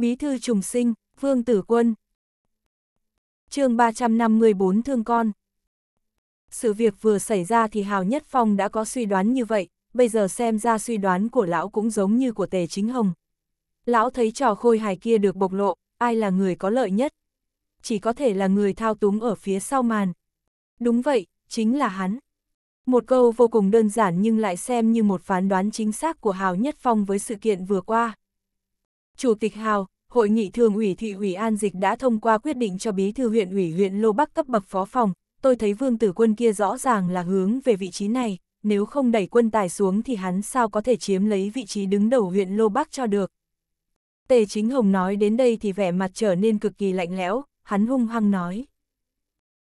Bí thư trùng sinh, Vương Tử Quân. chương 354 thương con. Sự việc vừa xảy ra thì Hào Nhất Phong đã có suy đoán như vậy, bây giờ xem ra suy đoán của lão cũng giống như của Tề Chính Hồng. Lão thấy trò khôi hài kia được bộc lộ, ai là người có lợi nhất? Chỉ có thể là người thao túng ở phía sau màn. Đúng vậy, chính là hắn. Một câu vô cùng đơn giản nhưng lại xem như một phán đoán chính xác của Hào Nhất Phong với sự kiện vừa qua. Chủ tịch Hào, Hội nghị Thường ủy Thị ủy An Dịch đã thông qua quyết định cho Bí thư huyện ủy huyện Lô Bắc cấp bậc phó phòng, tôi thấy vương tử quân kia rõ ràng là hướng về vị trí này, nếu không đẩy quân tài xuống thì hắn sao có thể chiếm lấy vị trí đứng đầu huyện Lô Bắc cho được. Tề Chính Hồng nói đến đây thì vẻ mặt trở nên cực kỳ lạnh lẽo, hắn hung hăng nói.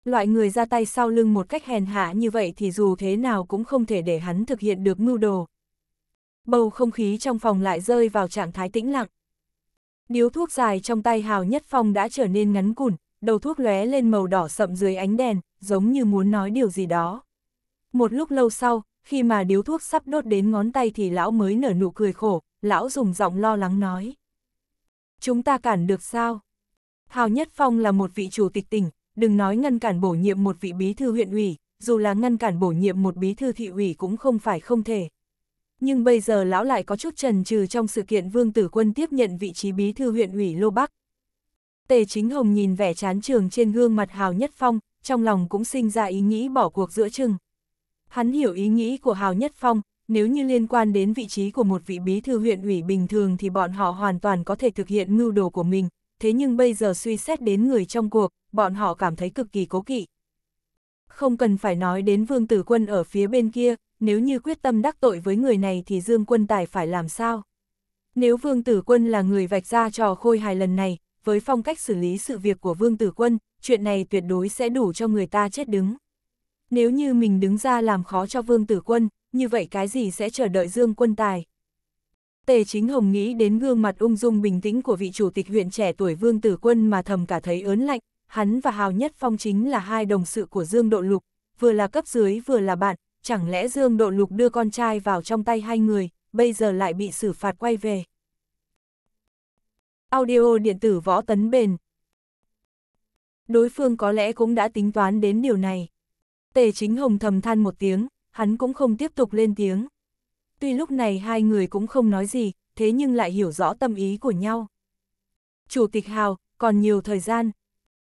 Loại người ra tay sau lưng một cách hèn hạ như vậy thì dù thế nào cũng không thể để hắn thực hiện được mưu đồ. Bầu không khí trong phòng lại rơi vào trạng thái tĩnh lặng, Điếu thuốc dài trong tay Hào Nhất Phong đã trở nên ngắn cùn, đầu thuốc lóe lên màu đỏ sậm dưới ánh đèn, giống như muốn nói điều gì đó. Một lúc lâu sau, khi mà điếu thuốc sắp đốt đến ngón tay thì lão mới nở nụ cười khổ, lão dùng giọng lo lắng nói. Chúng ta cản được sao? Hào Nhất Phong là một vị chủ tịch tỉnh, đừng nói ngăn cản bổ nhiệm một vị bí thư huyện ủy, dù là ngăn cản bổ nhiệm một bí thư thị ủy cũng không phải không thể, nhưng bây giờ lão lại có chút trần trừ trong sự kiện Vương Tử Quân tiếp nhận vị trí bí thư huyện ủy Lô Bắc. Tề Chính Hồng nhìn vẻ chán trường trên gương mặt Hào Nhất Phong, trong lòng cũng sinh ra ý nghĩ bỏ cuộc giữa chừng. Hắn hiểu ý nghĩ của Hào Nhất Phong, nếu như liên quan đến vị trí của một vị bí thư huyện ủy bình thường thì bọn họ hoàn toàn có thể thực hiện mưu đồ của mình, thế nhưng bây giờ suy xét đến người trong cuộc, bọn họ cảm thấy cực kỳ cố kỵ. Không cần phải nói đến Vương Tử Quân ở phía bên kia, nếu như quyết tâm đắc tội với người này thì Dương Quân Tài phải làm sao? Nếu Vương Tử Quân là người vạch ra trò khôi hài lần này, với phong cách xử lý sự việc của Vương Tử Quân, chuyện này tuyệt đối sẽ đủ cho người ta chết đứng. Nếu như mình đứng ra làm khó cho Vương Tử Quân, như vậy cái gì sẽ chờ đợi Dương Quân Tài? Tề Chính Hồng nghĩ đến gương mặt ung dung bình tĩnh của vị chủ tịch huyện trẻ tuổi Vương Tử Quân mà thầm cả thấy ớn lạnh, hắn và Hào Nhất Phong chính là hai đồng sự của Dương Độ Lục, vừa là cấp dưới vừa là bạn, chẳng lẽ Dương Độ Lục đưa con trai vào trong tay hai người, bây giờ lại bị xử phạt quay về. Audio điện tử võ tấn bền Đối phương có lẽ cũng đã tính toán đến điều này. Tề chính hồng thầm than một tiếng, hắn cũng không tiếp tục lên tiếng. Tuy lúc này hai người cũng không nói gì, thế nhưng lại hiểu rõ tâm ý của nhau. Chủ tịch Hào, còn nhiều thời gian.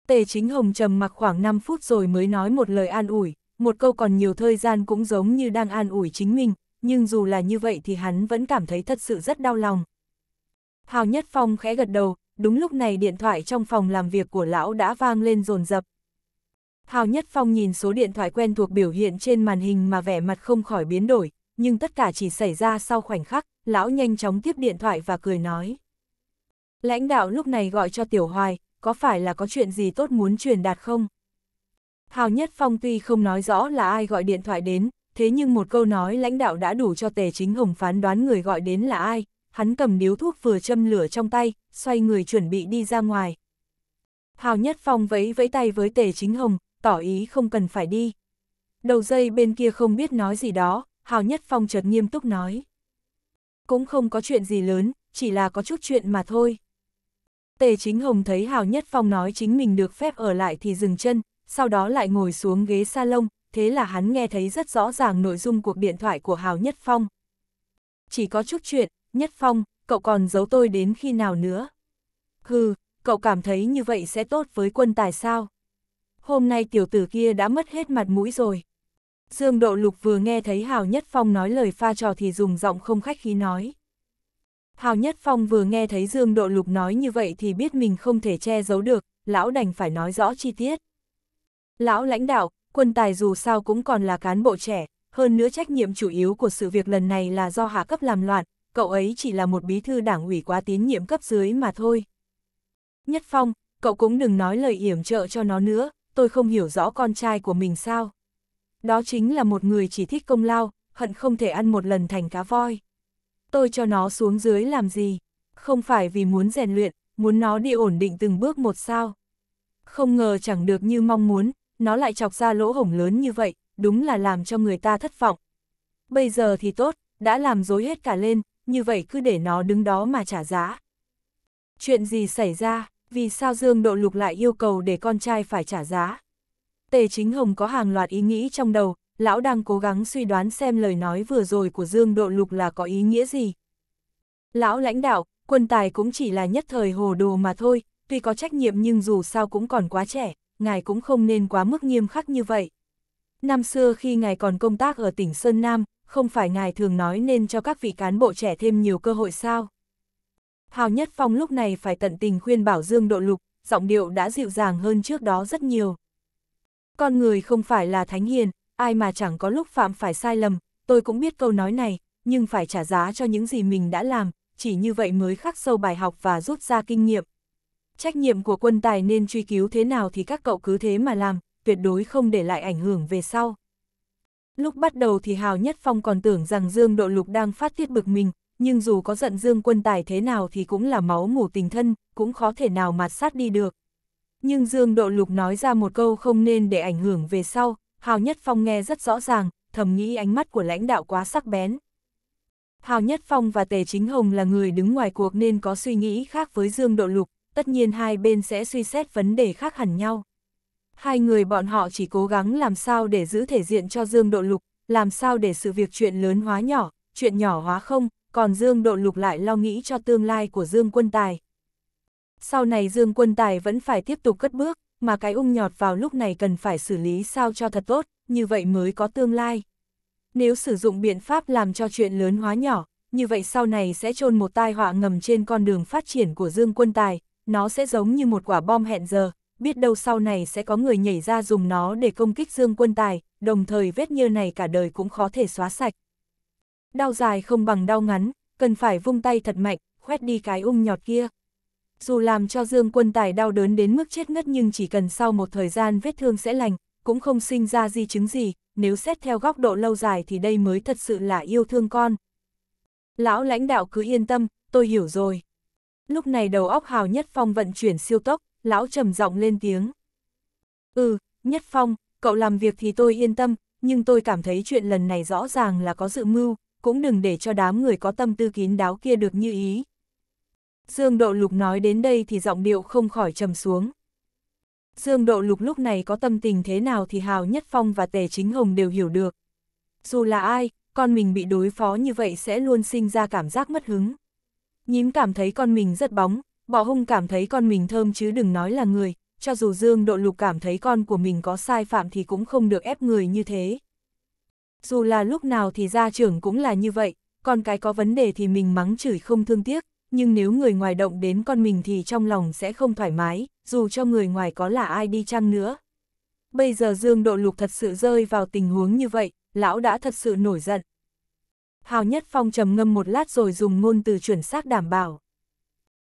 Tề chính hồng trầm mặc khoảng 5 phút rồi mới nói một lời an ủi, một câu còn nhiều thời gian cũng giống như đang an ủi chính mình, nhưng dù là như vậy thì hắn vẫn cảm thấy thật sự rất đau lòng. Hào Nhất Phong khẽ gật đầu, đúng lúc này điện thoại trong phòng làm việc của lão đã vang lên rồn rập. Hào Nhất Phong nhìn số điện thoại quen thuộc biểu hiện trên màn hình mà vẻ mặt không khỏi biến đổi, nhưng tất cả chỉ xảy ra sau khoảnh khắc, lão nhanh chóng tiếp điện thoại và cười nói. Lãnh đạo lúc này gọi cho Tiểu Hoài, có phải là có chuyện gì tốt muốn truyền đạt không? Hào Nhất Phong tuy không nói rõ là ai gọi điện thoại đến, thế nhưng một câu nói lãnh đạo đã đủ cho Tề Chính Hồng phán đoán người gọi đến là ai, hắn cầm điếu thuốc vừa châm lửa trong tay, xoay người chuẩn bị đi ra ngoài. Hào Nhất Phong vẫy vẫy tay với Tề Chính Hồng, tỏ ý không cần phải đi. Đầu dây bên kia không biết nói gì đó, Hào Nhất Phong chợt nghiêm túc nói. Cũng không có chuyện gì lớn, chỉ là có chút chuyện mà thôi. Tề Chính Hồng thấy Hào Nhất Phong nói chính mình được phép ở lại thì dừng chân, sau đó lại ngồi xuống ghế salon, thế là hắn nghe thấy rất rõ ràng nội dung cuộc điện thoại của Hào Nhất Phong. Chỉ có chút chuyện, Nhất Phong, cậu còn giấu tôi đến khi nào nữa? Hừ, cậu cảm thấy như vậy sẽ tốt với quân tài sao? Hôm nay tiểu tử kia đã mất hết mặt mũi rồi. Dương Độ Lục vừa nghe thấy Hào Nhất Phong nói lời pha trò thì dùng giọng không khách khí nói. Hào Nhất Phong vừa nghe thấy Dương Độ Lục nói như vậy thì biết mình không thể che giấu được, lão đành phải nói rõ chi tiết. Lão lãnh đạo, quân tài dù sao cũng còn là cán bộ trẻ, hơn nữa trách nhiệm chủ yếu của sự việc lần này là do hạ cấp làm loạn, cậu ấy chỉ là một bí thư đảng ủy quá tín nhiệm cấp dưới mà thôi. Nhất Phong, cậu cũng đừng nói lời yểm trợ cho nó nữa, tôi không hiểu rõ con trai của mình sao. Đó chính là một người chỉ thích công lao, hận không thể ăn một lần thành cá voi. Tôi cho nó xuống dưới làm gì? Không phải vì muốn rèn luyện, muốn nó đi ổn định từng bước một sao. Không ngờ chẳng được như mong muốn, nó lại chọc ra lỗ hổng lớn như vậy, đúng là làm cho người ta thất vọng. Bây giờ thì tốt, đã làm dối hết cả lên, như vậy cứ để nó đứng đó mà trả giá. Chuyện gì xảy ra, vì sao Dương Độ Lục lại yêu cầu để con trai phải trả giá? Tề Chính Hồng có hàng loạt ý nghĩ trong đầu, lão đang cố gắng suy đoán xem lời nói vừa rồi của Dương Độ Lục là có ý nghĩa gì. Lão lãnh đạo, quân tài cũng chỉ là nhất thời hồ đồ mà thôi, tuy có trách nhiệm nhưng dù sao cũng còn quá trẻ, ngài cũng không nên quá mức nghiêm khắc như vậy. Năm xưa khi ngài còn công tác ở tỉnh Sơn Nam, không phải ngài thường nói nên cho các vị cán bộ trẻ thêm nhiều cơ hội sao? Hào Nhất Phong lúc này phải tận tình khuyên bảo Dương Độ Lục, giọng điệu đã dịu dàng hơn trước đó rất nhiều. Con người không phải là thánh hiền, ai mà chẳng có lúc phạm phải sai lầm, tôi cũng biết câu nói này, nhưng phải trả giá cho những gì mình đã làm, chỉ như vậy mới khắc sâu bài học và rút ra kinh nghiệm. Trách nhiệm của quân tài nên truy cứu thế nào thì các cậu cứ thế mà làm, tuyệt đối không để lại ảnh hưởng về sau. Lúc bắt đầu thì Hào Nhất Phong còn tưởng rằng Dương Độ Lục đang phát tiết bực mình, nhưng dù có giận Dương quân tài thế nào thì cũng là máu mủ tình thân, cũng khó thể nào mà sát đi được. Nhưng Dương Độ Lục nói ra một câu không nên để ảnh hưởng về sau, Hào Nhất Phong nghe rất rõ ràng, thầm nghĩ ánh mắt của lãnh đạo quá sắc bén. Hào Nhất Phong và Tề Chính Hồng là người đứng ngoài cuộc nên có suy nghĩ khác với Dương Độ Lục, tất nhiên hai bên sẽ suy xét vấn đề khác hẳn nhau. Hai người bọn họ chỉ cố gắng làm sao để giữ thể diện cho Dương Độ Lục, làm sao để sự việc chuyện lớn hóa nhỏ, chuyện nhỏ hóa không, còn Dương Độ Lục lại lo nghĩ cho tương lai của Dương Quân Tài. Sau này Dương Quân Tài vẫn phải tiếp tục cất bước, mà cái ung nhọt vào lúc này cần phải xử lý sao cho thật tốt, như vậy mới có tương lai. Nếu sử dụng biện pháp làm cho chuyện lớn hóa nhỏ, như vậy sau này sẽ trôn một tai họa ngầm trên con đường phát triển của Dương Quân Tài, nó sẽ giống như một quả bom hẹn giờ, biết đâu sau này sẽ có người nhảy ra dùng nó để công kích Dương Quân Tài, đồng thời vết nhơ này cả đời cũng khó thể xóa sạch. Đau dài không bằng đau ngắn, cần phải vung tay thật mạnh, khoét đi cái ung nhọt kia. Dù làm cho Dương Quân Tài đau đớn đến mức chết ngất nhưng chỉ cần sau một thời gian vết thương sẽ lành, cũng không sinh ra di chứng gì, nếu xét theo góc độ lâu dài thì đây mới thật sự là yêu thương con. Lão lãnh đạo cứ yên tâm, tôi hiểu rồi. Lúc này đầu óc Hào Nhất Phong vận chuyển siêu tốc, lão trầm giọng lên tiếng. Ừ, Nhất Phong, cậu làm việc thì tôi yên tâm, nhưng tôi cảm thấy chuyện lần này rõ ràng là có dự mưu, cũng đừng để cho đám người có tâm tư kín đáo kia được như ý. Dương Độ Lục nói đến đây thì giọng điệu không khỏi trầm xuống. Dương Độ Lục lúc này có tâm tình thế nào thì Hào Nhất Phong và Tề Chính Hồng đều hiểu được. Dù là ai, con mình bị đối phó như vậy sẽ luôn sinh ra cảm giác mất hứng. Nhím cảm thấy con mình rất bóng, bọ hung cảm thấy con mình thơm chứ đừng nói là người, cho dù Dương Độ Lục cảm thấy con của mình có sai phạm thì cũng không được ép người như thế. Dù là lúc nào thì gia trưởng cũng là như vậy, con cái có vấn đề thì mình mắng chửi không thương tiếc, nhưng nếu người ngoài động đến con mình thì trong lòng sẽ không thoải mái, dù cho người ngoài có là ai đi chăng nữa. Bây giờ Dương Độ Lục thật sự rơi vào tình huống như vậy, lão đã thật sự nổi giận. Hào Nhất Phong trầm ngâm một lát rồi dùng ngôn từ chuẩn xác đảm bảo.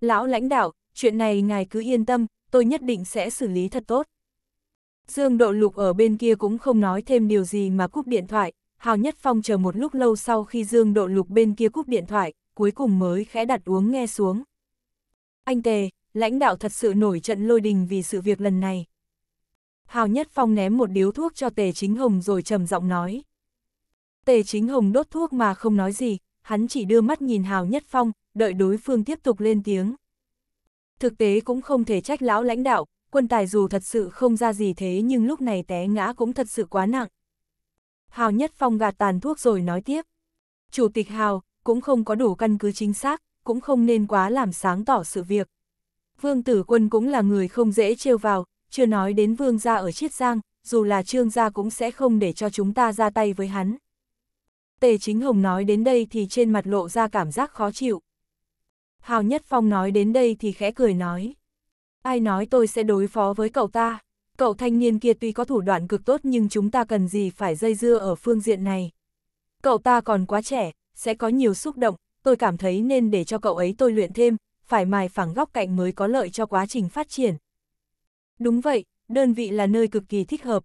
Lão lãnh đạo, chuyện này ngài cứ yên tâm, tôi nhất định sẽ xử lý thật tốt. Dương Độ Lục ở bên kia cũng không nói thêm điều gì mà cúp điện thoại, Hào Nhất Phong chờ một lúc lâu sau khi Dương Độ Lục bên kia cúp điện thoại, cuối cùng mới khẽ đặt uống nghe xuống. Anh Tề, lãnh đạo thật sự nổi trận lôi đình vì sự việc lần này. Hào Nhất Phong ném một điếu thuốc cho Tề Chính Hồng rồi trầm giọng nói. Tề chính hồng đốt thuốc mà không nói gì, hắn chỉ đưa mắt nhìn Hào Nhất Phong, đợi đối phương tiếp tục lên tiếng. Thực tế cũng không thể trách lão lãnh đạo, quân tài dù thật sự không ra gì thế nhưng lúc này té ngã cũng thật sự quá nặng. Hào Nhất Phong gạt tàn thuốc rồi nói tiếp. Chủ tịch Hào, cũng không có đủ căn cứ chính xác, cũng không nên quá làm sáng tỏ sự việc. Vương Tử Quân cũng là người không dễ trêu vào, chưa nói đến Vương gia ở Chiết Giang, dù là Trương gia cũng sẽ không để cho chúng ta ra tay với hắn. Tề Chính Hồng nói đến đây thì trên mặt lộ ra cảm giác khó chịu. Hào Nhất Phong nói đến đây thì khẽ cười nói. Ai nói tôi sẽ đối phó với cậu ta? Cậu thanh niên kia tuy có thủ đoạn cực tốt nhưng chúng ta cần gì phải dây dưa ở phương diện này. Cậu ta còn quá trẻ, sẽ có nhiều xúc động, tôi cảm thấy nên để cho cậu ấy tôi luyện thêm, phải mài phẳng góc cạnh mới có lợi cho quá trình phát triển. Đúng vậy, đơn vị là nơi cực kỳ thích hợp.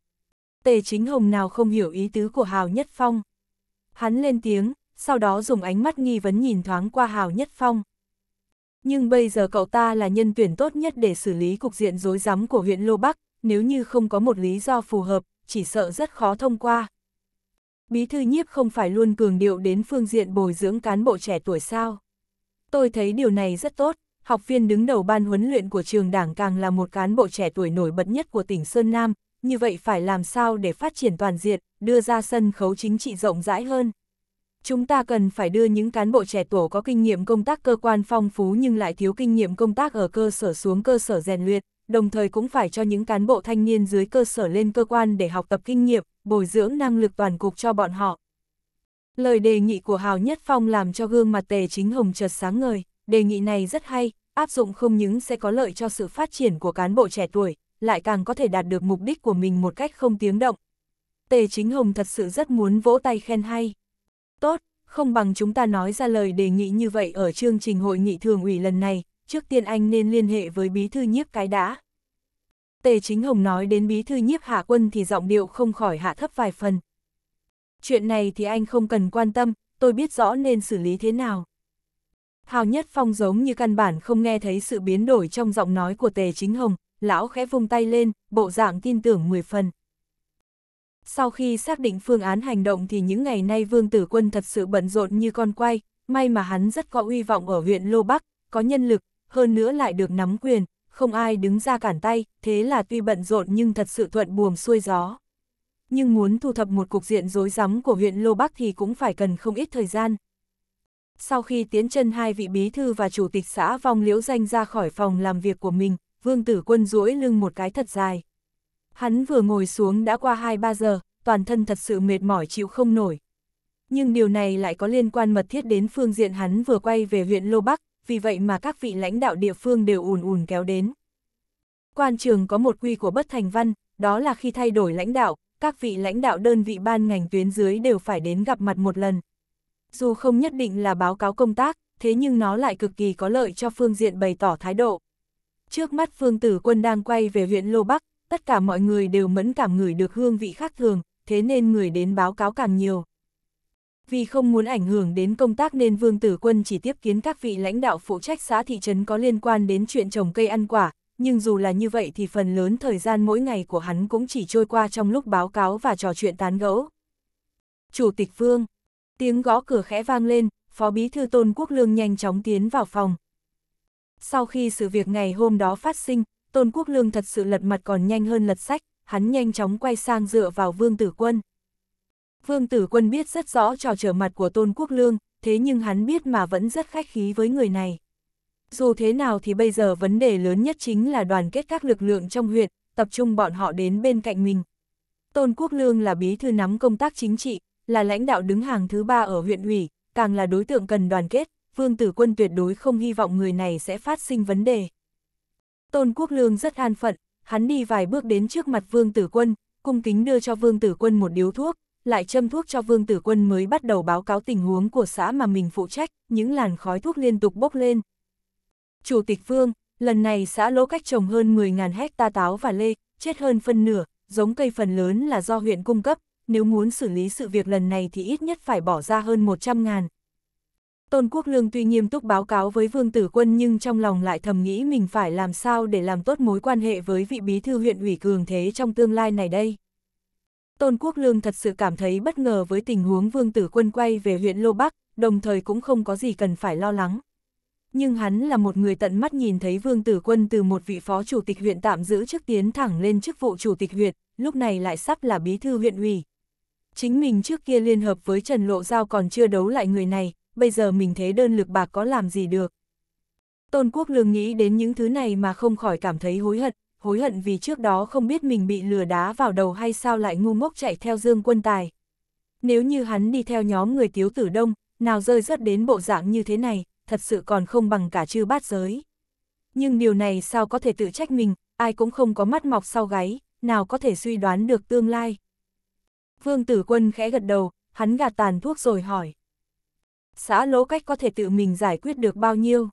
Tề Chính Hồng nào không hiểu ý tứ của Hào Nhất Phong. Hắn lên tiếng, sau đó dùng ánh mắt nghi vấn nhìn thoáng qua Hào Nhất Phong. Nhưng bây giờ cậu ta là nhân tuyển tốt nhất để xử lý cục diện rối rắm của huyện Lô Bắc, nếu như không có một lý do phù hợp, chỉ sợ rất khó thông qua. Bí thư nhiếp không phải luôn cường điệu đến phương diện bồi dưỡng cán bộ trẻ tuổi sao. Tôi thấy điều này rất tốt, học viên đứng đầu ban huấn luyện của trường đảng càng là một cán bộ trẻ tuổi nổi bật nhất của tỉnh Sơn Nam, như vậy phải làm sao để phát triển toàn diện, đưa ra sân khấu chính trị rộng rãi hơn. Chúng ta cần phải đưa những cán bộ trẻ tổ có kinh nghiệm công tác cơ quan phong phú nhưng lại thiếu kinh nghiệm công tác ở cơ sở xuống cơ sở rèn luyện, đồng thời cũng phải cho những cán bộ thanh niên dưới cơ sở lên cơ quan để học tập kinh nghiệm, bồi dưỡng năng lực toàn cục cho bọn họ. Lời đề nghị của Hào Nhất Phong làm cho gương mặt tề chính hồng chợt sáng ngời, đề nghị này rất hay, áp dụng không những sẽ có lợi cho sự phát triển của cán bộ trẻ tuổi, lại càng có thể đạt được mục đích của mình một cách không tiếng động. Tề Chính Hồng thật sự rất muốn vỗ tay khen hay. Tốt, không bằng chúng ta nói ra lời đề nghị như vậy ở chương trình hội nghị thường ủy lần này, trước tiên anh nên liên hệ với bí thư nhiếp cái đã. Tề Chính Hồng nói đến bí thư nhiếp hạ quân thì giọng điệu không khỏi hạ thấp vài phần. Chuyện này thì anh không cần quan tâm, tôi biết rõ nên xử lý thế nào. Hào Nhất Phong giống như căn bản không nghe thấy sự biến đổi trong giọng nói của Tề Chính Hồng, lão khẽ vung tay lên, bộ dạng tin tưởng 10 phần. Sau khi xác định phương án hành động thì những ngày nay Vương Tử Quân thật sự bận rộn như con quay, may mà hắn rất có uy vọng ở huyện Lô Bắc, có nhân lực, hơn nữa lại được nắm quyền, không ai đứng ra cản tay, thế là tuy bận rộn nhưng thật sự thuận buồm xuôi gió. Nhưng muốn thu thập một cục diện rối rắm của huyện Lô Bắc thì cũng phải cần không ít thời gian. Sau khi tiến chân hai vị bí thư và chủ tịch xã Vong Liễu Danh ra khỏi phòng làm việc của mình, vương tử quân duỗi lưng một cái thật dài. Hắn vừa ngồi xuống đã qua 2-3 giờ, toàn thân thật sự mệt mỏi chịu không nổi. Nhưng điều này lại có liên quan mật thiết đến phương diện hắn vừa quay về huyện Lô Bắc, vì vậy mà các vị lãnh đạo địa phương đều ùn ùn kéo đến. Quan trường có một quy của bất thành văn, đó là khi thay đổi lãnh đạo, các vị lãnh đạo đơn vị ban ngành tuyến dưới đều phải đến gặp mặt một lần. Dù không nhất định là báo cáo công tác, thế nhưng nó lại cực kỳ có lợi cho phương diện bày tỏ thái độ. Trước mắt Phương Tử Quân đang quay về huyện Lô Bắc, tất cả mọi người đều mẫn cảm ngửi được hương vị khác thường, thế nên người đến báo cáo càng nhiều. Vì không muốn ảnh hưởng đến công tác nên Vương Tử Quân chỉ tiếp kiến các vị lãnh đạo phụ trách xã thị trấn có liên quan đến chuyện trồng cây ăn quả, nhưng dù là như vậy thì phần lớn thời gian mỗi ngày của hắn cũng chỉ trôi qua trong lúc báo cáo và trò chuyện tán gẫu. Chủ tịch Vương, tiếng gõ cửa khẽ vang lên, Phó Bí Thư Tôn Quốc Lương nhanh chóng tiến vào phòng, sau khi sự việc ngày hôm đó phát sinh, Tôn Quốc Lương thật sự lật mặt còn nhanh hơn lật sách, hắn nhanh chóng quay sang dựa vào Vương Tử Quân. Vương Tử Quân biết rất rõ trò trở mặt của Tôn Quốc Lương, thế nhưng hắn biết mà vẫn rất khách khí với người này. Dù thế nào thì bây giờ vấn đề lớn nhất chính là đoàn kết các lực lượng trong huyện, tập trung bọn họ đến bên cạnh mình. Tôn Quốc Lương là bí thư nắm công tác chính trị, là lãnh đạo đứng hàng thứ ba ở huyện ủy, càng là đối tượng cần đoàn kết, Vương Tử Quân tuyệt đối không hy vọng người này sẽ phát sinh vấn đề. Tôn Quốc Lương rất an phận, hắn đi vài bước đến trước mặt Vương Tử Quân, cung kính đưa cho Vương Tử Quân một điếu thuốc, lại châm thuốc cho Vương Tử Quân mới bắt đầu báo cáo tình huống của xã mà mình phụ trách, những làn khói thuốc liên tục bốc lên. Chủ tịch Vương, lần này xã lỗ cách trồng hơn 10.000 hecta táo và lê, chết hơn phân nửa, giống cây phần lớn là do huyện cung cấp, nếu muốn xử lý sự việc lần này thì ít nhất phải bỏ ra hơn 100.000, Tôn Quốc Lương tuy nghiêm túc báo cáo với Vương Tử Quân nhưng trong lòng lại thầm nghĩ mình phải làm sao để làm tốt mối quan hệ với vị bí thư huyện ủy cường thế trong tương lai này đây. Tôn Quốc Lương thật sự cảm thấy bất ngờ với tình huống Vương Tử Quân quay về huyện Lô Bắc, đồng thời cũng không có gì cần phải lo lắng. Nhưng hắn là một người tận mắt nhìn thấy Vương Tử Quân từ một vị phó chủ tịch huyện tạm giữ chức tiến thẳng lên chức vụ chủ tịch huyện, lúc này lại sắp là bí thư huyện ủy. Chính mình trước kia liên hợp với Trần Lộ Giao còn chưa đấu lại người này, bây giờ mình thế đơn lực bạc có làm gì được. Tôn Quốc Lương nghĩ đến những thứ này mà không khỏi cảm thấy hối hận, hối hận vì trước đó không biết mình bị lừa đá vào đầu hay sao lại ngu ngốc chạy theo Dương Quân Tài. Nếu như hắn đi theo nhóm người tiếu tử đông, nào rơi rớt đến bộ dạng như thế này, thật sự còn không bằng cả chư bát giới. Nhưng điều này sao có thể tự trách mình, ai cũng không có mắt mọc sau gáy, nào có thể suy đoán được tương lai. Vương tử quân khẽ gật đầu, hắn gạt tàn thuốc rồi hỏi xã lỗ cách có thể tự mình giải quyết được bao nhiêu.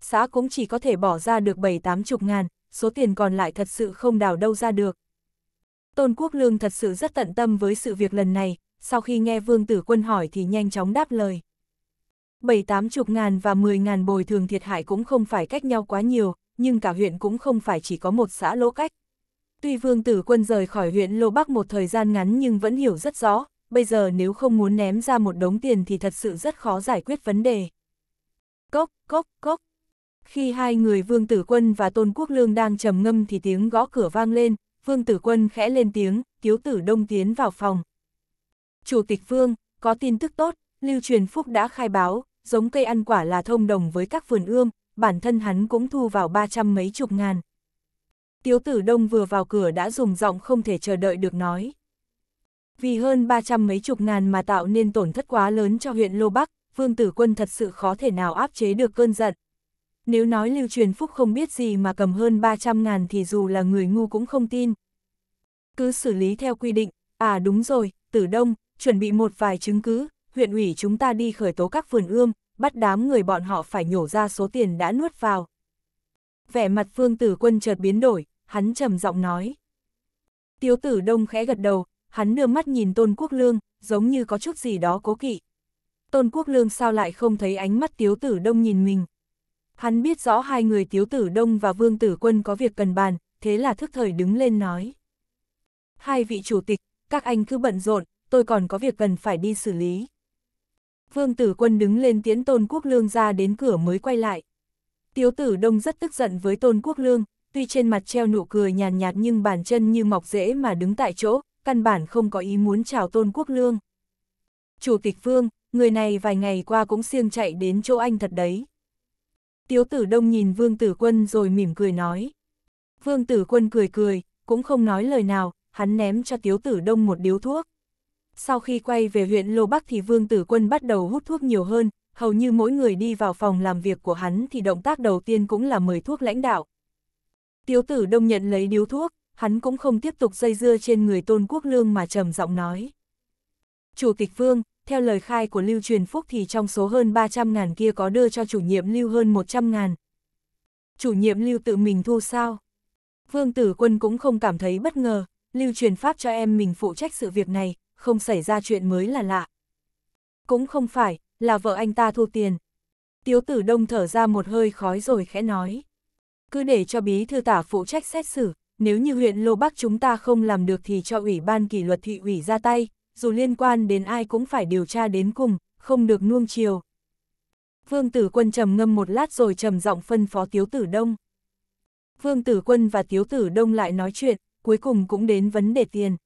Xã cũng chỉ có thể bỏ ra được 7-8 chục ngàn, số tiền còn lại thật sự không đào đâu ra được. Tôn Quốc Lương thật sự rất tận tâm với sự việc lần này, sau khi nghe Vương Tử Quân hỏi thì nhanh chóng đáp lời. Bảy tám chục ngàn và mười ngàn bồi thường thiệt hại cũng không phải cách nhau quá nhiều, nhưng cả huyện cũng không phải chỉ có một xã lỗ cách. Tuy Vương Tử Quân rời khỏi huyện Lô Bắc một thời gian ngắn nhưng vẫn hiểu rất rõ, bây giờ nếu không muốn ném ra một đống tiền thì thật sự rất khó giải quyết vấn đề. Cốc, cốc, cốc. Khi hai người Vương Tử Quân và Tôn Quốc Lương đang trầm ngâm thì tiếng gõ cửa vang lên, Vương Tử Quân khẽ lên tiếng, Tiếu Tử Đông tiến vào phòng. Chủ tịch Vương, có tin tức tốt, Lưu Truyền Phúc đã khai báo, giống cây ăn quả là thông đồng với các vườn ươm, bản thân hắn cũng thu vào ba trăm mấy chục ngàn. Tiếu Tử Đông vừa vào cửa đã dùng giọng không thể chờ đợi được nói. Vì hơn 300 mấy chục ngàn mà tạo nên tổn thất quá lớn cho huyện Lô Bắc, Vương Tử Quân thật sự khó thể nào áp chế được cơn giận. Nếu nói Lưu Truyền Phúc không biết gì mà cầm hơn 300 ngàn thì dù là người ngu cũng không tin. Cứ xử lý theo quy định, à đúng rồi, Tử Đông, chuẩn bị một vài chứng cứ, huyện ủy chúng ta đi khởi tố các vườn ươm, bắt đám người bọn họ phải nhổ ra số tiền đã nuốt vào. Vẻ mặt Vương Tử Quân chợt biến đổi, hắn trầm giọng nói. Tiếu Tử Đông khẽ gật đầu, hắn đưa mắt nhìn Tôn Quốc Lương, giống như có chút gì đó cố kỵ. Tôn Quốc Lương sao lại không thấy ánh mắt Tiếu Tử Đông nhìn mình. Hắn biết rõ hai người Tiếu Tử Đông và Vương Tử Quân có việc cần bàn, thế là thức thời đứng lên nói. Hai vị chủ tịch, các anh cứ bận rộn, tôi còn có việc cần phải đi xử lý. Vương Tử Quân đứng lên tiến Tôn Quốc Lương ra đến cửa mới quay lại. Tiếu Tử Đông rất tức giận với Tôn Quốc Lương, tuy trên mặt treo nụ cười nhàn nhạt, nhạt nhưng bàn chân như mọc rễ mà đứng tại chỗ, căn bản không có ý muốn chào Tôn Quốc Lương. Chủ tịch Vương, người này vài ngày qua cũng siêng chạy đến chỗ anh thật đấy. Tiếu tử đông nhìn Vương Tử Quân rồi mỉm cười nói. Vương Tử Quân cười cười, cũng không nói lời nào, hắn ném cho Tiếu tử đông một điếu thuốc. Sau khi quay về huyện Lô Bắc thì Vương Tử Quân bắt đầu hút thuốc nhiều hơn, hầu như mỗi người đi vào phòng làm việc của hắn thì động tác đầu tiên cũng là mời thuốc lãnh đạo. Tiếu tử đông nhận lấy điếu thuốc, hắn cũng không tiếp tục dây dưa trên người tôn quốc lương mà trầm giọng nói. Chủ tịch Vương, theo lời khai của Lưu Truyền Phúc thì trong số hơn 300 ngàn kia có đưa cho chủ nhiệm Lưu hơn 100 ngàn Chủ nhiệm Lưu tự mình thu sao? Vương Tử Quân cũng không cảm thấy bất ngờ, Lưu Truyền Pháp cho em mình phụ trách sự việc này, không xảy ra chuyện mới là lạ. Cũng không phải, là vợ anh ta thu tiền. Tiếu Tử Đông thở ra một hơi khói rồi khẽ nói. Cứ để cho bí thư tả phụ trách xét xử, nếu như huyện Lô Bắc chúng ta không làm được thì cho Ủy ban kỷ luật thị ủy ra tay, dù liên quan đến ai cũng phải điều tra đến cùng, không được nuông chiều. Vương Tử Quân trầm ngâm một lát rồi trầm giọng phân phó Tiếu Tử Đông. Vương Tử Quân và Tiếu Tử Đông lại nói chuyện, cuối cùng cũng đến vấn đề tiền.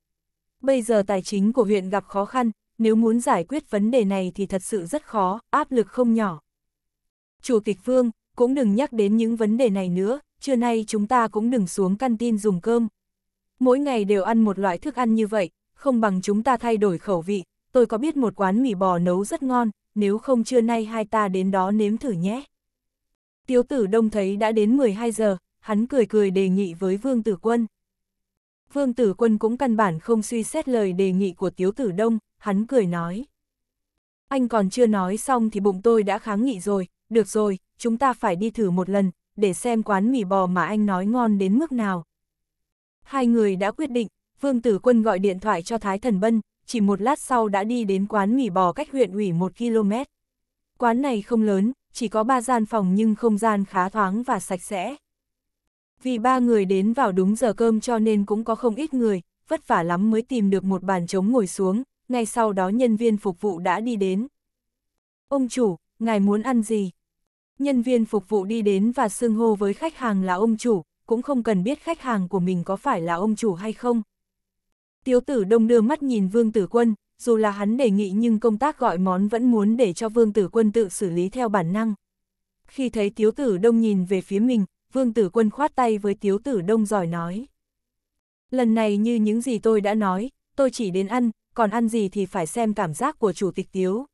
Bây giờ tài chính của huyện gặp khó khăn, nếu muốn giải quyết vấn đề này thì thật sự rất khó, áp lực không nhỏ. Chủ tịch Vương, cũng đừng nhắc đến những vấn đề này nữa, trưa nay chúng ta cũng đừng xuống căn tin dùng cơm. Mỗi ngày đều ăn một loại thức ăn như vậy, không bằng chúng ta thay đổi khẩu vị, tôi có biết một quán mì bò nấu rất ngon, nếu không trưa nay hai ta đến đó nếm thử nhé. Tiếu tử đông thấy đã đến 12 giờ, hắn cười cười đề nghị với Vương Tử Quân. Vương Tử Quân cũng căn bản không suy xét lời đề nghị của Tiếu Tử Đông, hắn cười nói. Anh còn chưa nói xong thì bụng tôi đã kháng nghị rồi, được rồi, chúng ta phải đi thử một lần, để xem quán mì bò mà anh nói ngon đến mức nào. Hai người đã quyết định, Vương Tử Quân gọi điện thoại cho Thái Thần Bân, chỉ một lát sau đã đi đến quán mì bò cách huyện ủy 1 km. Quán này không lớn, chỉ có ba gian phòng nhưng không gian khá thoáng và sạch sẽ. Vì ba người đến vào đúng giờ cơm cho nên cũng có không ít người, vất vả lắm mới tìm được một bàn trống ngồi xuống, ngay sau đó nhân viên phục vụ đã đi đến. Ông chủ, ngài muốn ăn gì? nhân viên phục vụ đi đến và xưng hô với khách hàng là ông chủ, cũng không cần biết khách hàng của mình có phải là ông chủ hay không. Tiếu tử đông đưa mắt nhìn Vương Tử Quân, dù là hắn đề nghị nhưng công tác gọi món vẫn muốn để cho Vương Tử Quân tự xử lý theo bản năng. Khi thấy Tiếu tử đông nhìn về phía mình, Vương Tử Quân khoát tay với Tiếu tử đông giỏi nói. Lần này như những gì tôi đã nói, tôi chỉ đến ăn, còn ăn gì thì phải xem cảm giác của Chủ tịch Tiếu.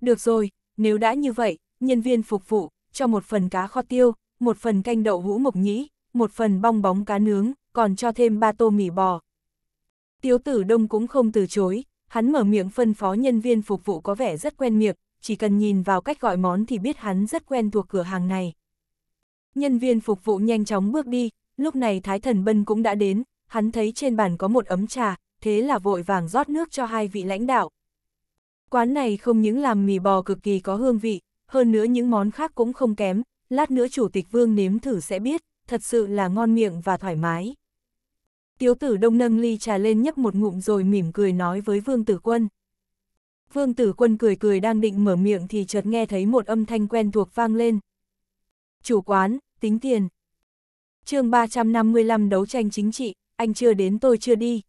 Được rồi, nếu đã như vậy, nhân viên phục vụ, cho một phần cá kho tiêu, một phần canh đậu hũ mộc nhĩ, một phần bong bóng cá nướng, còn cho thêm ba tô mì bò. Tiếu tử đông cũng không từ chối, hắn mở miệng phân phó nhân viên phục vụ có vẻ rất quen miệng, chỉ cần nhìn vào cách gọi món thì biết hắn rất quen thuộc cửa hàng này. Nhân viên phục vụ nhanh chóng bước đi, lúc này Thái Thần Bân cũng đã đến, hắn thấy trên bàn có một ấm trà, thế là vội vàng rót nước cho hai vị lãnh đạo. Quán này không những làm mì bò cực kỳ có hương vị, hơn nữa những món khác cũng không kém, lát nữa chủ tịch vương nếm thử sẽ biết, thật sự là ngon miệng và thoải mái. Tiếu tử đông nâng ly trà lên nhấp một ngụm rồi mỉm cười nói với vương tử quân. Vương tử quân cười cười đang định mở miệng thì chợt nghe thấy một âm thanh quen thuộc vang lên. Chủ quán, tính tiền. chương 355 đấu tranh chính trị, anh chưa đến tôi chưa đi.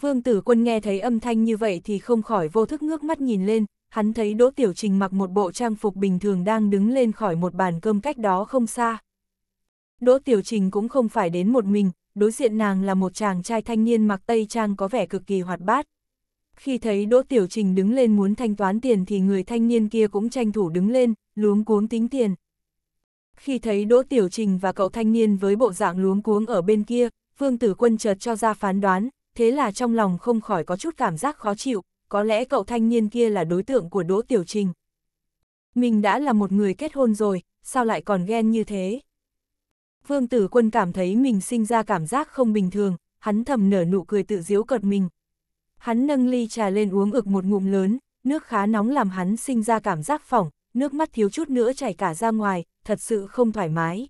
Vương tử quân nghe thấy âm thanh như vậy thì không khỏi vô thức ngước mắt nhìn lên, hắn thấy Đỗ Tiểu Trình mặc một bộ trang phục bình thường đang đứng lên khỏi một bàn cơm cách đó không xa. Đỗ Tiểu Trình cũng không phải đến một mình, đối diện nàng là một chàng trai thanh niên mặc tây trang có vẻ cực kỳ hoạt bát. Khi thấy Đỗ Tiểu Trình đứng lên muốn thanh toán tiền thì người thanh niên kia cũng tranh thủ đứng lên, luống cuống tính tiền. Khi thấy Đỗ Tiểu Trình và cậu thanh niên với bộ dạng luống cuống ở bên kia, Phương Tử Quân chợt cho ra phán đoán, thế là trong lòng không khỏi có chút cảm giác khó chịu, có lẽ cậu thanh niên kia là đối tượng của Đỗ Tiểu Trình. Mình đã là một người kết hôn rồi, sao lại còn ghen như thế? Vương Tử Quân cảm thấy mình sinh ra cảm giác không bình thường, hắn thầm nở nụ cười tự giễu cợt mình. Hắn nâng ly trà lên uống ực một ngụm lớn, nước khá nóng làm hắn sinh ra cảm giác phỏng, nước mắt thiếu chút nữa chảy cả ra ngoài, thật sự không thoải mái.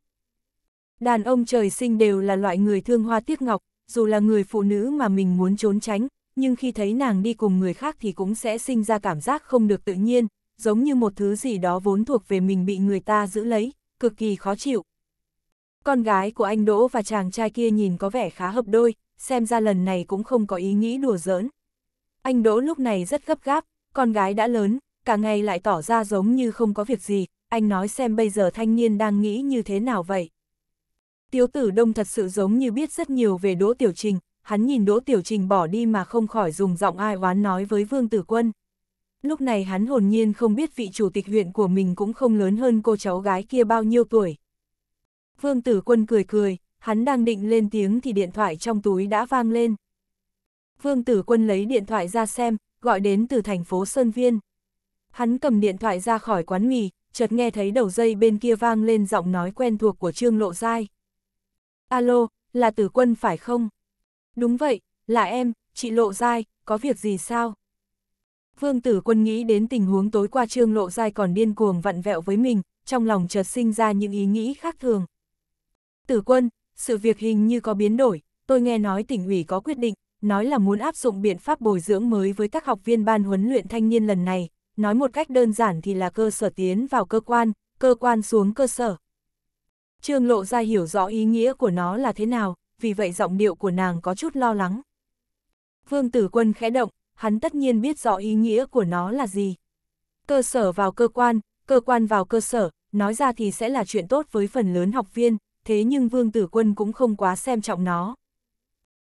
Đàn ông trời sinh đều là loại người thương hoa tiếc ngọc, dù là người phụ nữ mà mình muốn trốn tránh, nhưng khi thấy nàng đi cùng người khác thì cũng sẽ sinh ra cảm giác không được tự nhiên, giống như một thứ gì đó vốn thuộc về mình bị người ta giữ lấy, cực kỳ khó chịu. Con gái của anh Đỗ và chàng trai kia nhìn có vẻ khá hợp đôi, xem ra lần này cũng không có ý nghĩ đùa giỡn. Anh Đỗ lúc này rất gấp gáp, con gái đã lớn, cả ngày lại tỏ ra giống như không có việc gì, anh nói xem bây giờ thanh niên đang nghĩ như thế nào vậy. Tiếu tử đông thật sự giống như biết rất nhiều về Đỗ Tiểu Trình, hắn nhìn Đỗ Tiểu Trình bỏ đi mà không khỏi dùng giọng ai oán nói với Vương Tử Quân. Lúc này hắn hồn nhiên không biết vị chủ tịch huyện của mình cũng không lớn hơn cô cháu gái kia bao nhiêu tuổi. Vương Tử Quân cười cười, hắn đang định lên tiếng thì điện thoại trong túi đã vang lên. Vương Tử Quân lấy điện thoại ra xem, gọi đến từ thành phố Sơn Viên. Hắn cầm điện thoại ra khỏi quán mì, chợt nghe thấy đầu dây bên kia vang lên giọng nói quen thuộc của Trương Lộ Giai. Alo, là Tử Quân phải không? Đúng vậy, là em, chị Lộ Giai, có việc gì sao? Vương Tử Quân nghĩ đến tình huống tối qua Trương Lộ Giai còn điên cuồng vặn vẹo với mình, trong lòng chợt sinh ra những ý nghĩ khác thường. Tử Quân, sự việc hình như có biến đổi, tôi nghe nói tỉnh ủy có quyết định, nói là muốn áp dụng biện pháp bồi dưỡng mới với các học viên ban huấn luyện thanh niên lần này, nói một cách đơn giản thì là cơ sở tiến vào cơ quan, cơ quan xuống cơ sở. Trương Lộ Giai hiểu rõ ý nghĩa của nó là thế nào, vì vậy giọng điệu của nàng có chút lo lắng. Vương tử quân khẽ động, hắn tất nhiên biết rõ ý nghĩa của nó là gì. Cơ sở vào cơ quan, cơ quan vào cơ sở, nói ra thì sẽ là chuyện tốt với phần lớn học viên, thế nhưng Vương Tử Quân cũng không quá xem trọng nó.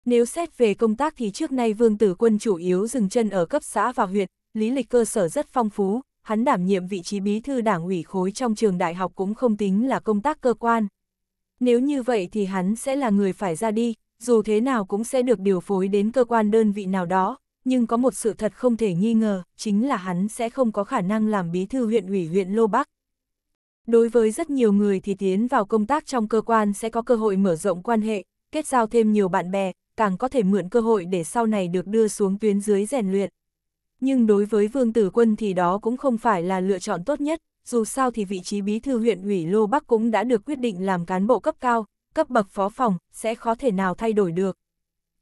Nếu xét về công tác thì trước nay Vương Tử Quân chủ yếu dừng chân ở cấp xã và huyện, lý lịch cơ sở rất phong phú, hắn đảm nhiệm vị trí bí thư đảng ủy khối trong trường đại học cũng không tính là công tác cơ quan. Nếu như vậy thì hắn sẽ là người phải ra đi, dù thế nào cũng sẽ được điều phối đến cơ quan đơn vị nào đó, nhưng có một sự thật không thể nghi ngờ, chính là hắn sẽ không có khả năng làm bí thư huyện ủy huyện Lô Bắc. Đối với rất nhiều người thì tiến vào công tác trong cơ quan sẽ có cơ hội mở rộng quan hệ, kết giao thêm nhiều bạn bè, càng có thể mượn cơ hội để sau này được đưa xuống tuyến dưới rèn luyện. Nhưng đối với Vương Tử Quân thì đó cũng không phải là lựa chọn tốt nhất, dù sao thì vị trí bí thư huyện ủy Lô Bắc cũng đã được quyết định làm cán bộ cấp cao, cấp bậc phó phòng, sẽ khó thể nào thay đổi được.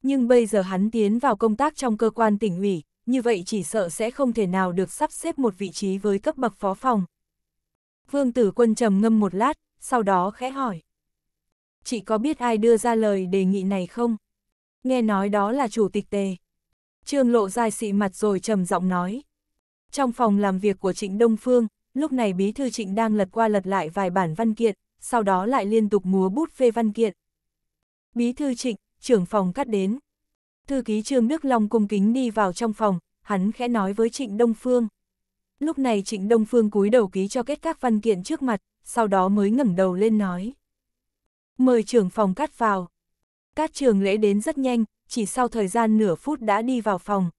Nhưng bây giờ hắn tiến vào công tác trong cơ quan tỉnh ủy, như vậy chỉ sợ sẽ không thể nào được sắp xếp một vị trí với cấp bậc phó phòng. Vương tử quân trầm ngâm một lát, sau đó khẽ hỏi. Chị có biết ai đưa ra lời đề nghị này không? Nghe nói đó là chủ tịch tề. Trương lộ dài xị mặt rồi trầm giọng nói. Trong phòng làm việc của Trịnh Đông Phương, lúc này bí thư trịnh đang lật qua lật lại vài bản văn kiện, sau đó lại liên tục múa bút phê văn kiện. Bí thư trịnh, trưởng phòng cắt đến. Thư ký Trương Nước Long cung kính đi vào trong phòng, hắn khẽ nói với Trịnh Đông Phương. Lúc này Trịnh Đông Phương cúi đầu ký cho kết các văn kiện trước mặt, sau đó mới ngẩng đầu lên nói. Mời trưởng phòng cắt vào. Cát trường lễ đến rất nhanh, chỉ sau thời gian nửa phút đã đi vào phòng.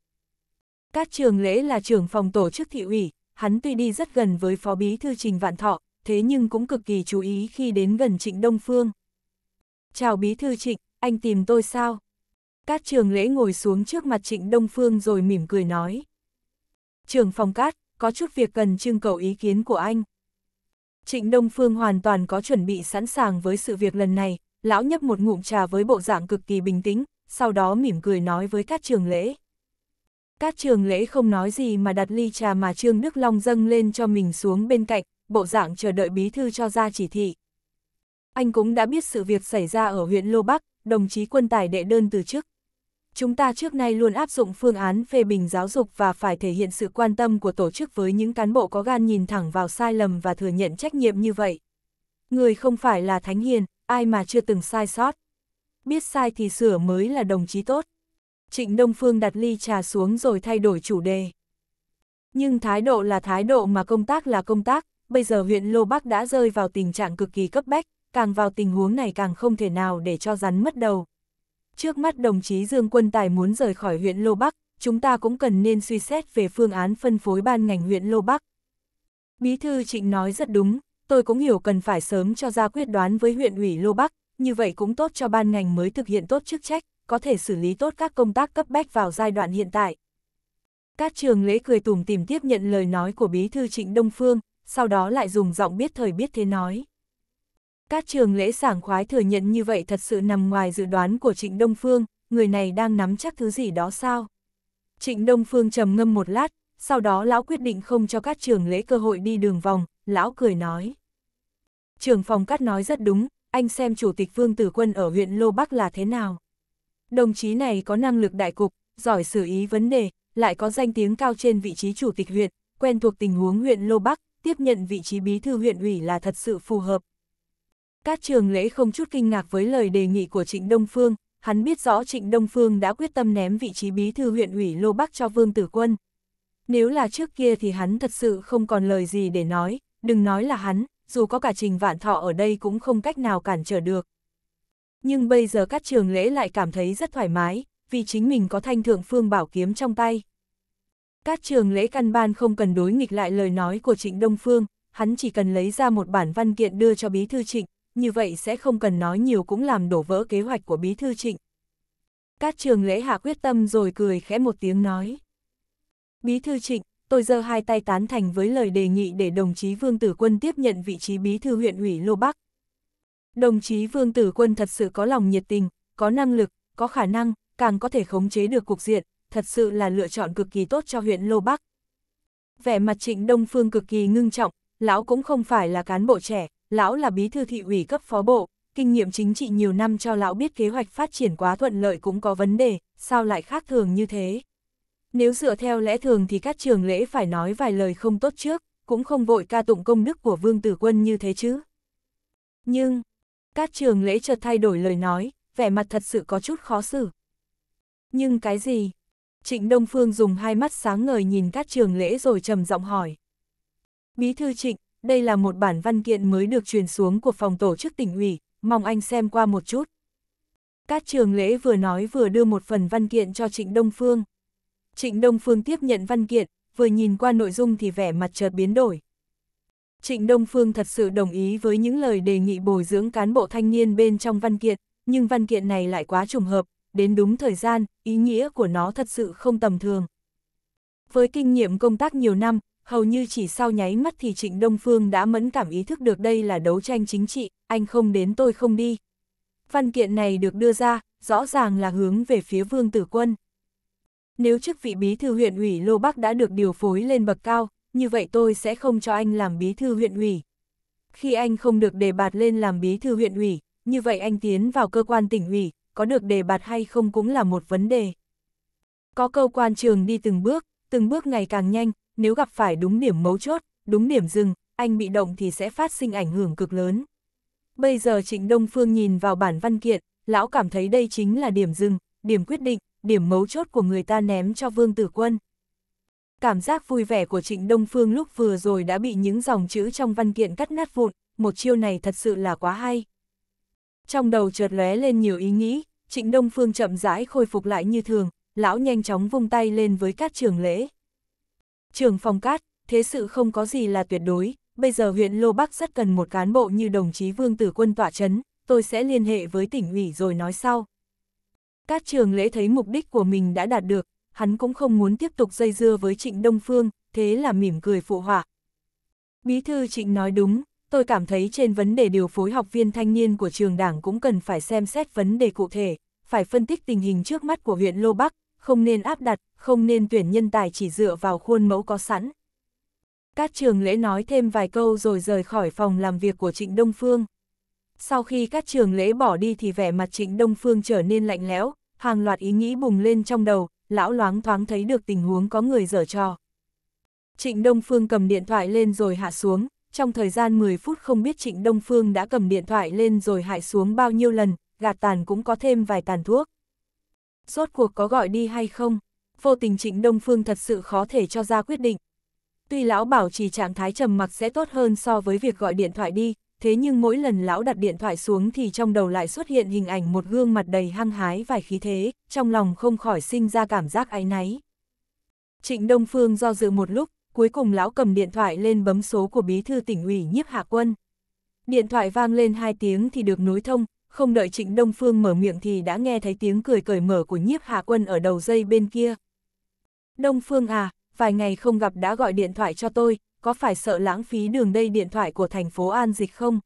Cát trường lễ là trưởng phòng tổ chức thị ủy, hắn tuy đi rất gần với Phó Bí Thư Trình Vạn Thọ, thế nhưng cũng cực kỳ chú ý khi đến gần Trịnh Đông Phương. Chào Bí Thư Trịnh, anh tìm tôi sao? Cát trường lễ ngồi xuống trước mặt Trịnh Đông Phương rồi mỉm cười nói. Trường phòng Cát, có chút việc cần trưng cầu ý kiến của anh. Trịnh Đông Phương hoàn toàn có chuẩn bị sẵn sàng với sự việc lần này, lão nhấp một ngụm trà với bộ dạng cực kỳ bình tĩnh, sau đó mỉm cười nói với Cát trường lễ. Các trường lễ không nói gì mà đặt ly trà mà Trương Đức Long dâng lên cho mình xuống bên cạnh, bộ dạng chờ đợi bí thư cho ra chỉ thị. Anh cũng đã biết sự việc xảy ra ở huyện Lô Bắc, đồng chí quân tài đệ đơn từ chức. Chúng ta trước nay luôn áp dụng phương án phê bình giáo dục và phải thể hiện sự quan tâm của tổ chức với những cán bộ có gan nhìn thẳng vào sai lầm và thừa nhận trách nhiệm như vậy. Người không phải là thánh hiền, ai mà chưa từng sai sót. Biết sai thì sửa mới là đồng chí tốt. Trịnh Đông Phương đặt ly trà xuống rồi thay đổi chủ đề. Nhưng thái độ là thái độ mà công tác là công tác, bây giờ huyện Lô Bắc đã rơi vào tình trạng cực kỳ cấp bách, càng vào tình huống này càng không thể nào để cho rắn mất đầu. Trước mắt đồng chí Dương Quân Tài muốn rời khỏi huyện Lô Bắc, chúng ta cũng cần nên suy xét về phương án phân phối ban ngành huyện Lô Bắc. Bí thư Trịnh nói rất đúng, tôi cũng hiểu cần phải sớm cho ra quyết đoán với huyện ủy Lô Bắc, như vậy cũng tốt cho ban ngành mới thực hiện tốt chức trách, có thể xử lý tốt các công tác cấp bách vào giai đoạn hiện tại. Các trường lễ cười tủm tìm tiếp nhận lời nói của bí thư trịnh Đông Phương, sau đó lại dùng giọng biết thời biết thế nói. Các trường lễ sảng khoái thừa nhận như vậy thật sự nằm ngoài dự đoán của trịnh Đông Phương, người này đang nắm chắc thứ gì đó sao? Trịnh Đông Phương trầm ngâm một lát, sau đó lão quyết định không cho các trường lễ cơ hội đi đường vòng, lão cười nói. Trường phòng cắt nói rất đúng, anh xem chủ tịch Vương Tử Quân ở huyện Lô Bắc là thế nào? Đồng chí này có năng lực đại cục, giỏi xử ý vấn đề, lại có danh tiếng cao trên vị trí chủ tịch huyện, quen thuộc tình huống huyện Lô Bắc, tiếp nhận vị trí bí thư huyện ủy là thật sự phù hợp. Các trường lễ không chút kinh ngạc với lời đề nghị của Trịnh Đông Phương, hắn biết rõ Trịnh Đông Phương đã quyết tâm ném vị trí bí thư huyện ủy Lô Bắc cho Vương Tử Quân. Nếu là trước kia thì hắn thật sự không còn lời gì để nói, đừng nói là hắn, dù có cả Trình Vạn Thọ ở đây cũng không cách nào cản trở được. Nhưng bây giờ các trường lễ lại cảm thấy rất thoải mái, vì chính mình có thanh thượng phương bảo kiếm trong tay. Các trường lễ căn ban không cần đối nghịch lại lời nói của Trịnh Đông Phương, hắn chỉ cần lấy ra một bản văn kiện đưa cho Bí Thư Trịnh, như vậy sẽ không cần nói nhiều cũng làm đổ vỡ kế hoạch của Bí Thư Trịnh. Các trường lễ hạ quyết tâm rồi cười khẽ một tiếng nói. Bí Thư Trịnh, tôi giơ hai tay tán thành với lời đề nghị để đồng chí Vương Tử Quân tiếp nhận vị trí Bí Thư huyện ủy Lô Bắc, Đồng chí Vương Tử Quân thật sự có lòng nhiệt tình, có năng lực, có khả năng, càng có thể khống chế được cục diện, thật sự là lựa chọn cực kỳ tốt cho huyện Lô Bắc. Vẻ mặt trịnh Đông Phương cực kỳ ngưng trọng, lão cũng không phải là cán bộ trẻ, lão là bí thư thị ủy cấp phó bộ, kinh nghiệm chính trị nhiều năm cho lão biết kế hoạch phát triển quá thuận lợi cũng có vấn đề, sao lại khác thường như thế. Nếu dựa theo lẽ thường thì các trường lễ phải nói vài lời không tốt trước, cũng không vội ca tụng công đức của Vương Tử Quân như thế chứ. Nhưng, Cát trường lễ chợt thay đổi lời nói, vẻ mặt thật sự có chút khó xử. Nhưng cái gì? Trịnh Đông Phương dùng hai mắt sáng ngời nhìn Cát trường lễ rồi trầm giọng hỏi. Bí thư trịnh, đây là một bản văn kiện mới được truyền xuống của phòng tổ chức tỉnh ủy, mong anh xem qua một chút. Cát trường lễ vừa nói vừa đưa một phần văn kiện cho Trịnh Đông Phương. Trịnh Đông Phương tiếp nhận văn kiện, vừa nhìn qua nội dung thì vẻ mặt chợt biến đổi. Trịnh Đông Phương thật sự đồng ý với những lời đề nghị bồi dưỡng cán bộ thanh niên bên trong văn kiện, nhưng văn kiện này lại quá trùng hợp, đến đúng thời gian, ý nghĩa của nó thật sự không tầm thường. Với kinh nghiệm công tác nhiều năm, hầu như chỉ sau nháy mắt thì Trịnh Đông Phương đã mẫn cảm ý thức được đây là đấu tranh chính trị, anh không đến tôi không đi. Văn kiện này được đưa ra, rõ ràng là hướng về phía Vương Tử Quân. Nếu chức vị bí thư huyện ủy Lô Bắc đã được điều phối lên bậc cao, như vậy tôi sẽ không cho anh làm bí thư huyện ủy. Khi anh không được đề bạt lên làm bí thư huyện ủy, như vậy anh tiến vào cơ quan tỉnh ủy, có được đề bạt hay không cũng là một vấn đề. Có cơ quan trường đi từng bước, từng bước ngày càng nhanh, nếu gặp phải đúng điểm mấu chốt, đúng điểm dừng, anh bị động thì sẽ phát sinh ảnh hưởng cực lớn. Bây giờ Trịnh Đông Phương nhìn vào bản văn kiện, lão cảm thấy đây chính là điểm dừng, điểm quyết định, điểm mấu chốt của người ta ném cho Vương Tử Quân. Cảm giác vui vẻ của Trịnh Đông Phương lúc vừa rồi đã bị những dòng chữ trong văn kiện cắt nát vụn, một chiêu này thật sự là quá hay. Trong đầu chợt lóe lên nhiều ý nghĩ, Trịnh Đông Phương chậm rãi khôi phục lại như thường, lão nhanh chóng vung tay lên với các trường lễ. Trường phòng cát, thế sự không có gì là tuyệt đối, bây giờ huyện Lô Bắc rất cần một cán bộ như đồng chí Vương Tử Quân tỏa chấn, tôi sẽ liên hệ với tỉnh ủy rồi nói sau. Các trường lễ thấy mục đích của mình đã đạt được, hắn cũng không muốn tiếp tục dây dưa với trịnh Đông Phương, thế là mỉm cười phụ họa. Bí thư trịnh nói đúng, tôi cảm thấy trên vấn đề điều phối học viên thanh niên của trường đảng cũng cần phải xem xét vấn đề cụ thể, phải phân tích tình hình trước mắt của huyện Lô Bắc, không nên áp đặt, không nên tuyển nhân tài chỉ dựa vào khuôn mẫu có sẵn. Các trường lễ nói thêm vài câu rồi rời khỏi phòng làm việc của Trịnh Đông Phương. Sau khi các trường lễ bỏ đi thì vẻ mặt Trịnh Đông Phương trở nên lạnh lẽo, hàng loạt ý nghĩ bùng lên trong đầu, lão loáng thoáng thấy được tình huống có người dở trò. Trịnh Đông Phương cầm điện thoại lên rồi hạ xuống, trong thời gian 10 phút không biết Trịnh Đông Phương đã cầm điện thoại lên rồi hại xuống bao nhiêu lần, gạt tàn cũng có thêm vài tàn thuốc. Rốt cuộc có gọi đi hay không? Vô tình Trịnh Đông Phương thật sự khó thể cho ra quyết định. Tuy lão bảo trì trạng thái trầm mặc sẽ tốt hơn so với việc gọi điện thoại đi, thế nhưng mỗi lần lão đặt điện thoại xuống thì trong đầu lại xuất hiện hình ảnh một gương mặt đầy hăng hái vài khí thế, trong lòng không khỏi sinh ra cảm giác áy náy. Trịnh Đông Phương do dự một lúc, cuối cùng lão cầm điện thoại lên bấm số của bí thư tỉnh ủy nhiếp hạ quân. Điện thoại vang lên hai tiếng thì được nối thông, không đợi trịnh Đông Phương mở miệng thì đã nghe thấy tiếng cười cởi mở của nhiếp hạ quân ở đầu dây bên kia. Đông Phương à, vài ngày không gặp đã gọi điện thoại cho tôi, có phải sợ lãng phí đường đây điện thoại của thành phố An Dịch không?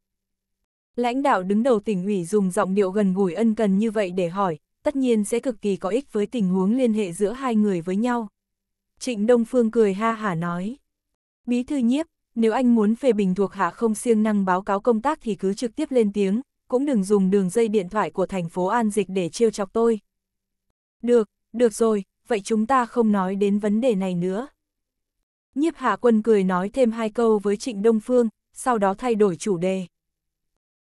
Lãnh đạo đứng đầu tỉnh ủy dùng giọng điệu gần gũi ân cần như vậy để hỏi, tất nhiên sẽ cực kỳ có ích với tình huống liên hệ giữa hai người với nhau. Trịnh Đông Phương cười ha hả nói. Bí thư nhiếp, nếu anh muốn phê bình thuộc hạ không siêng năng báo cáo công tác thì cứ trực tiếp lên tiếng, cũng đừng dùng đường dây điện thoại của thành phố An Dịch để trêu chọc tôi. Được, được rồi, vậy chúng ta không nói đến vấn đề này nữa. Nhiếp Hà Quân cười nói thêm hai câu với Trịnh Đông Phương, sau đó thay đổi chủ đề.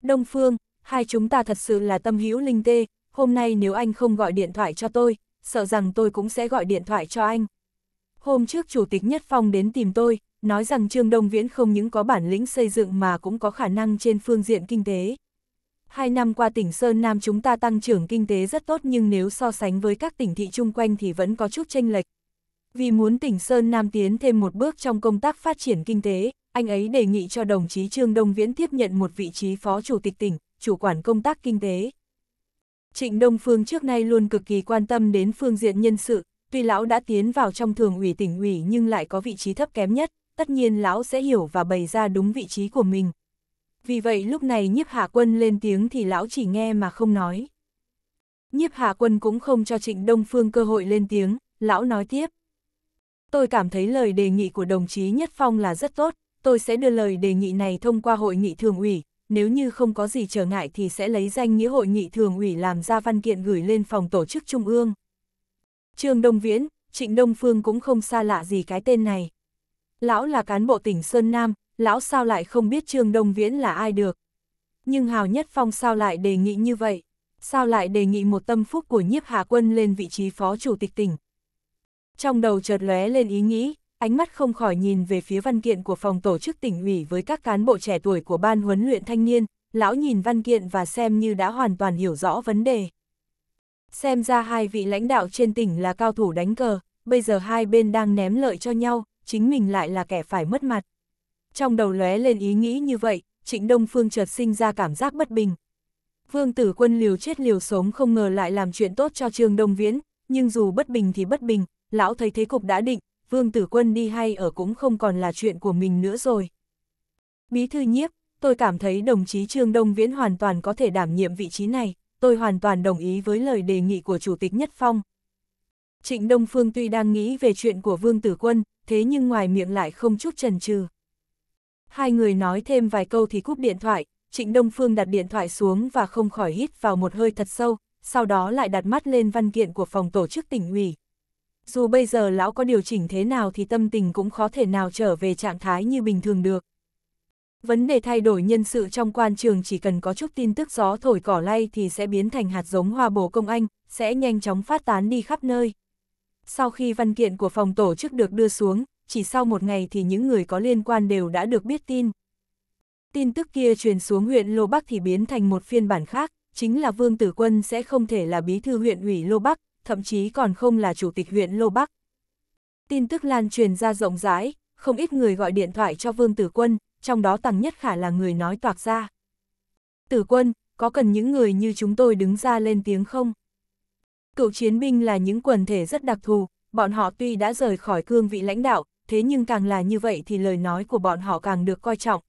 Đông Phương, hai chúng ta thật sự là tâm hữu linh tê, hôm nay nếu anh không gọi điện thoại cho tôi, sợ rằng tôi cũng sẽ gọi điện thoại cho anh. Hôm trước Chủ tịch Nhất Phong đến tìm tôi, nói rằng Trương Đông Viễn không những có bản lĩnh xây dựng mà cũng có khả năng trên phương diện kinh tế. Hai năm qua tỉnh Sơn Nam chúng ta tăng trưởng kinh tế rất tốt nhưng nếu so sánh với các tỉnh thị chung quanh thì vẫn có chút chênh lệch, vì muốn tỉnh Sơn Nam tiến thêm một bước trong công tác phát triển kinh tế, anh ấy đề nghị cho đồng chí Trương Đông Viễn tiếp nhận một vị trí phó chủ tịch tỉnh, chủ quản công tác kinh tế. Trịnh Đông Phương trước nay luôn cực kỳ quan tâm đến phương diện nhân sự, tuy lão đã tiến vào trong thường ủy tỉnh ủy nhưng lại có vị trí thấp kém nhất, tất nhiên lão sẽ hiểu và bày ra đúng vị trí của mình. Vì vậy lúc này nhiếp hạ quân lên tiếng thì lão chỉ nghe mà không nói. Nhiếp hạ quân cũng không cho trịnh Đông Phương cơ hội lên tiếng, lão nói tiếp tôi cảm thấy lời đề nghị của đồng chí Nhất Phong là rất tốt, tôi sẽ đưa lời đề nghị này thông qua hội nghị thường ủy, nếu như không có gì trở ngại thì sẽ lấy danh nghĩa hội nghị thường ủy làm ra văn kiện gửi lên phòng tổ chức trung ương. Trương Đông Viễn, Trịnh Đông Phương cũng không xa lạ gì cái tên này. Lão là cán bộ tỉnh Sơn Nam, lão sao lại không biết Trương Đông Viễn là ai được. Nhưng Hào Nhất Phong sao lại đề nghị như vậy? Sao lại đề nghị một tâm phúc của nhiếp hạ quân lên vị trí phó chủ tịch tỉnh, trong đầu chợt lóe lên ý nghĩ, ánh mắt không khỏi nhìn về phía văn kiện của phòng tổ chức tỉnh ủy với các cán bộ trẻ tuổi của ban huấn luyện thanh niên, lão nhìn văn kiện và xem như đã hoàn toàn hiểu rõ vấn đề. Xem ra hai vị lãnh đạo trên tỉnh là cao thủ đánh cờ, bây giờ hai bên đang ném lợi cho nhau, chính mình lại là kẻ phải mất mặt. Trong đầu lóe lên ý nghĩ như vậy, Trịnh Đông Phương chợt sinh ra cảm giác bất bình. Vương tử quân liều chết liều sống không ngờ lại làm chuyện tốt cho Trương Đông Viễn, nhưng dù bất bình thì bất bình, lão thấy thế cục đã định, vương tử quân đi hay ở cũng không còn là chuyện của mình nữa rồi. Bí thư nhiếp, tôi cảm thấy đồng chí Trương Đông Viễn hoàn toàn có thể đảm nhiệm vị trí này, tôi hoàn toàn đồng ý với lời đề nghị của Chủ tịch Nhất Phong. Trịnh Đông Phương tuy đang nghĩ về chuyện của Vương Tử Quân, thế nhưng ngoài miệng lại không chút chần chừ. Hai người nói thêm vài câu thì cúp điện thoại, Trịnh Đông Phương đặt điện thoại xuống và không khỏi hít vào một hơi thật sâu, sau đó lại đặt mắt lên văn kiện của phòng tổ chức tỉnh ủy dù bây giờ lão có điều chỉnh thế nào thì tâm tình cũng khó thể nào trở về trạng thái như bình thường được. Vấn đề thay đổi nhân sự trong quan trường chỉ cần có chút tin tức gió thổi cỏ lay thì sẽ biến thành hạt giống hoa bồ công anh, sẽ nhanh chóng phát tán đi khắp nơi. Sau khi văn kiện của phòng tổ chức được đưa xuống, chỉ sau một ngày thì những người có liên quan đều đã được biết tin. Tin tức kia truyền xuống huyện Lô Bắc thì biến thành một phiên bản khác, chính là Vương Tử Quân sẽ không thể là bí thư huyện ủy Lô Bắc, thậm chí còn không là chủ tịch huyện Lô Bắc. Tin tức lan truyền ra rộng rãi, không ít người gọi điện thoại cho Vương Tử Quân, trong đó Tăng Nhất Khả là người nói toạc ra. Tử Quân, có cần những người như chúng tôi đứng ra lên tiếng không? Cựu chiến binh là những quần thể rất đặc thù, bọn họ tuy đã rời khỏi cương vị lãnh đạo, thế nhưng càng là như vậy thì lời nói của bọn họ càng được coi trọng.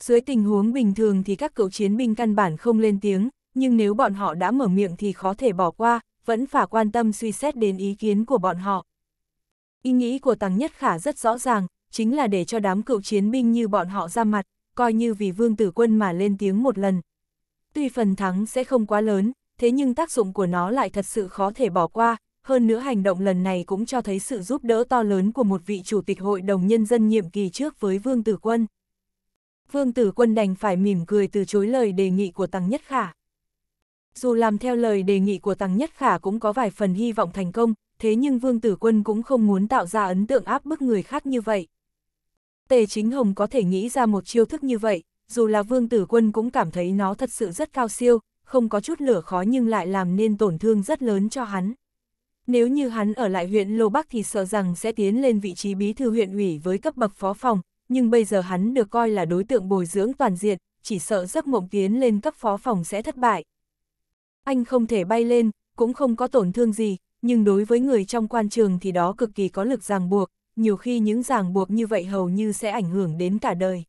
Dưới tình huống bình thường thì các cựu chiến binh căn bản không lên tiếng, nhưng nếu bọn họ đã mở miệng thì khó thể bỏ qua, vẫn phải quan tâm suy xét đến ý kiến của bọn họ. Ý nghĩ của Tăng Nhất Khả rất rõ ràng, chính là để cho đám cựu chiến binh như bọn họ ra mặt, coi như vì vương tử quân mà lên tiếng một lần. Tuy phần thắng sẽ không quá lớn, thế nhưng tác dụng của nó lại thật sự khó thể bỏ qua, hơn nữa hành động lần này cũng cho thấy sự giúp đỡ to lớn của một vị chủ tịch hội đồng nhân dân nhiệm kỳ trước với vương tử quân. Vương tử quân đành phải mỉm cười từ chối lời đề nghị của Tăng Nhất Khả. Dù làm theo lời đề nghị của Tăng Nhất Khả cũng có vài phần hy vọng thành công, thế nhưng Vương Tử Quân cũng không muốn tạo ra ấn tượng áp bức người khác như vậy. Tề Chính Hồng có thể nghĩ ra một chiêu thức như vậy, dù là Vương Tử Quân cũng cảm thấy nó thật sự rất cao siêu, không có chút lửa khó nhưng lại làm nên tổn thương rất lớn cho hắn. Nếu như hắn ở lại huyện Lô Bắc thì sợ rằng sẽ tiến lên vị trí bí thư huyện ủy với cấp bậc phó phòng, nhưng bây giờ hắn được coi là đối tượng bồi dưỡng toàn diện, chỉ sợ giấc mộng tiến lên cấp phó phòng sẽ thất bại, anh không thể bay lên, cũng không có tổn thương gì, nhưng đối với người trong quan trường thì đó cực kỳ có lực ràng buộc, nhiều khi những ràng buộc như vậy hầu như sẽ ảnh hưởng đến cả đời.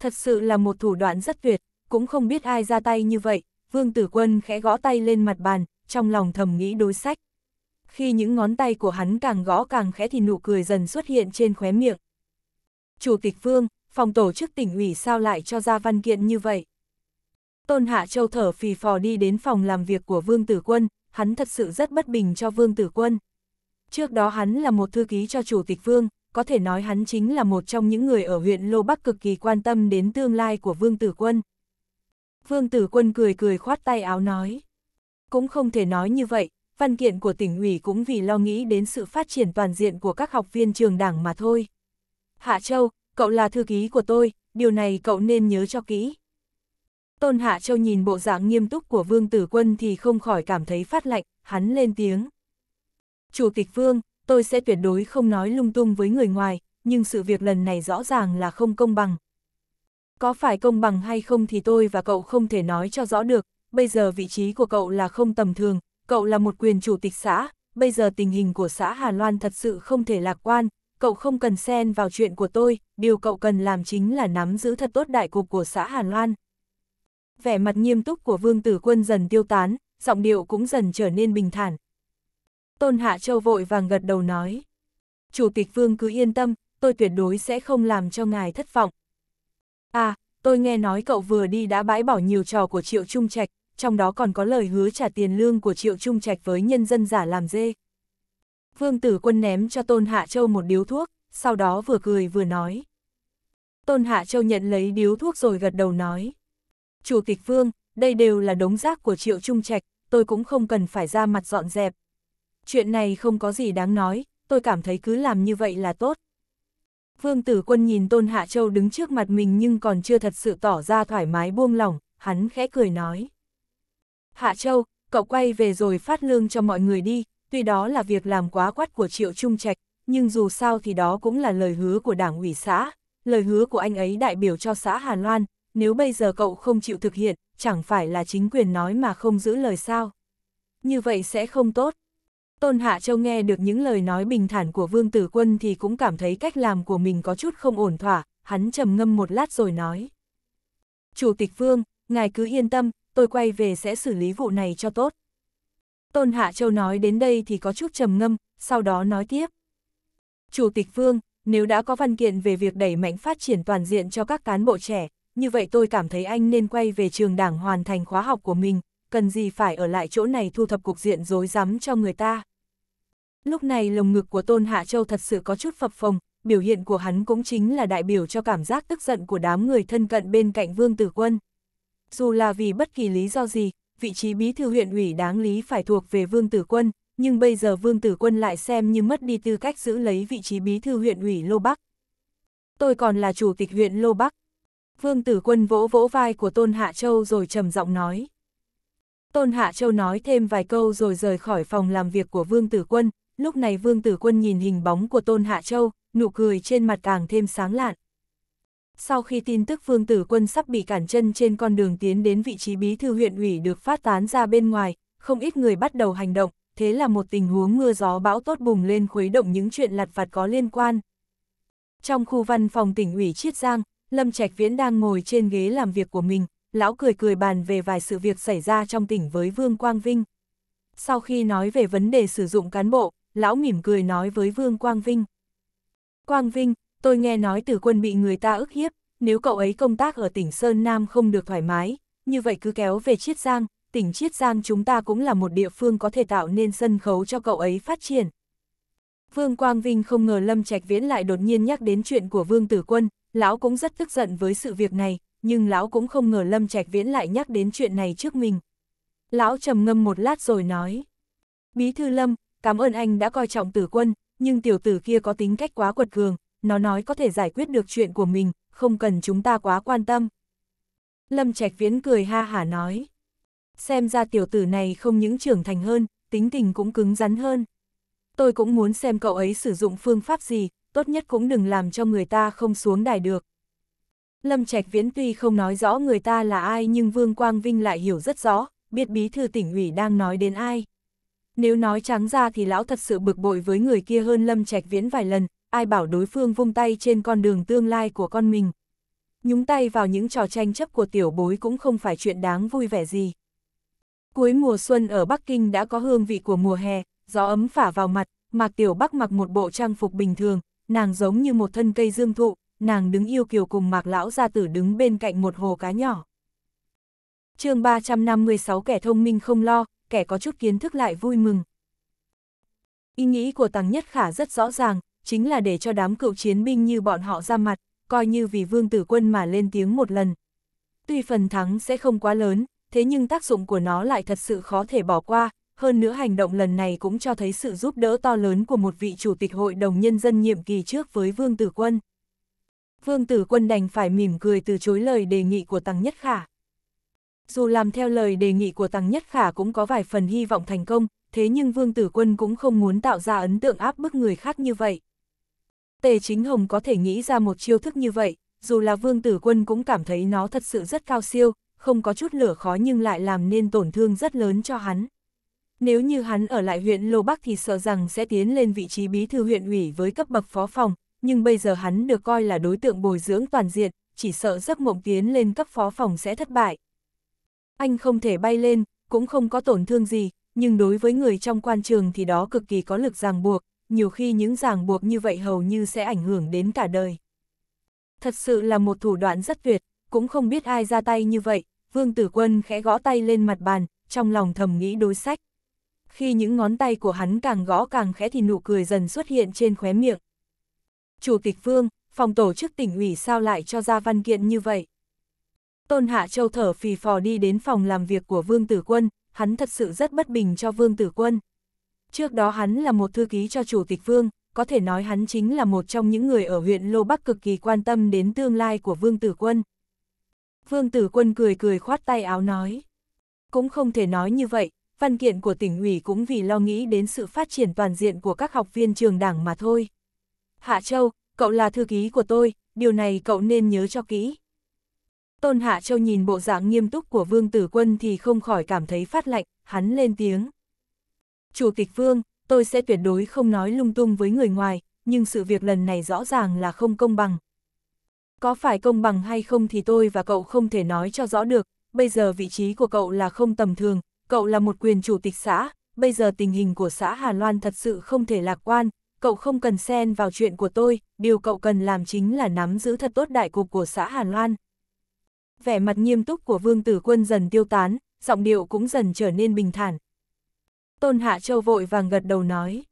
Thật sự là một thủ đoạn rất tuyệt, cũng không biết ai ra tay như vậy, Vương Tử Quân khẽ gõ tay lên mặt bàn, trong lòng thầm nghĩ đối sách. Khi những ngón tay của hắn càng gõ càng khẽ thì nụ cười dần xuất hiện trên khóe miệng. Chủ tịch Vương, phòng tổ chức tỉnh ủy sao lại cho ra văn kiện như vậy? Tôn Hạ Châu thở phì phò đi đến phòng làm việc của Vương Tử Quân, hắn thật sự rất bất bình cho Vương Tử Quân. Trước đó hắn là một thư ký cho Chủ tịch Vương, có thể nói hắn chính là một trong những người ở huyện Lô Bắc cực kỳ quan tâm đến tương lai của Vương Tử Quân. Vương Tử Quân cười cười khoát tay áo nói. Cũng không thể nói như vậy, văn kiện của tỉnh ủy cũng vì lo nghĩ đến sự phát triển toàn diện của các học viên trường đảng mà thôi. Hạ Châu, cậu là thư ký của tôi, điều này cậu nên nhớ cho kỹ. Tôn Hạ Châu nhìn bộ dạng nghiêm túc của Vương Tử Quân thì không khỏi cảm thấy phát lạnh, hắn lên tiếng. Chủ tịch Vương, tôi sẽ tuyệt đối không nói lung tung với người ngoài, nhưng sự việc lần này rõ ràng là không công bằng. Có phải công bằng hay không thì tôi và cậu không thể nói cho rõ được, bây giờ vị trí của cậu là không tầm thường, cậu là một quyền chủ tịch xã, bây giờ tình hình của xã Hà Loan thật sự không thể lạc quan, cậu không cần xen vào chuyện của tôi, điều cậu cần làm chính là nắm giữ thật tốt đại cục của xã Hà Loan, vẻ mặt nghiêm túc của Vương Tử Quân dần tiêu tán, giọng điệu cũng dần trở nên bình thản. Tôn Hạ Châu vội vàng gật đầu nói. Chủ tịch Vương cứ yên tâm, tôi tuyệt đối sẽ không làm cho ngài thất vọng. À, tôi nghe nói cậu vừa đi đã bãi bỏ nhiều trò của Triệu Trung Trạch, trong đó còn có lời hứa trả tiền lương của Triệu Trung Trạch với nhân dân giả làm dê. Vương Tử Quân ném cho Tôn Hạ Châu một điếu thuốc, sau đó vừa cười vừa nói. Tôn Hạ Châu nhận lấy điếu thuốc rồi gật đầu nói chủ tịch vương, đây đều là đống rác của triệu trung trạch, tôi cũng không cần phải ra mặt dọn dẹp. Chuyện này không có gì đáng nói, tôi cảm thấy cứ làm như vậy là tốt. Vương tử quân nhìn Tôn Hạ Châu đứng trước mặt mình nhưng còn chưa thật sự tỏ ra thoải mái buông lỏng, hắn khẽ cười nói. Hạ Châu, cậu quay về rồi phát lương cho mọi người đi, tuy đó là việc làm quá quát của Triệu Trung Trạch, nhưng dù sao thì đó cũng là lời hứa của đảng ủy xã, lời hứa của anh ấy đại biểu cho xã Hà Loan, nếu bây giờ cậu không chịu thực hiện, chẳng phải là chính quyền nói mà không giữ lời sao. Như vậy sẽ không tốt. Tôn Hạ Châu nghe được những lời nói bình thản của Vương Tử Quân thì cũng cảm thấy cách làm của mình có chút không ổn thỏa, hắn trầm ngâm một lát rồi nói. Chủ tịch Vương, ngài cứ yên tâm, tôi quay về sẽ xử lý vụ này cho tốt. Tôn Hạ Châu nói đến đây thì có chút trầm ngâm, sau đó nói tiếp. Chủ tịch Vương, nếu đã có văn kiện về việc đẩy mạnh phát triển toàn diện cho các cán bộ trẻ, như vậy tôi cảm thấy anh nên quay về trường đảng hoàn thành khóa học của mình, cần gì phải ở lại chỗ này thu thập cục diện rối rắm cho người ta. Lúc này lồng ngực của Tôn Hạ Châu thật sự có chút phập phồng, biểu hiện của hắn cũng chính là đại biểu cho cảm giác tức giận của đám người thân cận bên cạnh Vương Tử Quân. Dù là vì bất kỳ lý do gì, vị trí bí thư huyện ủy đáng lý phải thuộc về Vương Tử Quân, nhưng bây giờ Vương Tử Quân lại xem như mất đi tư cách giữ lấy vị trí bí thư huyện ủy Lô Bắc. Tôi còn là chủ tịch huyện Lô Bắc, Vương Tử Quân vỗ vỗ vai của Tôn Hạ Châu rồi trầm giọng nói. Tôn Hạ Châu nói thêm vài câu rồi rời khỏi phòng làm việc của Vương Tử Quân, lúc này Vương Tử Quân nhìn hình bóng của Tôn Hạ Châu, nụ cười trên mặt càng thêm sáng lạn. Sau khi tin tức Vương Tử Quân sắp bị cản chân trên con đường tiến đến vị trí bí thư huyện ủy được phát tán ra bên ngoài, không ít người bắt đầu hành động, thế là một tình huống mưa gió bão tốt bùng lên khuấy động những chuyện lặt vặt có liên quan. Trong khu văn phòng tỉnh ủy Chiết Giang, Lâm Trạch Viễn đang ngồi trên ghế làm việc của mình, lão cười cười bàn về vài sự việc xảy ra trong tỉnh với Vương Quang Vinh. Sau khi nói về vấn đề sử dụng cán bộ, lão mỉm cười nói với Vương Quang Vinh. Quang Vinh, tôi nghe nói từ quân bị người ta ức hiếp, nếu cậu ấy công tác ở tỉnh Sơn Nam không được thoải mái, như vậy cứ kéo về Chiết Giang, tỉnh Chiết Giang chúng ta cũng là một địa phương có thể tạo nên sân khấu cho cậu ấy phát triển. Vương Quang Vinh không ngờ Lâm Trạch Viễn lại đột nhiên nhắc đến chuyện của Vương Tử Quân, lão cũng rất tức giận với sự việc này, nhưng lão cũng không ngờ Lâm Trạch Viễn lại nhắc đến chuyện này trước mình. Lão trầm ngâm một lát rồi nói, Bí thư Lâm, cảm ơn anh đã coi trọng tử quân, nhưng tiểu tử kia có tính cách quá quật cường, nó nói có thể giải quyết được chuyện của mình, không cần chúng ta quá quan tâm. Lâm Trạch Viễn cười ha hả nói, xem ra tiểu tử này không những trưởng thành hơn, tính tình cũng cứng rắn hơn. Tôi cũng muốn xem cậu ấy sử dụng phương pháp gì, tốt nhất cũng đừng làm cho người ta không xuống đài được. Lâm Trạch Viễn tuy không nói rõ người ta là ai nhưng Vương Quang Vinh lại hiểu rất rõ, biết bí thư tỉnh ủy đang nói đến ai. Nếu nói trắng ra thì lão thật sự bực bội với người kia hơn Lâm Trạch Viễn vài lần, ai bảo đối phương vung tay trên con đường tương lai của con mình. Nhúng tay vào những trò tranh chấp của tiểu bối cũng không phải chuyện đáng vui vẻ gì. Cuối mùa xuân ở Bắc Kinh đã có hương vị của mùa hè, gió ấm phả vào mặt, mà Tiểu Bắc mặc một bộ trang phục bình thường, nàng giống như một thân cây dương thụ, nàng đứng yêu kiều cùng mạc lão gia tử đứng bên cạnh một hồ cá nhỏ. chương 356 kẻ thông minh không lo, kẻ có chút kiến thức lại vui mừng. Ý nghĩ của Tăng Nhất Khả rất rõ ràng, chính là để cho đám cựu chiến binh như bọn họ ra mặt, coi như vì vương tử quân mà lên tiếng một lần. Tuy phần thắng sẽ không quá lớn, thế nhưng tác dụng của nó lại thật sự khó thể bỏ qua, hơn nữa hành động lần này cũng cho thấy sự giúp đỡ to lớn của một vị chủ tịch hội đồng nhân dân nhiệm kỳ trước với Vương Tử Quân. Vương Tử Quân đành phải mỉm cười từ chối lời đề nghị của Tăng Nhất Khả. Dù làm theo lời đề nghị của Tăng Nhất Khả cũng có vài phần hy vọng thành công, thế nhưng Vương Tử Quân cũng không muốn tạo ra ấn tượng áp bức người khác như vậy. Tề Chính Hồng có thể nghĩ ra một chiêu thức như vậy, dù là Vương Tử Quân cũng cảm thấy nó thật sự rất cao siêu, không có chút lửa khó nhưng lại làm nên tổn thương rất lớn cho hắn. Nếu như hắn ở lại huyện Lô Bắc thì sợ rằng sẽ tiến lên vị trí bí thư huyện ủy với cấp bậc phó phòng, nhưng bây giờ hắn được coi là đối tượng bồi dưỡng toàn diện, chỉ sợ giấc mộng tiến lên cấp phó phòng sẽ thất bại. Anh không thể bay lên, cũng không có tổn thương gì, nhưng đối với người trong quan trường thì đó cực kỳ có lực ràng buộc, nhiều khi những ràng buộc như vậy hầu như sẽ ảnh hưởng đến cả đời. Thật sự là một thủ đoạn rất tuyệt, cũng không biết ai ra tay như vậy, Vương Tử Quân khẽ gõ tay lên mặt bàn, trong lòng thầm nghĩ đối sách khi những ngón tay của hắn càng gõ càng khẽ thì nụ cười dần xuất hiện trên khóe miệng. Chủ tịch Vương, phòng tổ chức tỉnh ủy sao lại cho ra văn kiện như vậy? Tôn Hạ Châu thở phì phò đi đến phòng làm việc của Vương Tử Quân, hắn thật sự rất bất bình cho Vương Tử Quân. Trước đó hắn là một thư ký cho Chủ tịch Vương, có thể nói hắn chính là một trong những người ở huyện Lô Bắc cực kỳ quan tâm đến tương lai của Vương Tử Quân. Vương Tử Quân cười cười khoát tay áo nói. Cũng không thể nói như vậy, văn kiện của tỉnh ủy cũng vì lo nghĩ đến sự phát triển toàn diện của các học viên trường đảng mà thôi. Hạ Châu, cậu là thư ký của tôi, điều này cậu nên nhớ cho kỹ. Tôn Hạ Châu nhìn bộ dạng nghiêm túc của Vương Tử Quân thì không khỏi cảm thấy phát lạnh, hắn lên tiếng. Chủ tịch Vương, tôi sẽ tuyệt đối không nói lung tung với người ngoài, nhưng sự việc lần này rõ ràng là không công bằng. Có phải công bằng hay không thì tôi và cậu không thể nói cho rõ được, bây giờ vị trí của cậu là không tầm thường, cậu là một quyền chủ tịch xã, bây giờ tình hình của xã Hà Loan thật sự không thể lạc quan, cậu không cần xen vào chuyện của tôi, điều cậu cần làm chính là nắm giữ thật tốt đại cục của xã Hà Loan. Vẻ mặt nghiêm túc của Vương Tử Quân dần tiêu tán, giọng điệu cũng dần trở nên bình thản. Tôn Hạ Châu vội vàng gật đầu nói.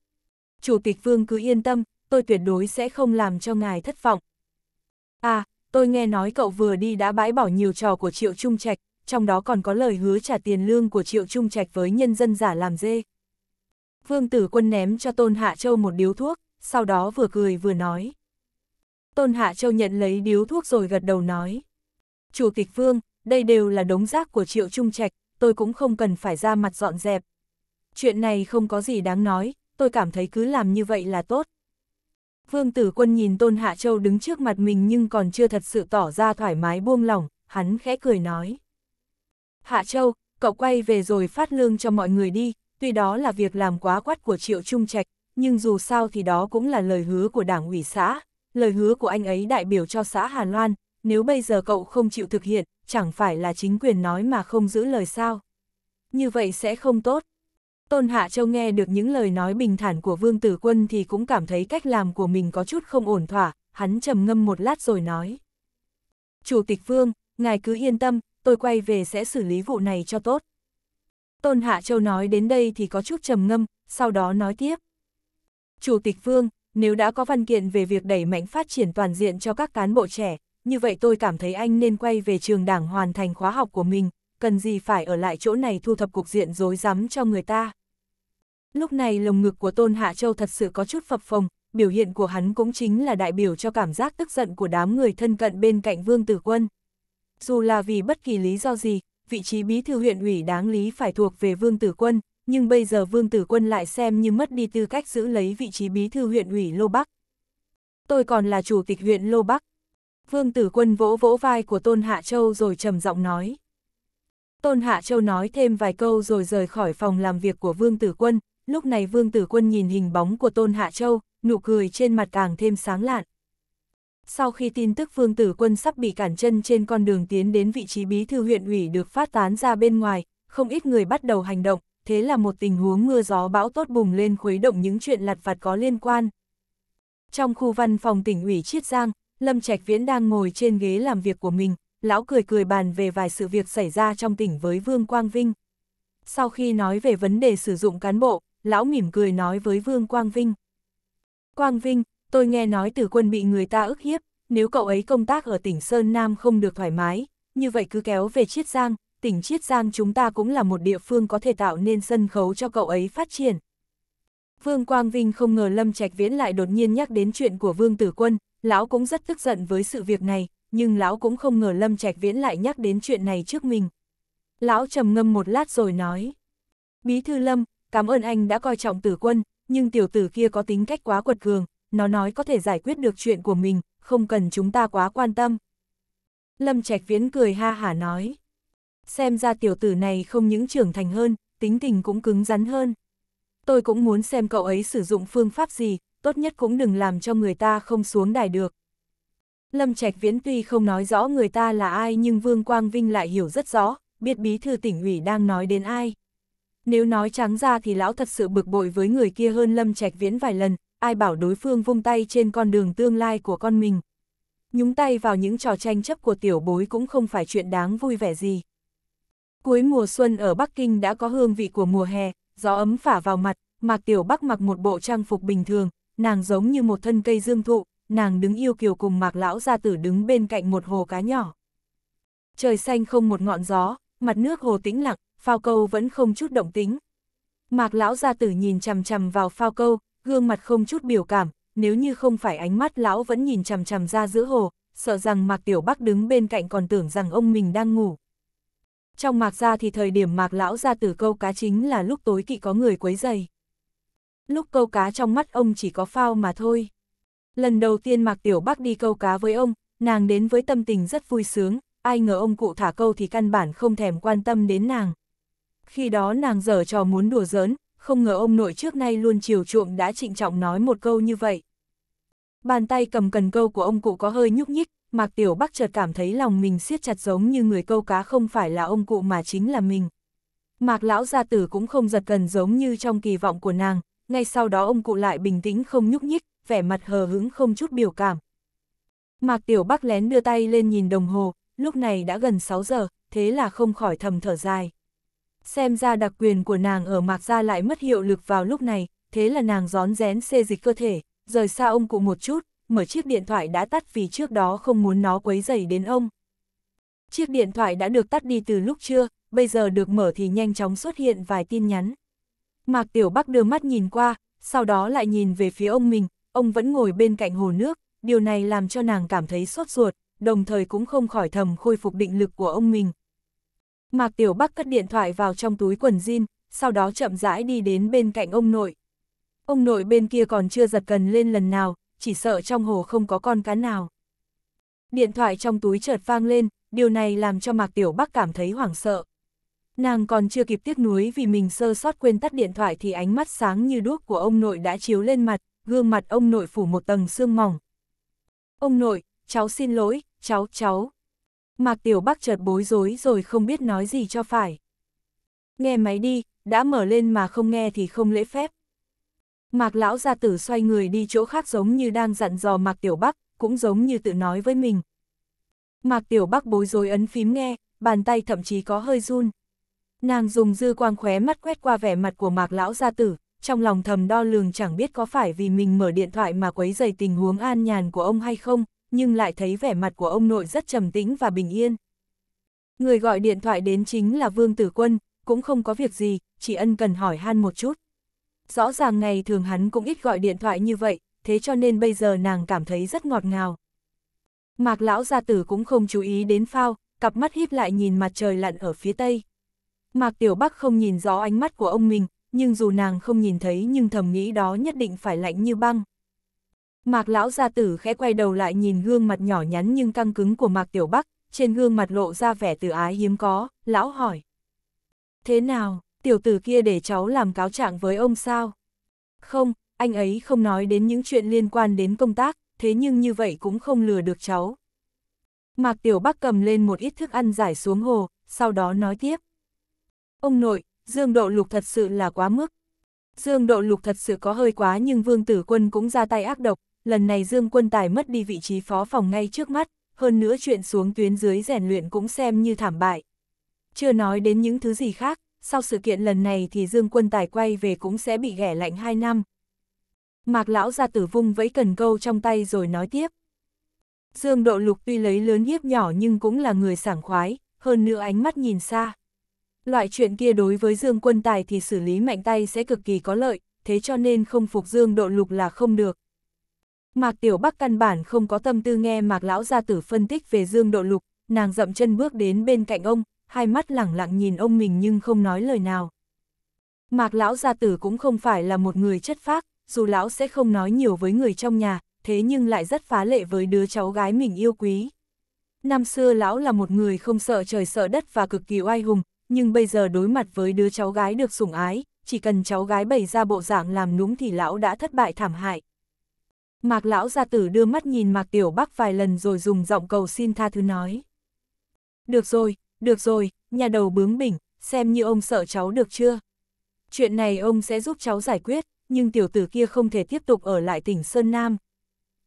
Chủ tịch Vương cứ yên tâm, tôi tuyệt đối sẽ không làm cho ngài thất vọng. À, tôi nghe nói cậu vừa đi đã bãi bỏ nhiều trò của Triệu Trung Trạch, trong đó còn có lời hứa trả tiền lương của Triệu Trung Trạch với nhân dân giả làm dê. Vương Tử Quân ném cho Tôn Hạ Châu một điếu thuốc, sau đó vừa cười vừa nói. Tôn Hạ Châu nhận lấy điếu thuốc rồi gật đầu nói. Chủ tịch Vương, đây đều là đống rác của Triệu Trung Trạch, tôi cũng không cần phải ra mặt dọn dẹp. Chuyện này không có gì đáng nói, tôi cảm thấy cứ làm như vậy là tốt. Vương Tử Quân nhìn Tôn Hạ Châu đứng trước mặt mình nhưng còn chưa thật sự tỏ ra thoải mái buông lỏng, hắn khẽ cười nói. Hạ Châu, cậu quay về rồi phát lương cho mọi người đi, tuy đó là việc làm quá quát của Triệu Trung Trạch, nhưng dù sao thì đó cũng là lời hứa của đảng ủy xã, lời hứa của anh ấy đại biểu cho xã Hà Loan, nếu bây giờ cậu không chịu thực hiện, chẳng phải là chính quyền nói mà không giữ lời sao. Như vậy sẽ không tốt. Tôn Hạ Châu nghe được những lời nói bình thản của Vương Tử Quân thì cũng cảm thấy cách làm của mình có chút không ổn thỏa, hắn trầm ngâm một lát rồi nói. Chủ tịch Vương, ngài cứ yên tâm, tôi quay về sẽ xử lý vụ này cho tốt. Tôn Hạ Châu nói đến đây thì có chút trầm ngâm, sau đó nói tiếp. Chủ tịch Vương, nếu đã có văn kiện về việc đẩy mạnh phát triển toàn diện cho các cán bộ trẻ, như vậy tôi cảm thấy anh nên quay về trường đảng hoàn thành khóa học của mình, cần gì phải ở lại chỗ này thu thập cục diện rối rắm cho người ta. Lúc này lồng ngực của Tôn Hạ Châu thật sự có chút phập phồng, biểu hiện của hắn cũng chính là đại biểu cho cảm giác tức giận của đám người thân cận bên cạnh Vương Tử Quân dù là vì bất kỳ lý do gì, vị trí bí thư huyện ủy đáng lý phải thuộc về Vương Tử Quân, nhưng bây giờ Vương Tử Quân lại xem như mất đi tư cách giữ lấy vị trí bí thư huyện ủy Lô Bắc. Tôi còn là chủ tịch huyện Lô Bắc. Vương Tử Quân vỗ vỗ vai của Tôn Hạ Châu rồi trầm giọng nói. Tôn Hạ Châu nói thêm vài câu rồi rời khỏi phòng làm việc của Vương Tử Quân, lúc này Vương Tử Quân nhìn hình bóng của Tôn Hạ Châu, nụ cười trên mặt càng thêm sáng lạn sau khi tin tức Vương Tử Quân sắp bị cản chân trên con đường tiến đến vị trí bí thư huyện ủy được phát tán ra bên ngoài, không ít người bắt đầu hành động, thế là một tình huống mưa gió bão tốt bùng lên khuấy động những chuyện lặt vặt có liên quan. Trong khu văn phòng tỉnh ủy Chiết Giang, Lâm Trạch Viễn đang ngồi trên ghế làm việc của mình, lão cười cười bàn về vài sự việc xảy ra trong tỉnh với Vương Quang Vinh. Sau khi nói về vấn đề sử dụng cán bộ, lão mỉm cười nói với Vương Quang Vinh. Quang Vinh, tôi nghe nói từ quân bị người ta ức hiếp, nếu cậu ấy công tác ở tỉnh Sơn Nam không được thoải mái, như vậy cứ kéo về Chiết Giang, tỉnh Chiết Giang chúng ta cũng là một địa phương có thể tạo nên sân khấu cho cậu ấy phát triển. Vương Quang Vinh không ngờ Lâm Trạch Viễn lại đột nhiên nhắc đến chuyện của Vương Tử Quân, lão cũng rất tức giận với sự việc này, nhưng lão cũng không ngờ Lâm Trạch Viễn lại nhắc đến chuyện này trước mình. Lão trầm ngâm một lát rồi nói, Bí Thư Lâm, cảm ơn anh đã coi trọng Tử Quân, nhưng tiểu tử kia có tính cách quá quật cường, nó nói có thể giải quyết được chuyện của mình, không cần chúng ta quá quan tâm. Lâm Trạch Viễn cười ha hả nói. Xem ra tiểu tử này không những trưởng thành hơn, tính tình cũng cứng rắn hơn. Tôi cũng muốn xem cậu ấy sử dụng phương pháp gì, tốt nhất cũng đừng làm cho người ta không xuống đài được. Lâm Trạch Viễn tuy không nói rõ người ta là ai nhưng Vương Quang Vinh lại hiểu rất rõ, biết bí thư tỉnh ủy đang nói đến ai. Nếu nói trắng ra thì lão thật sự bực bội với người kia hơn Lâm Trạch Viễn vài lần, ai bảo đối phương vung tay trên con đường tương lai của con mình. Nhúng tay vào những trò tranh chấp của tiểu bối cũng không phải chuyện đáng vui vẻ gì. Cuối mùa xuân ở Bắc Kinh đã có hương vị của mùa hè, gió ấm phả vào mặt, Mạc Tiểu Bắc mặc một bộ trang phục bình thường, nàng giống như một thân cây dương thụ, nàng đứng yêu kiều cùng Mạc Lão Gia Tử đứng bên cạnh một hồ cá nhỏ. Trời xanh không một ngọn gió, mặt nước hồ tĩnh lặng, phao câu vẫn không chút động tính. Mạc Lão Gia Tử nhìn chằm chằm vào phao câu, gương mặt không chút biểu cảm, nếu như không phải ánh mắt lão vẫn nhìn chằm chằm ra giữa hồ, sợ rằng Mạc Tiểu Bắc đứng bên cạnh còn tưởng rằng ông mình đang ngủ. Trong Mạc gia thì thời điểm Mạc lão ra từ câu cá chính là lúc tối kỵ có người quấy dày. Lúc câu cá trong mắt ông chỉ có phao mà thôi. Lần đầu tiên Mạc Tiểu Bắc đi câu cá với ông, nàng đến với tâm tình rất vui sướng, ai ngờ ông cụ thả câu thì căn bản không thèm quan tâm đến nàng. Khi đó nàng dở trò muốn đùa giỡn, không ngờ ông nội trước nay luôn chiều chuộng đã trịnh trọng nói một câu như vậy. Bàn tay cầm cần câu của ông cụ có hơi nhúc nhích, Mạc Tiểu Bắc chợt cảm thấy lòng mình siết chặt giống như người câu cá không phải là ông cụ mà chính là mình. Mạc lão gia tử cũng không giật cần giống như trong kỳ vọng của nàng, ngay sau đó ông cụ lại bình tĩnh không nhúc nhích, vẻ mặt hờ hững không chút biểu cảm. Mạc Tiểu Bắc lén đưa tay lên nhìn đồng hồ, lúc này đã gần 6 giờ, thế là không khỏi thầm thở dài. Xem ra đặc quyền của nàng ở mạc gia lại mất hiệu lực vào lúc này, thế là nàng gión rén xê dịch cơ thể, rời xa ông cụ một chút, mở chiếc điện thoại đã tắt vì trước đó không muốn nó quấy dày đến ông. Chiếc điện thoại đã được tắt đi từ lúc trưa, bây giờ được mở thì nhanh chóng xuất hiện vài tin nhắn. Mạc Tiểu Bắc đưa mắt nhìn qua, sau đó lại nhìn về phía ông mình, ông vẫn ngồi bên cạnh hồ nước, điều này làm cho nàng cảm thấy sốt ruột, đồng thời cũng không khỏi thầm khôi phục định lực của ông mình. Mạc Tiểu Bắc cất điện thoại vào trong túi quần jean, sau đó chậm rãi đi đến bên cạnh ông nội. Ông nội bên kia còn chưa giật cần lên lần nào, chỉ sợ trong hồ không có con cá nào. Điện thoại trong túi chợt vang lên, điều này làm cho Mạc Tiểu Bắc cảm thấy hoảng sợ. Nàng còn chưa kịp tiếc nuối vì mình sơ sót quên tắt điện thoại thì ánh mắt sáng như đuốc của ông nội đã chiếu lên mặt, gương mặt ông nội phủ một tầng sương mỏng. Ông nội, cháu xin lỗi, cháu, cháu. Mạc Tiểu Bắc chợt bối rối rồi không biết nói gì cho phải. Nghe máy đi, đã mở lên mà không nghe thì không lễ phép. Mạc lão gia tử xoay người đi chỗ khác giống như đang dặn dò Mạc Tiểu Bắc, cũng giống như tự nói với mình. Mạc Tiểu Bắc bối rối ấn phím nghe, bàn tay thậm chí có hơi run. Nàng dùng dư quang khóe mắt quét qua vẻ mặt của Mạc lão gia tử, trong lòng thầm đo lường chẳng biết có phải vì mình mở điện thoại mà quấy dày tình huống an nhàn của ông hay không, nhưng lại thấy vẻ mặt của ông nội rất trầm tĩnh và bình yên. Người gọi điện thoại đến chính là Vương Tử Quân, cũng không có việc gì, chỉ ân cần hỏi han một chút. Rõ ràng ngày thường hắn cũng ít gọi điện thoại như vậy, thế cho nên bây giờ nàng cảm thấy rất ngọt ngào. Mạc lão gia tử cũng không chú ý đến phao, cặp mắt híp lại nhìn mặt trời lặn ở phía tây. Mạc Tiểu Bắc không nhìn rõ ánh mắt của ông mình, nhưng dù nàng không nhìn thấy nhưng thầm nghĩ đó nhất định phải lạnh như băng. Mạc lão gia tử khẽ quay đầu lại nhìn gương mặt nhỏ nhắn nhưng căng cứng của Mạc Tiểu Bắc, trên gương mặt lộ ra vẻ từ ái hiếm có, lão hỏi. Thế nào, tiểu tử kia để cháu làm cáo trạng với ông sao? Không, anh ấy không nói đến những chuyện liên quan đến công tác, thế nhưng như vậy cũng không lừa được cháu. Mạc Tiểu Bắc cầm lên một ít thức ăn giải xuống hồ, sau đó nói tiếp. Ông nội, Dương Độ Lục thật sự là quá mức. Dương Độ Lục thật sự có hơi quá nhưng Vương Tử Quân cũng ra tay ác độc, lần này Dương Quân Tài mất đi vị trí phó phòng ngay trước mắt, hơn nữa chuyện xuống tuyến dưới rèn luyện cũng xem như thảm bại. Chưa nói đến những thứ gì khác, sau sự kiện lần này thì Dương Quân Tài quay về cũng sẽ bị ghẻ lạnh 2 năm. Mạc lão ra tử vung vẫy cần câu trong tay rồi nói tiếp. Dương Độ Lục tuy lấy lớn hiếp nhỏ nhưng cũng là người sảng khoái, hơn nữa ánh mắt nhìn xa. Loại chuyện kia đối với Dương Quân Tài thì xử lý mạnh tay sẽ cực kỳ có lợi, thế cho nên không phục Dương Độ Lục là không được. Mạc Tiểu Bắc căn bản không có tâm tư nghe Mạc Lão Gia Tử phân tích về Dương Độ Lục, nàng dậm chân bước đến bên cạnh ông, hai mắt lẳng lặng nhìn ông mình nhưng không nói lời nào. Mạc Lão Gia Tử cũng không phải là một người chất phác, dù Lão sẽ không nói nhiều với người trong nhà, thế nhưng lại rất phá lệ với đứa cháu gái mình yêu quý. Năm xưa Lão là một người không sợ trời sợ đất và cực kỳ oai hùng, nhưng bây giờ đối mặt với đứa cháu gái được sủng ái, chỉ cần cháu gái bày ra bộ dạng làm núng thì Lão đã thất bại thảm hại. Mạc lão gia tử đưa mắt nhìn Mạc Tiểu Bắc vài lần rồi dùng giọng cầu xin tha thứ nói. Được rồi, được rồi, nhà đầu bướng bỉnh, xem như ông sợ cháu được chưa? Chuyện này ông sẽ giúp cháu giải quyết, nhưng tiểu tử kia không thể tiếp tục ở lại tỉnh Sơn Nam.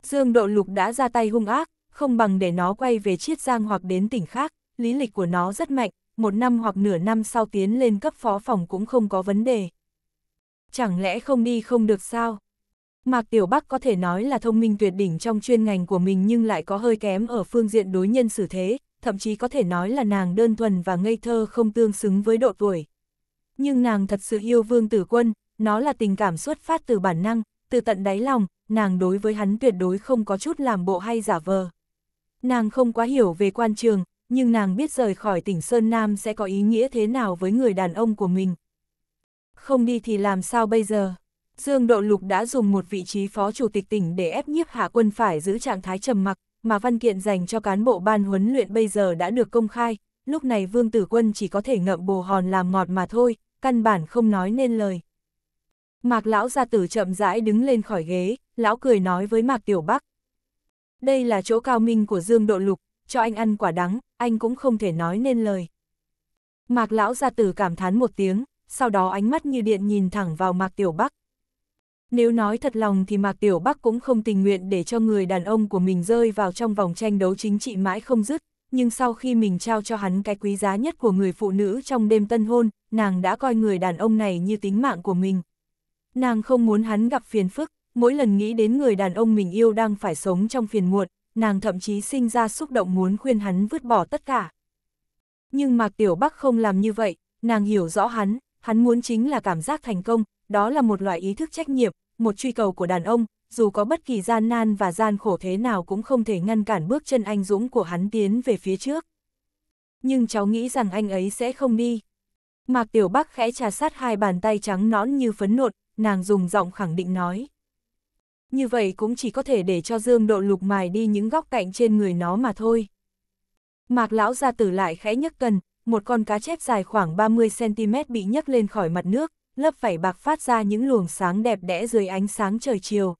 Dương Độ Lục đã ra tay hung ác, không bằng để nó quay về Chiết Giang hoặc đến tỉnh khác, lý lịch của nó rất mạnh, một năm hoặc nửa năm sau tiến lên cấp phó phòng cũng không có vấn đề. Chẳng lẽ không đi không được sao? Mạc Tiểu Bắc có thể nói là thông minh tuyệt đỉnh trong chuyên ngành của mình nhưng lại có hơi kém ở phương diện đối nhân xử thế, thậm chí có thể nói là nàng đơn thuần và ngây thơ không tương xứng với độ tuổi. Nhưng nàng thật sự yêu Vương Tử Quân, nó là tình cảm xuất phát từ bản năng, từ tận đáy lòng, nàng đối với hắn tuyệt đối không có chút làm bộ hay giả vờ. Nàng không quá hiểu về quan trường, nhưng nàng biết rời khỏi tỉnh Sơn Nam sẽ có ý nghĩa thế nào với người đàn ông của mình. Không đi thì làm sao bây giờ? Dương Độ Lục đã dùng một vị trí phó chủ tịch tỉnh để ép nhiếp hạ quân phải giữ trạng thái trầm mặc, mà văn kiện dành cho cán bộ ban huấn luyện bây giờ đã được công khai, lúc này Vương Tử Quân chỉ có thể ngậm bồ hòn làm ngọt mà thôi, căn bản không nói nên lời. Mạc lão gia tử chậm rãi đứng lên khỏi ghế, lão cười nói với Mạc Tiểu Bắc. Đây là chỗ cao minh của Dương Độ Lục, cho anh ăn quả đắng, anh cũng không thể nói nên lời. Mạc lão gia tử cảm thán một tiếng, sau đó ánh mắt như điện nhìn thẳng vào Mạc Tiểu Bắc. Nếu nói thật lòng thì Mạc Tiểu Bắc cũng không tình nguyện để cho người đàn ông của mình rơi vào trong vòng tranh đấu chính trị mãi không dứt, nhưng sau khi mình trao cho hắn cái quý giá nhất của người phụ nữ trong đêm tân hôn, nàng đã coi người đàn ông này như tính mạng của mình. Nàng không muốn hắn gặp phiền phức, mỗi lần nghĩ đến người đàn ông mình yêu đang phải sống trong phiền muộn, nàng thậm chí sinh ra xúc động muốn khuyên hắn vứt bỏ tất cả. Nhưng Mạc Tiểu Bắc không làm như vậy, nàng hiểu rõ hắn, hắn muốn chính là cảm giác thành công, đó là một loại ý thức trách nhiệm, một truy cầu của đàn ông, dù có bất kỳ gian nan và gian khổ thế nào cũng không thể ngăn cản bước chân anh dũng của hắn tiến về phía trước. Nhưng cháu nghĩ rằng anh ấy sẽ không đi. Mạc Tiểu Bắc khẽ trà sát hai bàn tay trắng nõn như phấn nộn, nàng dùng giọng khẳng định nói. Như vậy cũng chỉ có thể để cho Dương Độ Lục mài đi những góc cạnh trên người nó mà thôi. Mạc lão gia tử lại khẽ nhấc cần, một con cá chép dài khoảng 30cm bị nhấc lên khỏi mặt nước, lớp vảy bạc phát ra những luồng sáng đẹp đẽ dưới ánh sáng trời chiều.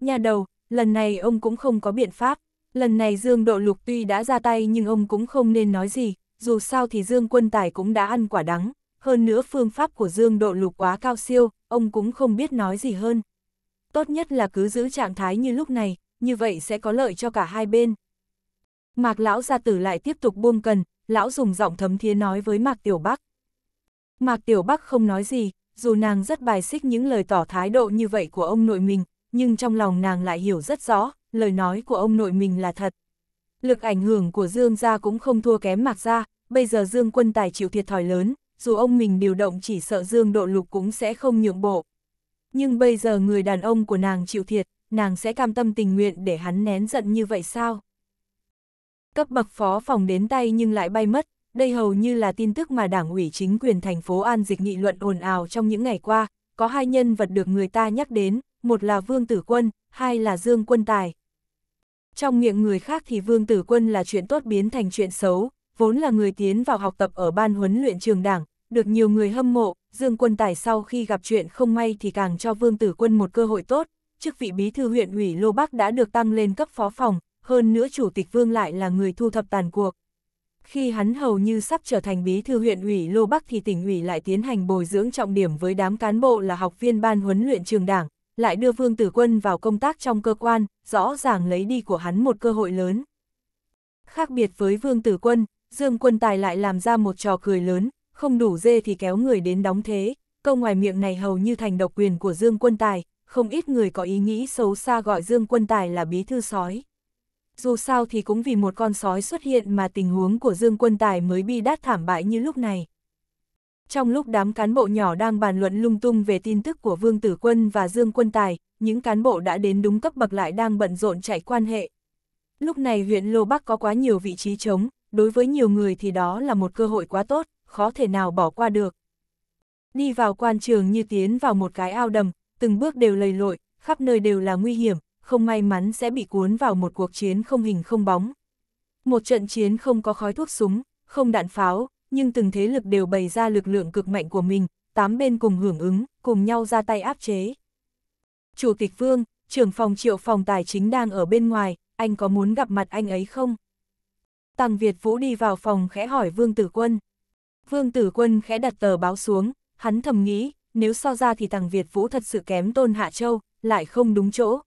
Nhà đầu, lần này ông cũng không có biện pháp, lần này Dương Độ Lục tuy đã ra tay nhưng ông cũng không nên nói gì, dù sao thì Dương Quân Tài cũng đã ăn quả đắng, hơn nữa phương pháp của Dương Độ Lục quá cao siêu, ông cũng không biết nói gì hơn. Tốt nhất là cứ giữ trạng thái như lúc này, như vậy sẽ có lợi cho cả hai bên. Mạc Lão Gia Tử lại tiếp tục buông cần, Lão dùng giọng thấm thiế nói với Mạc Tiểu Bắc. Mạc Tiểu Bắc không nói gì, dù nàng rất bài xích những lời tỏ thái độ như vậy của ông nội mình, nhưng trong lòng nàng lại hiểu rất rõ, lời nói của ông nội mình là thật. Lực ảnh hưởng của Dương gia cũng không thua kém Mạc gia, bây giờ Dương quân tài chịu thiệt thòi lớn, dù ông mình điều động chỉ sợ Dương độ lục cũng sẽ không nhượng bộ. Nhưng bây giờ người đàn ông của nàng chịu thiệt, nàng sẽ cam tâm tình nguyện để hắn nén giận như vậy sao? Cấp bậc phó phòng đến tay nhưng lại bay mất, đây hầu như là tin tức mà Đảng ủy chính quyền thành phố An Dịch nghị luận ồn ào trong những ngày qua, có hai nhân vật được người ta nhắc đến, một là Vương Tử Quân, hai là Dương Quân Tài. Trong miệng người khác thì Vương Tử Quân là chuyện tốt biến thành chuyện xấu, vốn là người tiến vào học tập ở ban huấn luyện trường đảng, được nhiều người hâm mộ, Dương Quân Tài sau khi gặp chuyện không may thì càng cho Vương Tử Quân một cơ hội tốt, chức vị bí thư huyện ủy Lô Bắc đã được tăng lên cấp phó phòng, hơn nữa chủ tịch Vương lại là người thu thập tàn cuộc, khi hắn hầu như sắp trở thành bí thư huyện ủy Lô Bắc thì tỉnh ủy lại tiến hành bồi dưỡng trọng điểm với đám cán bộ là học viên ban huấn luyện trường đảng, lại đưa Vương Tử Quân vào công tác trong cơ quan, rõ ràng lấy đi của hắn một cơ hội lớn. Khác biệt với Vương Tử Quân, Dương Quân Tài lại làm ra một trò cười lớn, không đủ dê thì kéo người đến đóng thế, câu ngoài miệng này hầu như thành độc quyền của Dương Quân Tài, không ít người có ý nghĩ xấu xa gọi Dương Quân Tài là bí thư sói dù sao thì cũng vì một con sói xuất hiện mà tình huống của Dương Quân Tài mới bi đát thảm bại như lúc này. Trong lúc đám cán bộ nhỏ đang bàn luận lung tung về tin tức của Vương Tử Quân và Dương Quân Tài, những cán bộ đã đến đúng cấp bậc lại đang bận rộn chạy quan hệ. Lúc này huyện Lô Bắc có quá nhiều vị trí trống, đối với nhiều người thì đó là một cơ hội quá tốt, khó thể nào bỏ qua được. Đi vào quan trường như tiến vào một cái ao đầm, từng bước đều lầy lội, khắp nơi đều là nguy hiểm, không may mắn sẽ bị cuốn vào một cuộc chiến không hình không bóng. Một trận chiến không có khói thuốc súng, không đạn pháo, nhưng từng thế lực đều bày ra lực lượng cực mạnh của mình, tám bên cùng hưởng ứng, cùng nhau ra tay áp chế. Chủ tịch Vương, trưởng phòng triệu phòng tài chính đang ở bên ngoài, anh có muốn gặp mặt anh ấy không? Tăng Việt Vũ đi vào phòng khẽ hỏi Vương Tử Quân. Vương Tử Quân khẽ đặt tờ báo xuống, hắn thầm nghĩ, nếu so ra thì Tăng Việt Vũ thật sự kém Tôn Hạ Châu, lại không đúng chỗ,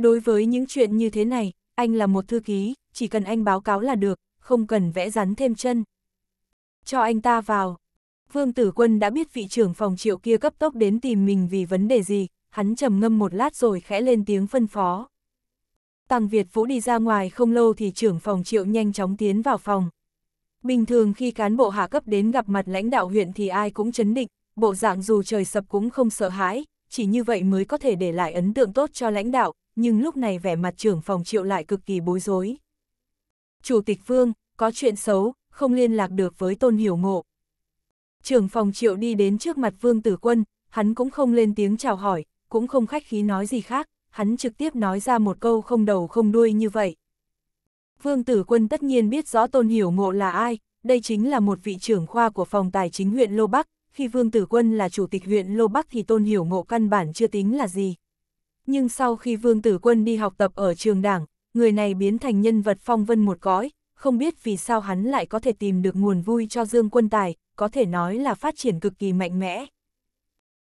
Đối với những chuyện như thế này, anh là một thư ký, chỉ cần anh báo cáo là được, không cần vẽ rắn thêm chân. Cho anh ta vào. Vương Tử Quân đã biết vị trưởng phòng triệu kia cấp tốc đến tìm mình vì vấn đề gì, hắn trầm ngâm một lát rồi khẽ lên tiếng phân phó. Tăng Việt Vũ đi ra ngoài không lâu thì trưởng phòng triệu nhanh chóng tiến vào phòng. Bình thường khi cán bộ hạ cấp đến gặp mặt lãnh đạo huyện thì ai cũng chấn định, bộ dạng dù trời sập cũng không sợ hãi, chỉ như vậy mới có thể để lại ấn tượng tốt cho lãnh đạo, nhưng lúc này vẻ mặt trưởng phòng triệu lại cực kỳ bối rối. Chủ tịch Vương, có chuyện xấu, không liên lạc được với Tôn Hiểu Ngộ. Trưởng phòng triệu đi đến trước mặt Vương Tử Quân, hắn cũng không lên tiếng chào hỏi, cũng không khách khí nói gì khác, hắn trực tiếp nói ra một câu không đầu không đuôi như vậy. Vương Tử Quân tất nhiên biết rõ Tôn Hiểu Ngộ là ai, đây chính là một vị trưởng khoa của phòng tài chính huyện Lô Bắc, khi Vương Tử Quân là chủ tịch huyện Lô Bắc thì Tôn Hiểu Ngộ căn bản chưa tính là gì nhưng sau khi Vương Tử Quân đi học tập ở trường đảng, người này biến thành nhân vật phong vân một cõi, không biết vì sao hắn lại có thể tìm được nguồn vui cho Dương Quân Tài, có thể nói là phát triển cực kỳ mạnh mẽ.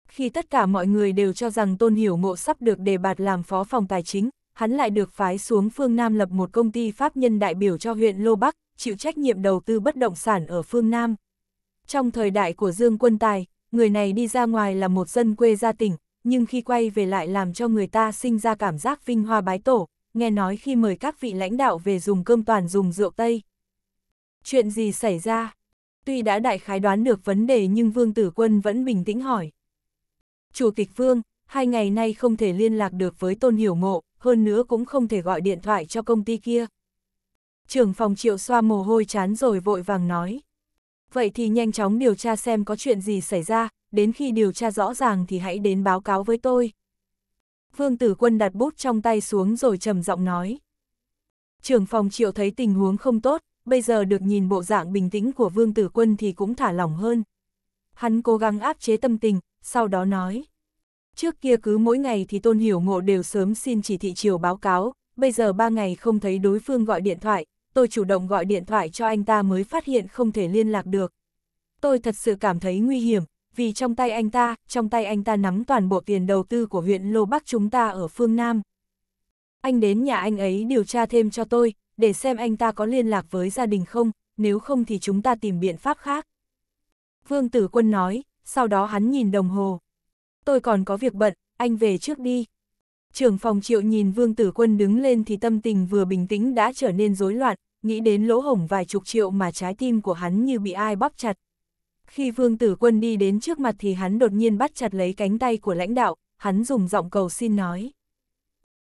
Khi tất cả mọi người đều cho rằng Tôn Hiểu Mộ sắp được đề bạt làm phó phòng tài chính, hắn lại được phái xuống phương Nam lập một công ty pháp nhân đại biểu cho huyện Lô Bắc, chịu trách nhiệm đầu tư bất động sản ở phương Nam. Trong thời đại của Dương Quân Tài, người này đi ra ngoài là một dân quê gia tỉnh, nhưng khi quay về lại làm cho người ta sinh ra cảm giác vinh hoa bái tổ, nghe nói khi mời các vị lãnh đạo về dùng cơm toàn dùng rượu Tây. Chuyện gì xảy ra? Tuy đã đại khái đoán được vấn đề nhưng Vương Tử Quân vẫn bình tĩnh hỏi. Chủ tịch Vương, hai ngày nay không thể liên lạc được với Tôn Hiểu Ngộ, hơn nữa cũng không thể gọi điện thoại cho công ty kia. Trưởng phòng triệu xoa mồ hôi chán rồi vội vàng nói. Vậy thì nhanh chóng điều tra xem có chuyện gì xảy ra, đến khi điều tra rõ ràng thì hãy đến báo cáo với tôi. Vương Tử Quân đặt bút trong tay xuống rồi trầm giọng nói. Trưởng phòng triệu thấy tình huống không tốt, bây giờ được nhìn bộ dạng bình tĩnh của Vương Tử Quân thì cũng thả lỏng hơn. Hắn cố gắng áp chế tâm tình, sau đó nói. Trước kia cứ mỗi ngày thì Tôn Hiểu Ngộ đều sớm xin chỉ thị chiều báo cáo, bây giờ ba ngày không thấy đối phương gọi điện thoại, tôi chủ động gọi điện thoại cho anh ta mới phát hiện không thể liên lạc được. Tôi thật sự cảm thấy nguy hiểm, vì trong tay anh ta, trong tay anh ta nắm toàn bộ tiền đầu tư của huyện Lô Bắc chúng ta ở phương Nam. Anh đến nhà anh ấy điều tra thêm cho tôi, để xem anh ta có liên lạc với gia đình không, nếu không thì chúng ta tìm biện pháp khác. Vương Tử Quân nói, sau đó hắn nhìn đồng hồ. Tôi còn có việc bận, anh về trước đi. Trưởng phòng triệu nhìn Vương Tử Quân đứng lên thì tâm tình vừa bình tĩnh đã trở nên rối loạn, nghĩ đến lỗ hổng vài chục triệu mà trái tim của hắn như bị ai bóp chặt. Khi Vương Tử Quân đi đến trước mặt thì hắn đột nhiên bắt chặt lấy cánh tay của lãnh đạo, hắn dùng giọng cầu xin nói.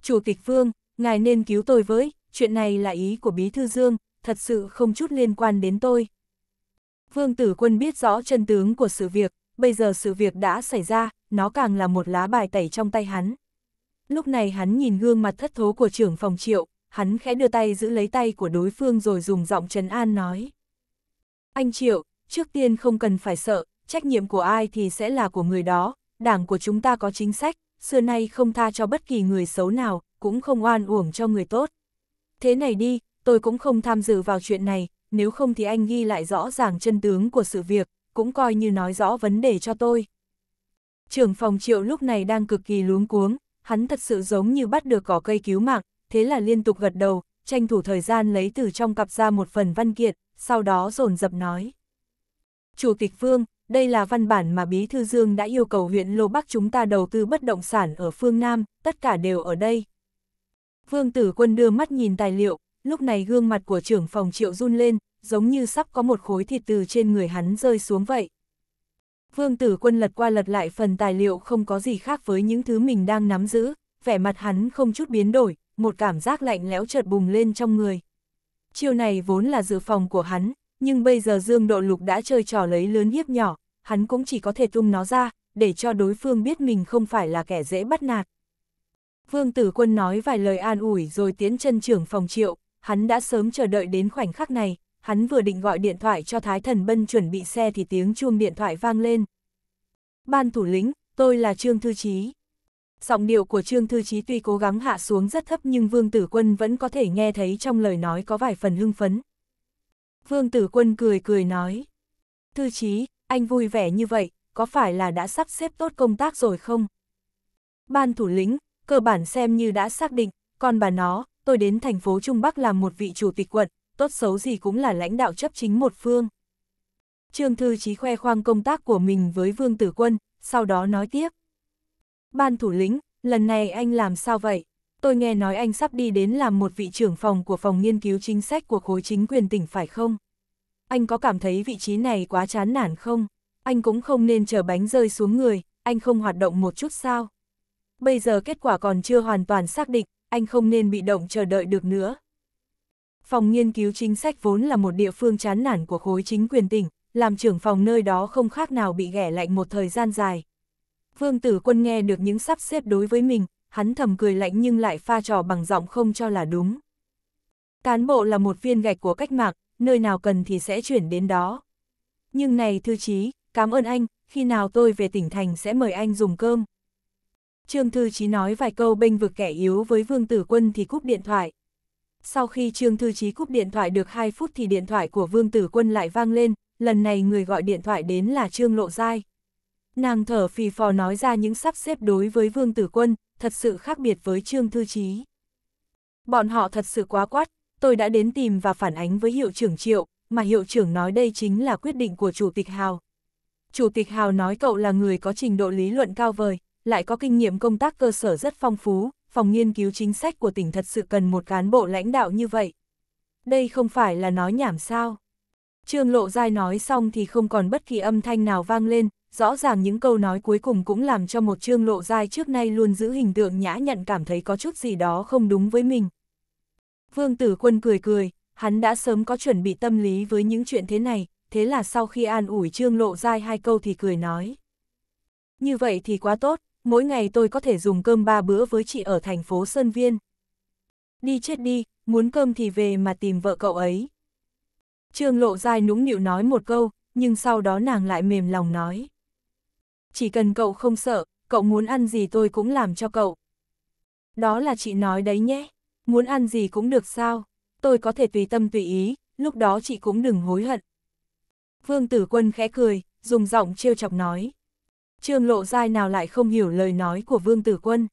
Chủ tịch Vương, ngài nên cứu tôi với, chuyện này là ý của Bí Thư Dương, thật sự không chút liên quan đến tôi. Vương Tử Quân biết rõ chân tướng của sự việc, bây giờ sự việc đã xảy ra, nó càng là một lá bài tẩy trong tay hắn. Lúc này hắn nhìn gương mặt thất thố của trưởng phòng triệu, hắn khẽ đưa tay giữ lấy tay của đối phương rồi dùng giọng trấn an nói. Anh Triệu, trước tiên không cần phải sợ, trách nhiệm của ai thì sẽ là của người đó, đảng của chúng ta có chính sách, xưa nay không tha cho bất kỳ người xấu nào, cũng không oan uổng cho người tốt. Thế này đi, tôi cũng không tham dự vào chuyện này, nếu không thì anh ghi lại rõ ràng chân tướng của sự việc, cũng coi như nói rõ vấn đề cho tôi. Trưởng phòng triệu lúc này đang cực kỳ luống cuống, hắn thật sự giống như bắt được cỏ cây cứu mạng, thế là liên tục gật đầu, tranh thủ thời gian lấy từ trong cặp ra một phần văn kiện, sau đó dồn dập nói. Chủ tịch Vương, đây là văn bản mà Bí Thư Dương đã yêu cầu huyện Lô Bắc chúng ta đầu tư bất động sản ở phương Nam, tất cả đều ở đây. Vương Tử Quân đưa mắt nhìn tài liệu, lúc này gương mặt của trưởng phòng triệu run lên, giống như sắp có một khối thịt từ trên người hắn rơi xuống vậy. Vương Tử Quân lật qua lật lại phần tài liệu không có gì khác với những thứ mình đang nắm giữ, vẻ mặt hắn không chút biến đổi, một cảm giác lạnh lẽo chợt bùng lên trong người. Chiều này vốn là dự phòng của hắn, nhưng bây giờ Dương Độ Lục đã chơi trò lấy lớn hiếp nhỏ, hắn cũng chỉ có thể tung nó ra, để cho đối phương biết mình không phải là kẻ dễ bắt nạt. Vương Tử Quân nói vài lời an ủi rồi tiến chân trưởng phòng triệu, hắn đã sớm chờ đợi đến khoảnh khắc này, hắn vừa định gọi điện thoại cho Thái Thần Bân chuẩn bị xe thì tiếng chuông điện thoại vang lên. Ban thủ lĩnh, tôi là Trương Thư Chí. Giọng điệu của Trương Thư Chí tuy cố gắng hạ xuống rất thấp nhưng Vương Tử Quân vẫn có thể nghe thấy trong lời nói có vài phần hưng phấn. Vương Tử Quân cười cười nói. Thư chí, anh vui vẻ như vậy, có phải là đã sắp xếp tốt công tác rồi không? Ban thủ lĩnh, cơ bản xem như đã xác định, còn bà nó, tôi đến thành phố Trung Bắc làm một vị chủ tịch quận, tốt xấu gì cũng là lãnh đạo chấp chính một phương. Trương Thư Chí khoe khoang công tác của mình với Vương Tử Quân, sau đó nói tiếp. Ban thủ lĩnh, lần này anh làm sao vậy? tôi nghe nói anh sắp đi đến làm một vị trưởng phòng của phòng nghiên cứu chính sách của khối chính quyền tỉnh phải không? Anh có cảm thấy vị trí này quá chán nản không? Anh cũng không nên chờ bánh rơi xuống người, anh không hoạt động một chút sao? Bây giờ kết quả còn chưa hoàn toàn xác định, anh không nên bị động chờ đợi được nữa. Phòng nghiên cứu chính sách vốn là một địa phương chán nản của khối chính quyền tỉnh, làm trưởng phòng nơi đó không khác nào bị ghẻ lạnh một thời gian dài. Vương tử quân nghe được những sắp xếp đối với mình, hắn thầm cười lạnh nhưng lại pha trò bằng giọng không cho là đúng. Cán bộ là một viên gạch của cách mạng, nơi nào cần thì sẽ chuyển đến đó. Nhưng này thư chí, cảm ơn anh, khi nào tôi về tỉnh thành sẽ mời anh dùng cơm. Trương Thư Chí nói vài câu bênh vực kẻ yếu với Vương Tử Quân thì cúp điện thoại. Sau khi Trương Thư Chí cúp điện thoại được 2 phút thì điện thoại của Vương Tử Quân lại vang lên, lần này người gọi điện thoại đến là Trương Lộ Giai. Nàng thở phì phò nói ra những sắp xếp đối với Vương Tử Quân, thật sự khác biệt với Trương Thư Chí. Bọn họ thật sự quá quát, tôi đã đến tìm và phản ánh với hiệu trưởng Triệu, mà hiệu trưởng nói đây chính là quyết định của Chủ tịch Hào. Chủ tịch Hào nói cậu là người có trình độ lý luận cao vời, lại có kinh nghiệm công tác cơ sở rất phong phú, phòng nghiên cứu chính sách của tỉnh thật sự cần một cán bộ lãnh đạo như vậy. Đây không phải là nói nhảm sao. Trương Lộ Giai nói xong thì không còn bất kỳ âm thanh nào vang lên, rõ ràng những câu nói cuối cùng cũng làm cho một trương lộ dai trước nay luôn giữ hình tượng nhã nhận cảm thấy có chút gì đó không đúng với mình. Vương tử quân cười cười, hắn đã sớm có chuẩn bị tâm lý với những chuyện thế này, thế là sau khi an ủi trương lộ dai hai câu thì cười nói. Như vậy thì quá tốt, mỗi ngày tôi có thể dùng cơm ba bữa với chị ở thành phố Sơn Viên. Đi chết đi, muốn cơm thì về mà tìm vợ cậu ấy. Trương lộ dai nũng nịu nói một câu, nhưng sau đó nàng lại mềm lòng nói chỉ cần cậu không sợ, cậu muốn ăn gì tôi cũng làm cho cậu. Đó là chị nói đấy nhé, muốn ăn gì cũng được sao, tôi có thể tùy tâm tùy ý, lúc đó chị cũng đừng hối hận. Vương Tử Quân khẽ cười, dùng giọng trêu chọc nói. Trương Lộ Giai nào lại không hiểu lời nói của Vương Tử Quân.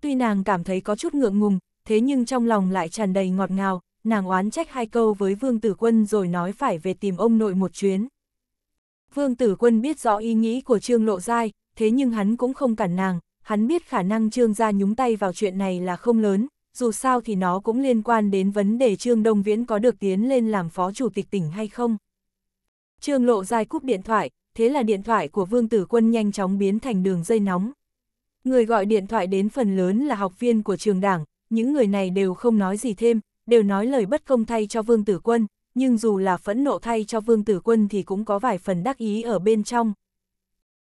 Tuy nàng cảm thấy có chút ngượng ngùng, thế nhưng trong lòng lại tràn đầy ngọt ngào, nàng oán trách hai câu với Vương Tử Quân rồi nói phải về tìm ông nội một chuyến. Vương Tử Quân biết rõ ý nghĩ của Trương Lộ Giai, thế nhưng hắn cũng không cản nàng, hắn biết khả năng Trương gia nhúng tay vào chuyện này là không lớn, dù sao thì nó cũng liên quan đến vấn đề Trương Đông Viễn có được tiến lên làm phó chủ tịch tỉnh hay không. Trương Lộ Giai cúp điện thoại, thế là điện thoại của Vương Tử Quân nhanh chóng biến thành đường dây nóng. Người gọi điện thoại đến phần lớn là học viên của trường đảng, những người này đều không nói gì thêm, đều nói lời bất công thay cho Vương Tử Quân, nhưng dù là phẫn nộ thay cho Vương Tử Quân thì cũng có vài phần đắc ý ở bên trong.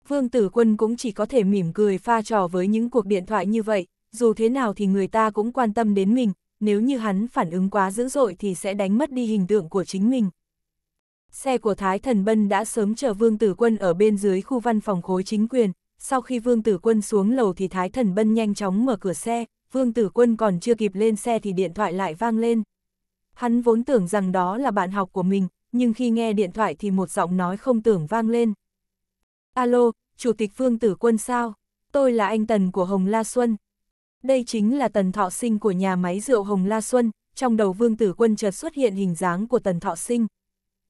Vương Tử Quân cũng chỉ có thể mỉm cười pha trò với những cuộc điện thoại như vậy, dù thế nào thì người ta cũng quan tâm đến mình, nếu như hắn phản ứng quá dữ dội thì sẽ đánh mất đi hình tượng của chính mình. Xe của Thái Thần Bân đã sớm chờ Vương Tử Quân ở bên dưới khu văn phòng khối chính quyền, sau khi Vương Tử Quân xuống lầu thì Thái Thần Bân nhanh chóng mở cửa xe, Vương Tử Quân còn chưa kịp lên xe thì điện thoại lại vang lên. Hắn vốn tưởng rằng đó là bạn học của mình, nhưng khi nghe điện thoại thì một giọng nói không tưởng vang lên. Alo, Chủ tịch Phương Tử Quân sao? Tôi là anh Tần của Hồng La Xuân. Đây chính là Tần Thọ Sinh của nhà máy rượu Hồng La Xuân, trong đầu Vương Tử Quân chợt xuất hiện hình dáng của Tần Thọ Sinh.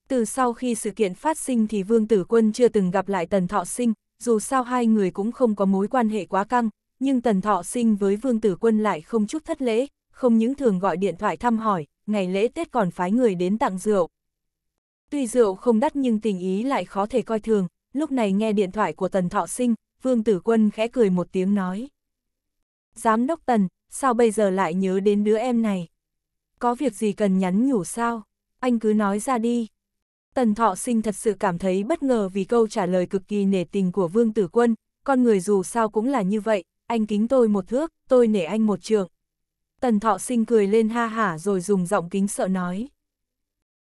Từ sau khi sự kiện phát sinh thì Vương Tử Quân chưa từng gặp lại Tần Thọ Sinh, dù sao hai người cũng không có mối quan hệ quá căng, nhưng Tần Thọ Sinh với Vương Tử Quân lại không chút thất lễ, không những thường gọi điện thoại thăm hỏi, ngày lễ Tết còn phái người đến tặng rượu. Tuy rượu không đắt nhưng tình ý lại khó thể coi thường, lúc này nghe điện thoại của Tần Thọ Sinh, Vương Tử Quân khẽ cười một tiếng nói. Giám đốc Tần, sao bây giờ lại nhớ đến đứa em này? Có việc gì cần nhắn nhủ sao? Anh cứ nói ra đi. Tần Thọ Sinh thật sự cảm thấy bất ngờ vì câu trả lời cực kỳ nể tình của Vương Tử Quân, con người dù sao cũng là như vậy, anh kính tôi một thước, tôi nể anh một trường, Tần Thọ Sinh cười lên ha hả rồi dùng giọng kính sợ nói.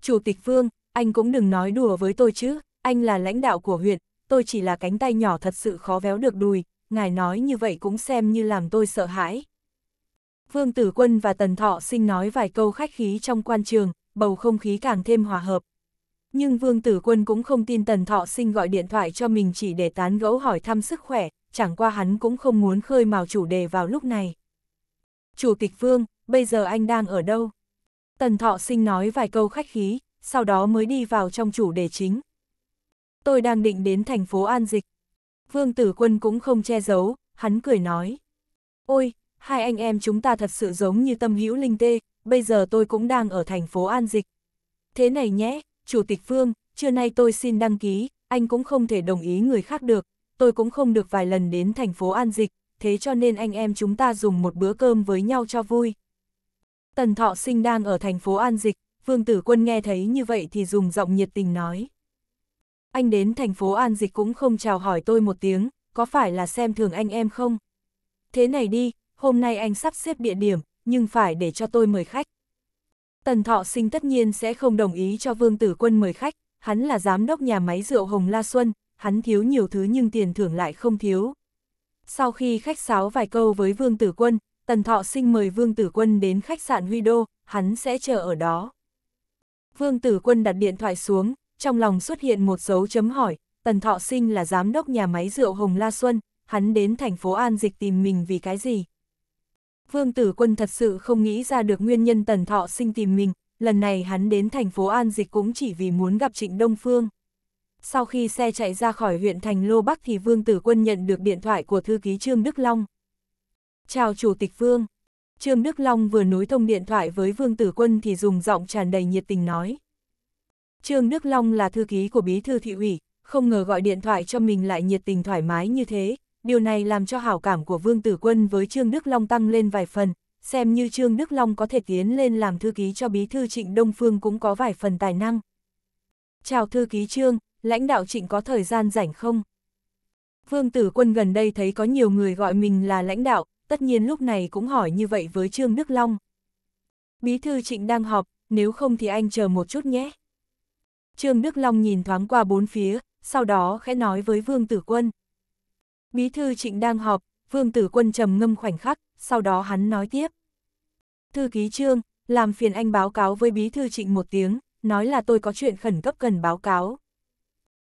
Chủ tịch Vương, anh cũng đừng nói đùa với tôi chứ, anh là lãnh đạo của huyện, tôi chỉ là cánh tay nhỏ thật sự khó véo được đùi, ngài nói như vậy cũng xem như làm tôi sợ hãi. Vương Tử Quân và Tần Thọ Sinh nói vài câu khách khí trong quan trường, bầu không khí càng thêm hòa hợp. Nhưng Vương Tử Quân cũng không tin Tần Thọ Sinh gọi điện thoại cho mình chỉ để tán gẫu hỏi thăm sức khỏe, chẳng qua hắn cũng không muốn khơi mào chủ đề vào lúc này chủ tịch Vương, bây giờ anh đang ở đâu? Tần Thọ Sinh nói vài câu khách khí, sau đó mới đi vào trong chủ đề chính. Tôi đang định đến thành phố An Dịch. Vương Tử Quân cũng không che giấu, hắn cười nói. Ôi, hai anh em chúng ta thật sự giống như tâm hữu linh tê, bây giờ tôi cũng đang ở thành phố An Dịch. Thế này nhé, Chủ tịch Vương, trưa nay tôi xin đăng ký, anh cũng không thể đồng ý người khác được, tôi cũng không được vài lần đến thành phố An Dịch, thế cho nên anh em chúng ta dùng một bữa cơm với nhau cho vui. Tần Thọ Sinh đang ở thành phố An Dịch, Vương Tử Quân nghe thấy như vậy thì dùng giọng nhiệt tình nói. Anh đến thành phố An Dịch cũng không chào hỏi tôi một tiếng, có phải là xem thường anh em không? Thế này đi, hôm nay anh sắp xếp địa điểm, nhưng phải để cho tôi mời khách. Tần Thọ Sinh tất nhiên sẽ không đồng ý cho Vương Tử Quân mời khách, hắn là giám đốc nhà máy rượu Hồng La Xuân, hắn thiếu nhiều thứ nhưng tiền thưởng lại không thiếu, sau khi khách sáo vài câu với Vương Tử Quân, Tần Thọ Sinh mời Vương Tử Quân đến khách sạn Huy Đô, hắn sẽ chờ ở đó. Vương Tử Quân đặt điện thoại xuống, trong lòng xuất hiện một dấu chấm hỏi, Tần Thọ Sinh là giám đốc nhà máy rượu Hồng La Xuân, hắn đến thành phố An Dịch tìm mình vì cái gì? Vương Tử Quân thật sự không nghĩ ra được nguyên nhân Tần Thọ Sinh tìm mình, lần này hắn đến thành phố An Dịch cũng chỉ vì muốn gặp Trịnh Đông Phương. Sau khi xe chạy ra khỏi huyện thành Lô Bắc thì Vương Tử Quân nhận được điện thoại của thư ký Trương Đức Long. Chào Chủ tịch Vương. Trương Đức Long vừa nối thông điện thoại với Vương Tử Quân thì dùng giọng tràn đầy nhiệt tình nói. Trương Đức Long là thư ký của Bí Thư Thị ủy, không ngờ gọi điện thoại cho mình lại nhiệt tình thoải mái như thế. Điều này làm cho hảo cảm của Vương Tử Quân với Trương Đức Long tăng lên vài phần, xem như Trương Đức Long có thể tiến lên làm thư ký cho Bí Thư Trịnh Đông Phương cũng có vài phần tài năng. Chào thư ký Trương, lãnh đạo trịnh có thời gian rảnh không? Vương Tử Quân gần đây thấy có nhiều người gọi mình là lãnh đạo, tất nhiên lúc này cũng hỏi như vậy với Trương Đức Long. Bí thư trịnh đang họp, nếu không thì anh chờ một chút nhé. Trương Đức Long nhìn thoáng qua bốn phía, sau đó khẽ nói với Vương Tử Quân. Bí thư trịnh đang họp, Vương Tử Quân trầm ngâm khoảnh khắc, sau đó hắn nói tiếp. Thư ký Trương, làm phiền anh báo cáo với bí thư trịnh một tiếng, nói là tôi có chuyện khẩn cấp cần báo cáo.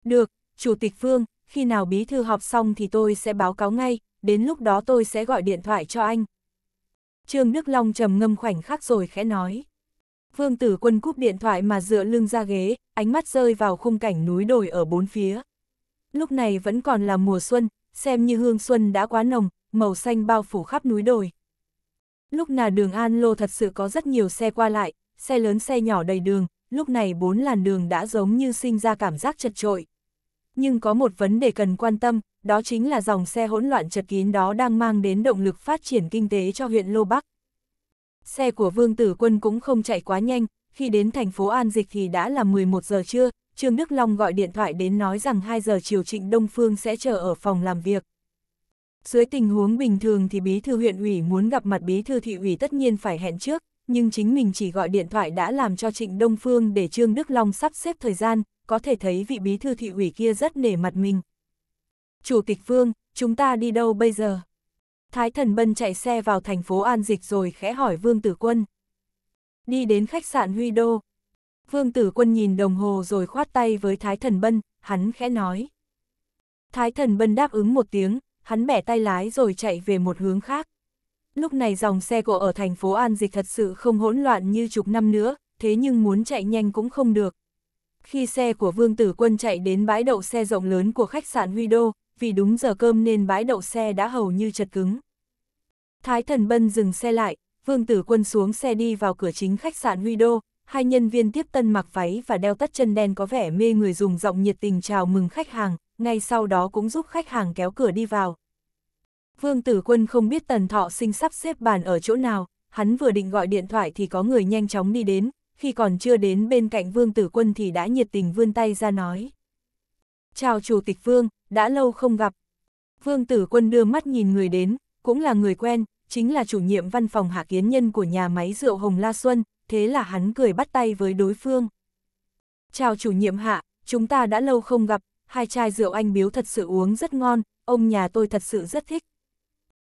Được, Chủ tịch phương khi nào bí thư họp xong thì tôi sẽ báo cáo ngay, đến lúc đó tôi sẽ gọi điện thoại cho anh. Trương Đức Long trầm ngâm khoảnh khắc rồi khẽ nói. phương tử quân cúp điện thoại mà dựa lưng ra ghế, ánh mắt rơi vào khung cảnh núi đồi ở bốn phía. Lúc này vẫn còn là mùa xuân, xem như hương xuân đã quá nồng, màu xanh bao phủ khắp núi đồi. Lúc nào đường An Lô thật sự có rất nhiều xe qua lại, xe lớn xe nhỏ đầy đường, lúc này bốn làn đường đã giống như sinh ra cảm giác chật trội nhưng có một vấn đề cần quan tâm, đó chính là dòng xe hỗn loạn chật kín đó đang mang đến động lực phát triển kinh tế cho huyện Lô Bắc. Xe của Vương Tử Quân cũng không chạy quá nhanh, khi đến thành phố An Dịch thì đã là 11 giờ trưa, Trương Đức Long gọi điện thoại đến nói rằng 2 giờ chiều Trịnh Đông Phương sẽ chờ ở phòng làm việc. Dưới tình huống bình thường thì bí thư huyện ủy muốn gặp mặt bí thư thị ủy tất nhiên phải hẹn trước, nhưng chính mình chỉ gọi điện thoại đã làm cho Trịnh Đông Phương để Trương Đức Long sắp xếp thời gian, có thể thấy vị bí thư thị ủy kia rất nể mặt mình. Chủ tịch Vương, chúng ta đi đâu bây giờ? Thái thần bân chạy xe vào thành phố An Dịch rồi khẽ hỏi Vương Tử Quân. Đi đến khách sạn Huy Đô. Vương Tử Quân nhìn đồng hồ rồi khoát tay với Thái thần bân, hắn khẽ nói. Thái thần bân đáp ứng một tiếng, hắn bẻ tay lái rồi chạy về một hướng khác. Lúc này dòng xe cộ ở thành phố An Dịch thật sự không hỗn loạn như chục năm nữa, thế nhưng muốn chạy nhanh cũng không được. Khi xe của Vương Tử Quân chạy đến bãi đậu xe rộng lớn của khách sạn Huy Đô, vì đúng giờ cơm nên bãi đậu xe đã hầu như chật cứng. Thái Thần Bân dừng xe lại, Vương Tử Quân xuống xe đi vào cửa chính khách sạn Huy Đô, hai nhân viên tiếp tân mặc váy và đeo tất chân đen có vẻ mê người dùng giọng nhiệt tình chào mừng khách hàng, ngay sau đó cũng giúp khách hàng kéo cửa đi vào. Vương Tử Quân không biết Tần Thọ Sinh sắp xếp bàn ở chỗ nào, hắn vừa định gọi điện thoại thì có người nhanh chóng đi đến, khi còn chưa đến bên cạnh Vương Tử Quân thì đã nhiệt tình vươn tay ra nói. Chào Chủ tịch Vương, đã lâu không gặp. Vương Tử Quân đưa mắt nhìn người đến, cũng là người quen, chính là chủ nhiệm văn phòng hạ kiến nhân của nhà máy rượu Hồng La Xuân, thế là hắn cười bắt tay với đối phương. Chào chủ nhiệm hạ, chúng ta đã lâu không gặp, hai chai rượu anh biếu thật sự uống rất ngon, ông nhà tôi thật sự rất thích.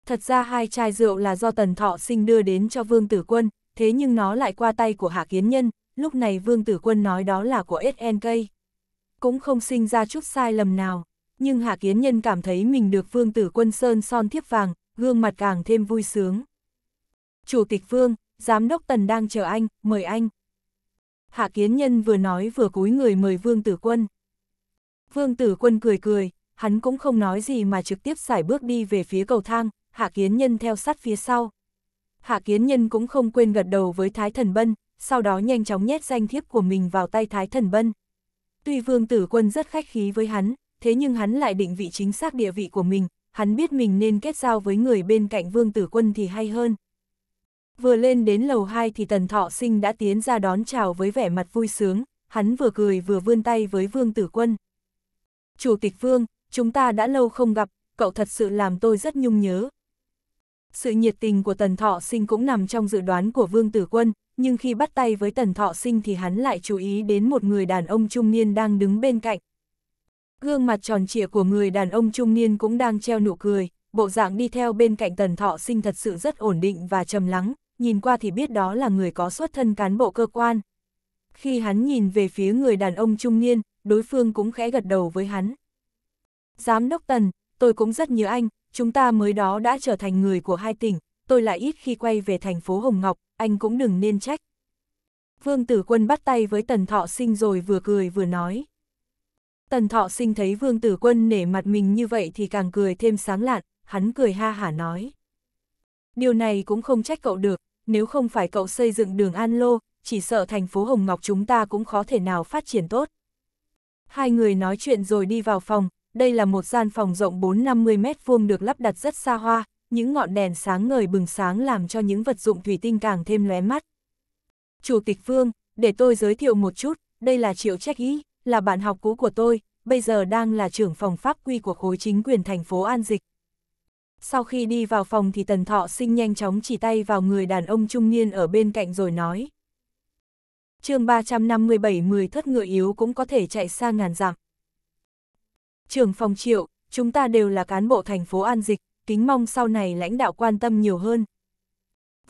Thật ra hai chai rượu là do Tần Thọ Sinh đưa đến cho Vương Tử Quân, thế nhưng nó lại qua tay của Hạ Kiến Nhân, lúc này Vương Tử Quân nói đó là của SNK. Cũng không sinh ra chút sai lầm nào, nhưng Hạ Kiến Nhân cảm thấy mình được Vương Tử Quân sơn son thiếp vàng, gương mặt càng thêm vui sướng. Chủ tịch Vương, Giám đốc Tần đang chờ anh, mời anh. Hạ Kiến Nhân vừa nói vừa cúi người mời Vương Tử Quân. Vương Tử Quân cười cười, hắn cũng không nói gì mà trực tiếp xài bước đi về phía cầu thang, Hạ Kiến Nhân theo sát phía sau. Hạ Kiến Nhân cũng không quên gật đầu với Thái Thần Bân, sau đó nhanh chóng nhét danh thiếp của mình vào tay Thái Thần Bân. Tuy Vương Tử Quân rất khách khí với hắn, thế nhưng hắn lại định vị chính xác địa vị của mình, hắn biết mình nên kết giao với người bên cạnh Vương Tử Quân thì hay hơn. Vừa lên đến lầu 2 thì Tần Thọ Sinh đã tiến ra đón chào với vẻ mặt vui sướng, hắn vừa cười vừa vươn tay với Vương Tử Quân. Chủ tịch Vương, chúng ta đã lâu không gặp, cậu thật sự làm tôi rất nhung nhớ, sự nhiệt tình của Tần Thọ Sinh cũng nằm trong dự đoán của Vương Tử Quân, nhưng khi bắt tay với Tần Thọ Sinh thì hắn lại chú ý đến một người đàn ông trung niên đang đứng bên cạnh. Gương mặt tròn trịa của người đàn ông trung niên cũng đang treo nụ cười, bộ dạng đi theo bên cạnh Tần Thọ Sinh thật sự rất ổn định và trầm lắng, nhìn qua thì biết đó là người có xuất thân cán bộ cơ quan. Khi hắn nhìn về phía người đàn ông trung niên, đối phương cũng khẽ gật đầu với hắn. Giám đốc Tần, tôi cũng rất nhớ anh, chúng ta mới đó đã trở thành người của hai tỉnh, tôi lại ít khi quay về thành phố Hồng Ngọc, anh cũng đừng nên trách. Vương Tử Quân bắt tay với Tần Thọ Sinh rồi vừa cười vừa nói. Tần Thọ Sinh thấy Vương Tử Quân nể mặt mình như vậy thì càng cười thêm sáng lạn, hắn cười ha hả nói. Điều này cũng không trách cậu được, nếu không phải cậu xây dựng đường An Lô, chỉ sợ thành phố Hồng Ngọc chúng ta cũng khó thể nào phát triển tốt. Hai người nói chuyện rồi đi vào phòng, đây là một gian phòng rộng 4-50 mét vuông được lắp đặt rất xa hoa, những ngọn đèn sáng ngời bừng sáng làm cho những vật dụng thủy tinh càng thêm lóe mắt. Chủ tịch Phương, để tôi giới thiệu một chút, đây là Triệu Trách Ý, là bạn học cũ của tôi, bây giờ đang là trưởng phòng pháp quy của khối chính quyền thành phố An Dịch. Sau khi đi vào phòng thì Tần Thọ Sinh nhanh chóng chỉ tay vào người đàn ông trung niên ở bên cạnh rồi nói. chương 357 10 thất ngựa yếu cũng có thể chạy xa ngàn dặm trưởng phòng triệu, chúng ta đều là cán bộ thành phố An Dịch, kính mong sau này lãnh đạo quan tâm nhiều hơn.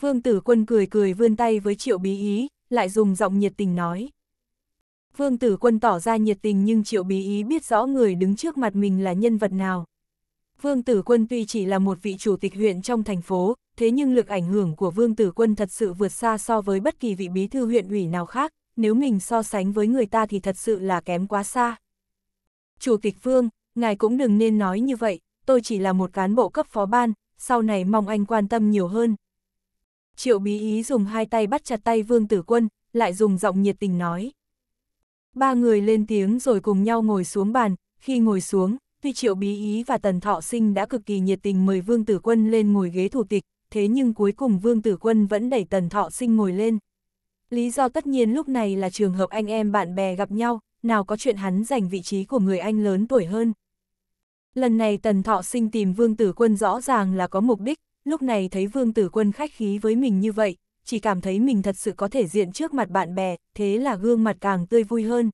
Vương Tử Quân cười cười vươn tay với Triệu Bí Ý, lại dùng giọng nhiệt tình nói. Vương Tử Quân tỏ ra nhiệt tình nhưng Triệu Bí Ý biết rõ người đứng trước mặt mình là nhân vật nào. Vương Tử Quân tuy chỉ là một vị chủ tịch huyện trong thành phố, thế nhưng lực ảnh hưởng của Vương Tử Quân thật sự vượt xa so với bất kỳ vị bí thư huyện ủy nào khác, nếu mình so sánh với người ta thì thật sự là kém quá xa chủ tịch Vương, ngài cũng đừng nên nói như vậy, tôi chỉ là một cán bộ cấp phó ban, sau này mong anh quan tâm nhiều hơn. Triệu bí ý dùng hai tay bắt chặt tay Vương Tử Quân, lại dùng giọng nhiệt tình nói. Ba người lên tiếng rồi cùng nhau ngồi xuống bàn, khi ngồi xuống, tuy Triệu bí ý và Tần Thọ Sinh đã cực kỳ nhiệt tình mời Vương Tử Quân lên ngồi ghế thủ tịch, thế nhưng cuối cùng Vương Tử Quân vẫn đẩy Tần Thọ Sinh ngồi lên. Lý do tất nhiên lúc này là trường hợp anh em bạn bè gặp nhau, nào có chuyện hắn giành vị trí của người anh lớn tuổi hơn. Lần này tần thọ sinh tìm vương tử quân rõ ràng là có mục đích, lúc này thấy vương tử quân khách khí với mình như vậy, chỉ cảm thấy mình thật sự có thể diện trước mặt bạn bè, thế là gương mặt càng tươi vui hơn.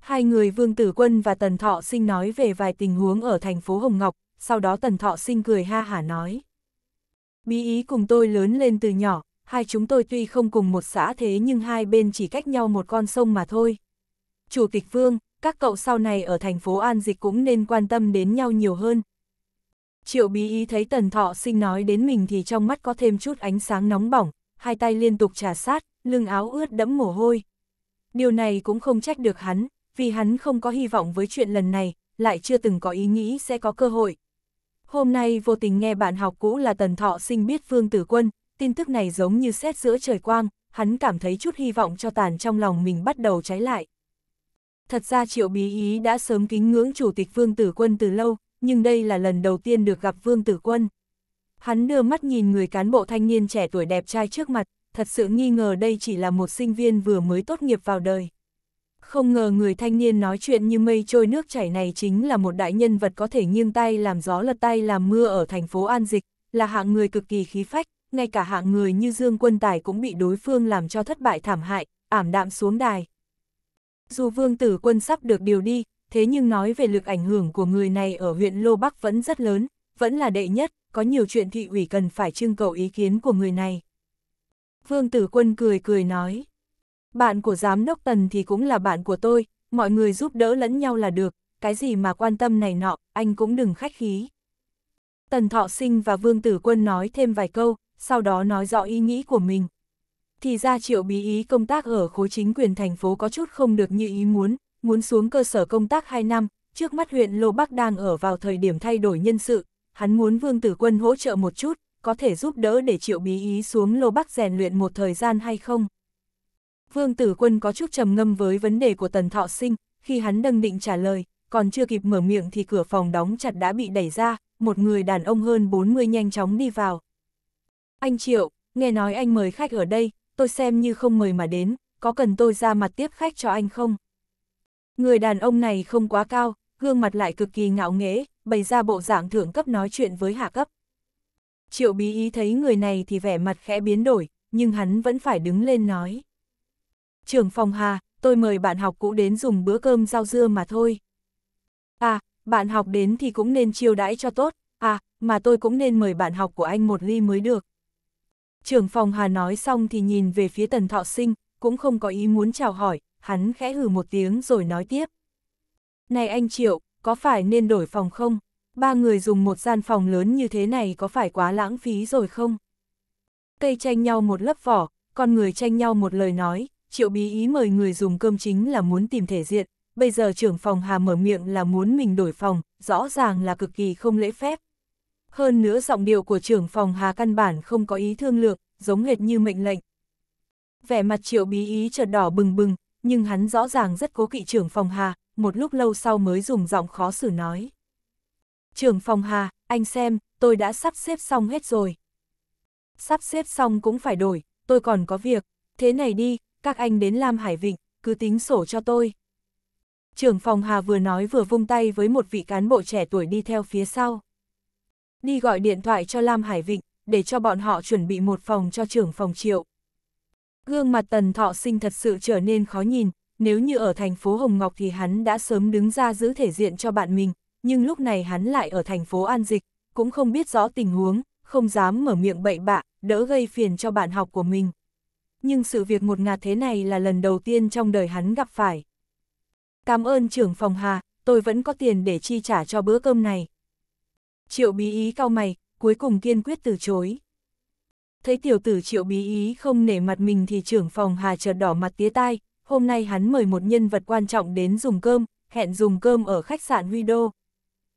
Hai người Vương Tử Quân và Tần Thọ Sinh nói về vài tình huống ở thành phố Hồng Ngọc, sau đó Tần Thọ Sinh cười ha hả nói. Bí ý cùng tôi lớn lên từ nhỏ, hai chúng tôi tuy không cùng một xã thế nhưng hai bên chỉ cách nhau một con sông mà thôi chủ tịch Vương, các cậu sau này ở thành phố An Dịch cũng nên quan tâm đến nhau nhiều hơn. Triệu bí ý thấy tần thọ sinh nói đến mình thì trong mắt có thêm chút ánh sáng nóng bỏng, hai tay liên tục trà sát, lưng áo ướt đẫm mồ hôi. Điều này cũng không trách được hắn, vì hắn không có hy vọng với chuyện lần này, lại chưa từng có ý nghĩ sẽ có cơ hội. Hôm nay vô tình nghe bạn học cũ là tần thọ sinh biết Vương Tử Quân, tin tức này giống như xét giữa trời quang, hắn cảm thấy chút hy vọng cho tàn trong lòng mình bắt đầu cháy lại. Thật ra Triệu Bí Ý đã sớm kính ngưỡng Chủ tịch Vương Tử Quân từ lâu, nhưng đây là lần đầu tiên được gặp Vương Tử Quân. Hắn đưa mắt nhìn người cán bộ thanh niên trẻ tuổi đẹp trai trước mặt, thật sự nghi ngờ đây chỉ là một sinh viên vừa mới tốt nghiệp vào đời. Không ngờ người thanh niên nói chuyện như mây trôi nước chảy này chính là một đại nhân vật có thể nghiêng tay làm gió lật tay làm mưa ở thành phố An Dịch, là hạng người cực kỳ khí phách, ngay cả hạng người như Dương Quân Tài cũng bị đối phương làm cho thất bại thảm hại, ảm đạm xuống đài. Dù vương tử quân sắp được điều đi, thế nhưng nói về lực ảnh hưởng của người này ở huyện Lô Bắc vẫn rất lớn, vẫn là đệ nhất, có nhiều chuyện thị ủy cần phải trưng cầu ý kiến của người này. Vương tử quân cười cười nói, bạn của giám đốc tần thì cũng là bạn của tôi, mọi người giúp đỡ lẫn nhau là được, cái gì mà quan tâm này nọ, anh cũng đừng khách khí. Tần Thọ Sinh và Vương Tử Quân nói thêm vài câu, sau đó nói rõ ý nghĩ của mình thì ra triệu bí ý công tác ở khối chính quyền thành phố có chút không được như ý muốn, muốn xuống cơ sở công tác 2 năm, trước mắt huyện Lô Bắc đang ở vào thời điểm thay đổi nhân sự, hắn muốn Vương Tử Quân hỗ trợ một chút, có thể giúp đỡ để triệu bí ý xuống Lô Bắc rèn luyện một thời gian hay không. Vương Tử Quân có chút trầm ngâm với vấn đề của Tần Thọ Sinh, khi hắn đâng định trả lời, còn chưa kịp mở miệng thì cửa phòng đóng chặt đã bị đẩy ra, một người đàn ông hơn 40 nhanh chóng đi vào. Anh Triệu, nghe nói anh mời khách ở đây, tôi xem như không mời mà đến, có cần tôi ra mặt tiếp khách cho anh không? Người đàn ông này không quá cao, gương mặt lại cực kỳ ngạo nghễ, bày ra bộ dạng thượng cấp nói chuyện với hạ cấp. Triệu bí ý thấy người này thì vẻ mặt khẽ biến đổi, nhưng hắn vẫn phải đứng lên nói. Trưởng phòng Hà, tôi mời bạn học cũ đến dùng bữa cơm rau dưa mà thôi. À, bạn học đến thì cũng nên chiêu đãi cho tốt, à, mà tôi cũng nên mời bạn học của anh một ly mới được. Trưởng phòng Hà nói xong thì nhìn về phía tần thọ sinh, cũng không có ý muốn chào hỏi, hắn khẽ hừ một tiếng rồi nói tiếp. Này anh Triệu, có phải nên đổi phòng không? Ba người dùng một gian phòng lớn như thế này có phải quá lãng phí rồi không? Cây tranh nhau một lớp vỏ, con người tranh nhau một lời nói, Triệu bí ý mời người dùng cơm chính là muốn tìm thể diện, bây giờ trưởng phòng Hà mở miệng là muốn mình đổi phòng, rõ ràng là cực kỳ không lễ phép hơn nữa giọng điệu của trưởng phòng Hà căn bản không có ý thương lượng, giống hệt như mệnh lệnh. Vẻ mặt triệu bí ý chợt đỏ bừng bừng, nhưng hắn rõ ràng rất cố kỵ trưởng phòng Hà, một lúc lâu sau mới dùng giọng khó xử nói. Trưởng phòng Hà, anh xem, tôi đã sắp xếp xong hết rồi. Sắp xếp xong cũng phải đổi, tôi còn có việc, thế này đi, các anh đến Lam Hải Vịnh, cứ tính sổ cho tôi. Trưởng phòng Hà vừa nói vừa vung tay với một vị cán bộ trẻ tuổi đi theo phía sau đi gọi điện thoại cho Lam Hải Vịnh, để cho bọn họ chuẩn bị một phòng cho trưởng phòng triệu. Gương mặt tần thọ sinh thật sự trở nên khó nhìn, nếu như ở thành phố Hồng Ngọc thì hắn đã sớm đứng ra giữ thể diện cho bạn mình, nhưng lúc này hắn lại ở thành phố An Dịch, cũng không biết rõ tình huống, không dám mở miệng bậy bạ, đỡ gây phiền cho bạn học của mình. Nhưng sự việc một ngạt thế này là lần đầu tiên trong đời hắn gặp phải. Cảm ơn trưởng phòng Hà, tôi vẫn có tiền để chi trả cho bữa cơm này. Triệu bí ý cao mày, cuối cùng kiên quyết từ chối. Thấy tiểu tử triệu bí ý không nể mặt mình thì trưởng phòng hà chợt đỏ mặt tía tai, hôm nay hắn mời một nhân vật quan trọng đến dùng cơm, hẹn dùng cơm ở khách sạn Huy Đô.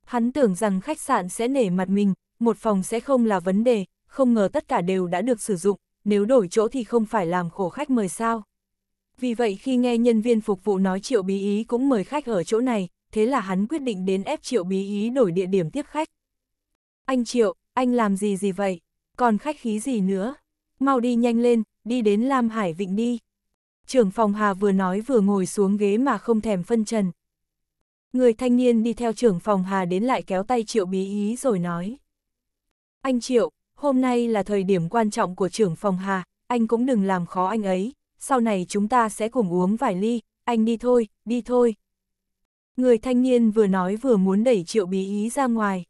Hắn tưởng rằng khách sạn sẽ nể mặt mình, một phòng sẽ không là vấn đề, không ngờ tất cả đều đã được sử dụng, nếu đổi chỗ thì không phải làm khổ khách mời sao. Vì vậy khi nghe nhân viên phục vụ nói triệu bí ý cũng mời khách ở chỗ này, thế là hắn quyết định đến ép triệu bí ý đổi địa điểm tiếp khách. Anh Triệu, anh làm gì gì vậy? Còn khách khí gì nữa? Mau đi nhanh lên, đi đến Lam Hải Vịnh đi. Trưởng phòng Hà vừa nói vừa ngồi xuống ghế mà không thèm phân trần. Người thanh niên đi theo trưởng phòng Hà đến lại kéo tay Triệu bí ý rồi nói. Anh Triệu, hôm nay là thời điểm quan trọng của trưởng phòng Hà, anh cũng đừng làm khó anh ấy, sau này chúng ta sẽ cùng uống vài ly, anh đi thôi, đi thôi. Người thanh niên vừa nói vừa muốn đẩy triệu bí ý ra ngoài.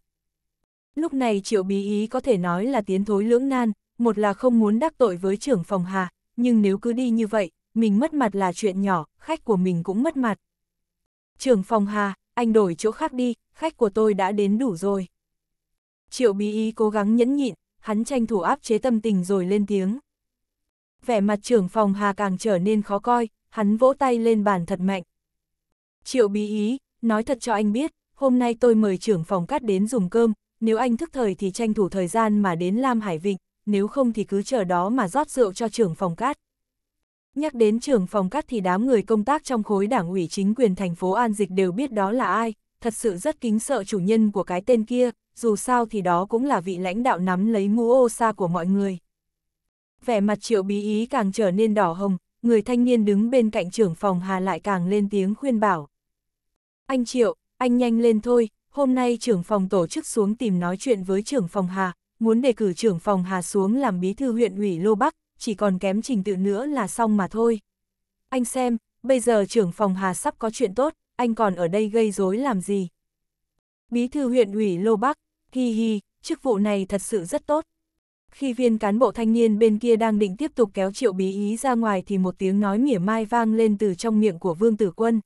Lúc này Triệu Bí Ý có thể nói là tiến thối lưỡng nan, một là không muốn đắc tội với trưởng phòng Hà, nhưng nếu cứ đi như vậy, mình mất mặt là chuyện nhỏ, khách của mình cũng mất mặt. Trưởng phòng Hà, anh đổi chỗ khác đi, khách của tôi đã đến đủ rồi. Triệu Bí Ý cố gắng nhẫn nhịn, hắn tranh thủ áp chế tâm tình rồi lên tiếng. Vẻ mặt trưởng phòng Hà càng trở nên khó coi, hắn vỗ tay lên bàn thật mạnh. Triệu Bí Ý, nói thật cho anh biết, hôm nay tôi mời trưởng phòng cắt đến dùng cơm, nếu anh thức thời thì tranh thủ thời gian mà đến Lam Hải Vịnh, nếu không thì cứ chờ đó mà rót rượu cho trưởng phòng cát. Nhắc đến trưởng phòng cát thì đám người công tác trong khối đảng ủy chính quyền thành phố An Dịch đều biết đó là ai, thật sự rất kính sợ chủ nhân của cái tên kia, dù sao thì đó cũng là vị lãnh đạo nắm lấy ngũ ô xa của mọi người. Vẻ mặt triệu bí ý càng trở nên đỏ hồng, người thanh niên đứng bên cạnh trưởng phòng Hà lại càng lên tiếng khuyên bảo. Anh Triệu, anh nhanh lên thôi, hôm nay trưởng phòng tổ chức xuống tìm nói chuyện với trưởng phòng Hà, muốn đề cử trưởng phòng Hà xuống làm bí thư huyện ủy Lô Bắc, chỉ còn kém trình tự nữa là xong mà thôi. Anh xem, bây giờ trưởng phòng Hà sắp có chuyện tốt, anh còn ở đây gây rối làm gì? Bí thư huyện ủy Lô Bắc, hi hi, chức vụ này thật sự rất tốt. Khi viên cán bộ thanh niên bên kia đang định tiếp tục kéo triệu bí ý ra ngoài thì một tiếng nói mỉa mai vang lên từ trong miệng của Vương Tử Quân,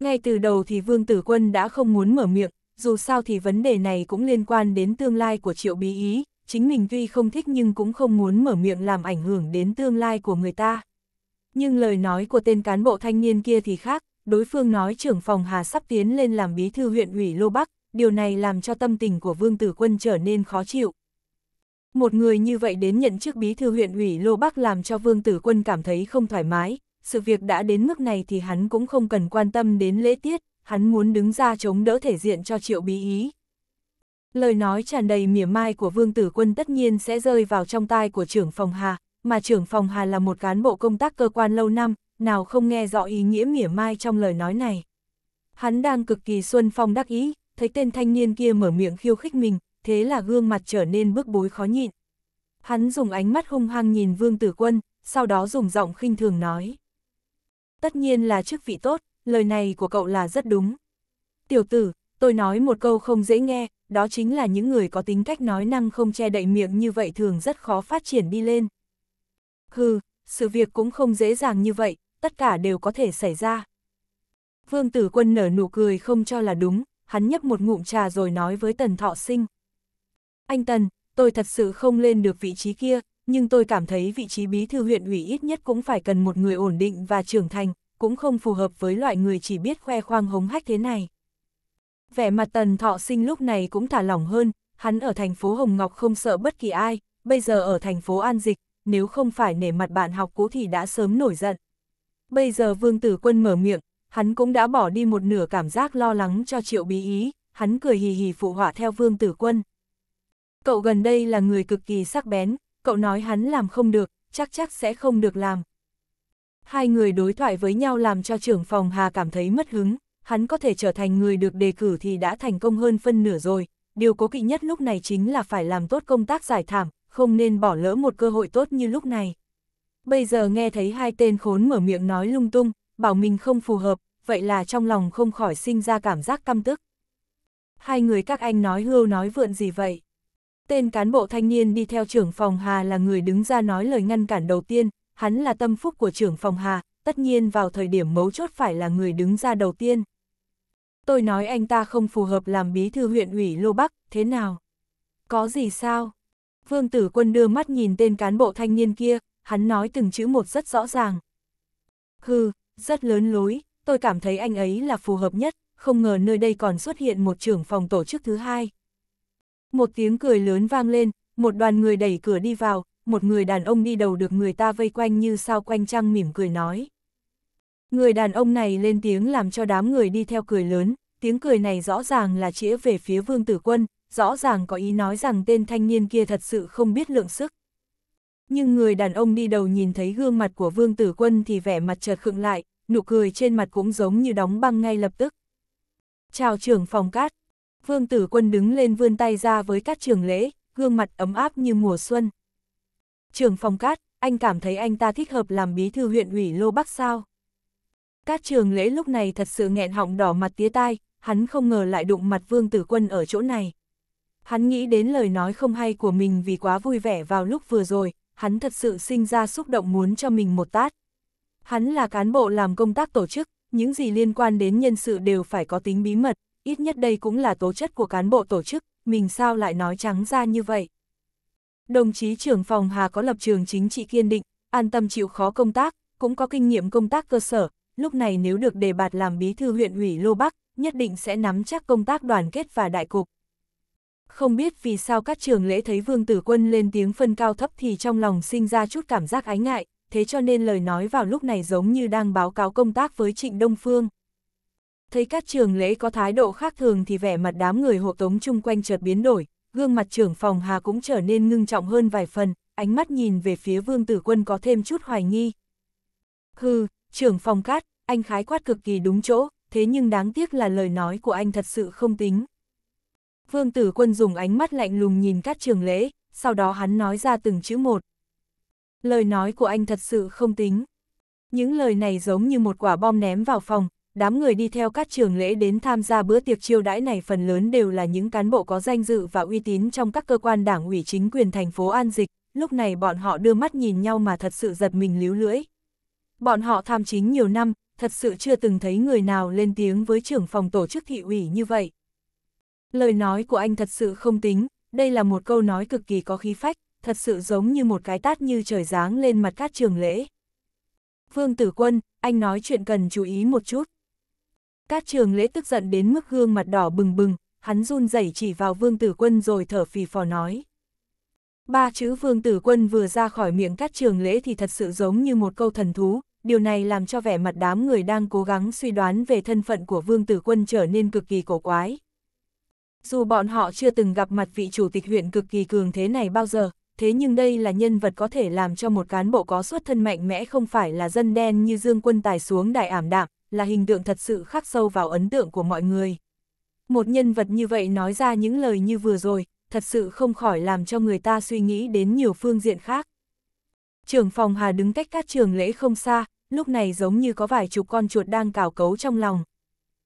ngay từ đầu thì Vương Tử Quân đã không muốn mở miệng, dù sao thì vấn đề này cũng liên quan đến tương lai của Triệu Bí Ý, chính mình tuy không thích nhưng cũng không muốn mở miệng làm ảnh hưởng đến tương lai của người ta. Nhưng lời nói của tên cán bộ thanh niên kia thì khác, đối phương nói trưởng phòng Hà sắp tiến lên làm bí thư huyện ủy Lô Bắc, điều này làm cho tâm tình của Vương Tử Quân trở nên khó chịu. Một người như vậy đến nhận chức bí thư huyện ủy Lô Bắc làm cho Vương Tử Quân cảm thấy không thoải mái, sự việc đã đến mức này thì hắn cũng không cần quan tâm đến lễ tiết, hắn muốn đứng ra chống đỡ thể diện cho triệu bí ý. Lời nói tràn đầy mỉa mai của Vương Tử Quân tất nhiên sẽ rơi vào trong tai của trưởng phòng Hà, mà trưởng phòng Hà là một cán bộ công tác cơ quan lâu năm, nào không nghe rõ ý nghĩa mỉa mai trong lời nói này. Hắn đang cực kỳ xuân phong đắc ý, thấy tên thanh niên kia mở miệng khiêu khích mình, thế là gương mặt trở nên bức bối khó nhịn. Hắn dùng ánh mắt hung hăng nhìn Vương Tử Quân, sau đó dùng giọng khinh thường nói. Tất nhiên là chức vị tốt, lời này của cậu là rất đúng. Tiểu tử, tôi nói một câu không dễ nghe, đó chính là những người có tính cách nói năng không che đậy miệng như vậy thường rất khó phát triển đi lên. Hừ, sự việc cũng không dễ dàng như vậy, tất cả đều có thể xảy ra. Vương Tử Quân nở nụ cười không cho là đúng, hắn nhấp một ngụm trà rồi nói với Tần Thọ Sinh. Anh Tần, tôi thật sự không lên được vị trí kia, nhưng tôi cảm thấy vị trí bí thư huyện ủy ít nhất cũng phải cần một người ổn định và trưởng thành, cũng không phù hợp với loại người chỉ biết khoe khoang hống hách thế này. Vẻ mặt tần thọ sinh lúc này cũng thả lỏng hơn, hắn ở thành phố Hồng Ngọc không sợ bất kỳ ai, bây giờ ở thành phố An Dịch, nếu không phải nể mặt bạn học cũ thì đã sớm nổi giận. Bây giờ Vương Tử Quân mở miệng, hắn cũng đã bỏ đi một nửa cảm giác lo lắng cho triệu bí ý, hắn cười hì hì phụ họa theo Vương Tử Quân. Cậu gần đây là người cực kỳ sắc bén, cậu nói hắn làm không được, chắc chắc sẽ không được làm. Hai người đối thoại với nhau làm cho trưởng phòng Hà cảm thấy mất hứng, hắn có thể trở thành người được đề cử thì đã thành công hơn phân nửa rồi, điều cố kỵ nhất lúc này chính là phải làm tốt công tác giải thảm, không nên bỏ lỡ một cơ hội tốt như lúc này. Bây giờ nghe thấy hai tên khốn mở miệng nói lung tung, bảo mình không phù hợp, vậy là trong lòng không khỏi sinh ra cảm giác căm tức. Hai người các anh nói hưu nói vượn gì vậy? Tên cán bộ thanh niên đi theo trưởng phòng Hà là người đứng ra nói lời ngăn cản đầu tiên, hắn là tâm phúc của trưởng phòng Hà, tất nhiên vào thời điểm mấu chốt phải là người đứng ra đầu tiên. Tôi nói anh ta không phù hợp làm bí thư huyện ủy Lô Bắc, thế nào? Có gì sao? Vương Tử Quân đưa mắt nhìn tên cán bộ thanh niên kia, hắn nói từng chữ một rất rõ ràng. Hừ, rất lớn lối, tôi cảm thấy anh ấy là phù hợp nhất, không ngờ nơi đây còn xuất hiện một trưởng phòng tổ chức thứ hai. Một tiếng cười lớn vang lên, một đoàn người đẩy cửa đi vào, một người đàn ông đi đầu được người ta vây quanh như sao quanh trăng mỉm cười nói. Người đàn ông này lên tiếng làm cho đám người đi theo cười lớn, tiếng cười này rõ ràng là chĩa về phía vương tử quân, rõ ràng có ý nói rằng tên thanh niên kia thật sự không biết lượng sức. Nhưng người đàn ông đi đầu nhìn thấy gương mặt của vương tử quân thì vẻ mặt chợt khựng lại, nụ cười trên mặt cũng giống như đóng băng ngay lập tức. Chào trưởng phòng cát, Vương tử quân đứng lên vươn tay ra với các trường lễ, gương mặt ấm áp như mùa xuân. Trường Phong cát, anh cảm thấy anh ta thích hợp làm bí thư huyện ủy Lô Bắc sao? Các trường lễ lúc này thật sự nghẹn họng đỏ mặt tía tai, hắn không ngờ lại đụng mặt vương tử quân ở chỗ này. Hắn nghĩ đến lời nói không hay của mình vì quá vui vẻ vào lúc vừa rồi, hắn thật sự sinh ra xúc động muốn cho mình một tát. Hắn là cán bộ làm công tác tổ chức, những gì liên quan đến nhân sự đều phải có tính bí mật, ít nhất đây cũng là tố chất của cán bộ tổ chức, mình sao lại nói trắng ra như vậy. Đồng chí trưởng phòng Hà có lập trường chính trị kiên định, an tâm chịu khó công tác, cũng có kinh nghiệm công tác cơ sở, lúc này nếu được đề bạt làm bí thư huyện ủy Lô Bắc, nhất định sẽ nắm chắc công tác đoàn kết và đại cục. Không biết vì sao các trường lễ thấy Vương Tử Quân lên tiếng phân cao thấp thì trong lòng sinh ra chút cảm giác ái ngại, thế cho nên lời nói vào lúc này giống như đang báo cáo công tác với Trịnh Đông Phương. Thấy các trường lễ có thái độ khác thường thì vẻ mặt đám người hộ tống chung quanh chợt biến đổi, gương mặt trưởng phòng Hà cũng trở nên ngưng trọng hơn vài phần, ánh mắt nhìn về phía vương tử quân có thêm chút hoài nghi. Hừ, trưởng phòng cát, anh khái quát cực kỳ đúng chỗ, thế nhưng đáng tiếc là lời nói của anh thật sự không tính. Vương tử quân dùng ánh mắt lạnh lùng nhìn các trường lễ, sau đó hắn nói ra từng chữ một. Lời nói của anh thật sự không tính. Những lời này giống như một quả bom ném vào phòng, đám người đi theo các trường lễ đến tham gia bữa tiệc chiêu đãi này phần lớn đều là những cán bộ có danh dự và uy tín trong các cơ quan đảng ủy chính quyền thành phố An Dịch, lúc này bọn họ đưa mắt nhìn nhau mà thật sự giật mình líu lưỡi. Bọn họ tham chính nhiều năm, thật sự chưa từng thấy người nào lên tiếng với trưởng phòng tổ chức thị ủy như vậy. Lời nói của anh thật sự không tính, đây là một câu nói cực kỳ có khí phách, thật sự giống như một cái tát như trời giáng lên mặt các trường lễ. Vương Tử Quân, anh nói chuyện cần chú ý một chút. Cát trường lễ tức giận đến mức gương mặt đỏ bừng bừng, hắn run rẩy chỉ vào vương tử quân rồi thở phì phò nói. Ba chữ vương tử quân vừa ra khỏi miệng cát trường lễ thì thật sự giống như một câu thần thú, điều này làm cho vẻ mặt đám người đang cố gắng suy đoán về thân phận của vương tử quân trở nên cực kỳ cổ quái. Dù bọn họ chưa từng gặp mặt vị chủ tịch huyện cực kỳ cường thế này bao giờ, thế nhưng đây là nhân vật có thể làm cho một cán bộ có xuất thân mạnh mẽ không phải là dân đen như Dương Quân Tài xuống đại ảm đạm, là hình tượng thật sự khắc sâu vào ấn tượng của mọi người. Một nhân vật như vậy nói ra những lời như vừa rồi, thật sự không khỏi làm cho người ta suy nghĩ đến nhiều phương diện khác. Trường phòng Hà đứng cách các trường lễ không xa, lúc này giống như có vài chục con chuột đang cào cấu trong lòng.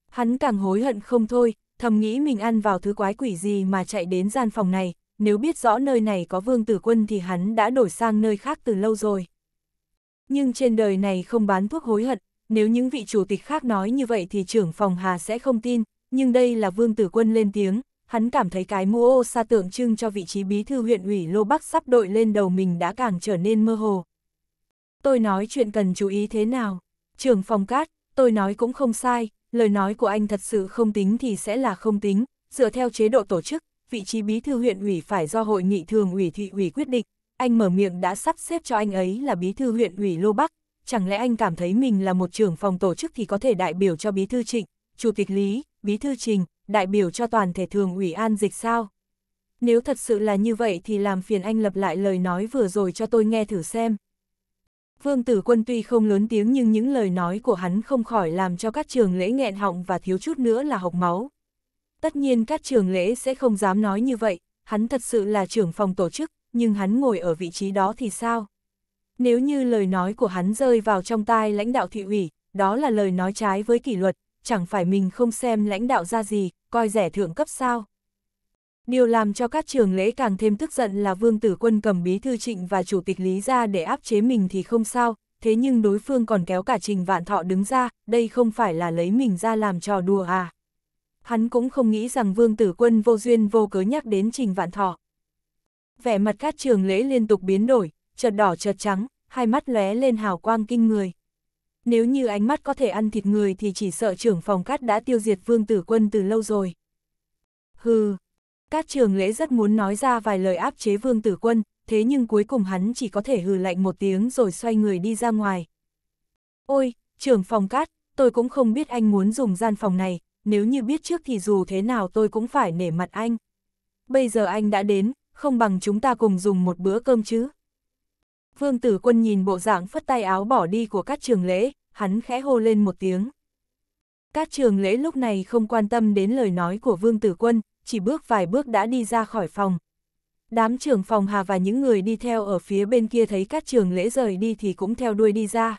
Hắn càng hối hận không thôi, thầm nghĩ mình ăn vào thứ quái quỷ gì mà chạy đến gian phòng này, nếu biết rõ nơi này có vương tử quân thì hắn đã đổi sang nơi khác từ lâu rồi. Nhưng trên đời này không bán thuốc hối hận, nếu những vị chủ tịch khác nói như vậy thì trưởng phòng Hà sẽ không tin, nhưng đây là Vương Tử Quân lên tiếng, hắn cảm thấy cái mũ ô sa tượng trưng cho vị trí bí thư huyện ủy Lô Bắc sắp đội lên đầu mình đã càng trở nên mơ hồ. Tôi nói chuyện cần chú ý thế nào? Trưởng phòng cát, tôi nói cũng không sai, lời nói của anh thật sự không tính thì sẽ là không tính, dựa theo chế độ tổ chức, vị trí bí thư huyện ủy phải do hội nghị thường ủy thị ủy quyết định, anh mở miệng đã sắp xếp cho anh ấy là bí thư huyện ủy Lô Bắc, chẳng lẽ anh cảm thấy mình là một trưởng phòng tổ chức thì có thể đại biểu cho bí thư trịnh, chủ tịch lý, bí thư trình, đại biểu cho toàn thể thường ủy an dịch sao? Nếu thật sự là như vậy thì làm phiền anh lập lại lời nói vừa rồi cho tôi nghe thử xem. Vương Tử Quân tuy không lớn tiếng nhưng những lời nói của hắn không khỏi làm cho các trường lễ nghẹn họng và thiếu chút nữa là học máu. Tất nhiên các trường lễ sẽ không dám nói như vậy, hắn thật sự là trưởng phòng tổ chức, nhưng hắn ngồi ở vị trí đó thì sao? Nếu như lời nói của hắn rơi vào trong tai lãnh đạo thị ủy, đó là lời nói trái với kỷ luật, chẳng phải mình không xem lãnh đạo ra gì, coi rẻ thượng cấp sao. Điều làm cho các trường lễ càng thêm tức giận là Vương Tử Quân cầm bí thư trịnh và chủ tịch Lý ra để áp chế mình thì không sao, thế nhưng đối phương còn kéo cả trình vạn thọ đứng ra, đây không phải là lấy mình ra làm trò đùa à. Hắn cũng không nghĩ rằng Vương Tử Quân vô duyên vô cớ nhắc đến trình vạn thọ. Vẻ mặt các trường lễ liên tục biến đổi, chợt đỏ chợt trắng, hai mắt lóe lên hào quang kinh người. Nếu như ánh mắt có thể ăn thịt người thì chỉ sợ trưởng phòng cát đã tiêu diệt vương tử quân từ lâu rồi. Hừ, cát trường lễ rất muốn nói ra vài lời áp chế vương tử quân, thế nhưng cuối cùng hắn chỉ có thể hừ lạnh một tiếng rồi xoay người đi ra ngoài. Ôi, trưởng phòng cát, tôi cũng không biết anh muốn dùng gian phòng này, nếu như biết trước thì dù thế nào tôi cũng phải nể mặt anh. Bây giờ anh đã đến, không bằng chúng ta cùng dùng một bữa cơm chứ. Vương tử quân nhìn bộ dạng phất tay áo bỏ đi của các trường lễ, hắn khẽ hô lên một tiếng. Các trường lễ lúc này không quan tâm đến lời nói của vương tử quân, chỉ bước vài bước đã đi ra khỏi phòng. Đám trưởng phòng hà và những người đi theo ở phía bên kia thấy các trường lễ rời đi thì cũng theo đuôi đi ra.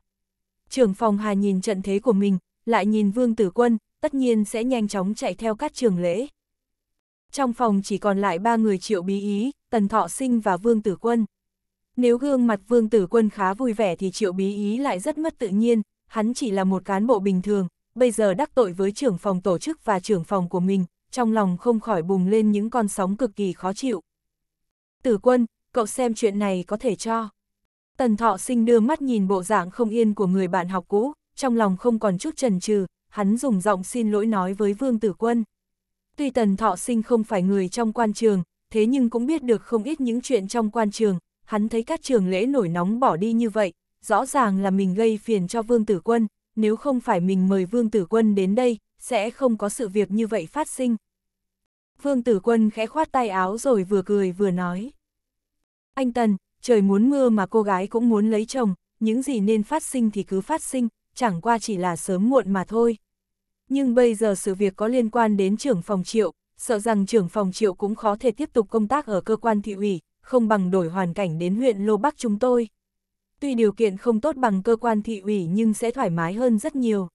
Trưởng phòng hà nhìn trận thế của mình, lại nhìn vương tử quân, tất nhiên sẽ nhanh chóng chạy theo các trường lễ. Trong phòng chỉ còn lại ba người triệu bí ý, Tần Thọ Sinh và Vương Tử Quân. Nếu gương mặt vương tử quân khá vui vẻ thì triệu bí ý lại rất mất tự nhiên, hắn chỉ là một cán bộ bình thường, bây giờ đắc tội với trưởng phòng tổ chức và trưởng phòng của mình, trong lòng không khỏi bùng lên những con sóng cực kỳ khó chịu. Tử quân, cậu xem chuyện này có thể cho. Tần thọ sinh đưa mắt nhìn bộ dạng không yên của người bạn học cũ, trong lòng không còn chút trần trừ, hắn dùng giọng xin lỗi nói với vương tử quân. Tuy tần thọ sinh không phải người trong quan trường, thế nhưng cũng biết được không ít những chuyện trong quan trường, hắn thấy các trường lễ nổi nóng bỏ đi như vậy, rõ ràng là mình gây phiền cho Vương Tử Quân, nếu không phải mình mời Vương Tử Quân đến đây, sẽ không có sự việc như vậy phát sinh. Vương Tử Quân khẽ khoát tay áo rồi vừa cười vừa nói. Anh Tần, trời muốn mưa mà cô gái cũng muốn lấy chồng, những gì nên phát sinh thì cứ phát sinh, chẳng qua chỉ là sớm muộn mà thôi. Nhưng bây giờ sự việc có liên quan đến trưởng phòng triệu, sợ rằng trưởng phòng triệu cũng khó thể tiếp tục công tác ở cơ quan thị ủy, không bằng đổi hoàn cảnh đến huyện Lô Bắc chúng tôi. Tuy điều kiện không tốt bằng cơ quan thị ủy nhưng sẽ thoải mái hơn rất nhiều.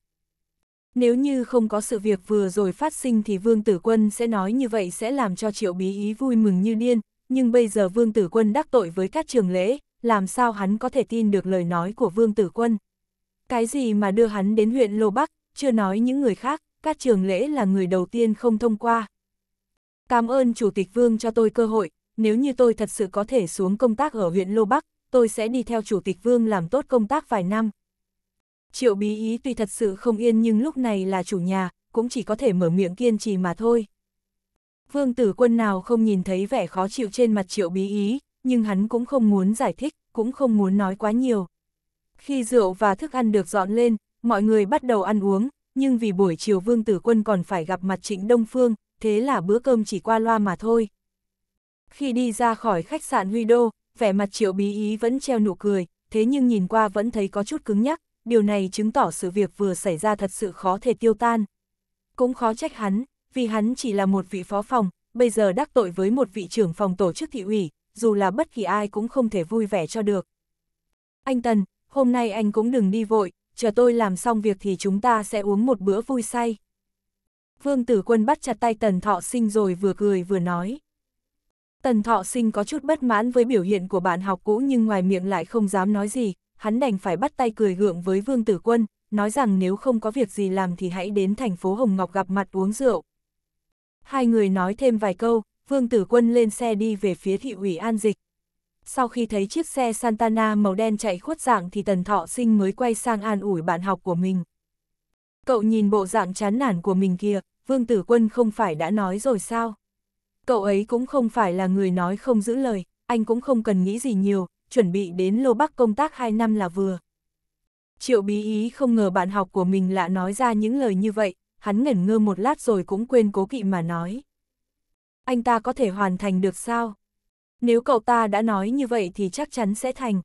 Nếu như không có sự việc vừa rồi phát sinh thì Vương Tử Quân sẽ nói như vậy sẽ làm cho Triệu Bí Ý vui mừng như điên, nhưng bây giờ Vương Tử Quân đắc tội với các trường lễ, làm sao hắn có thể tin được lời nói của Vương Tử Quân. Cái gì mà đưa hắn đến huyện Lô Bắc, chưa nói những người khác, các trường lễ là người đầu tiên không thông qua. Cảm ơn Chủ tịch Vương cho tôi cơ hội, nếu như tôi thật sự có thể xuống công tác ở huyện Lô Bắc, tôi sẽ đi theo Chủ tịch Vương làm tốt công tác vài năm. Triệu bí ý tuy thật sự không yên nhưng lúc này là chủ nhà, cũng chỉ có thể mở miệng kiên trì mà thôi. Vương tử quân nào không nhìn thấy vẻ khó chịu trên mặt triệu bí ý, nhưng hắn cũng không muốn giải thích, cũng không muốn nói quá nhiều. Khi rượu và thức ăn được dọn lên, mọi người bắt đầu ăn uống, nhưng vì buổi chiều vương tử quân còn phải gặp mặt trịnh Đông Phương, thế là bữa cơm chỉ qua loa mà thôi. Khi đi ra khỏi khách sạn Huy Đô, vẻ mặt triệu bí ý vẫn treo nụ cười, thế nhưng nhìn qua vẫn thấy có chút cứng nhắc, điều này chứng tỏ sự việc vừa xảy ra thật sự khó thể tiêu tan. Cũng khó trách hắn, vì hắn chỉ là một vị phó phòng, bây giờ đắc tội với một vị trưởng phòng tổ chức thị ủy, dù là bất kỳ ai cũng không thể vui vẻ cho được. Anh Tần, hôm nay anh cũng đừng đi vội, chờ tôi làm xong việc thì chúng ta sẽ uống một bữa vui say. Vương Tử Quân bắt chặt tay Tần Thọ Sinh rồi vừa cười vừa nói. Tần Thọ Sinh có chút bất mãn với biểu hiện của bạn học cũ nhưng ngoài miệng lại không dám nói gì, hắn đành phải bắt tay cười gượng với Vương Tử Quân, nói rằng nếu không có việc gì làm thì hãy đến thành phố Hồng Ngọc gặp mặt uống rượu. Hai người nói thêm vài câu, Vương Tử Quân lên xe đi về phía thị ủy An Dịch. Sau khi thấy chiếc xe Santana màu đen chạy khuất dạng thì Tần Thọ Sinh mới quay sang an ủi bạn học của mình. Cậu nhìn bộ dạng chán nản của mình kia, Vương Tử Quân không phải đã nói rồi sao? cậu ấy cũng không phải là người nói không giữ lời, anh cũng không cần nghĩ gì nhiều, chuẩn bị đến Lô Bắc công tác 2 năm là vừa. Triệu bí ý không ngờ bạn học của mình lại nói ra những lời như vậy, hắn ngẩn ngơ một lát rồi cũng quên cố kỵ mà nói. Anh ta có thể hoàn thành được sao? Nếu cậu ta đã nói như vậy thì chắc chắn sẽ thành.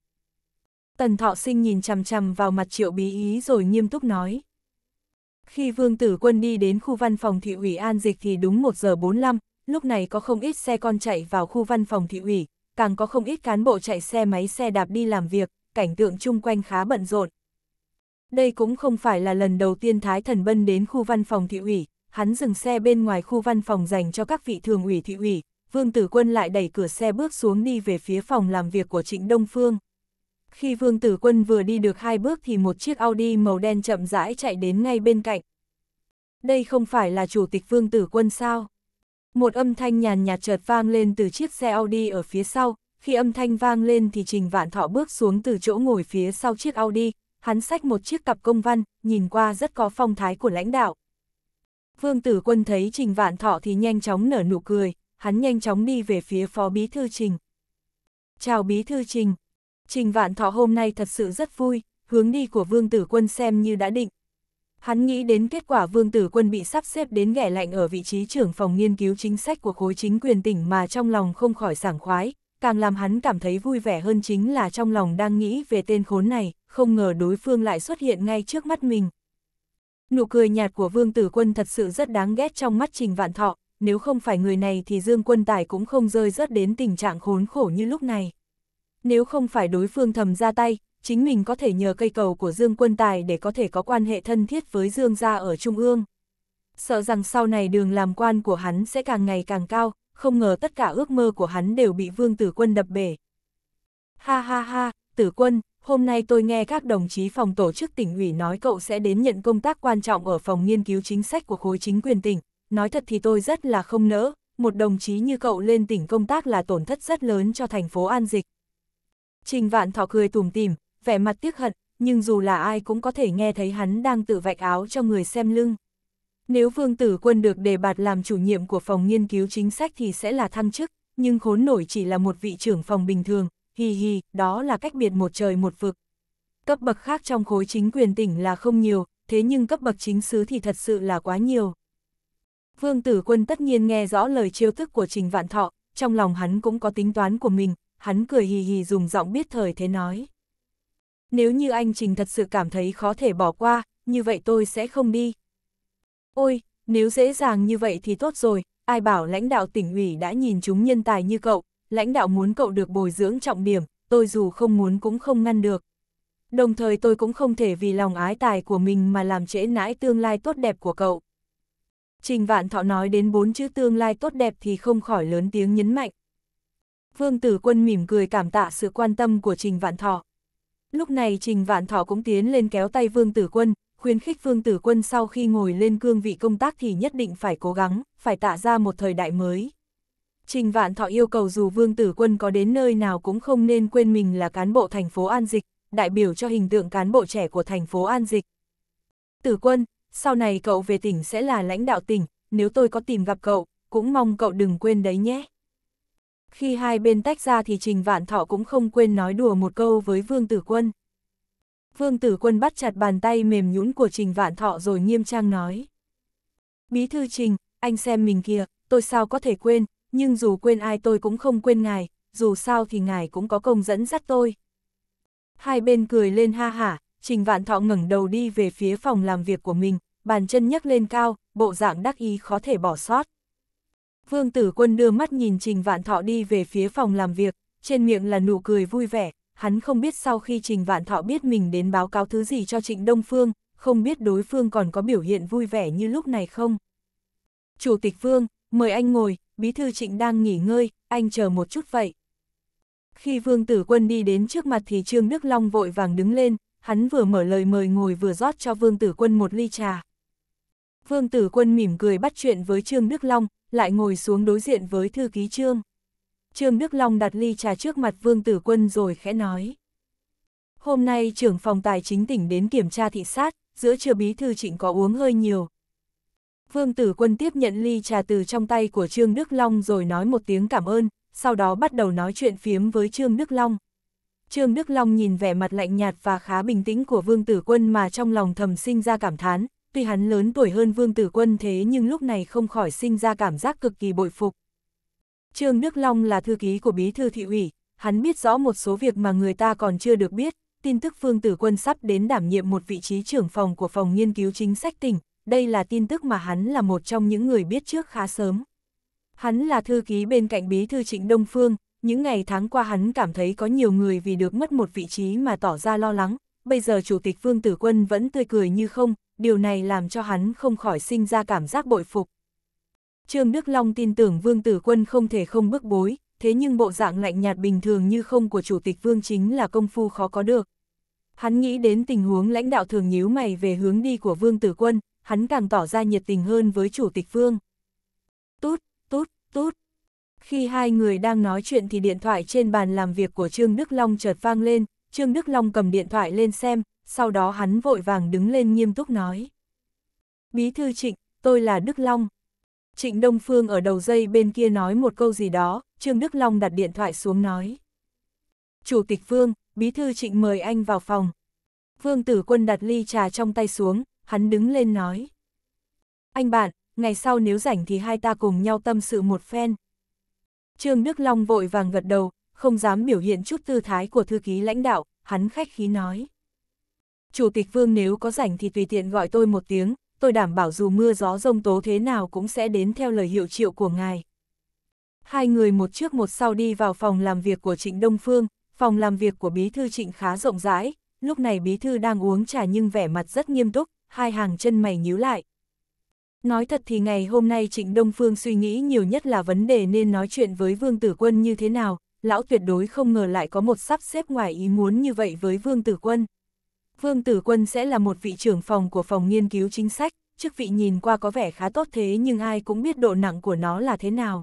Tần thọ sinh nhìn chằm chằm vào mặt triệu bí ý rồi nghiêm túc nói. Khi vương tử quân đi đến khu văn phòng thị ủy An Dịch thì đúng 1 giờ 45, lúc này có không ít xe con chạy vào khu văn phòng thị ủy, càng có không ít cán bộ chạy xe máy xe đạp đi làm việc, cảnh tượng chung quanh khá bận rộn. Đây cũng không phải là lần đầu tiên Thái Thần Bân đến khu văn phòng thị ủy, hắn dừng xe bên ngoài khu văn phòng dành cho các vị thường ủy thị ủy, Vương Tử Quân lại đẩy cửa xe bước xuống đi về phía phòng làm việc của Trịnh Đông Phương. Khi Vương Tử Quân vừa đi được hai bước thì một chiếc Audi màu đen chậm rãi chạy đến ngay bên cạnh. Đây không phải là Chủ tịch Vương Tử Quân sao? Một âm thanh nhàn nhạt chợt vang lên từ chiếc xe Audi ở phía sau, khi âm thanh vang lên thì Trình Vạn Thọ bước xuống từ chỗ ngồi phía sau chiếc Audi, hắn xách một chiếc cặp công văn, nhìn qua rất có phong thái của lãnh đạo. Vương Tử Quân thấy Trình Vạn Thọ thì nhanh chóng nở nụ cười, hắn nhanh chóng đi về phía Phó Bí Thư Trình. Chào Bí Thư Trình. Trình Vạn Thọ hôm nay thật sự rất vui, hướng đi của Vương Tử Quân xem như đã định, Hắn nghĩ đến kết quả Vương Tử Quân bị sắp xếp đến ghẻ lạnh ở vị trí trưởng phòng nghiên cứu chính sách của khối chính quyền tỉnh mà trong lòng không khỏi sảng khoái, càng làm hắn cảm thấy vui vẻ hơn chính là trong lòng đang nghĩ về tên khốn này, không ngờ đối phương lại xuất hiện ngay trước mắt mình. Nụ cười nhạt của Vương Tử Quân thật sự rất đáng ghét trong mắt Trình Vạn Thọ, nếu không phải người này thì Dương Quân Tài cũng không rơi rớt đến tình trạng khốn khổ như lúc này. Nếu không phải đối phương thầm ra tay, chính mình có thể nhờ cây cầu của Dương Quân Tài để có thể có quan hệ thân thiết với Dương gia ở Trung ương. Sợ rằng sau này đường làm quan của hắn sẽ càng ngày càng cao, không ngờ tất cả ước mơ của hắn đều bị Vương Tử Quân đập bể. Ha ha ha, Tử Quân, hôm nay tôi nghe các đồng chí phòng tổ chức tỉnh ủy nói cậu sẽ đến nhận công tác quan trọng ở phòng nghiên cứu chính sách của khối chính quyền tỉnh. Nói thật thì tôi rất là không nỡ, một đồng chí như cậu lên tỉnh công tác là tổn thất rất lớn cho thành phố An Dịch. Trình Vạn Thọ cười tủm tỉm, vẻ mặt tiếc hận, nhưng dù là ai cũng có thể nghe thấy hắn đang tự vạch áo cho người xem lưng. Nếu Vương Tử Quân được đề bạt làm chủ nhiệm của phòng nghiên cứu chính sách thì sẽ là thăng chức, nhưng khốn nổi chỉ là một vị trưởng phòng bình thường, hi hi, đó là cách biệt một trời một vực. Cấp bậc khác trong khối chính quyền tỉnh là không nhiều, thế nhưng cấp bậc chính sứ thì thật sự là quá nhiều. Vương Tử Quân tất nhiên nghe rõ lời chiêu thức của Trình Vạn Thọ, trong lòng hắn cũng có tính toán của mình, hắn cười hì hì dùng giọng biết thời thế nói nếu như anh Trình thật sự cảm thấy khó thể bỏ qua, như vậy tôi sẽ không đi. Ôi, nếu dễ dàng như vậy thì tốt rồi, ai bảo lãnh đạo tỉnh ủy đã nhìn chúng nhân tài như cậu, lãnh đạo muốn cậu được bồi dưỡng trọng điểm, tôi dù không muốn cũng không ngăn được. Đồng thời tôi cũng không thể vì lòng ái tài của mình mà làm trễ nãi tương lai tốt đẹp của cậu. Trình Vạn Thọ nói đến bốn chữ tương lai tốt đẹp thì không khỏi lớn tiếng nhấn mạnh. Vương Tử Quân mỉm cười cảm tạ sự quan tâm của Trình Vạn Thọ. Lúc này Trình Vạn Thọ cũng tiến lên kéo tay Vương Tử Quân, khuyến khích Vương Tử Quân sau khi ngồi lên cương vị công tác thì nhất định phải cố gắng, phải tạo ra một thời đại mới. Trình Vạn Thọ yêu cầu dù Vương Tử Quân có đến nơi nào cũng không nên quên mình là cán bộ thành phố An Dịch, đại biểu cho hình tượng cán bộ trẻ của thành phố An Dịch. Tử Quân, sau này cậu về tỉnh sẽ là lãnh đạo tỉnh, nếu tôi có tìm gặp cậu, cũng mong cậu đừng quên đấy nhé khi hai bên tách ra thì Trình Vạn Thọ cũng không quên nói đùa một câu với Vương Tử Quân. Vương Tử Quân bắt chặt bàn tay mềm nhũn của Trình Vạn Thọ rồi nghiêm trang nói. Bí thư Trình, anh xem mình kìa, tôi sao có thể quên, nhưng dù quên ai tôi cũng không quên ngài, dù sao thì ngài cũng có công dẫn dắt tôi. Hai bên cười lên ha hả, Trình Vạn Thọ ngẩng đầu đi về phía phòng làm việc của mình, bàn chân nhấc lên cao, bộ dạng đắc ý khó thể bỏ sót. Vương tử quân đưa mắt nhìn Trình Vạn Thọ đi về phía phòng làm việc, trên miệng là nụ cười vui vẻ, hắn không biết sau khi Trình Vạn Thọ biết mình đến báo cáo thứ gì cho Trịnh Đông Phương, không biết đối phương còn có biểu hiện vui vẻ như lúc này không. Chủ tịch Vương, mời anh ngồi, bí thư Trịnh đang nghỉ ngơi, anh chờ một chút vậy. Khi Vương Tử Quân đi đến trước mặt thì Trương Đức Long vội vàng đứng lên, hắn vừa mở lời mời ngồi vừa rót cho Vương Tử Quân một ly trà. Vương Tử Quân mỉm cười bắt chuyện với Trương Đức Long, lại ngồi xuống đối diện với thư ký Trương. Trương Đức Long đặt ly trà trước mặt Vương Tử Quân rồi khẽ nói. Hôm nay trưởng phòng tài chính tỉnh đến kiểm tra thị sát, giữa trưa bí thư trịnh có uống hơi nhiều. Vương Tử Quân tiếp nhận ly trà từ trong tay của Trương Đức Long rồi nói một tiếng cảm ơn, sau đó bắt đầu nói chuyện phiếm với Trương Đức Long. Trương Đức Long nhìn vẻ mặt lạnh nhạt và khá bình tĩnh của Vương Tử Quân mà trong lòng thầm sinh ra cảm thán, tuy hắn lớn tuổi hơn Vương Tử Quân thế nhưng lúc này không khỏi sinh ra cảm giác cực kỳ bội phục. Trương Đức Long là thư ký của Bí Thư Thị ủy, hắn biết rõ một số việc mà người ta còn chưa được biết, tin tức Vương Tử Quân sắp đến đảm nhiệm một vị trí trưởng phòng của Phòng Nghiên cứu Chính sách tỉnh, đây là tin tức mà hắn là một trong những người biết trước khá sớm. Hắn là thư ký bên cạnh Bí Thư Trịnh Đông Phương, những ngày tháng qua hắn cảm thấy có nhiều người vì được mất một vị trí mà tỏ ra lo lắng, bây giờ Chủ tịch Vương Tử Quân vẫn tươi cười như không, điều này làm cho hắn không khỏi sinh ra cảm giác bội phục. Trương Đức Long tin tưởng Vương Tử Quân không thể không bức bối, thế nhưng bộ dạng lạnh nhạt bình thường như không của Chủ tịch Vương chính là công phu khó có được. Hắn nghĩ đến tình huống lãnh đạo thường nhíu mày về hướng đi của Vương Tử Quân, hắn càng tỏ ra nhiệt tình hơn với Chủ tịch Vương. Tút, tút, tút. Khi hai người đang nói chuyện thì điện thoại trên bàn làm việc của Trương Đức Long chợt vang lên, Trương Đức Long cầm điện thoại lên xem, sau đó hắn vội vàng đứng lên nghiêm túc nói. Bí thư trịnh, tôi là Đức Long. Trịnh Đông Phương ở đầu dây bên kia nói một câu gì đó, Trương Đức Long đặt điện thoại xuống nói. Chủ tịch Phương, bí thư trịnh mời anh vào phòng. Phương tử quân đặt ly trà trong tay xuống, hắn đứng lên nói. Anh bạn, ngày sau nếu rảnh thì hai ta cùng nhau tâm sự một phen. Trương Đức Long vội vàng gật đầu, không dám biểu hiện chút tư thái của thư ký lãnh đạo, hắn khách khí nói. Chủ tịch Vương nếu có rảnh thì tùy tiện gọi tôi một tiếng, tôi đảm bảo dù mưa gió rông tố thế nào cũng sẽ đến theo lời hiệu triệu của ngài. Hai người một trước một sau đi vào phòng làm việc của Trịnh Đông Phương, phòng làm việc của Bí Thư Trịnh khá rộng rãi, lúc này Bí Thư đang uống trà nhưng vẻ mặt rất nghiêm túc, hai hàng chân mày nhíu lại. Nói thật thì ngày hôm nay Trịnh Đông Phương suy nghĩ nhiều nhất là vấn đề nên nói chuyện với Vương Tử Quân như thế nào, lão tuyệt đối không ngờ lại có một sắp xếp ngoài ý muốn như vậy với Vương Tử Quân. Vương Tử Quân sẽ là một vị trưởng phòng của phòng nghiên cứu chính sách, chức vị nhìn qua có vẻ khá tốt thế nhưng ai cũng biết độ nặng của nó là thế nào.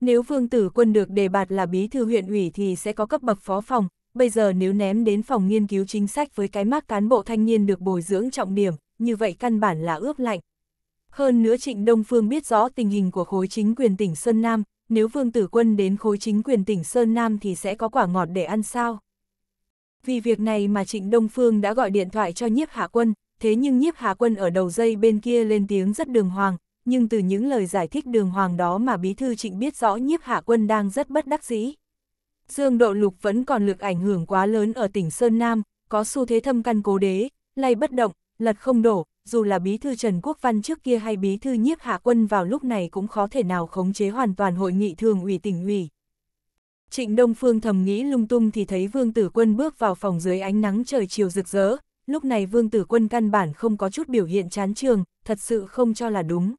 Nếu Vương Tử Quân được đề bạt là bí thư huyện ủy thì sẽ có cấp bậc phó phòng, bây giờ nếu ném đến phòng nghiên cứu chính sách với cái mác cán bộ thanh niên được bồi dưỡng trọng điểm, như vậy căn bản là ướp lạnh. Hơn nữa Trịnh Đông Phương biết rõ tình hình của khối chính quyền tỉnh Sơn Nam, nếu Vương Tử Quân đến khối chính quyền tỉnh Sơn Nam thì sẽ có quả ngọt để ăn sao. Vì việc này mà Trịnh Đông Phương đã gọi điện thoại cho nhiếp hạ quân, thế nhưng nhiếp hạ quân ở đầu dây bên kia lên tiếng rất đường hoàng, nhưng từ những lời giải thích đường hoàng đó mà bí thư trịnh biết rõ nhiếp hạ quân đang rất bất đắc dĩ. Dương Độ Lục vẫn còn lực ảnh hưởng quá lớn ở tỉnh Sơn Nam, có xu thế thâm căn cố đế, lay bất động, lật không đổ, dù là bí thư Trần Quốc Văn trước kia hay bí thư nhiếp hạ quân vào lúc này cũng khó thể nào khống chế hoàn toàn hội nghị thường ủy tỉnh ủy. Trịnh Đông Phương thầm nghĩ lung tung thì thấy Vương Tử Quân bước vào phòng dưới ánh nắng trời chiều rực rỡ, lúc này Vương Tử Quân căn bản không có chút biểu hiện chán trường, thật sự không cho là đúng.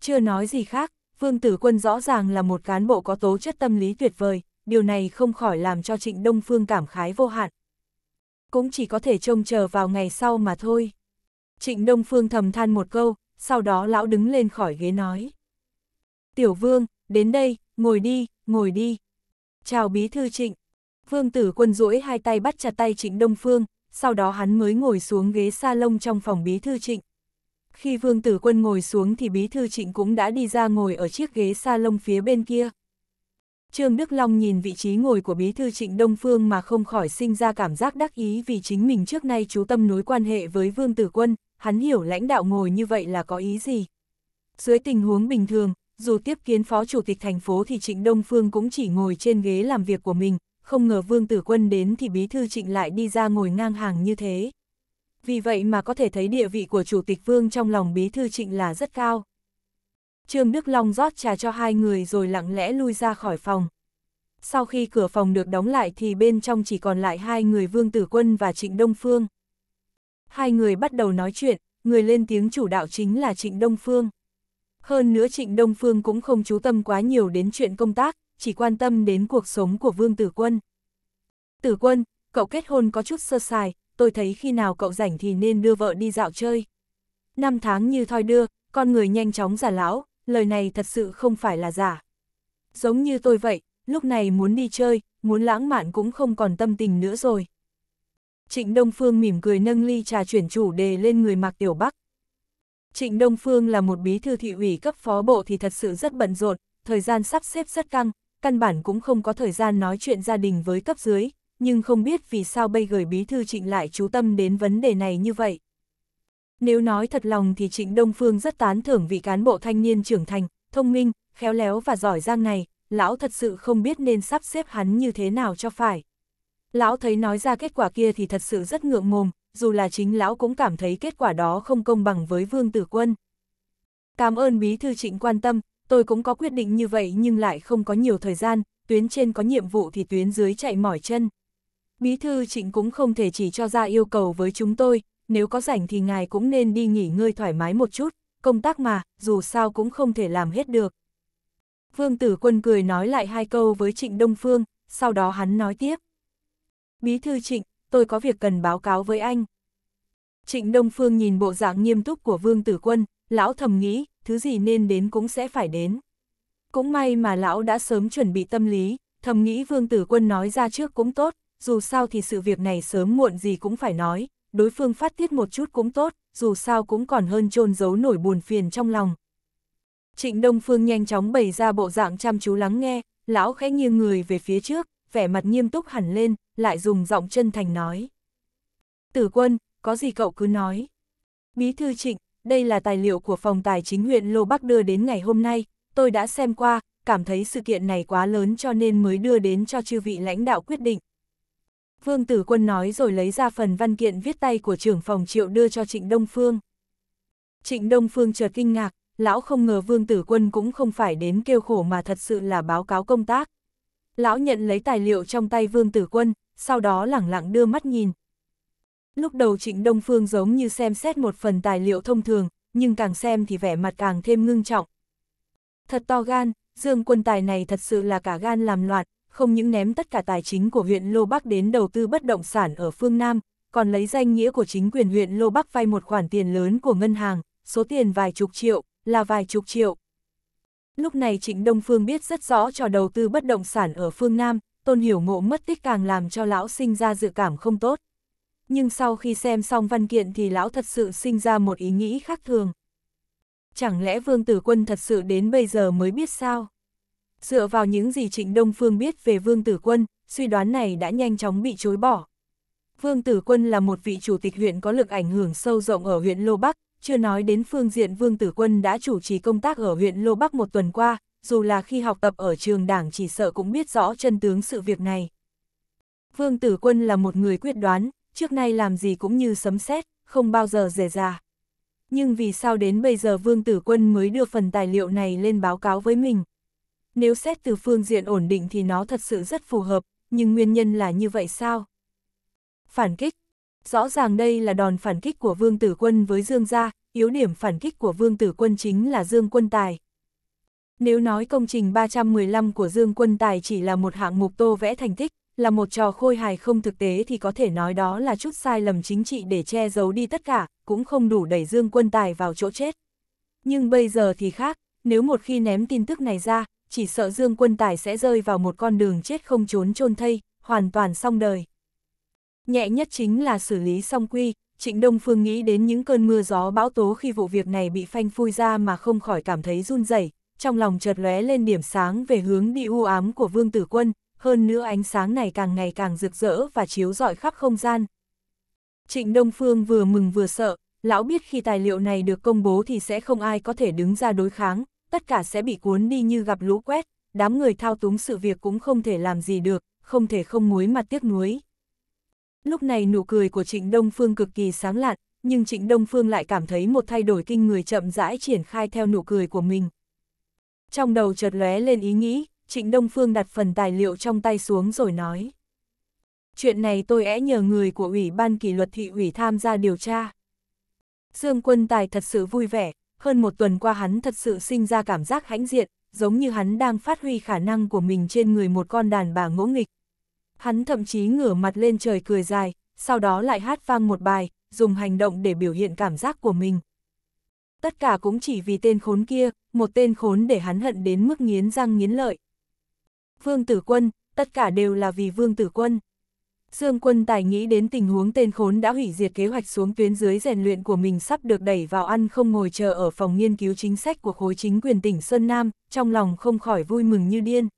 Chưa nói gì khác, Vương Tử Quân rõ ràng là một cán bộ có tố chất tâm lý tuyệt vời, điều này không khỏi làm cho Trịnh Đông Phương cảm khái vô hạn. Cũng chỉ có thể trông chờ vào ngày sau mà thôi. Trịnh Đông Phương thầm than một câu, sau đó lão đứng lên khỏi ghế nói. Tiểu Vương, đến đây, ngồi đi, ngồi đi, Chào bí thư trịnh. Vương tử quân duỗi hai tay bắt chặt tay trịnh Đông Phương, sau đó hắn mới ngồi xuống ghế salon trong phòng bí thư trịnh. Khi vương tử quân ngồi xuống thì bí thư trịnh cũng đã đi ra ngồi ở chiếc ghế salon phía bên kia. Trương Đức Long nhìn vị trí ngồi của bí thư trịnh Đông Phương mà không khỏi sinh ra cảm giác đắc ý vì chính mình trước nay chú tâm nối quan hệ với vương tử quân, hắn hiểu lãnh đạo ngồi như vậy là có ý gì. Dưới tình huống bình thường, dù tiếp kiến phó chủ tịch thành phố thì Trịnh Đông Phương cũng chỉ ngồi trên ghế làm việc của mình, không ngờ Vương Tử Quân đến thì bí thư Trịnh lại đi ra ngồi ngang hàng như thế. Vì vậy mà có thể thấy địa vị của chủ tịch Vương trong lòng bí thư Trịnh là rất cao. Trương Đức Long rót trà cho hai người rồi lặng lẽ lui ra khỏi phòng. Sau khi cửa phòng được đóng lại thì bên trong chỉ còn lại hai người Vương Tử Quân và Trịnh Đông Phương. Hai người bắt đầu nói chuyện, người lên tiếng chủ đạo chính là Trịnh Đông Phương. Hơn nữa Trịnh Đông Phương cũng không chú tâm quá nhiều đến chuyện công tác, chỉ quan tâm đến cuộc sống của Vương Tử Quân. Tử Quân, cậu kết hôn có chút sơ sài, tôi thấy khi nào cậu rảnh thì nên đưa vợ đi dạo chơi. Năm tháng như thoi đưa, con người nhanh chóng giả lão, lời này thật sự không phải là giả. Giống như tôi vậy, lúc này muốn đi chơi, muốn lãng mạn cũng không còn tâm tình nữa rồi. Trịnh Đông Phương mỉm cười nâng ly trà chuyển chủ đề lên người mặc Tiểu Bắc. Trịnh Đông Phương là một bí thư thị ủy cấp phó bộ thì thật sự rất bận rộn, thời gian sắp xếp rất căng, căn bản cũng không có thời gian nói chuyện gia đình với cấp dưới, nhưng không biết vì sao bây gửi bí thư trịnh lại chú tâm đến vấn đề này như vậy. Nếu nói thật lòng thì trịnh Đông Phương rất tán thưởng vị cán bộ thanh niên trưởng thành, thông minh, khéo léo và giỏi giang này, lão thật sự không biết nên sắp xếp hắn như thế nào cho phải. Lão thấy nói ra kết quả kia thì thật sự rất ngượng ngùng dù là chính lão cũng cảm thấy kết quả đó không công bằng với Vương Tử Quân. Cảm ơn Bí Thư Trịnh quan tâm, tôi cũng có quyết định như vậy nhưng lại không có nhiều thời gian, tuyến trên có nhiệm vụ thì tuyến dưới chạy mỏi chân. Bí Thư Trịnh cũng không thể chỉ cho ra yêu cầu với chúng tôi, nếu có rảnh thì ngài cũng nên đi nghỉ ngơi thoải mái một chút, công tác mà, dù sao cũng không thể làm hết được. Vương Tử Quân cười nói lại hai câu với Trịnh Đông Phương, sau đó hắn nói tiếp. Bí Thư Trịnh, tôi có việc cần báo cáo với anh. Trịnh Đông Phương nhìn bộ dạng nghiêm túc của Vương Tử Quân, lão thầm nghĩ, thứ gì nên đến cũng sẽ phải đến. Cũng may mà lão đã sớm chuẩn bị tâm lý, thầm nghĩ Vương Tử Quân nói ra trước cũng tốt, dù sao thì sự việc này sớm muộn gì cũng phải nói, đối phương phát tiết một chút cũng tốt, dù sao cũng còn hơn trôn giấu nổi buồn phiền trong lòng. Trịnh Đông Phương nhanh chóng bày ra bộ dạng chăm chú lắng nghe, lão khẽ nghiêng người về phía trước, vẻ mặt nghiêm túc hẳn lên, lại dùng giọng chân thành nói. Tử quân, có gì cậu cứ nói. Bí thư trịnh, đây là tài liệu của phòng tài chính huyện Lô Bắc đưa đến ngày hôm nay, tôi đã xem qua, cảm thấy sự kiện này quá lớn cho nên mới đưa đến cho chư vị lãnh đạo quyết định. Vương Tử Quân nói rồi lấy ra phần văn kiện viết tay của trưởng phòng triệu đưa cho Trịnh Đông Phương. Trịnh Đông Phương chợt kinh ngạc, lão không ngờ Vương Tử Quân cũng không phải đến kêu khổ mà thật sự là báo cáo công tác. Lão nhận lấy tài liệu trong tay Vương Tử Quân, sau đó lẳng lặng đưa mắt nhìn. Lúc đầu Trịnh Đông Phương giống như xem xét một phần tài liệu thông thường, nhưng càng xem thì vẻ mặt càng thêm ngưng trọng. Thật to gan, Dương quân tài này thật sự là cả gan làm loạn, không những ném tất cả tài chính của huyện Lô Bắc đến đầu tư bất động sản ở phương Nam, còn lấy danh nghĩa của chính quyền huyện Lô Bắc vay một khoản tiền lớn của ngân hàng, số tiền vài chục triệu, là vài chục triệu. Lúc này Trịnh Đông Phương biết rất rõ trò đầu tư bất động sản ở phương Nam, tôn hiểu ngộ mất tích càng làm cho lão sinh ra dự cảm không tốt. Nhưng sau khi xem xong văn kiện thì lão thật sự sinh ra một ý nghĩ khác thường. Chẳng lẽ vương tử quân thật sự đến bây giờ mới biết sao? Dựa vào những gì Trịnh Đông Phương biết về vương tử quân, suy đoán này đã nhanh chóng bị chối bỏ. Vương Tử Quân là một vị chủ tịch huyện có lực ảnh hưởng sâu rộng ở huyện Lô Bắc, chưa nói đến phương diện Vương Tử Quân đã chủ trì công tác ở huyện Lô Bắc một tuần qua, dù là khi học tập ở trường đảng chỉ sợ cũng biết rõ chân tướng sự việc này. Vương Tử Quân là một người quyết đoán, trước nay làm gì cũng như sấm sét, không bao giờ dè dà. Nhưng vì sao đến bây giờ Vương Tử Quân mới đưa phần tài liệu này lên báo cáo với mình? Nếu xét từ phương diện ổn định thì nó thật sự rất phù hợp, nhưng nguyên nhân là như vậy sao? Phản kích Rõ ràng đây là đòn phản kích của Vương Tử Quân với Dương Gia, yếu điểm phản kích của Vương Tử Quân chính là Dương Quân Tài. Nếu nói công trình 315 của Dương Quân Tài chỉ là một hạng mục tô vẽ thành tích, là một trò khôi hài không thực tế thì có thể nói đó là chút sai lầm chính trị để che giấu đi tất cả, cũng không đủ đẩy Dương Quân Tài vào chỗ chết. Nhưng bây giờ thì khác, nếu một khi ném tin tức này ra, chỉ sợ Dương Quân Tài sẽ rơi vào một con đường chết không trốn chôn thây, hoàn toàn xong đời. Nhẹ nhất chính là xử lý xong quy, Trịnh Đông Phương nghĩ đến những cơn mưa gió bão tố khi vụ việc này bị phanh phui ra mà không khỏi cảm thấy run rẩy trong lòng chợt lóe lên điểm sáng về hướng đi u ám của Vương Tử Quân, hơn nữa ánh sáng này càng ngày càng rực rỡ và chiếu rọi khắp không gian. Trịnh Đông Phương vừa mừng vừa sợ, lão biết khi tài liệu này được công bố thì sẽ không ai có thể đứng ra đối kháng, tất cả sẽ bị cuốn đi như gặp lũ quét, đám người thao túng sự việc cũng không thể làm gì được, không thể không muối mặt tiếc nuối. Lúc này nụ cười của Trịnh Đông Phương cực kỳ sáng lạn, nhưng Trịnh Đông Phương lại cảm thấy một thay đổi kinh người chậm rãi triển khai theo nụ cười của mình trong đầu chợt lóe lên ý nghĩ, Trịnh Đông Phương đặt phần tài liệu trong tay xuống rồi nói. Chuyện này tôi é nhờ người của Ủy ban kỷ luật thị ủy tham gia điều tra. Dương Quân Tài thật sự vui vẻ, hơn một tuần qua hắn thật sự sinh ra cảm giác hãnh diện, giống như hắn đang phát huy khả năng của mình trên người một con đàn bà ngỗ nghịch. Hắn thậm chí ngửa mặt lên trời cười dài, sau đó lại hát vang một bài, dùng hành động để biểu hiện cảm giác của mình tất cả cũng chỉ vì tên khốn kia, một tên khốn để hắn hận đến mức nghiến răng nghiến lợi. Vương Tử Quân, tất cả đều là vì Vương Tử Quân. Dương Quân Tài nghĩ đến tình huống tên khốn đã hủy diệt kế hoạch xuống tuyến dưới rèn luyện của mình sắp được đẩy vào ăn không ngồi chờ ở phòng nghiên cứu chính sách của khối chính quyền tỉnh Sơn Nam, trong lòng không khỏi vui mừng như điên.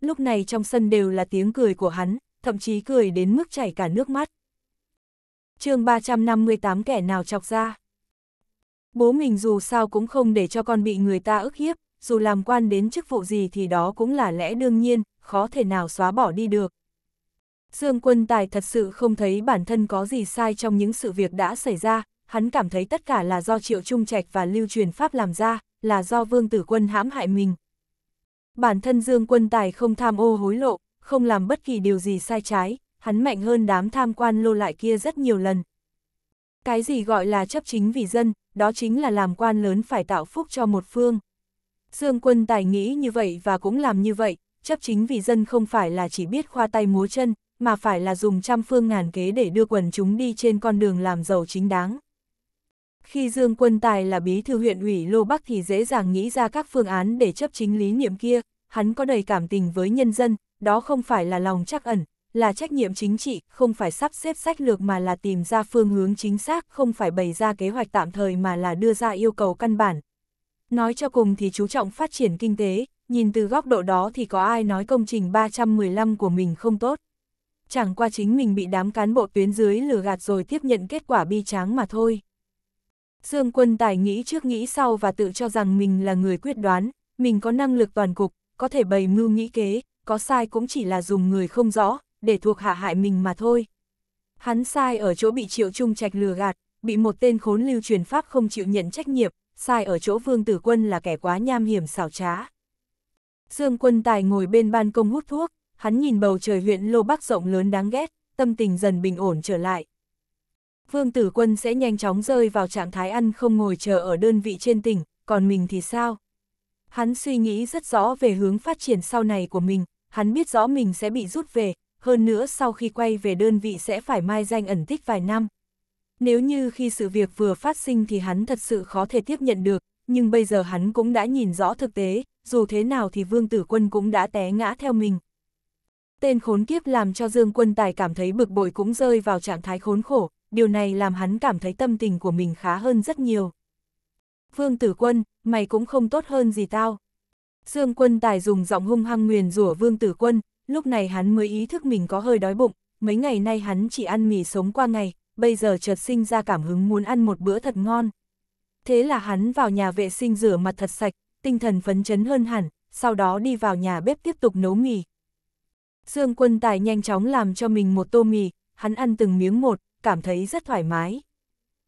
Lúc này trong sân đều là tiếng cười của hắn, thậm chí cười đến mức chảy cả nước mắt. chương 358 kẻ nào chọc ra Bố mình dù sao cũng không để cho con bị người ta ức hiếp, dù làm quan đến chức vụ gì thì đó cũng là lẽ đương nhiên, khó thể nào xóa bỏ đi được. Dương quân tài thật sự không thấy bản thân có gì sai trong những sự việc đã xảy ra, hắn cảm thấy tất cả là do triệu trung trạch và lưu truyền pháp làm ra, là do vương tử quân hãm hại mình. Bản thân Dương quân tài không tham ô hối lộ, không làm bất kỳ điều gì sai trái, hắn mạnh hơn đám tham quan lô lại kia rất nhiều lần, cái gì gọi là chấp chính vì dân, đó chính là làm quan lớn phải tạo phúc cho một phương. Dương quân tài nghĩ như vậy và cũng làm như vậy, chấp chính vì dân không phải là chỉ biết khoa tay múa chân, mà phải là dùng trăm phương ngàn kế để đưa quần chúng đi trên con đường làm giàu chính đáng. Khi Dương Quân Tài là bí thư huyện ủy Lô Bắc thì dễ dàng nghĩ ra các phương án để chấp chính lý niệm kia, hắn có đầy cảm tình với nhân dân, đó không phải là lòng chắc ẩn, là trách nhiệm chính trị, không phải sắp xếp sách lược mà là tìm ra phương hướng chính xác, không phải bày ra kế hoạch tạm thời mà là đưa ra yêu cầu căn bản. Nói cho cùng thì chú trọng phát triển kinh tế, nhìn từ góc độ đó thì có ai nói công trình 315 của mình không tốt. Chẳng qua chính mình bị đám cán bộ tuyến dưới lừa gạt rồi tiếp nhận kết quả bi tráng mà thôi. Dương quân tài nghĩ trước nghĩ sau và tự cho rằng mình là người quyết đoán, mình có năng lực toàn cục, có thể bày mưu nghĩ kế, có sai cũng chỉ là dùng người không rõ, để thuộc hạ hại mình mà thôi. Hắn sai ở chỗ bị triệu trung trạch lừa gạt, bị một tên khốn lưu truyền pháp không chịu nhận trách nhiệm, sai ở chỗ vương tử quân là kẻ quá nham hiểm xảo trá. Dương quân tài ngồi bên ban công hút thuốc, hắn nhìn bầu trời huyện Lô Bắc rộng lớn đáng ghét, tâm tình dần bình ổn trở lại. Vương tử quân sẽ nhanh chóng rơi vào trạng thái ăn không ngồi chờ ở đơn vị trên tỉnh, còn mình thì sao? Hắn suy nghĩ rất rõ về hướng phát triển sau này của mình, hắn biết rõ mình sẽ bị rút về, hơn nữa sau khi quay về đơn vị sẽ phải mai danh ẩn tích vài năm. Nếu như khi sự việc vừa phát sinh thì hắn thật sự khó thể tiếp nhận được, nhưng bây giờ hắn cũng đã nhìn rõ thực tế, dù thế nào thì Vương Tử Quân cũng đã té ngã theo mình. Tên khốn kiếp làm cho Dương Quân Tài cảm thấy bực bội cũng rơi vào trạng thái khốn khổ, điều này làm hắn cảm thấy tâm tình của mình khá hơn rất nhiều. Vương Tử Quân, mày cũng không tốt hơn gì tao. Dương Quân Tài dùng giọng hung hăng nguyền rủa Vương Tử Quân, lúc này hắn mới ý thức mình có hơi đói bụng, mấy ngày nay hắn chỉ ăn mì sống qua ngày, bây giờ chợt sinh ra cảm hứng muốn ăn một bữa thật ngon. Thế là hắn vào nhà vệ sinh rửa mặt thật sạch, tinh thần phấn chấn hơn hẳn, sau đó đi vào nhà bếp tiếp tục nấu mì. Dương quân tài nhanh chóng làm cho mình một tô mì, hắn ăn từng miếng một, cảm thấy rất thoải mái.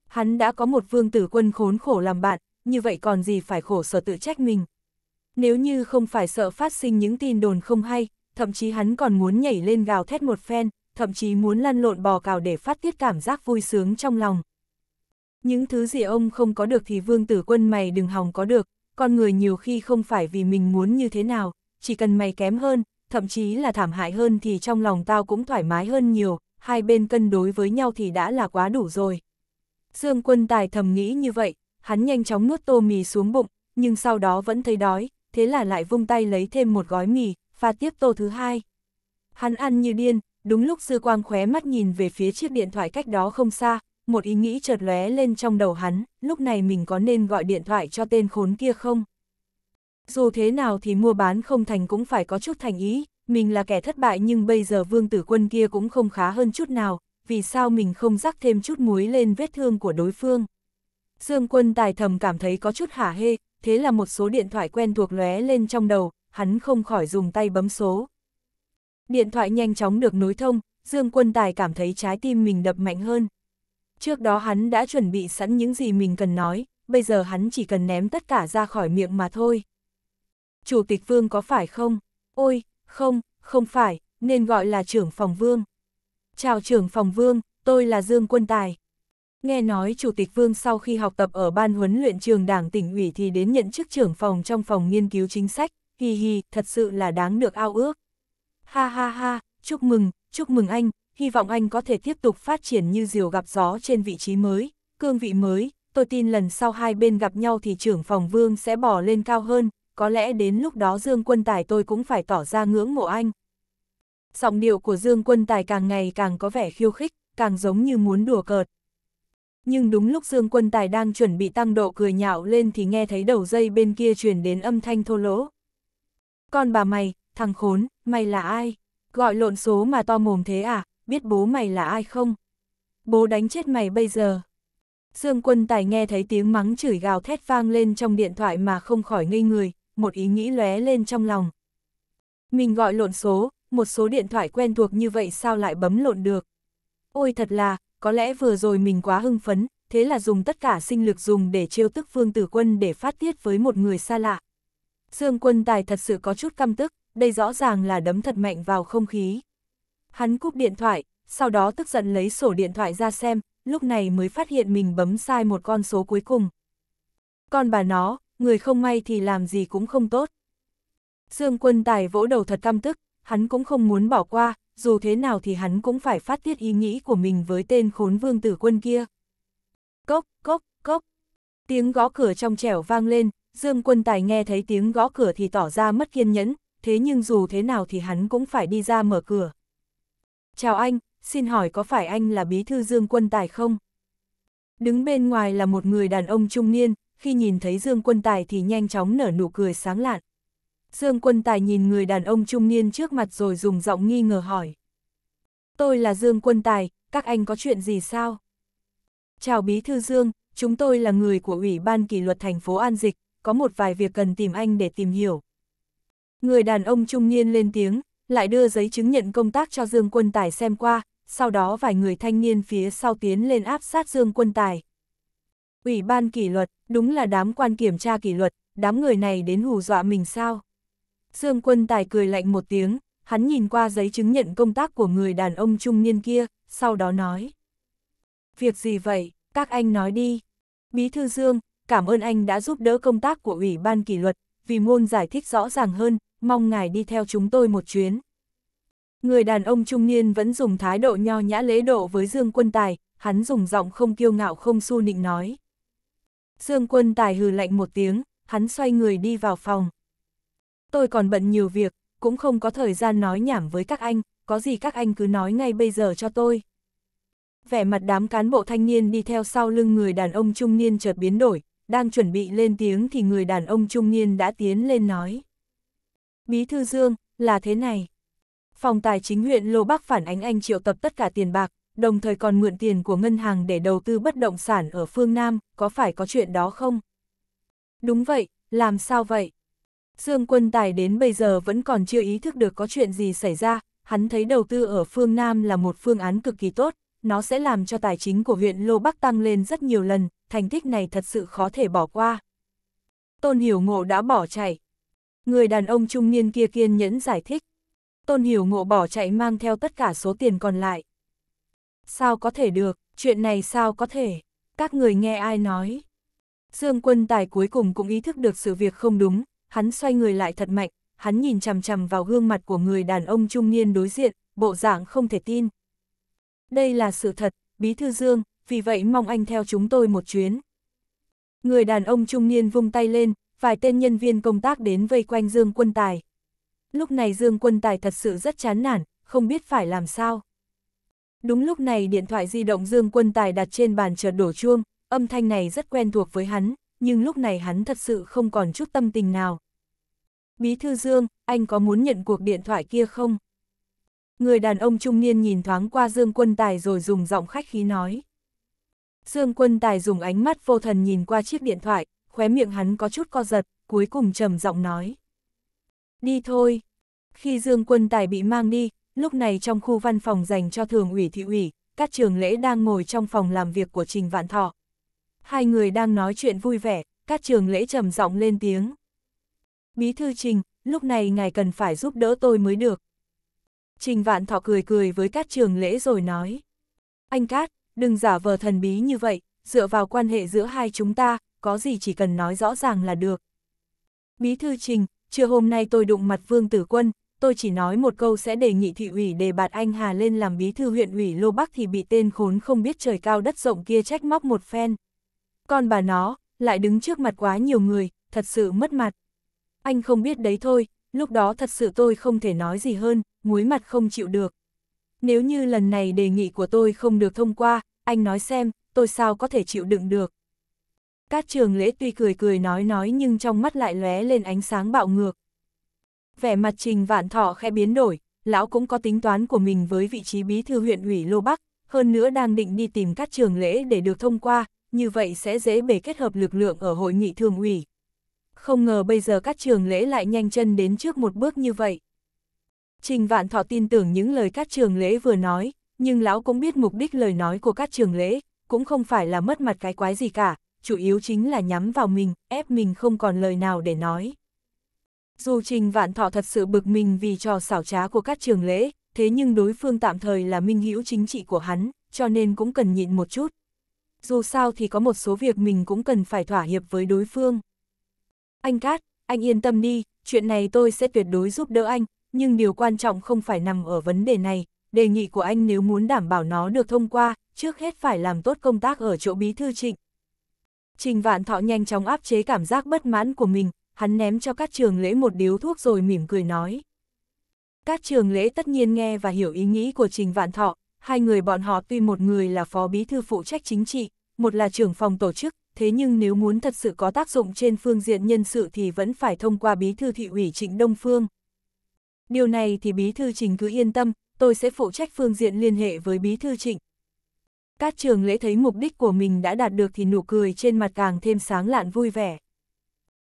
Hắn đã có một vương tử quân khốn khổ làm bạn, như vậy còn gì phải khổ sở tự trách mình. Nếu như không phải sợ phát sinh những tin đồn không hay, thậm chí hắn còn muốn nhảy lên gào thét một phen, thậm chí muốn lăn lộn bò cào để phát tiết cảm giác vui sướng trong lòng. Những thứ gì ông không có được thì vương tử quân mày đừng hòng có được, con người nhiều khi không phải vì mình muốn như thế nào, chỉ cần mày kém hơn, thậm chí là thảm hại hơn thì trong lòng tao cũng thoải mái hơn nhiều, hai bên cân đối với nhau thì đã là quá đủ rồi. Dương quân tài thầm nghĩ như vậy, hắn nhanh chóng nuốt tô mì xuống bụng, nhưng sau đó vẫn thấy đói, thế là lại vung tay lấy thêm một gói mì, Pha tiếp tô thứ hai. Hắn ăn như điên, đúng lúc dư quang khóe mắt nhìn về phía chiếc điện thoại cách đó không xa, một ý nghĩ chợt lóe lên trong đầu hắn, lúc này mình có nên gọi điện thoại cho tên khốn kia không? Dù thế nào thì mua bán không thành cũng phải có chút thành ý, mình là kẻ thất bại nhưng bây giờ vương tử quân kia cũng không khá hơn chút nào, vì sao mình không rắc thêm chút muối lên vết thương của đối phương? Dương quân tài thầm cảm thấy có chút hả hê, thế là một số điện thoại quen thuộc lóe lên trong đầu, hắn không khỏi dùng tay bấm số. Điện thoại nhanh chóng được nối thông, Dương Quân Tài cảm thấy trái tim mình đập mạnh hơn. Trước đó hắn đã chuẩn bị sẵn những gì mình cần nói, bây giờ hắn chỉ cần ném tất cả ra khỏi miệng mà thôi. Chủ tịch Vương có phải không? Ôi, không, không phải, nên gọi là trưởng phòng Vương. Chào trưởng phòng Vương, tôi là Dương Quân Tài. Nghe nói Chủ tịch Vương sau khi học tập ở ban huấn luyện trường đảng tỉnh ủy thì đến nhận chức trưởng phòng trong phòng nghiên cứu chính sách hì hì, thật sự là đáng được ao ước. Ha ha ha, chúc mừng, chúc mừng anh, hy vọng anh có thể tiếp tục phát triển như diều gặp gió trên vị trí mới, cương vị mới, tôi tin lần sau hai bên gặp nhau thì trưởng phòng vương sẽ bỏ lên cao hơn, có lẽ đến lúc đó Dương Quân Tài tôi cũng phải tỏ ra ngưỡng mộ anh. Giọng điệu của Dương Quân Tài càng ngày càng có vẻ khiêu khích, càng giống như muốn đùa cợt. Nhưng đúng lúc Dương Quân Tài đang chuẩn bị tăng độ cười nhạo lên thì nghe thấy đầu dây bên kia truyền đến âm thanh thô lỗ. Con bà mày, thằng khốn, mày là ai? Gọi lộn số mà to mồm thế à, biết bố mày là ai không? Bố đánh chết mày bây giờ. Dương quân tài nghe thấy tiếng mắng chửi gào thét vang lên trong điện thoại mà không khỏi ngây người, một ý nghĩ lóe lên trong lòng. Mình gọi lộn số, một số điện thoại quen thuộc như vậy sao lại bấm lộn được? Ôi thật là, có lẽ vừa rồi mình quá hưng phấn, thế là dùng tất cả sinh lực dùng để trêu tức phương Tử Quân để phát tiết với một người xa lạ. Dương quân tài thật sự có chút căm tức, đây rõ ràng là đấm thật mạnh vào không khí. Hắn cúp điện thoại, sau đó tức giận lấy sổ điện thoại ra xem, lúc này mới phát hiện mình bấm sai một con số cuối cùng. Con bà nó, người không may thì làm gì cũng không tốt. Dương quân tài vỗ đầu thật căm tức, hắn cũng không muốn bỏ qua, dù thế nào thì hắn cũng phải phát tiết ý nghĩ của mình với tên khốn vương tử quân kia. Cốc, cốc, cốc. Tiếng gõ cửa trong trẻo vang lên, Dương Quân Tài nghe thấy tiếng gõ cửa thì tỏ ra mất kiên nhẫn, thế nhưng dù thế nào thì hắn cũng phải đi ra mở cửa. Chào anh, xin hỏi có phải anh là bí thư Dương Quân Tài không? Đứng bên ngoài là một người đàn ông trung niên, khi nhìn thấy Dương Quân Tài thì nhanh chóng nở nụ cười sáng lạn. Dương Quân Tài nhìn người đàn ông trung niên trước mặt rồi dùng giọng nghi ngờ hỏi. Tôi là Dương Quân Tài, các anh có chuyện gì sao? Chào Bí Thư Dương, chúng tôi là người của Ủy ban Kỷ luật thành phố An Dịch, có một vài việc cần tìm anh để tìm hiểu. Người đàn ông trung niên lên tiếng, lại đưa giấy chứng nhận công tác cho Dương Quân Tài xem qua, sau đó vài người thanh niên phía sau tiến lên áp sát Dương Quân Tài. Ủy ban kỷ luật, đúng là đám quan kiểm tra kỷ luật, đám người này đến hù dọa mình sao? Dương Quân Tài cười lạnh một tiếng, hắn nhìn qua giấy chứng nhận công tác của người đàn ông trung niên kia, sau đó nói. Việc gì vậy, các anh nói đi. Bí thư Dương, cảm ơn anh đã giúp đỡ công tác của Ủy ban kỷ luật, vì môn giải thích rõ ràng hơn, mong ngài đi theo chúng tôi một chuyến. Người đàn ông trung niên vẫn dùng thái độ nho nhã lễ độ với Dương Quân Tài, hắn dùng giọng không kiêu ngạo không su nịnh nói. Dương Quân Tài hừ lạnh một tiếng, hắn xoay người đi vào phòng. Tôi còn bận nhiều việc, cũng không có thời gian nói nhảm với các anh, có gì các anh cứ nói ngay bây giờ cho tôi. Vẻ mặt đám cán bộ thanh niên đi theo sau lưng người đàn ông trung niên chợt biến đổi, đang chuẩn bị lên tiếng thì người đàn ông trung niên đã tiến lên nói. Bí thư Dương, là thế này. Phòng tài chính huyện Lô Bắc phản ánh anh triệu tập tất cả tiền bạc, đồng thời còn mượn tiền của ngân hàng để đầu tư bất động sản ở phương Nam, có phải có chuyện đó không? Đúng vậy, làm sao vậy? Dương quân tài đến bây giờ vẫn còn chưa ý thức được có chuyện gì xảy ra, hắn thấy đầu tư ở phương Nam là một phương án cực kỳ tốt, nó sẽ làm cho tài chính của huyện Lô Bắc tăng lên rất nhiều lần, thành tích này thật sự khó thể bỏ qua. Tôn Hiểu Ngộ đã bỏ chạy. Người đàn ông trung niên kia kiên nhẫn giải thích. Tôn Hiểu Ngộ bỏ chạy mang theo tất cả số tiền còn lại. Sao có thể được, chuyện này sao có thể, các người nghe ai nói. Dương quân tài cuối cùng cũng ý thức được sự việc không đúng, hắn xoay người lại thật mạnh, hắn nhìn chằm chằm vào gương mặt của người đàn ông trung niên đối diện, bộ dạng không thể tin. Đây là sự thật, Bí Thư Dương, vì vậy mong anh theo chúng tôi một chuyến. Người đàn ông trung niên vung tay lên, vài tên nhân viên công tác đến vây quanh Dương Quân Tài. Lúc này Dương Quân Tài thật sự rất chán nản, không biết phải làm sao. Đúng lúc này điện thoại di động Dương Quân Tài đặt trên bàn chợt đổ chuông, âm thanh này rất quen thuộc với hắn, nhưng lúc này hắn thật sự không còn chút tâm tình nào. Bí thư Dương, anh có muốn nhận cuộc điện thoại kia không? Người đàn ông trung niên nhìn thoáng qua Dương Quân Tài rồi dùng giọng khách khí nói. Dương quân tài dùng ánh mắt vô thần nhìn qua chiếc điện thoại, khóe miệng hắn có chút co giật, cuối cùng trầm giọng nói. Đi thôi. Khi Dương quân tài bị mang đi, lúc này trong khu văn phòng dành cho thường ủy thị ủy, các trường lễ đang ngồi trong phòng làm việc của Trình Vạn Thọ. Hai người đang nói chuyện vui vẻ, các trường lễ trầm giọng lên tiếng. Bí thư Trình, lúc này ngài cần phải giúp đỡ tôi mới được. Trình Vạn Thọ cười cười với các trường lễ rồi nói. Anh Cát, đừng giả vờ thần bí như vậy, dựa vào quan hệ giữa hai chúng ta, có gì chỉ cần nói rõ ràng là được. Bí thư trình, trưa hôm nay tôi đụng mặt Vương Tử Quân, tôi chỉ nói một câu sẽ đề nghị thị ủy đề bạt anh Hà lên làm bí thư huyện ủy Lô Bắc thì bị tên khốn không biết trời cao đất rộng kia trách móc một phen. Còn bà nó, lại đứng trước mặt quá nhiều người, thật sự mất mặt. Anh không biết đấy thôi, lúc đó thật sự tôi không thể nói gì hơn, muối mặt không chịu được nếu như lần này đề nghị của tôi không được thông qua, anh nói xem, tôi sao có thể chịu đựng được. Cát trường lễ tuy cười cười nói nói nhưng trong mắt lại lóe lên ánh sáng bạo ngược. Vẻ mặt trình vạn thọ khẽ biến đổi, lão cũng có tính toán của mình với vị trí bí thư huyện ủy Lô Bắc, hơn nữa đang định đi tìm các trường lễ để được thông qua, như vậy sẽ dễ bề kết hợp lực lượng ở hội nghị thường ủy. Không ngờ bây giờ các trường lễ lại nhanh chân đến trước một bước như vậy. Trình Vạn Thọ tin tưởng những lời các trường lễ vừa nói, nhưng lão cũng biết mục đích lời nói của các trường lễ, cũng không phải là mất mặt cái quái gì cả, chủ yếu chính là nhắm vào mình, ép mình không còn lời nào để nói. Dù Trình Vạn Thọ thật sự bực mình vì trò xảo trá của các trường lễ, thế nhưng đối phương tạm thời là minh hữu chính trị của hắn, cho nên cũng cần nhịn một chút. Dù sao thì có một số việc mình cũng cần phải thỏa hiệp với đối phương. Anh Cát, anh yên tâm đi, chuyện này tôi sẽ tuyệt đối giúp đỡ anh, nhưng điều quan trọng không phải nằm ở vấn đề này, đề nghị của anh nếu muốn đảm bảo nó được thông qua, trước hết phải làm tốt công tác ở chỗ bí thư trịnh. Trình Vạn Thọ nhanh chóng áp chế cảm giác bất mãn của mình, hắn ném cho các trường lễ một điếu thuốc rồi mỉm cười nói. Các trường lễ tất nhiên nghe và hiểu ý nghĩ của Trình Vạn Thọ, hai người bọn họ tuy một người là phó bí thư phụ trách chính trị, một là trưởng phòng tổ chức, thế nhưng nếu muốn thật sự có tác dụng trên phương diện nhân sự thì vẫn phải thông qua bí thư thị ủy Trịnh Đông Phương điều này thì Bí Thư Trình cứ yên tâm, tôi sẽ phụ trách phương diện liên hệ với Bí Thư Trịnh. Cát trường lễ thấy mục đích của mình đã đạt được thì nụ cười trên mặt càng thêm sáng lạn vui vẻ.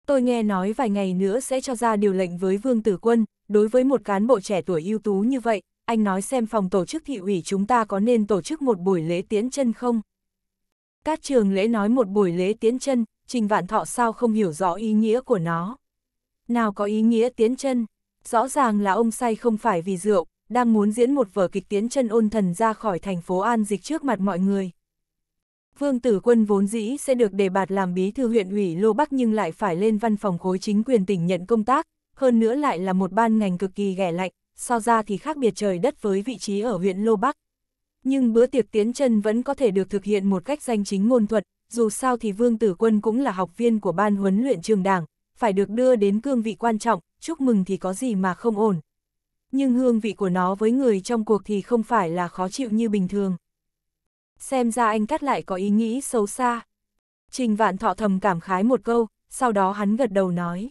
Tôi nghe nói vài ngày nữa sẽ cho ra điều lệnh với Vương Tử Quân, đối với một cán bộ trẻ tuổi ưu tú như vậy, anh nói xem phòng tổ chức thị ủy chúng ta có nên tổ chức một buổi lễ tiến chân không? Cát trường lễ nói một buổi lễ tiến chân, Trình Vạn Thọ sao không hiểu rõ ý nghĩa của nó? Nào có ý nghĩa tiến chân? rõ ràng là ông say không phải vì rượu, đang muốn diễn một vở kịch tiến chân ôn thần ra khỏi thành phố An Dịch trước mặt mọi người. Vương Tử Quân vốn dĩ sẽ được đề bạt làm bí thư huyện ủy Lô Bắc nhưng lại phải lên văn phòng khối chính quyền tỉnh nhận công tác, hơn nữa lại là một ban ngành cực kỳ ghẻ lạnh, so ra thì khác biệt trời đất với vị trí ở huyện Lô Bắc. Nhưng bữa tiệc tiến chân vẫn có thể được thực hiện một cách danh chính ngôn thuật, dù sao thì Vương Tử Quân cũng là học viên của ban huấn luyện trường đảng, phải được đưa đến cương vị quan trọng, chúc mừng thì có gì mà không ổn. Nhưng hương vị của nó với người trong cuộc thì không phải là khó chịu như bình thường. Xem ra anh cắt lại có ý nghĩ xấu xa. Trình vạn thọ thầm cảm khái một câu, sau đó hắn gật đầu nói.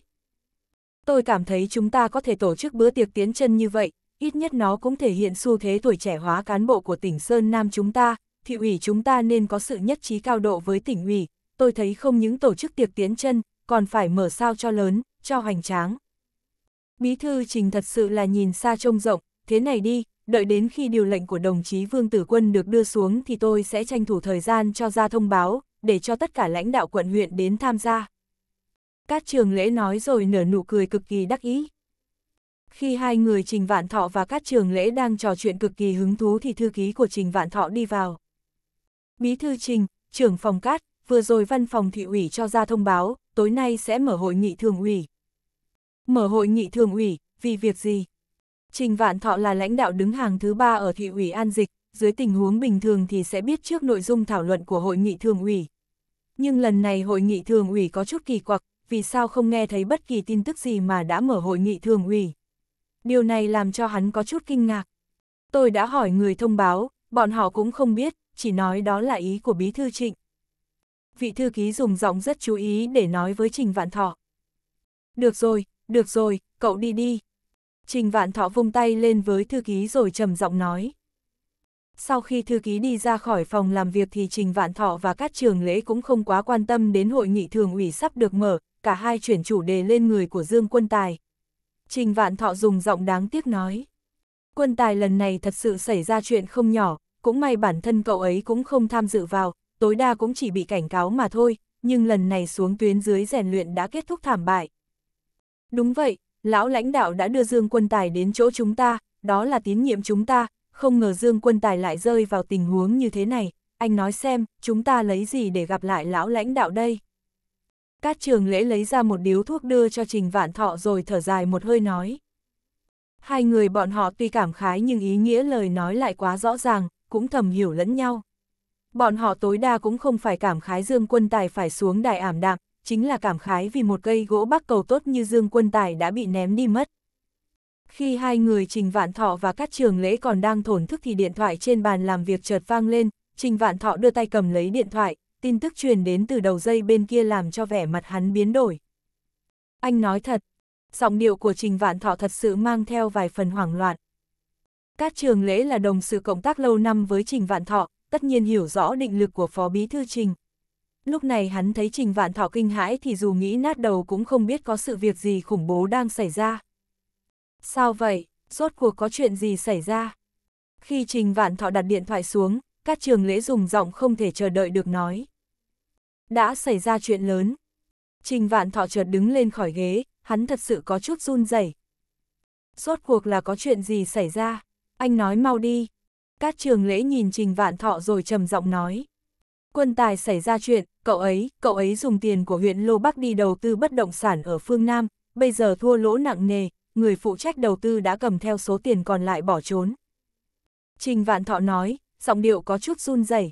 Tôi cảm thấy chúng ta có thể tổ chức bữa tiệc tiến chân như vậy, ít nhất nó cũng thể hiện xu thế tuổi trẻ hóa cán bộ của tỉnh Sơn Nam chúng ta, thị ủy chúng ta nên có sự nhất trí cao độ với tỉnh ủy. Tôi thấy không những tổ chức tiệc tiến chân, còn phải mở sao cho lớn, cho hoành tráng. Bí thư trình thật sự là nhìn xa trông rộng, thế này đi, đợi đến khi điều lệnh của đồng chí Vương Tử Quân được đưa xuống thì tôi sẽ tranh thủ thời gian cho ra thông báo, để cho tất cả lãnh đạo quận huyện đến tham gia. Cát trường lễ nói rồi nở nụ cười cực kỳ đắc ý. Khi hai người Trình Vạn Thọ và Cát trường lễ đang trò chuyện cực kỳ hứng thú thì thư ký của Trình Vạn Thọ đi vào. Bí thư Trình, trưởng phòng cát, vừa rồi văn phòng thị ủy cho ra thông báo, tối nay sẽ mở hội nghị thường ủy. Mở hội nghị thường ủy, vì việc gì? Trình Vạn Thọ là lãnh đạo đứng hàng thứ ba ở thị ủy An Dịch, dưới tình huống bình thường thì sẽ biết trước nội dung thảo luận của hội nghị thường ủy. Nhưng lần này hội nghị thường ủy có chút kỳ quặc, vì sao không nghe thấy bất kỳ tin tức gì mà đã mở hội nghị thường ủy. Điều này làm cho hắn có chút kinh ngạc. Tôi đã hỏi người thông báo, bọn họ cũng không biết, chỉ nói đó là ý của bí thư trịnh. Vị thư ký dùng giọng rất chú ý để nói với Trình Vạn Thọ. Được rồi, được rồi, cậu đi đi. Trình Vạn Thọ vung tay lên với thư ký rồi trầm giọng nói. Sau khi thư ký đi ra khỏi phòng làm việc thì Trình Vạn Thọ và các trường lễ cũng không quá quan tâm đến hội nghị thường ủy sắp được mở, cả hai chuyển chủ đề lên người của Dương Quân Tài. Trình Vạn Thọ dùng giọng đáng tiếc nói. Quân Tài lần này thật sự xảy ra chuyện không nhỏ, cũng may bản thân cậu ấy cũng không tham dự vào, tối đa cũng chỉ bị cảnh cáo mà thôi, nhưng lần này xuống tuyến dưới rèn luyện đã kết thúc thảm bại. Đúng vậy, lão lãnh đạo đã đưa Dương Quân Tài đến chỗ chúng ta, đó là tín nhiệm chúng ta, không ngờ Dương Quân Tài lại rơi vào tình huống như thế này, anh nói xem, chúng ta lấy gì để gặp lại lão lãnh đạo đây? Cát trường lễ lấy ra một điếu thuốc đưa cho Trình Vạn Thọ rồi thở dài một hơi nói. Hai người bọn họ tuy cảm khái nhưng ý nghĩa lời nói lại quá rõ ràng, cũng thầm hiểu lẫn nhau. Bọn họ tối đa cũng không phải cảm khái Dương Quân Tài phải xuống đài ảm đạm, chính là cảm khái vì một cây gỗ bắc cầu tốt như Dương Quân Tài đã bị ném đi mất. Khi hai người Trình Vạn Thọ và các trường lễ còn đang thổn thức thì điện thoại trên bàn làm việc chợt vang lên, Trình Vạn Thọ đưa tay cầm lấy điện thoại, tin tức truyền đến từ đầu dây bên kia làm cho vẻ mặt hắn biến đổi. Anh nói thật, giọng điệu của Trình Vạn Thọ thật sự mang theo vài phần hoảng loạn. Các trường lễ là đồng sự cộng tác lâu năm với Trình Vạn Thọ, tất nhiên hiểu rõ định lực của Phó Bí Thư Trình, lúc này hắn thấy Trình Vạn thọ kinh hãi thì dù nghĩ nát đầu cũng không biết có sự việc gì khủng bố đang xảy ra. Sao vậy, rốt cuộc có chuyện gì xảy ra? Khi Trình Vạn Thọ đặt điện thoại xuống, các trường lễ dùng giọng không thể chờ đợi được nói. Đã xảy ra chuyện lớn. Trình Vạn Thọ chợt đứng lên khỏi ghế, hắn thật sự có chút run rẩy. Rốt cuộc là có chuyện gì xảy ra? Anh nói mau đi. Các trường lễ nhìn Trình Vạn Thọ rồi trầm giọng nói. Quân tài xảy ra chuyện, cậu ấy, cậu ấy dùng tiền của huyện Lô Bắc đi đầu tư bất động sản ở phương Nam, bây giờ thua lỗ nặng nề, người phụ trách đầu tư đã cầm theo số tiền còn lại bỏ trốn. Trình Vạn Thọ nói, giọng điệu có chút run rẩy.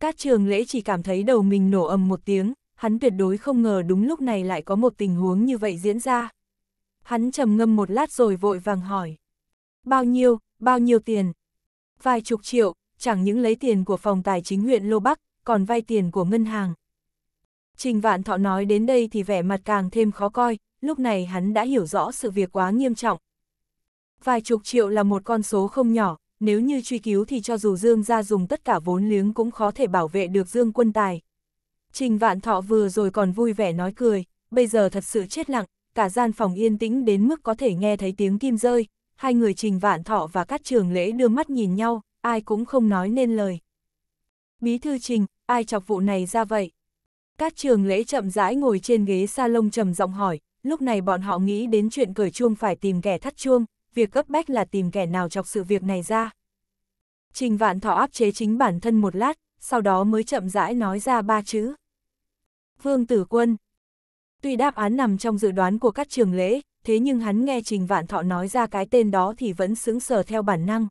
Cát trường lễ chỉ cảm thấy đầu mình nổ ầm một tiếng, hắn tuyệt đối không ngờ đúng lúc này lại có một tình huống như vậy diễn ra. Hắn trầm ngâm một lát rồi vội vàng hỏi. Bao nhiêu, bao nhiêu tiền? Vài chục triệu, chẳng những lấy tiền của phòng tài chính huyện Lô Bắc, còn vay tiền của ngân hàng. Trình Vạn Thọ nói đến đây thì vẻ mặt càng thêm khó coi, lúc này hắn đã hiểu rõ sự việc quá nghiêm trọng. Vài chục triệu là một con số không nhỏ, nếu như truy cứu thì cho dù Dương ra dùng tất cả vốn liếng cũng khó thể bảo vệ được Dương quân tài. Trình Vạn Thọ vừa rồi còn vui vẻ nói cười, bây giờ thật sự chết lặng, cả gian phòng yên tĩnh đến mức có thể nghe thấy tiếng kim rơi, hai người Trình Vạn Thọ và các trường lễ đưa mắt nhìn nhau, ai cũng không nói nên lời. Bí thư Trình, ai chọc vụ này ra vậy? Các trường lễ chậm rãi ngồi trên ghế salon trầm giọng hỏi, lúc này bọn họ nghĩ đến chuyện cởi chuông phải tìm kẻ thắt chuông, việc cấp bách là tìm kẻ nào chọc sự việc này ra. Trình vạn thọ áp chế chính bản thân một lát, sau đó mới chậm rãi nói ra ba chữ. Vương tử quân. Tuy đáp án nằm trong dự đoán của các trường lễ, thế nhưng hắn nghe trình vạn thọ nói ra cái tên đó thì vẫn sững sở theo bản năng.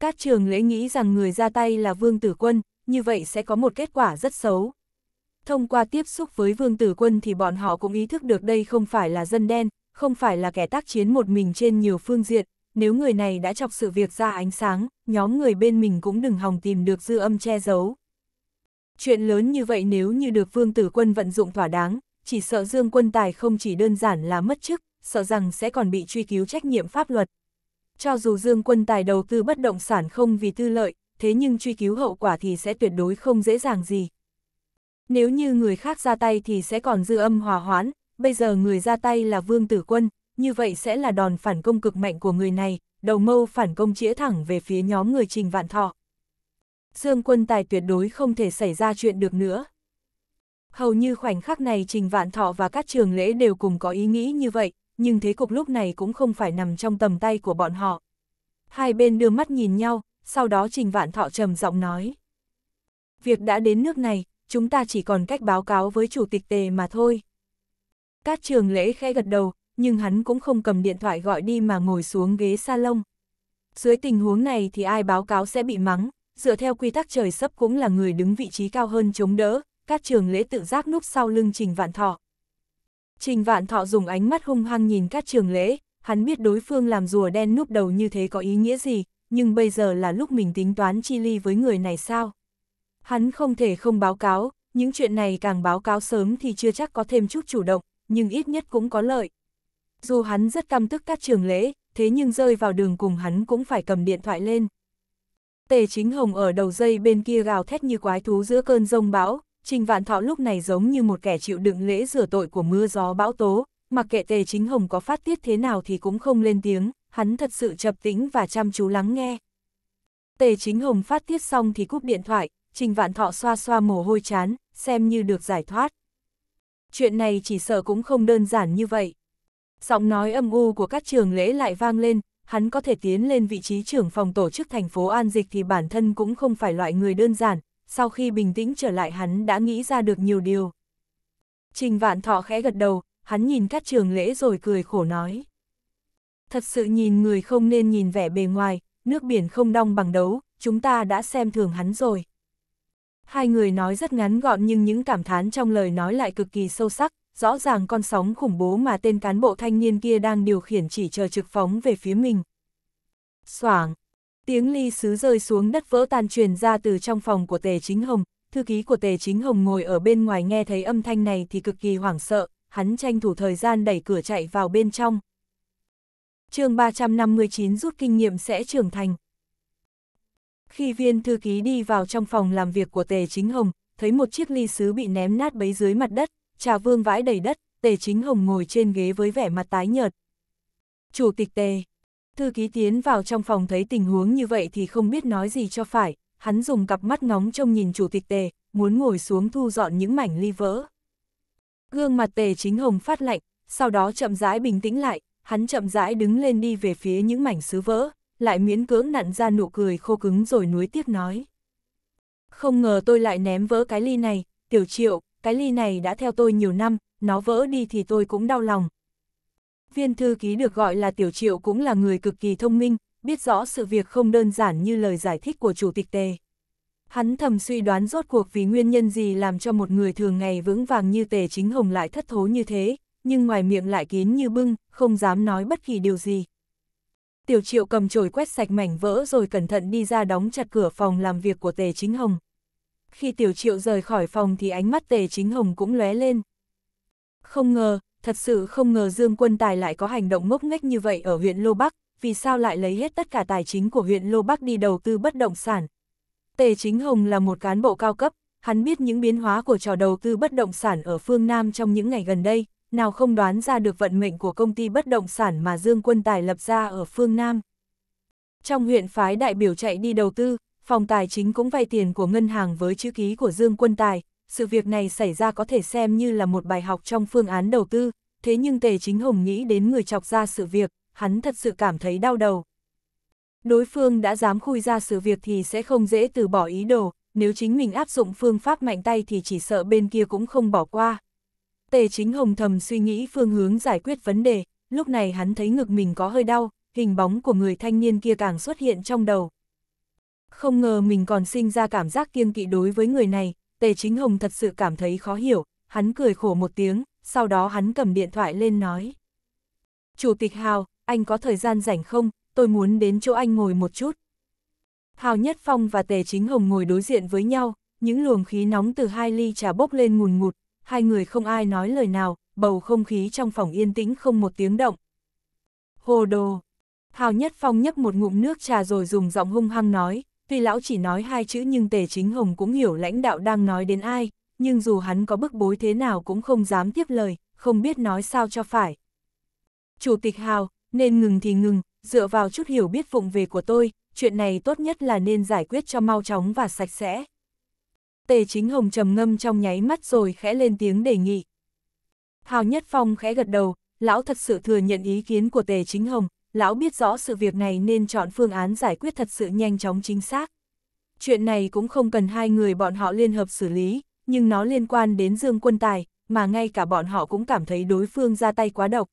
Các trường lễ nghĩ rằng người ra tay là vương tử quân, như vậy sẽ có một kết quả rất xấu. Thông qua tiếp xúc với Vương Tử Quân thì bọn họ cũng ý thức được đây không phải là dân đen, không phải là kẻ tác chiến một mình trên nhiều phương diện, nếu người này đã chọc sự việc ra ánh sáng, nhóm người bên mình cũng đừng hòng tìm được dư âm che giấu. Chuyện lớn như vậy nếu như được Vương Tử Quân vận dụng thỏa đáng, chỉ sợ Dương Quân Tài không chỉ đơn giản là mất chức, sợ rằng sẽ còn bị truy cứu trách nhiệm pháp luật. Cho dù Dương Quân Tài đầu tư bất động sản không vì tư lợi, thế nhưng truy cứu hậu quả thì sẽ tuyệt đối không dễ dàng gì. Nếu như người khác ra tay thì sẽ còn dư âm hòa hoãn, bây giờ người ra tay là Vương Tử Quân, như vậy sẽ là đòn phản công cực mạnh của người này, đầu mâu phản công chĩa thẳng về phía nhóm người Trình Vạn Thọ. Dương quân tài tuyệt đối không thể xảy ra chuyện được nữa. Hầu như khoảnh khắc này Trình Vạn Thọ và các trường lễ đều cùng có ý nghĩ như vậy, nhưng thế cục lúc này cũng không phải nằm trong tầm tay của bọn họ. Hai bên đưa mắt nhìn nhau, sau đó Trình Vạn Thọ trầm giọng nói. Việc đã đến nước này, chúng ta chỉ còn cách báo cáo với Chủ tịch Tề mà thôi. Cát trường lễ khẽ gật đầu, nhưng hắn cũng không cầm điện thoại gọi đi mà ngồi xuống ghế salon. Dưới tình huống này thì ai báo cáo sẽ bị mắng, dựa theo quy tắc trời sấp cũng là người đứng vị trí cao hơn chống đỡ, cát trường lễ tự giác núp sau lưng Trình Vạn Thọ. Trình Vạn Thọ dùng ánh mắt hung hăng nhìn cát trường lễ, hắn biết đối phương làm rùa đen núp đầu như thế có ý nghĩa gì, nhưng bây giờ là lúc mình tính toán chi ly với người này sao? Hắn không thể không báo cáo, những chuyện này càng báo cáo sớm thì chưa chắc có thêm chút chủ động, nhưng ít nhất cũng có lợi. Dù hắn rất căm tức các trường lễ, thế nhưng rơi vào đường cùng hắn cũng phải cầm điện thoại lên. Tề chính hồng ở đầu dây bên kia gào thét như quái thú giữa cơn rông bão, trình vạn thọ lúc này giống như một kẻ chịu đựng lễ rửa tội của mưa gió bão tố, mặc kệ tề chính hồng có phát tiết thế nào thì cũng không lên tiếng hắn thật sự chập tính và chăm chú lắng nghe. Tề chính hồng phát tiết xong thì cúp điện thoại, trình vạn thọ xoa xoa mồ hôi chán, xem như được giải thoát. Chuyện này chỉ sợ cũng không đơn giản như vậy. Giọng nói âm u của các trường lễ lại vang lên, hắn có thể tiến lên vị trí trưởng phòng tổ chức thành phố An Dịch thì bản thân cũng không phải loại người đơn giản, sau khi bình tĩnh trở lại hắn đã nghĩ ra được nhiều điều. Trình vạn thọ khẽ gật đầu, hắn nhìn các trường lễ rồi cười khổ nói thật sự nhìn người không nên nhìn vẻ bề ngoài, nước biển không đong bằng đấu, chúng ta đã xem thường hắn rồi. Hai người nói rất ngắn gọn nhưng những cảm thán trong lời nói lại cực kỳ sâu sắc, rõ ràng con sóng khủng bố mà tên cán bộ thanh niên kia đang điều khiển chỉ chờ trực phóng về phía mình. Soảng! Tiếng ly sứ rơi xuống đất vỡ tan truyền ra từ trong phòng của Tề Chính Hồng, thư ký của Tề Chính Hồng ngồi ở bên ngoài nghe thấy âm thanh này thì cực kỳ hoảng sợ, hắn tranh thủ thời gian đẩy cửa chạy vào bên trong chương 359 rút kinh nghiệm sẽ trưởng thành. Khi viên thư ký đi vào trong phòng làm việc của Tề Chính Hồng, thấy một chiếc ly sứ bị ném nát bấy dưới mặt đất, trà vương vãi đầy đất, Tề Chính Hồng ngồi trên ghế với vẻ mặt tái nhợt. Chủ tịch Tề, thư ký tiến vào trong phòng thấy tình huống như vậy thì không biết nói gì cho phải, hắn dùng cặp mắt ngóng trông nhìn chủ tịch Tề, muốn ngồi xuống thu dọn những mảnh ly vỡ. Gương mặt Tề Chính Hồng phát lạnh, sau đó chậm rãi bình tĩnh lại, hắn chậm rãi đứng lên đi về phía những mảnh sứ vỡ, lại miễn cưỡng nặn ra nụ cười khô cứng rồi nuối tiếc nói. Không ngờ tôi lại ném vỡ cái ly này, tiểu triệu, cái ly này đã theo tôi nhiều năm, nó vỡ đi thì tôi cũng đau lòng. Viên thư ký được gọi là tiểu triệu cũng là người cực kỳ thông minh, biết rõ sự việc không đơn giản như lời giải thích của chủ tịch tề. Hắn thầm suy đoán rốt cuộc vì nguyên nhân gì làm cho một người thường ngày vững vàng như tề chính hồng lại thất thố như thế, nhưng ngoài miệng lại kín như bưng, không dám nói bất kỳ điều gì. Tiểu triệu cầm chổi quét sạch mảnh vỡ rồi cẩn thận đi ra đóng chặt cửa phòng làm việc của Tề Chính Hồng. Khi tiểu triệu rời khỏi phòng thì ánh mắt Tề Chính Hồng cũng lóe lên. Không ngờ, thật sự không ngờ Dương Quân Tài lại có hành động ngốc nghếch như vậy ở huyện Lô Bắc, vì sao lại lấy hết tất cả tài chính của huyện Lô Bắc đi đầu tư bất động sản. Tề Chính Hồng là một cán bộ cao cấp, hắn biết những biến hóa của trò đầu tư bất động sản ở phương Nam trong những ngày gần đây, nào không đoán ra được vận mệnh của công ty bất động sản mà Dương Quân Tài lập ra ở phương Nam. Trong huyện phái đại biểu chạy đi đầu tư, phòng tài chính cũng vay tiền của ngân hàng với chữ ký của Dương Quân Tài, sự việc này xảy ra có thể xem như là một bài học trong phương án đầu tư, thế nhưng Tề Chính Hồng nghĩ đến người chọc ra sự việc, hắn thật sự cảm thấy đau đầu. Đối phương đã dám khui ra sự việc thì sẽ không dễ từ bỏ ý đồ, nếu chính mình áp dụng phương pháp mạnh tay thì chỉ sợ bên kia cũng không bỏ qua. Tề chính hồng thầm suy nghĩ phương hướng giải quyết vấn đề, lúc này hắn thấy ngực mình có hơi đau, hình bóng của người thanh niên kia càng xuất hiện trong đầu. Không ngờ mình còn sinh ra cảm giác kiêng kỵ đối với người này, tề chính hồng thật sự cảm thấy khó hiểu, hắn cười khổ một tiếng, sau đó hắn cầm điện thoại lên nói. Chủ tịch Hào, anh có thời gian rảnh không, tôi muốn đến chỗ anh ngồi một chút. Hào Nhất Phong và Tề Chính Hồng ngồi đối diện với nhau, những luồng khí nóng từ hai ly trà bốc lên ngùn ngụt, hai người không ai nói lời nào, bầu không khí trong phòng yên tĩnh không một tiếng động. Hồ đồ! Hào Nhất Phong nhấp một ngụm nước trà rồi dùng giọng hung hăng nói, tuy lão chỉ nói hai chữ nhưng Tề Chính Hồng cũng hiểu lãnh đạo đang nói đến ai, nhưng dù hắn có bức bối thế nào cũng không dám tiếp lời, không biết nói sao cho phải. Chủ tịch Hào, nên ngừng thì ngừng, dựa vào chút hiểu biết vụng về của tôi, chuyện này tốt nhất là nên giải quyết cho mau chóng và sạch sẽ. Tề Chính Hồng trầm ngâm trong nháy mắt rồi khẽ lên tiếng đề nghị. Hào Nhất Phong khẽ gật đầu, lão thật sự thừa nhận ý kiến của Tề Chính Hồng, lão biết rõ sự việc này nên chọn phương án giải quyết thật sự nhanh chóng chính xác. Chuyện này cũng không cần hai người bọn họ liên hợp xử lý, nhưng nó liên quan đến Dương Quân Tài, mà ngay cả bọn họ cũng cảm thấy đối phương ra tay quá độc.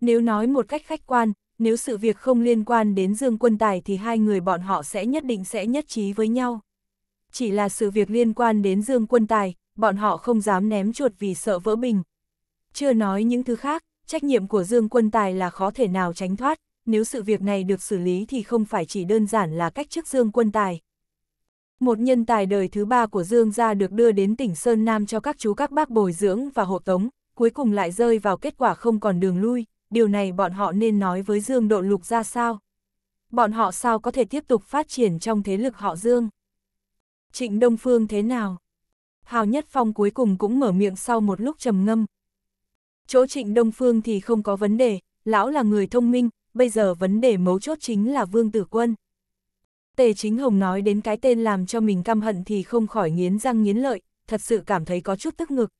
Nếu nói một cách khách quan, nếu sự việc không liên quan đến Dương Quân Tài thì hai người bọn họ sẽ nhất định sẽ nhất trí với nhau chỉ là sự việc liên quan đến Dương Quân Tài, bọn họ không dám ném chuột vì sợ vỡ bình. Chưa nói những thứ khác, trách nhiệm của Dương Quân Tài là khó thể nào tránh thoát, nếu sự việc này được xử lý thì không phải chỉ đơn giản là cách chức Dương Quân Tài. Một nhân tài đời thứ ba của Dương gia được đưa đến tỉnh Sơn Nam cho các chú các bác bồi dưỡng và hộ tống, cuối cùng lại rơi vào kết quả không còn đường lui, điều này bọn họ nên nói với Dương Độ Lục ra sao? Bọn họ sao có thể tiếp tục phát triển trong thế lực họ Dương? Trịnh Đông Phương thế nào? Hào Nhất Phong cuối cùng cũng mở miệng sau một lúc trầm ngâm. Chỗ Trịnh Đông Phương thì không có vấn đề, lão là người thông minh, bây giờ vấn đề mấu chốt chính là Vương Tử Quân. Tề Chính Hồng nói đến cái tên làm cho mình căm hận thì không khỏi nghiến răng nghiến lợi, thật sự cảm thấy có chút tức ngực.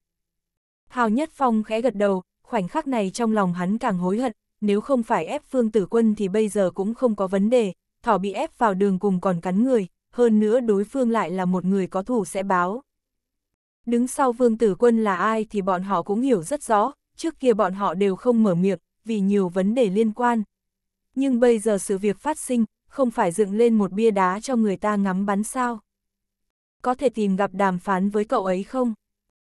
Hào Nhất Phong khẽ gật đầu, khoảnh khắc này trong lòng hắn càng hối hận, nếu không phải ép Vương Tử Quân thì bây giờ cũng không có vấn đề, thỏ bị ép vào đường cùng còn cắn người, hơn nữa đối phương lại là một người có thù sẽ báo. Đứng sau vương tử quân là ai thì bọn họ cũng hiểu rất rõ, trước kia bọn họ đều không mở miệng, vì nhiều vấn đề liên quan. Nhưng bây giờ sự việc phát sinh, không phải dựng lên một bia đá cho người ta ngắm bắn sao. Có thể tìm gặp đàm phán với cậu ấy không?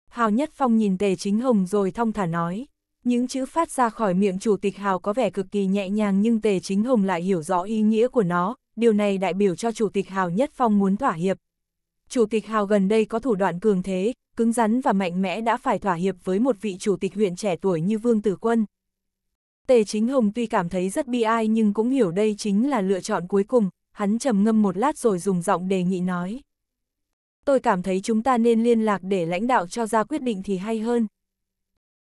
Hào Nhất Phong nhìn Tề Chính Hồng rồi thong thả nói. Những chữ phát ra khỏi miệng chủ tịch Hào có vẻ cực kỳ nhẹ nhàng nhưng Tề Chính Hồng lại hiểu rõ ý nghĩa của nó, điều này đại biểu cho Chủ tịch Hào nhất phong muốn thỏa hiệp. Chủ tịch Hào gần đây có thủ đoạn cường thế, cứng rắn và mạnh mẽ đã phải thỏa hiệp với một vị chủ tịch huyện trẻ tuổi như Vương Tử Quân. Tề Chính Hồng tuy cảm thấy rất bi ai nhưng cũng hiểu đây chính là lựa chọn cuối cùng, hắn trầm ngâm một lát rồi dùng giọng đề nghị nói. Tôi cảm thấy chúng ta nên liên lạc để lãnh đạo cho ra quyết định thì hay hơn.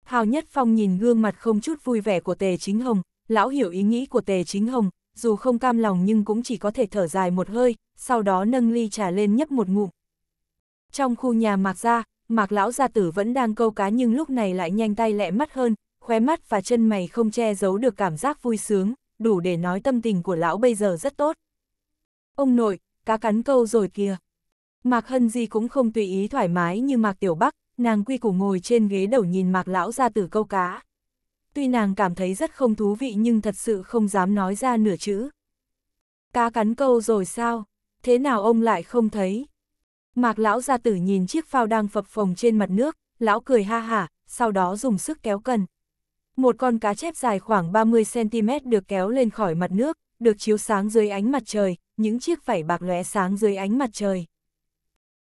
Hào Nhất Phong nhìn gương mặt không chút vui vẻ của Tề Chính Hồng, lão hiểu ý nghĩ của Tề Chính Hồng, dù không cam lòng nhưng cũng chỉ có thể thở dài một hơi, sau đó nâng ly trà lên nhấp một ngụm. Trong khu nhà Mạc Gia, Mạc Lão Gia Tử vẫn đang câu cá nhưng lúc này lại nhanh tay lẹ mắt hơn, khóe mắt và chân mày không che giấu được cảm giác vui sướng, đủ để nói tâm tình của Lão bây giờ rất tốt. Ông nội, cá cắn câu rồi kìa. Mạc Hân Di cũng không tùy ý thoải mái như Mạc Tiểu Bắc, nàng quy củ ngồi trên ghế đầu nhìn Mạc Lão Gia Tử câu cá tuy nàng cảm thấy rất không thú vị nhưng thật sự không dám nói ra nửa chữ. Cá cắn câu rồi sao? Thế nào ông lại không thấy? Mạc lão gia tử nhìn chiếc phao đang phập phồng trên mặt nước, lão cười ha hả, sau đó dùng sức kéo cần. Một con cá chép dài khoảng 30cm được kéo lên khỏi mặt nước, được chiếu sáng dưới ánh mặt trời, những chiếc vảy bạc lóe sáng dưới ánh mặt trời.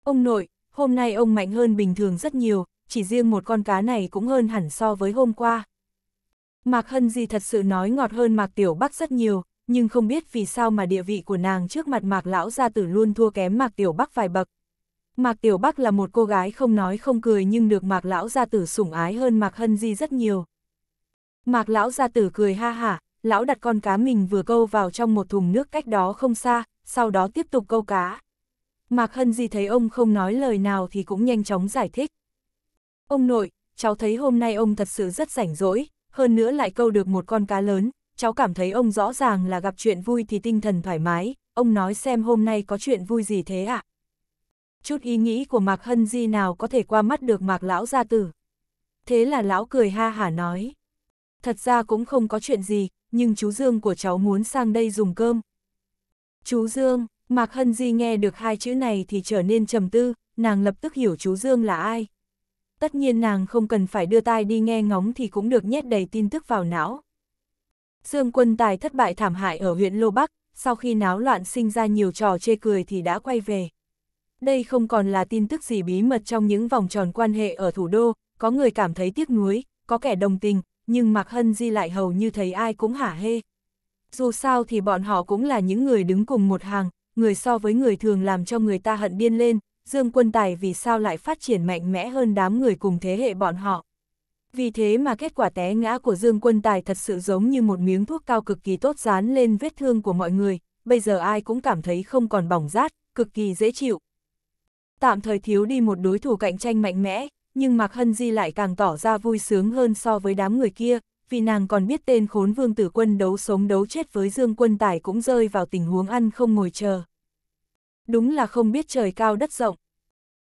Ông nội, hôm nay ông mạnh hơn bình thường rất nhiều, chỉ riêng một con cá này cũng hơn hẳn so với hôm qua. Mạc Hân Di thật sự nói ngọt hơn Mạc Tiểu Bắc rất nhiều, nhưng không biết vì sao mà địa vị của nàng trước mặt Mạc Lão Gia Tử luôn thua kém Mạc Tiểu Bắc vài bậc. Mạc Tiểu Bắc là một cô gái không nói không cười nhưng được Mạc Lão Gia Tử sủng ái hơn Mạc Hân Di rất nhiều. Mạc Lão Gia Tử cười ha hả, Lão đặt con cá mình vừa câu vào trong một thùng nước cách đó không xa, sau đó tiếp tục câu cá. Mạc Hân Di thấy ông không nói lời nào thì cũng nhanh chóng giải thích. Ông nội, cháu thấy hôm nay ông thật sự rất rảnh rỗi, hơn nữa lại câu được một con cá lớn, cháu cảm thấy ông rõ ràng là gặp chuyện vui thì tinh thần thoải mái, ông nói xem hôm nay có chuyện vui gì thế ạ. À? Chút ý nghĩ của Mạc Hân Di nào có thể qua mắt được Mạc Lão gia tử. Thế là Lão cười ha hả nói. Thật ra cũng không có chuyện gì, nhưng chú Dương của cháu muốn sang đây dùng cơm. Chú Dương, Mạc Hân Di nghe được hai chữ này thì trở nên trầm tư, nàng lập tức hiểu chú Dương là ai, tất nhiên nàng không cần phải đưa tai đi nghe ngóng thì cũng được nhét đầy tin tức vào não. Dương quân tài thất bại thảm hại ở huyện Lô Bắc, sau khi náo loạn sinh ra nhiều trò chê cười thì đã quay về. Đây không còn là tin tức gì bí mật trong những vòng tròn quan hệ ở thủ đô, có người cảm thấy tiếc nuối, có kẻ đồng tình, nhưng Mạc Hân Di lại hầu như thấy ai cũng hả hê. Dù sao thì bọn họ cũng là những người đứng cùng một hàng, người so với người thường làm cho người ta hận điên lên, Dương Quân Tài vì sao lại phát triển mạnh mẽ hơn đám người cùng thế hệ bọn họ. Vì thế mà kết quả té ngã của Dương Quân Tài thật sự giống như một miếng thuốc cao cực kỳ tốt dán lên vết thương của mọi người, bây giờ ai cũng cảm thấy không còn bỏng rát, cực kỳ dễ chịu. Tạm thời thiếu đi một đối thủ cạnh tranh mạnh mẽ, nhưng Mạc Hân Di lại càng tỏ ra vui sướng hơn so với đám người kia, vì nàng còn biết tên khốn vương tử quân đấu sống đấu chết với Dương Quân Tài cũng rơi vào tình huống ăn không ngồi chờ. Đúng là không biết trời cao đất rộng.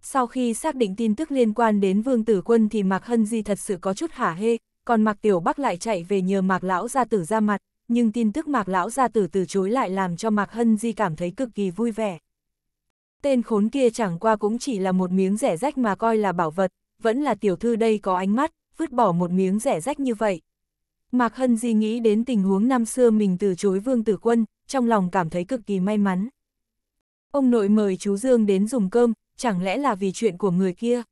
Sau khi xác định tin tức liên quan đến Vương Tử Quân thì Mạc Hân Di thật sự có chút hả hê, còn Mạc Tiểu Bắc lại chạy về nhờ Mạc Lão Gia Tử ra mặt, nhưng tin tức Mạc Lão Gia Tử từ chối lại làm cho Mạc Hân Di cảm thấy cực kỳ vui vẻ. Tên khốn kia chẳng qua cũng chỉ là một miếng rẻ rách mà coi là bảo vật, vẫn là tiểu thư đây có ánh mắt, vứt bỏ một miếng rẻ rách như vậy. Mạc Hân Di nghĩ đến tình huống năm xưa mình từ chối Vương Tử Quân, trong lòng cảm thấy cực kỳ may mắn. Ông nội mời chú Dương đến dùng cơm, chẳng lẽ là vì chuyện của người kia?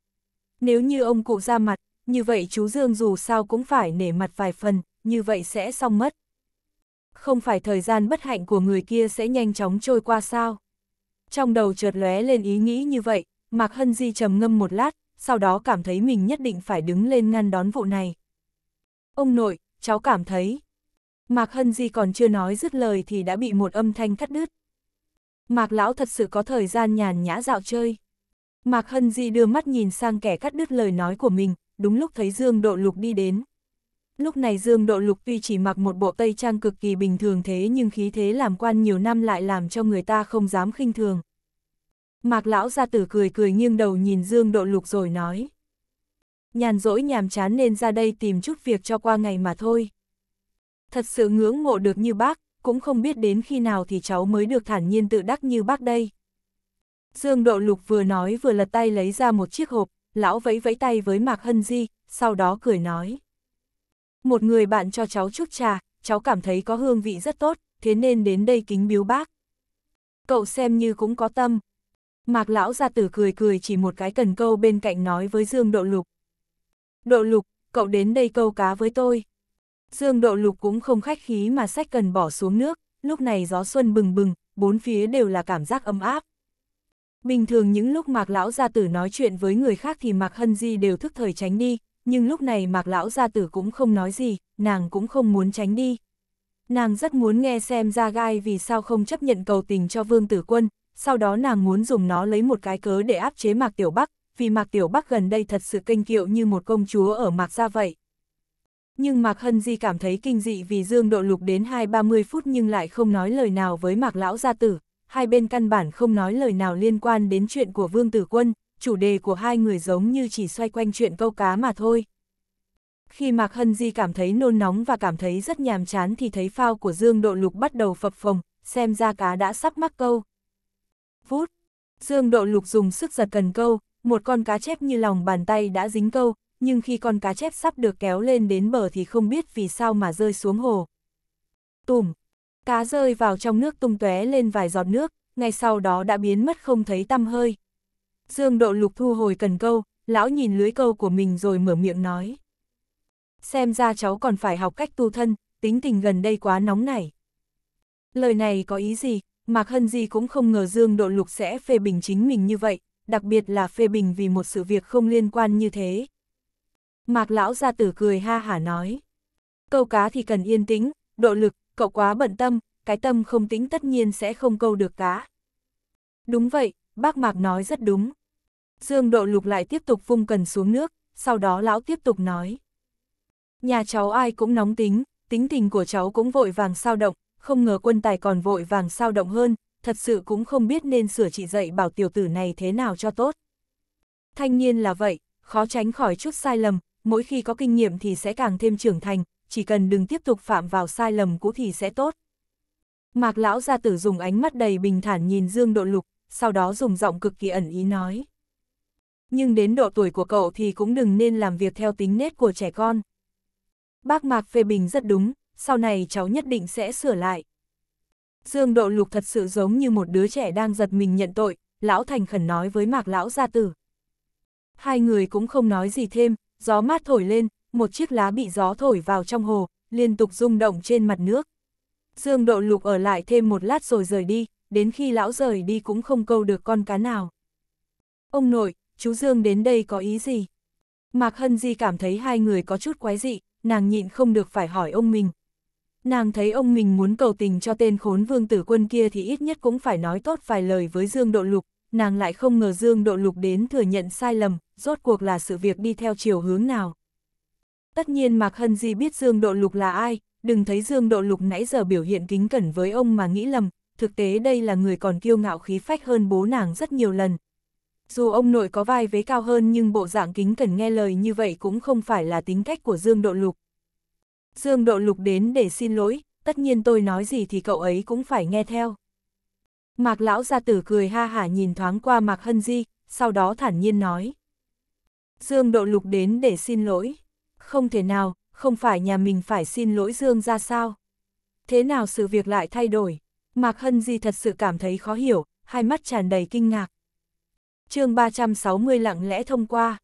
Nếu như ông cụ ra mặt, như vậy chú Dương dù sao cũng phải nể mặt vài phần, như vậy sẽ xong mất. Không phải thời gian bất hạnh của người kia sẽ nhanh chóng trôi qua sao? Trong đầu chợt lóe lên ý nghĩ như vậy, Mạc Hân Di trầm ngâm một lát, sau đó cảm thấy mình nhất định phải đứng lên ngăn đón vụ này. Ông nội, cháu cảm thấy. Mạc Hân Di còn chưa nói dứt lời thì đã bị một âm thanh cắt đứt. Mạc Lão thật sự có thời gian nhàn nhã dạo chơi. Mạc Hân Di đưa mắt nhìn sang kẻ cắt đứt lời nói của mình, đúng lúc thấy Dương Độ Lục đi đến. Lúc này Dương Độ Lục tuy chỉ mặc một bộ tây trang cực kỳ bình thường thế nhưng khí thế làm quan nhiều năm lại làm cho người ta không dám khinh thường. Mạc Lão ra tử cười cười nghiêng đầu nhìn Dương Độ Lục rồi nói. Nhàn rỗi nhàm chán nên ra đây tìm chút việc cho qua ngày mà thôi. Thật sự ngưỡng mộ được như bác, cũng không biết đến khi nào thì cháu mới được thản nhiên tự đắc như bác đây. Dương Độ Lục vừa nói vừa lật tay lấy ra một chiếc hộp, lão vẫy vẫy tay với Mạc Hân Di, sau đó cười nói. Một người bạn cho cháu chút trà, cháu cảm thấy có hương vị rất tốt, thế nên đến đây kính biếu bác. Cậu xem như cũng có tâm. Mạc lão ra tử cười cười chỉ một cái cần câu bên cạnh nói với Dương Độ Lục. Độ Lục, cậu đến đây câu cá với tôi. Dương Độ Lục cũng không khách khí mà sách cần bỏ xuống nước, lúc này gió xuân bừng bừng, bốn phía đều là cảm giác ấm áp. Bình thường những lúc Mạc Lão Gia Tử nói chuyện với người khác thì Mạc Hân Di đều thức thời tránh đi, nhưng lúc này Mạc Lão Gia Tử cũng không nói gì, nàng cũng không muốn tránh đi. Nàng rất muốn nghe xem ra gai vì sao không chấp nhận cầu tình cho Vương Tử Quân, sau đó nàng muốn dùng nó lấy một cái cớ để áp chế Mạc Tiểu Bắc, vì Mạc Tiểu Bắc gần đây thật sự kênh kiệu như một công chúa ở Mạc Gia vậy nhưng Mạc Hân Di cảm thấy kinh dị vì Dương Độ Lục đến hai ba mươi phút nhưng lại không nói lời nào với Mạc Lão Gia Tử, hai bên căn bản không nói lời nào liên quan đến chuyện của Vương Tử Quân, chủ đề của hai người giống như chỉ xoay quanh chuyện câu cá mà thôi. Khi Mạc Hân Di cảm thấy nôn nóng và cảm thấy rất nhàm chán thì thấy phao của Dương Độ Lục bắt đầu phập phồng, xem ra cá đã sắp mắc câu. Vút! Dương Độ Lục dùng sức giật cần câu, một con cá chép như lòng bàn tay đã dính câu, nhưng khi con cá chép sắp được kéo lên đến bờ thì không biết vì sao mà rơi xuống hồ. Tùm! Cá rơi vào trong nước tung tóe lên vài giọt nước, ngay sau đó đã biến mất không thấy tăm hơi. Dương độ lục thu hồi cần câu, lão nhìn lưới câu của mình rồi mở miệng nói. Xem ra cháu còn phải học cách tu thân, tính tình gần đây quá nóng nảy. Lời này có ý gì, Mạc Hân Di cũng không ngờ Dương Độ Lục sẽ phê bình chính mình như vậy, đặc biệt là phê bình vì một sự việc không liên quan như thế, Mạc lão gia tử cười ha hả nói. Câu cá thì cần yên tĩnh, độ lực, cậu quá bận tâm, cái tâm không tĩnh tất nhiên sẽ không câu được cá. Đúng vậy, bác Mạc nói rất đúng. Dương độ lục lại tiếp tục vung cần xuống nước, sau đó lão tiếp tục nói. Nhà cháu ai cũng nóng tính, tính tình của cháu cũng vội vàng sao động, không ngờ quân tài còn vội vàng sao động hơn, thật sự cũng không biết nên sửa trị dạy bảo tiểu tử này thế nào cho tốt. Thanh niên là vậy, khó tránh khỏi chút sai lầm, mỗi khi có kinh nghiệm thì sẽ càng thêm trưởng thành, chỉ cần đừng tiếp tục phạm vào sai lầm cũ thì sẽ tốt. Mạc lão gia tử dùng ánh mắt đầy bình thản nhìn Dương Độ Lục, sau đó dùng giọng cực kỳ ẩn ý nói. Nhưng đến độ tuổi của cậu thì cũng đừng nên làm việc theo tính nết của trẻ con. Bác Mạc phê bình rất đúng, sau này cháu nhất định sẽ sửa lại. Dương Độ Lục thật sự giống như một đứa trẻ đang giật mình nhận tội, lão thành khẩn nói với Mạc lão gia tử. Hai người cũng không nói gì thêm, Gió mát thổi lên, một chiếc lá bị gió thổi vào trong hồ, liên tục rung động trên mặt nước. Dương độ lục ở lại thêm một lát rồi rời đi, đến khi lão rời đi cũng không câu được con cá nào. Ông nội, chú Dương đến đây có ý gì? Mạc Hân Di cảm thấy hai người có chút quái dị, nàng nhịn không được phải hỏi ông mình. Nàng thấy ông mình muốn cầu tình cho tên khốn vương tử quân kia thì ít nhất cũng phải nói tốt vài lời với Dương Độ Lục, nàng lại không ngờ Dương Độ Lục đến thừa nhận sai lầm, rốt cuộc là sự việc đi theo chiều hướng nào. Tất nhiên Mạc Hân Di biết Dương Độ Lục là ai, đừng thấy Dương Độ Lục nãy giờ biểu hiện kính cẩn với ông mà nghĩ lầm, thực tế đây là người còn kiêu ngạo khí phách hơn bố nàng rất nhiều lần. Dù ông nội có vai vế cao hơn nhưng bộ dạng kính cẩn nghe lời như vậy cũng không phải là tính cách của Dương Độ Lục. Dương Độ Lục đến để xin lỗi, tất nhiên tôi nói gì thì cậu ấy cũng phải nghe theo. Mạc lão gia tử cười ha hả nhìn thoáng qua Mạc Hân Di, sau đó thản nhiên nói. Dương độ lục đến để xin lỗi. Không thể nào, không phải nhà mình phải xin lỗi Dương ra sao? Thế nào sự việc lại thay đổi? Mạc Hân Di thật sự cảm thấy khó hiểu, hai mắt tràn đầy kinh ngạc. chương 360 lặng lẽ thông qua.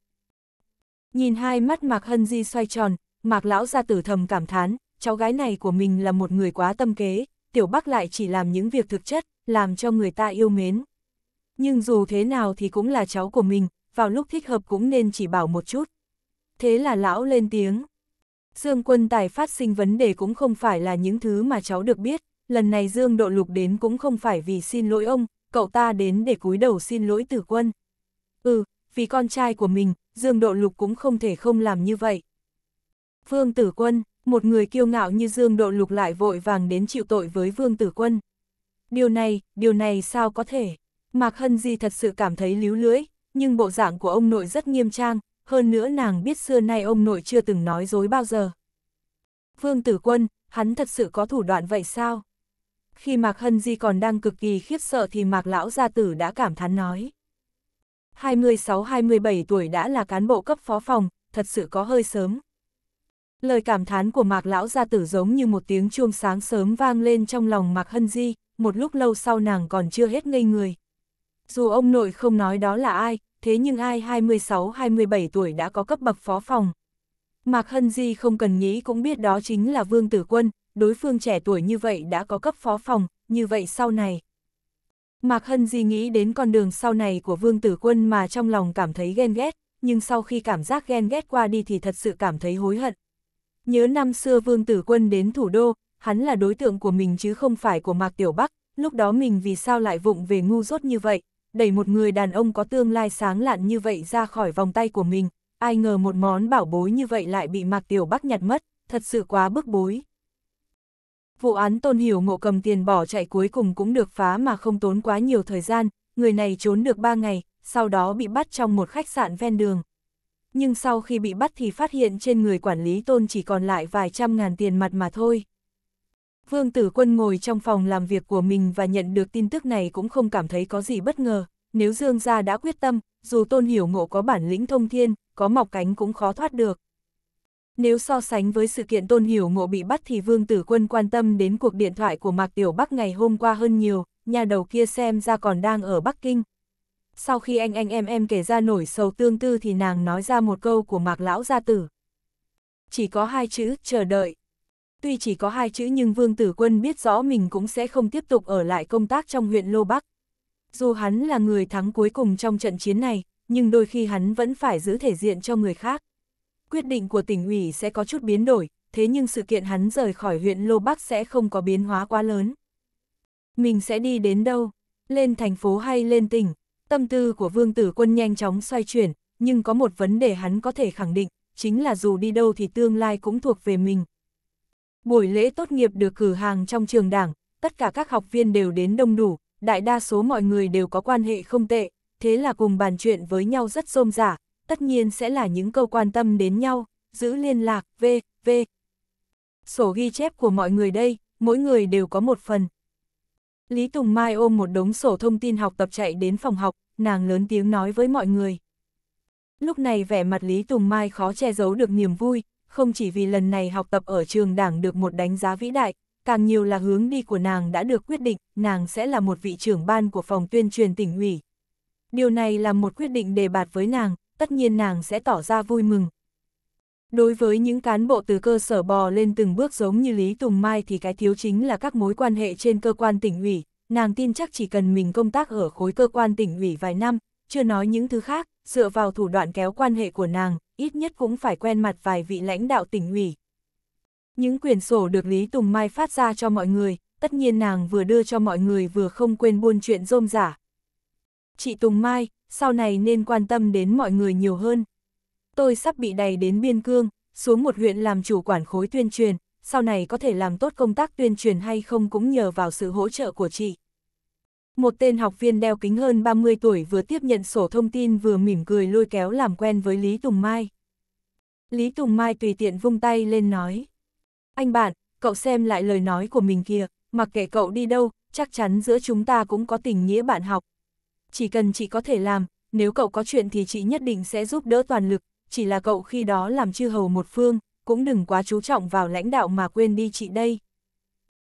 Nhìn hai mắt Mạc Hân Di xoay tròn, Mạc lão gia tử thầm cảm thán, cháu gái này của mình là một người quá tâm kế, tiểu bác lại chỉ làm những việc thực chất, làm cho người ta yêu mến. Nhưng dù thế nào thì cũng là cháu của mình, vào lúc thích hợp cũng nên chỉ bảo một chút. Thế là lão lên tiếng. Dương quân tài phát sinh vấn đề cũng không phải là những thứ mà cháu được biết, lần này Dương độ lục đến cũng không phải vì xin lỗi ông, cậu ta đến để cúi đầu xin lỗi tử quân. Ừ, vì con trai của mình, Dương độ lục cũng không thể không làm như vậy. Vương tử quân, một người kiêu ngạo như Dương độ lục lại vội vàng đến chịu tội với Vương tử quân. Điều này, điều này sao có thể? Mạc Hân Di thật sự cảm thấy líu lưỡi, nhưng bộ dạng của ông nội rất nghiêm trang, hơn nữa nàng biết xưa nay ông nội chưa từng nói dối bao giờ. Vương Tử Quân, hắn thật sự có thủ đoạn vậy sao? Khi Mạc Hân Di còn đang cực kỳ khiếp sợ thì Mạc Lão Gia Tử đã cảm thán nói. 26-27 tuổi đã là cán bộ cấp phó phòng, thật sự có hơi sớm. Lời cảm thán của Mạc Lão Gia Tử giống như một tiếng chuông sáng sớm vang lên trong lòng Mạc Hân Di, một lúc lâu sau nàng còn chưa hết ngây người. Dù ông nội không nói đó là ai, thế nhưng ai 26-27 tuổi đã có cấp bậc phó phòng. Mạc Hân Di không cần nghĩ cũng biết đó chính là Vương Tử Quân, đối phương trẻ tuổi như vậy đã có cấp phó phòng, như vậy sau này. Mạc Hân Di nghĩ đến con đường sau này của Vương Tử Quân mà trong lòng cảm thấy ghen ghét, nhưng sau khi cảm giác ghen ghét qua đi thì thật sự cảm thấy hối hận. Nhớ năm xưa Vương Tử Quân đến thủ đô, hắn là đối tượng của mình chứ không phải của Mạc Tiểu Bắc, lúc đó mình vì sao lại vụng về ngu dốt như vậy, đẩy một người đàn ông có tương lai sáng lạn như vậy ra khỏi vòng tay của mình, ai ngờ một món bảo bối như vậy lại bị Mạc Tiểu Bắc nhặt mất, thật sự quá bức bối. Vụ án Tôn Hiểu Ngộ cầm tiền bỏ chạy cuối cùng cũng được phá mà không tốn quá nhiều thời gian, người này trốn được 3 ngày, sau đó bị bắt trong một khách sạn ven đường. Nhưng sau khi bị bắt thì phát hiện trên người quản lý Tôn chỉ còn lại vài trăm ngàn tiền mặt mà thôi. Vương Tử Quân ngồi trong phòng làm việc của mình và nhận được tin tức này cũng không cảm thấy có gì bất ngờ, nếu Dương gia đã quyết tâm, dù Tôn Hiểu Ngộ có bản lĩnh thông thiên, có mọc cánh cũng khó thoát được. Nếu so sánh với sự kiện Tôn Hiểu Ngộ bị bắt thì Vương Tử Quân quan tâm đến cuộc điện thoại của Mạc Tiểu Bắc ngày hôm qua hơn nhiều, nhà đầu kia xem ra còn đang ở Bắc Kinh. Sau khi anh anh em em kể ra nổi sầu tương tư thì nàng nói ra một câu của Mạc Lão Gia Tử. Chỉ có hai chữ, chờ đợi. Tuy chỉ có hai chữ nhưng Vương Tử Quân biết rõ mình cũng sẽ không tiếp tục ở lại công tác trong huyện Lô Bắc. Dù hắn là người thắng cuối cùng trong trận chiến này, nhưng đôi khi hắn vẫn phải giữ thể diện cho người khác. Quyết định của tỉnh ủy sẽ có chút biến đổi, thế nhưng sự kiện hắn rời khỏi huyện Lô Bắc sẽ không có biến hóa quá lớn. Mình sẽ đi đến đâu? Lên thành phố hay lên tỉnh? Tâm tư của Vương Tử Quân nhanh chóng xoay chuyển, nhưng có một vấn đề hắn có thể khẳng định, chính là dù đi đâu thì tương lai cũng thuộc về mình, Buổi lễ tốt nghiệp được cử hàng trong trường đảng, tất cả các học viên đều đến đông đủ, đại đa số mọi người đều có quan hệ không tệ, thế là cùng bàn chuyện với nhau rất rôm rả, tất nhiên sẽ là những câu quan tâm đến nhau, giữ liên lạc, v, v. Sổ ghi chép của mọi người đây, mỗi người đều có một phần. Lý Tùng Mai ôm một đống sổ thông tin học tập chạy đến phòng học, nàng lớn tiếng nói với mọi người. Lúc này vẻ mặt Lý Tùng Mai khó che giấu được niềm vui, không chỉ vì lần này học tập ở trường đảng được một đánh giá vĩ đại, càng nhiều là hướng đi của nàng đã được quyết định, nàng sẽ là một vị trưởng ban của phòng tuyên truyền tỉnh ủy. Điều này là một quyết định đề bạt với nàng, tất nhiên nàng sẽ tỏ ra vui mừng. Đối với những cán bộ từ cơ sở bò lên từng bước giống như Lý Tùng Mai thì cái thiếu chính là các mối quan hệ trên cơ quan tỉnh ủy, nàng tin chắc chỉ cần mình công tác ở khối cơ quan tỉnh ủy vài năm, chưa nói những thứ khác, dựa vào thủ đoạn kéo quan hệ của nàng, ít nhất cũng phải quen mặt vài vị lãnh đạo tỉnh ủy. Những quyển sổ được Lý Tùng Mai phát ra cho mọi người, tất nhiên nàng vừa đưa cho mọi người vừa không quên buôn chuyện rôm giả. Chị Tùng Mai, sau này nên quan tâm đến mọi người nhiều hơn. Tôi sắp bị đầy đến biên cương, xuống một huyện làm chủ quản khối tuyên truyền, sau này có thể làm tốt công tác tuyên truyền hay không cũng nhờ vào sự hỗ trợ của chị. Một tên học viên đeo kính hơn 30 tuổi vừa tiếp nhận sổ thông tin vừa mỉm cười lôi kéo làm quen với Lý Tùng Mai. Lý Tùng Mai tùy tiện vung tay lên nói. Anh bạn, cậu xem lại lời nói của mình kìa, mặc kệ cậu đi đâu, chắc chắn giữa chúng ta cũng có tình nghĩa bạn học. Chỉ cần chị có thể làm, nếu cậu có chuyện thì chị nhất định sẽ giúp đỡ toàn lực, chỉ là cậu khi đó làm chư hầu một phương, cũng đừng quá chú trọng vào lãnh đạo mà quên đi chị đây.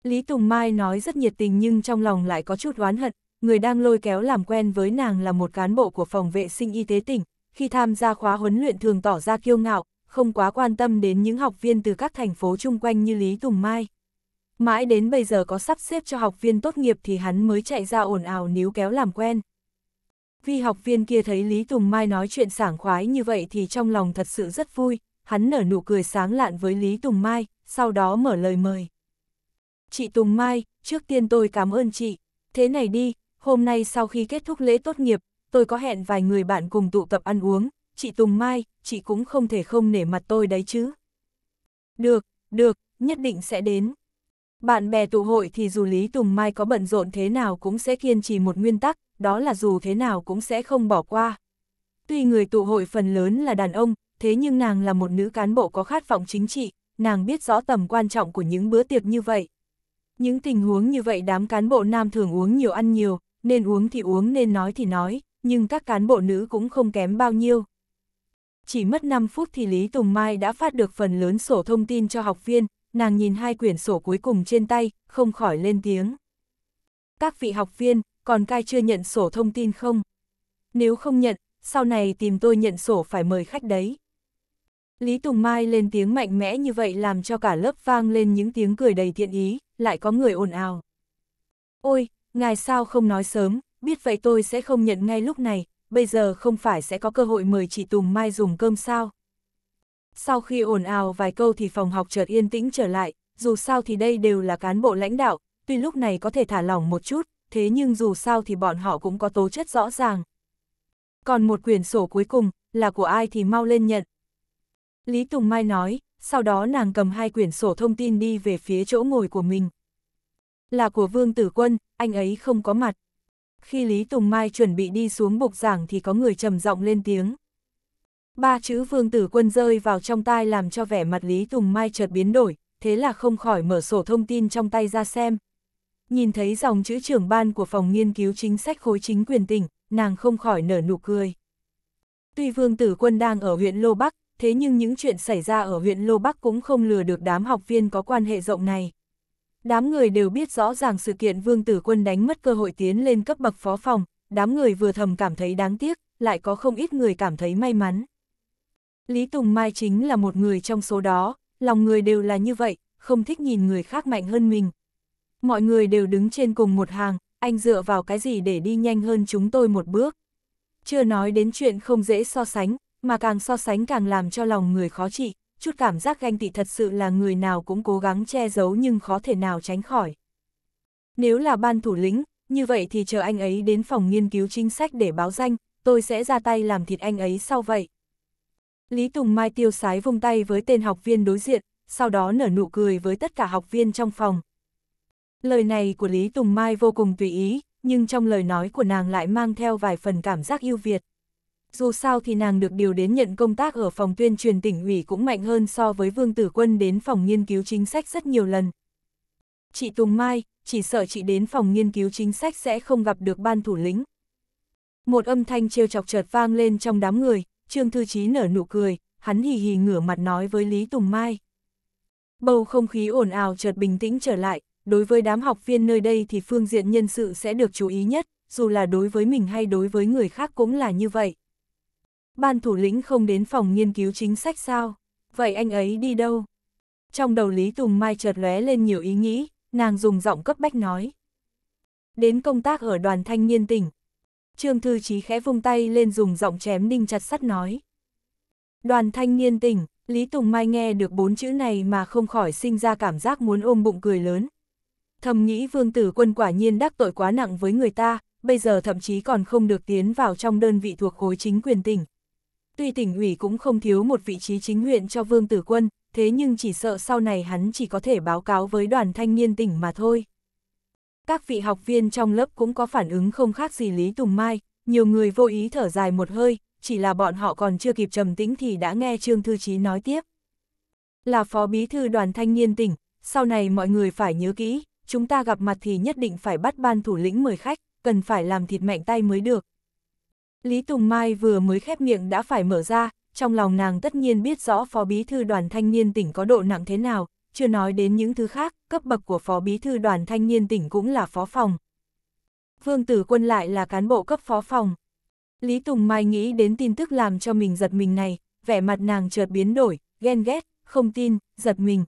Lý Tùng Mai nói rất nhiệt tình nhưng trong lòng lại có chút oán hận, người đang lôi kéo làm quen với nàng là một cán bộ của phòng vệ sinh y tế tỉnh, khi tham gia khóa huấn luyện thường tỏ ra kiêu ngạo, không quá quan tâm đến những học viên từ các thành phố chung quanh như Lý Tùng Mai. Mãi đến bây giờ có sắp xếp cho học viên tốt nghiệp thì hắn mới chạy ra ồn ào níu kéo làm quen. Vì học viên kia thấy Lý Tùng Mai nói chuyện sảng khoái như vậy thì trong lòng thật sự rất vui, hắn nở nụ cười sáng lạn với Lý Tùng Mai, sau đó mở lời mời chị Tùng Mai, trước tiên tôi cảm ơn chị. Thế này đi, hôm nay sau khi kết thúc lễ tốt nghiệp, tôi có hẹn vài người bạn cùng tụ tập ăn uống, chị Tùng Mai, chị cũng không thể không nể mặt tôi đấy chứ. Được, được, nhất định sẽ đến. Bạn bè tụ hội thì dù Lý Tùng Mai có bận rộn thế nào cũng sẽ kiên trì một nguyên tắc, đó là dù thế nào cũng sẽ không bỏ qua. Tuy người tụ hội phần lớn là đàn ông, thế nhưng nàng là một nữ cán bộ có khát vọng chính trị, nàng biết rõ tầm quan trọng của những bữa tiệc như vậy. Những tình huống như vậy đám cán bộ nam thường uống nhiều ăn nhiều, nên uống thì uống nên nói thì nói, nhưng các cán bộ nữ cũng không kém bao nhiêu. Chỉ mất 5 phút thì Lý Tùng Mai đã phát được phần lớn sổ thông tin cho học viên, nàng nhìn hai quyển sổ cuối cùng trên tay, không khỏi lên tiếng. Các vị học viên, còn cai chưa nhận sổ thông tin không? Nếu không nhận, sau này tìm tôi nhận sổ phải mời khách đấy. Lý Tùng Mai lên tiếng mạnh mẽ như vậy làm cho cả lớp vang lên những tiếng cười đầy thiện ý, lại có người ồn ào. Ôi, ngài sao không nói sớm, biết vậy tôi sẽ không nhận ngay lúc này, bây giờ không phải sẽ có cơ hội mời chị Tùng Mai dùng cơm sao? Sau khi ồn ào vài câu thì phòng học chợt yên tĩnh trở lại, dù sao thì đây đều là cán bộ lãnh đạo, tuy lúc này có thể thả lỏng một chút, thế nhưng dù sao thì bọn họ cũng có tố chất rõ ràng. Còn một quyển sổ cuối cùng, là của ai thì mau lên nhận, Lý Tùng Mai nói, sau đó nàng cầm hai quyển sổ thông tin đi về phía chỗ ngồi của mình. Là của Vương Tử Quân, anh ấy không có mặt. Khi Lý Tùng Mai chuẩn bị đi xuống bục giảng thì có người trầm giọng lên tiếng. Ba chữ Vương Tử Quân rơi vào trong tai làm cho vẻ mặt Lý Tùng Mai chợt biến đổi, thế là không khỏi mở sổ thông tin trong tay ra xem. Nhìn thấy dòng chữ trưởng ban của phòng nghiên cứu chính sách khối chính quyền tỉnh, nàng không khỏi nở nụ cười. Tuy Vương Tử Quân đang ở huyện Lô Bắc, thế nhưng những chuyện xảy ra ở huyện Lô Bắc cũng không lừa được đám học viên có quan hệ rộng này. Đám người đều biết rõ ràng sự kiện Vương Tử Quân đánh mất cơ hội tiến lên cấp bậc phó phòng, đám người vừa thầm cảm thấy đáng tiếc, lại có không ít người cảm thấy may mắn. Lý Tùng Mai chính là một người trong số đó, lòng người đều là như vậy, không thích nhìn người khác mạnh hơn mình. Mọi người đều đứng trên cùng một hàng, anh dựa vào cái gì để đi nhanh hơn chúng tôi một bước. Chưa nói đến chuyện không dễ so sánh, mà càng so sánh càng làm cho lòng người khó trị, chút cảm giác ganh tị thật sự là người nào cũng cố gắng che giấu nhưng khó thể nào tránh khỏi. Nếu là ban thủ lĩnh, như vậy thì chờ anh ấy đến phòng nghiên cứu chính sách để báo danh, tôi sẽ ra tay làm thịt anh ấy sau vậy. Lý Tùng Mai tiêu sái vung tay với tên học viên đối diện, sau đó nở nụ cười với tất cả học viên trong phòng. Lời này của Lý Tùng Mai vô cùng tùy ý, nhưng trong lời nói của nàng lại mang theo vài phần cảm giác yêu Việt dù sao thì nàng được điều đến nhận công tác ở phòng tuyên truyền tỉnh ủy cũng mạnh hơn so với Vương Tử Quân đến phòng nghiên cứu chính sách rất nhiều lần. Chị Tùng Mai, chỉ sợ chị đến phòng nghiên cứu chính sách sẽ không gặp được ban thủ lĩnh. Một âm thanh trêu chọc chợt vang lên trong đám người, Trương Thư Chí nở nụ cười, hắn hì hì ngửa mặt nói với Lý Tùng Mai. Bầu không khí ồn ào chợt bình tĩnh trở lại, đối với đám học viên nơi đây thì phương diện nhân sự sẽ được chú ý nhất, dù là đối với mình hay đối với người khác cũng là như vậy ban thủ lĩnh không đến phòng nghiên cứu chính sách sao? Vậy anh ấy đi đâu? Trong đầu Lý Tùng Mai chợt lóe lên nhiều ý nghĩ, nàng dùng giọng cấp bách nói. Đến công tác ở đoàn thanh niên tỉnh. Trương Thư Chí khẽ vung tay lên dùng giọng chém đinh chặt sắt nói. Đoàn thanh niên tỉnh, Lý Tùng Mai nghe được bốn chữ này mà không khỏi sinh ra cảm giác muốn ôm bụng cười lớn. Thầm nghĩ vương tử quân quả nhiên đắc tội quá nặng với người ta, bây giờ thậm chí còn không được tiến vào trong đơn vị thuộc khối chính quyền tỉnh, tuy tỉnh ủy cũng không thiếu một vị trí chính huyện cho Vương Tử Quân, thế nhưng chỉ sợ sau này hắn chỉ có thể báo cáo với đoàn thanh niên tỉnh mà thôi. Các vị học viên trong lớp cũng có phản ứng không khác gì Lý Tùng Mai, nhiều người vô ý thở dài một hơi, chỉ là bọn họ còn chưa kịp trầm tĩnh thì đã nghe Trương Thư Chí nói tiếp. Là phó bí thư đoàn thanh niên tỉnh, sau này mọi người phải nhớ kỹ, chúng ta gặp mặt thì nhất định phải bắt ban thủ lĩnh mời khách, cần phải làm thịt mạnh tay mới được, Lý Tùng Mai vừa mới khép miệng đã phải mở ra, trong lòng nàng tất nhiên biết rõ phó bí thư đoàn thanh niên tỉnh có độ nặng thế nào, chưa nói đến những thứ khác, cấp bậc của phó bí thư đoàn thanh niên tỉnh cũng là phó phòng. Vương Tử Quân lại là cán bộ cấp phó phòng. Lý Tùng Mai nghĩ đến tin tức làm cho mình giật mình này, vẻ mặt nàng chợt biến đổi, ghen ghét, không tin, giật mình.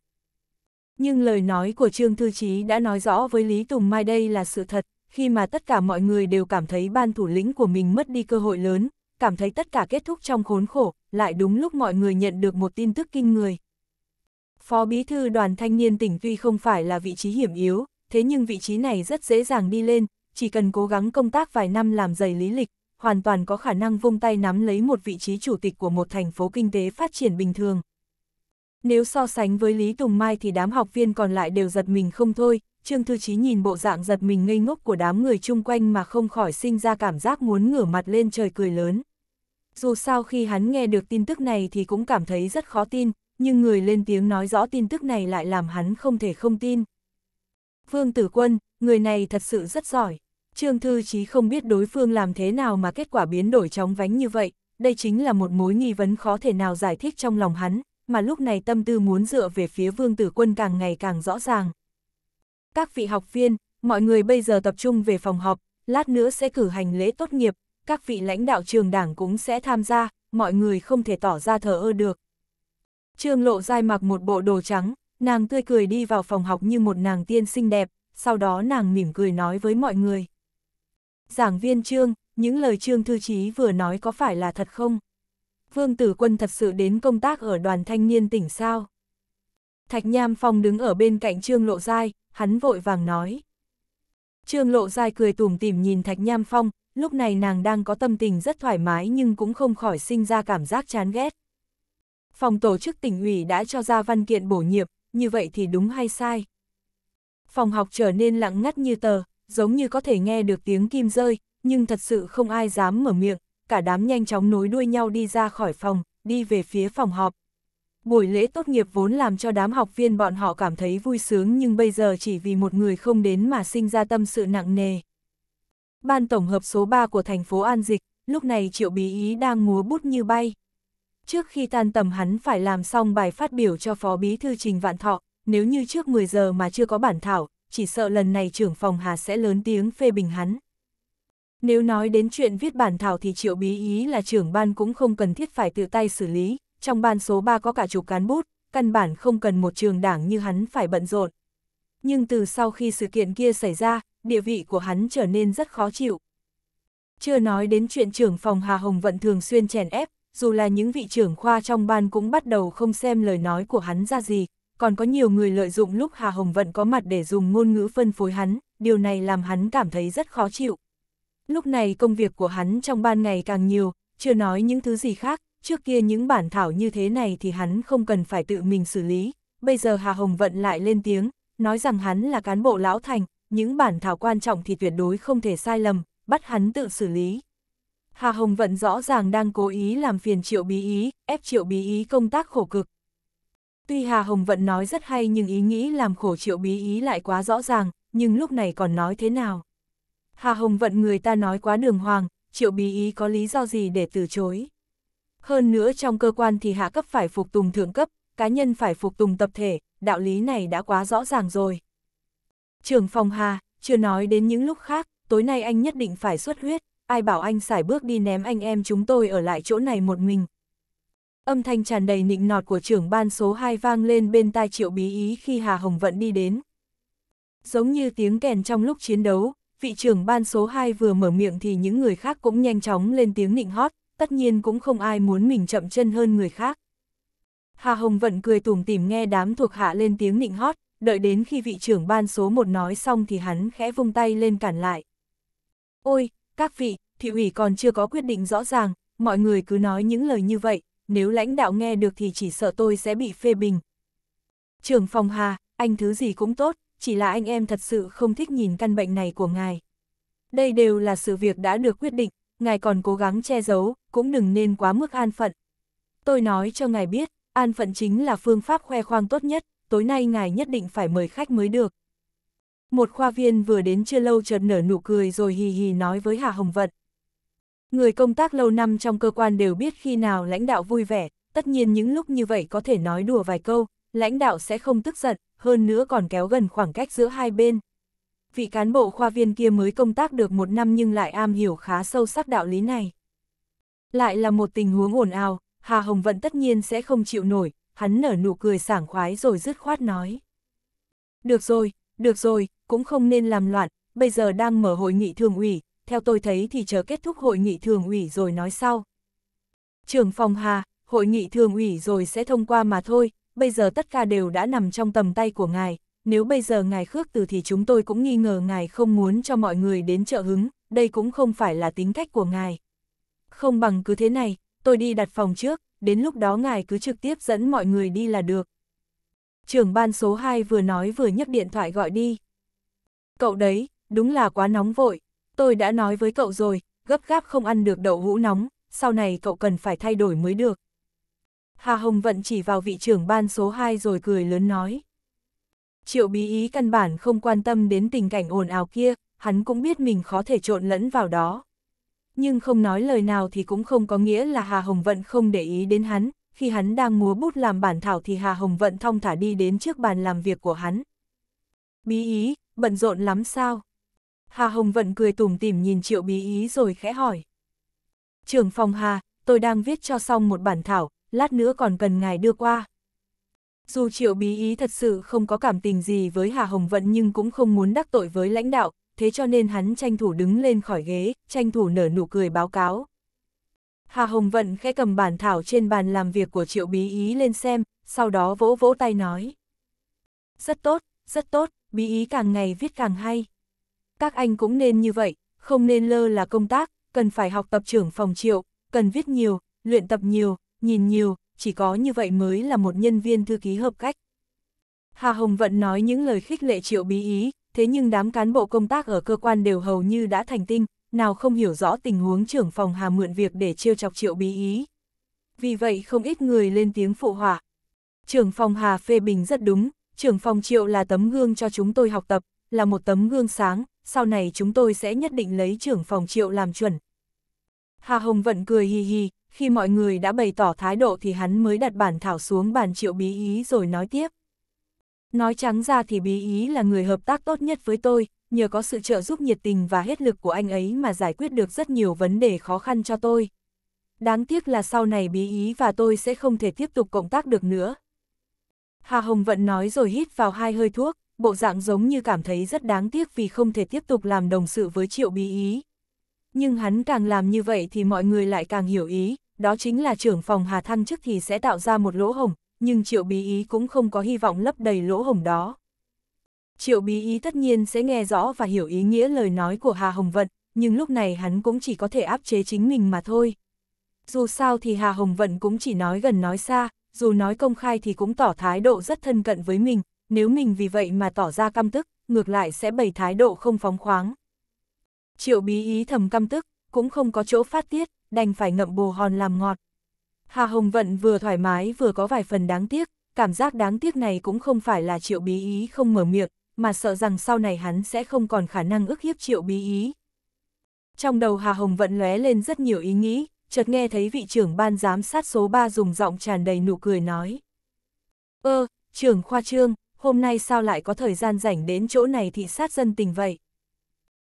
Nhưng lời nói của Trương Thư Chí đã nói rõ với Lý Tùng Mai đây là sự thật, khi mà tất cả mọi người đều cảm thấy ban thủ lĩnh của mình mất đi cơ hội lớn, cảm thấy tất cả kết thúc trong khốn khổ, lại đúng lúc mọi người nhận được một tin tức kinh người. Phó Bí Thư đoàn thanh niên tỉnh tuy không phải là vị trí hiểm yếu, thế nhưng vị trí này rất dễ dàng đi lên, chỉ cần cố gắng công tác vài năm làm dày lý lịch, hoàn toàn có khả năng vung tay nắm lấy một vị trí chủ tịch của một thành phố kinh tế phát triển bình thường. Nếu so sánh với Lý Tùng Mai thì đám học viên còn lại đều giật mình không thôi, Trương Thư Chí nhìn bộ dạng giật mình ngây ngốc của đám người chung quanh mà không khỏi sinh ra cảm giác muốn ngửa mặt lên trời cười lớn. Dù sao khi hắn nghe được tin tức này thì cũng cảm thấy rất khó tin, nhưng người lên tiếng nói rõ tin tức này lại làm hắn không thể không tin. Vương Tử Quân, người này thật sự rất giỏi. Trương Thư Chí không biết đối phương làm thế nào mà kết quả biến đổi chóng vánh như vậy, đây chính là một mối nghi vấn khó thể nào giải thích trong lòng hắn, mà lúc này tâm tư muốn dựa về phía Vương Tử Quân càng ngày càng rõ ràng. Các vị học viên, mọi người bây giờ tập trung về phòng họp, lát nữa sẽ cử hành lễ tốt nghiệp, các vị lãnh đạo trường đảng cũng sẽ tham gia, mọi người không thể tỏ ra thờ ơ được. Trương Lộ Giai mặc một bộ đồ trắng, nàng tươi cười đi vào phòng học như một nàng tiên xinh đẹp, sau đó nàng mỉm cười nói với mọi người. Giảng viên Trương, những lời Trương Thư Chí vừa nói có phải là thật không? Vương Tử Quân thật sự đến công tác ở đoàn thanh niên tỉnh sao? Thạch Nham Phong đứng ở bên cạnh Trương Lộ Giai, hắn vội vàng nói. Trương lộ dai cười tùm tìm nhìn Thạch Nham Phong, lúc này nàng đang có tâm tình rất thoải mái nhưng cũng không khỏi sinh ra cảm giác chán ghét. Phòng tổ chức tỉnh ủy đã cho ra văn kiện bổ nhiệm, như vậy thì đúng hay sai? Phòng học trở nên lặng ngắt như tờ, giống như có thể nghe được tiếng kim rơi, nhưng thật sự không ai dám mở miệng, cả đám nhanh chóng nối đuôi nhau đi ra khỏi phòng, đi về phía phòng họp, Buổi lễ tốt nghiệp vốn làm cho đám học viên bọn họ cảm thấy vui sướng nhưng bây giờ chỉ vì một người không đến mà sinh ra tâm sự nặng nề. Ban tổng hợp số 3 của thành phố An Dịch, lúc này Triệu Bí Ý đang múa bút như bay. Trước khi tan tầm hắn phải làm xong bài phát biểu cho Phó Bí Thư Trình Vạn Thọ, nếu như trước 10 giờ mà chưa có bản thảo, chỉ sợ lần này trưởng phòng Hà sẽ lớn tiếng phê bình hắn. Nếu nói đến chuyện viết bản thảo thì Triệu Bí Ý là trưởng ban cũng không cần thiết phải tự tay xử lý, trong ban số 3 có cả chục cán bút, căn bản không cần một trường đảng như hắn phải bận rộn. Nhưng từ sau khi sự kiện kia xảy ra, địa vị của hắn trở nên rất khó chịu. Chưa nói đến chuyện trưởng phòng Hà Hồng Vận thường xuyên chèn ép, dù là những vị trưởng khoa trong ban cũng bắt đầu không xem lời nói của hắn ra gì, còn có nhiều người lợi dụng lúc Hà Hồng Vận có mặt để dùng ngôn ngữ phân phối hắn, điều này làm hắn cảm thấy rất khó chịu. Lúc này công việc của hắn trong ban ngày càng nhiều, chưa nói những thứ gì khác, trước kia những bản thảo như thế này thì hắn không cần phải tự mình xử lý, bây giờ Hà Hồng Vận lại lên tiếng, nói rằng hắn là cán bộ lão thành, những bản thảo quan trọng thì tuyệt đối không thể sai lầm, bắt hắn tự xử lý. Hà Hồng Vận rõ ràng đang cố ý làm phiền triệu bí ý, ép triệu bí ý công tác khổ cực. Tuy Hà Hồng Vận nói rất hay nhưng ý nghĩ làm khổ triệu bí ý lại quá rõ ràng, nhưng lúc này còn nói thế nào? Hà Hồng Vận người ta nói quá đường hoàng, triệu bí ý có lý do gì để từ chối? Hơn nữa trong cơ quan thì hạ cấp phải phục tùng thượng cấp, cá nhân phải phục tùng tập thể, đạo lý này đã quá rõ ràng rồi. Trưởng phòng Hà, chưa nói đến những lúc khác, tối nay anh nhất định phải xuất huyết, ai bảo anh xài bước đi ném anh em chúng tôi ở lại chỗ này một mình. Âm thanh tràn đầy nịnh nọt của trưởng ban số 2 vang lên bên tai triệu bí ý khi Hà Hồng Vận đi đến. Giống như tiếng kèn trong lúc chiến đấu, vị trưởng ban số 2 vừa mở miệng thì những người khác cũng nhanh chóng lên tiếng nịnh hót, tất nhiên cũng không ai muốn mình chậm chân hơn người khác. Hà Hồng Vận cười tủm tỉm nghe đám thuộc hạ lên tiếng nịnh hót, đợi đến khi vị trưởng ban số một nói xong thì hắn khẽ vung tay lên cản lại. Ôi, các vị, thị ủy còn chưa có quyết định rõ ràng, mọi người cứ nói những lời như vậy, nếu lãnh đạo nghe được thì chỉ sợ tôi sẽ bị phê bình. Trưởng phòng Hà, anh thứ gì cũng tốt, chỉ là anh em thật sự không thích nhìn căn bệnh này của ngài. Đây đều là sự việc đã được quyết định, ngài còn cố gắng che giấu, cũng đừng nên quá mức an phận. Tôi nói cho ngài biết, an phận chính là phương pháp khoe khoang tốt nhất, tối nay ngài nhất định phải mời khách mới được. Một khoa viên vừa đến chưa lâu chợt nở nụ cười rồi hì hì nói với Hà Hồng Vận. Người công tác lâu năm trong cơ quan đều biết khi nào lãnh đạo vui vẻ, tất nhiên những lúc như vậy có thể nói đùa vài câu, lãnh đạo sẽ không tức giận, hơn nữa còn kéo gần khoảng cách giữa hai bên vị cán bộ khoa viên kia mới công tác được một năm nhưng lại am hiểu khá sâu sắc đạo lý này. Lại là một tình huống ồn ào, Hà Hồng Vận tất nhiên sẽ không chịu nổi, hắn nở nụ cười sảng khoái rồi dứt khoát nói. Được rồi, được rồi, cũng không nên làm loạn, bây giờ đang mở hội nghị thường ủy, theo tôi thấy thì chờ kết thúc hội nghị thường ủy rồi nói sau. Trưởng phòng Hà, hội nghị thường ủy rồi sẽ thông qua mà thôi, bây giờ tất cả đều đã nằm trong tầm tay của ngài, nếu bây giờ ngài khước từ thì chúng tôi cũng nghi ngờ ngài không muốn cho mọi người đến trợ hứng, đây cũng không phải là tính cách của ngài. Không bằng cứ thế này, tôi đi đặt phòng trước, đến lúc đó ngài cứ trực tiếp dẫn mọi người đi là được. Trưởng ban số 2 vừa nói vừa nhấc điện thoại gọi đi. Cậu đấy, đúng là quá nóng vội, tôi đã nói với cậu rồi, gấp gáp không ăn được đậu hũ nóng, sau này cậu cần phải thay đổi mới được. Hà Hồng Vận chỉ vào vị trưởng ban số 2 rồi cười lớn nói. Triệu bí ý căn bản không quan tâm đến tình cảnh ồn ào kia, hắn cũng biết mình khó thể trộn lẫn vào đó. Nhưng không nói lời nào thì cũng không có nghĩa là Hà Hồng Vận không để ý đến hắn, khi hắn đang múa bút làm bản thảo thì Hà Hồng Vận thong thả đi đến trước bàn làm việc của hắn. Bí ý, bận rộn lắm sao? Hà Hồng Vận cười tủm tỉm nhìn Triệu bí ý rồi khẽ hỏi. Trường phòng Hà, tôi đang viết cho xong một bản thảo, lát nữa còn cần ngài đưa qua. Dù triệu bí ý thật sự không có cảm tình gì với Hà Hồng Vận nhưng cũng không muốn đắc tội với lãnh đạo, thế cho nên hắn tranh thủ đứng lên khỏi ghế, tranh thủ nở nụ cười báo cáo. Hà Hồng Vận khẽ cầm bản thảo trên bàn làm việc của triệu bí ý lên xem, sau đó vỗ vỗ tay nói. Rất tốt, rất tốt, bí ý càng ngày viết càng hay. Các anh cũng nên như vậy, không nên lơ là công tác, cần phải học tập trưởng phòng triệu, cần viết nhiều, luyện tập nhiều, nhìn nhiều, chỉ có như vậy mới là một nhân viên thư ký hợp cách. Hà Hồng Vận nói những lời khích lệ triệu bí ý, thế nhưng đám cán bộ công tác ở cơ quan đều hầu như đã thành tinh, nào không hiểu rõ tình huống trưởng phòng Hà mượn việc để trêu chọc triệu bí ý. Vì vậy không ít người lên tiếng phụ hỏa. Trưởng phòng Hà phê bình rất đúng, trưởng phòng triệu là tấm gương cho chúng tôi học tập, là một tấm gương sáng, sau này chúng tôi sẽ nhất định lấy trưởng phòng triệu làm chuẩn. Hà Hồng Vận cười hì hì, khi mọi người đã bày tỏ thái độ thì hắn mới đặt bản thảo xuống bàn triệu bí ý rồi nói tiếp. Nói trắng ra thì bí ý là người hợp tác tốt nhất với tôi, nhờ có sự trợ giúp nhiệt tình và hết lực của anh ấy mà giải quyết được rất nhiều vấn đề khó khăn cho tôi. Đáng tiếc là sau này bí ý và tôi sẽ không thể tiếp tục cộng tác được nữa. Hà Hồng Vận nói rồi hít vào hai hơi thuốc, bộ dạng giống như cảm thấy rất đáng tiếc vì không thể tiếp tục làm đồng sự với triệu bí ý. Nhưng hắn càng làm như vậy thì mọi người lại càng hiểu ý, đó chính là trưởng phòng Hà Thăng trước thì sẽ tạo ra một lỗ hổng, nhưng Triệu Bí Ý cũng không có hy vọng lấp đầy lỗ hổng đó. Triệu Bí Ý tất nhiên sẽ nghe rõ và hiểu ý nghĩa lời nói của Hà Hồng Vận, nhưng lúc này hắn cũng chỉ có thể áp chế chính mình mà thôi. Dù sao thì Hà Hồng Vận cũng chỉ nói gần nói xa, dù nói công khai thì cũng tỏ thái độ rất thân cận với mình, nếu mình vì vậy mà tỏ ra căm tức, ngược lại sẽ bày thái độ không phóng khoáng. Triệu bí ý thầm căm tức, cũng không có chỗ phát tiết, đành phải ngậm bồ hòn làm ngọt. Hà Hồng Vận vừa thoải mái vừa có vài phần đáng tiếc, cảm giác đáng tiếc này cũng không phải là triệu bí ý không mở miệng, mà sợ rằng sau này hắn sẽ không còn khả năng ức hiếp triệu bí ý. Trong đầu Hà Hồng Vận lóe lên rất nhiều ý nghĩ, chợt nghe thấy vị trưởng ban giám sát số 3 dùng giọng tràn đầy nụ cười nói. Ơ, trưởng khoa trương, hôm nay sao lại có thời gian rảnh đến chỗ này thị sát dân tình vậy?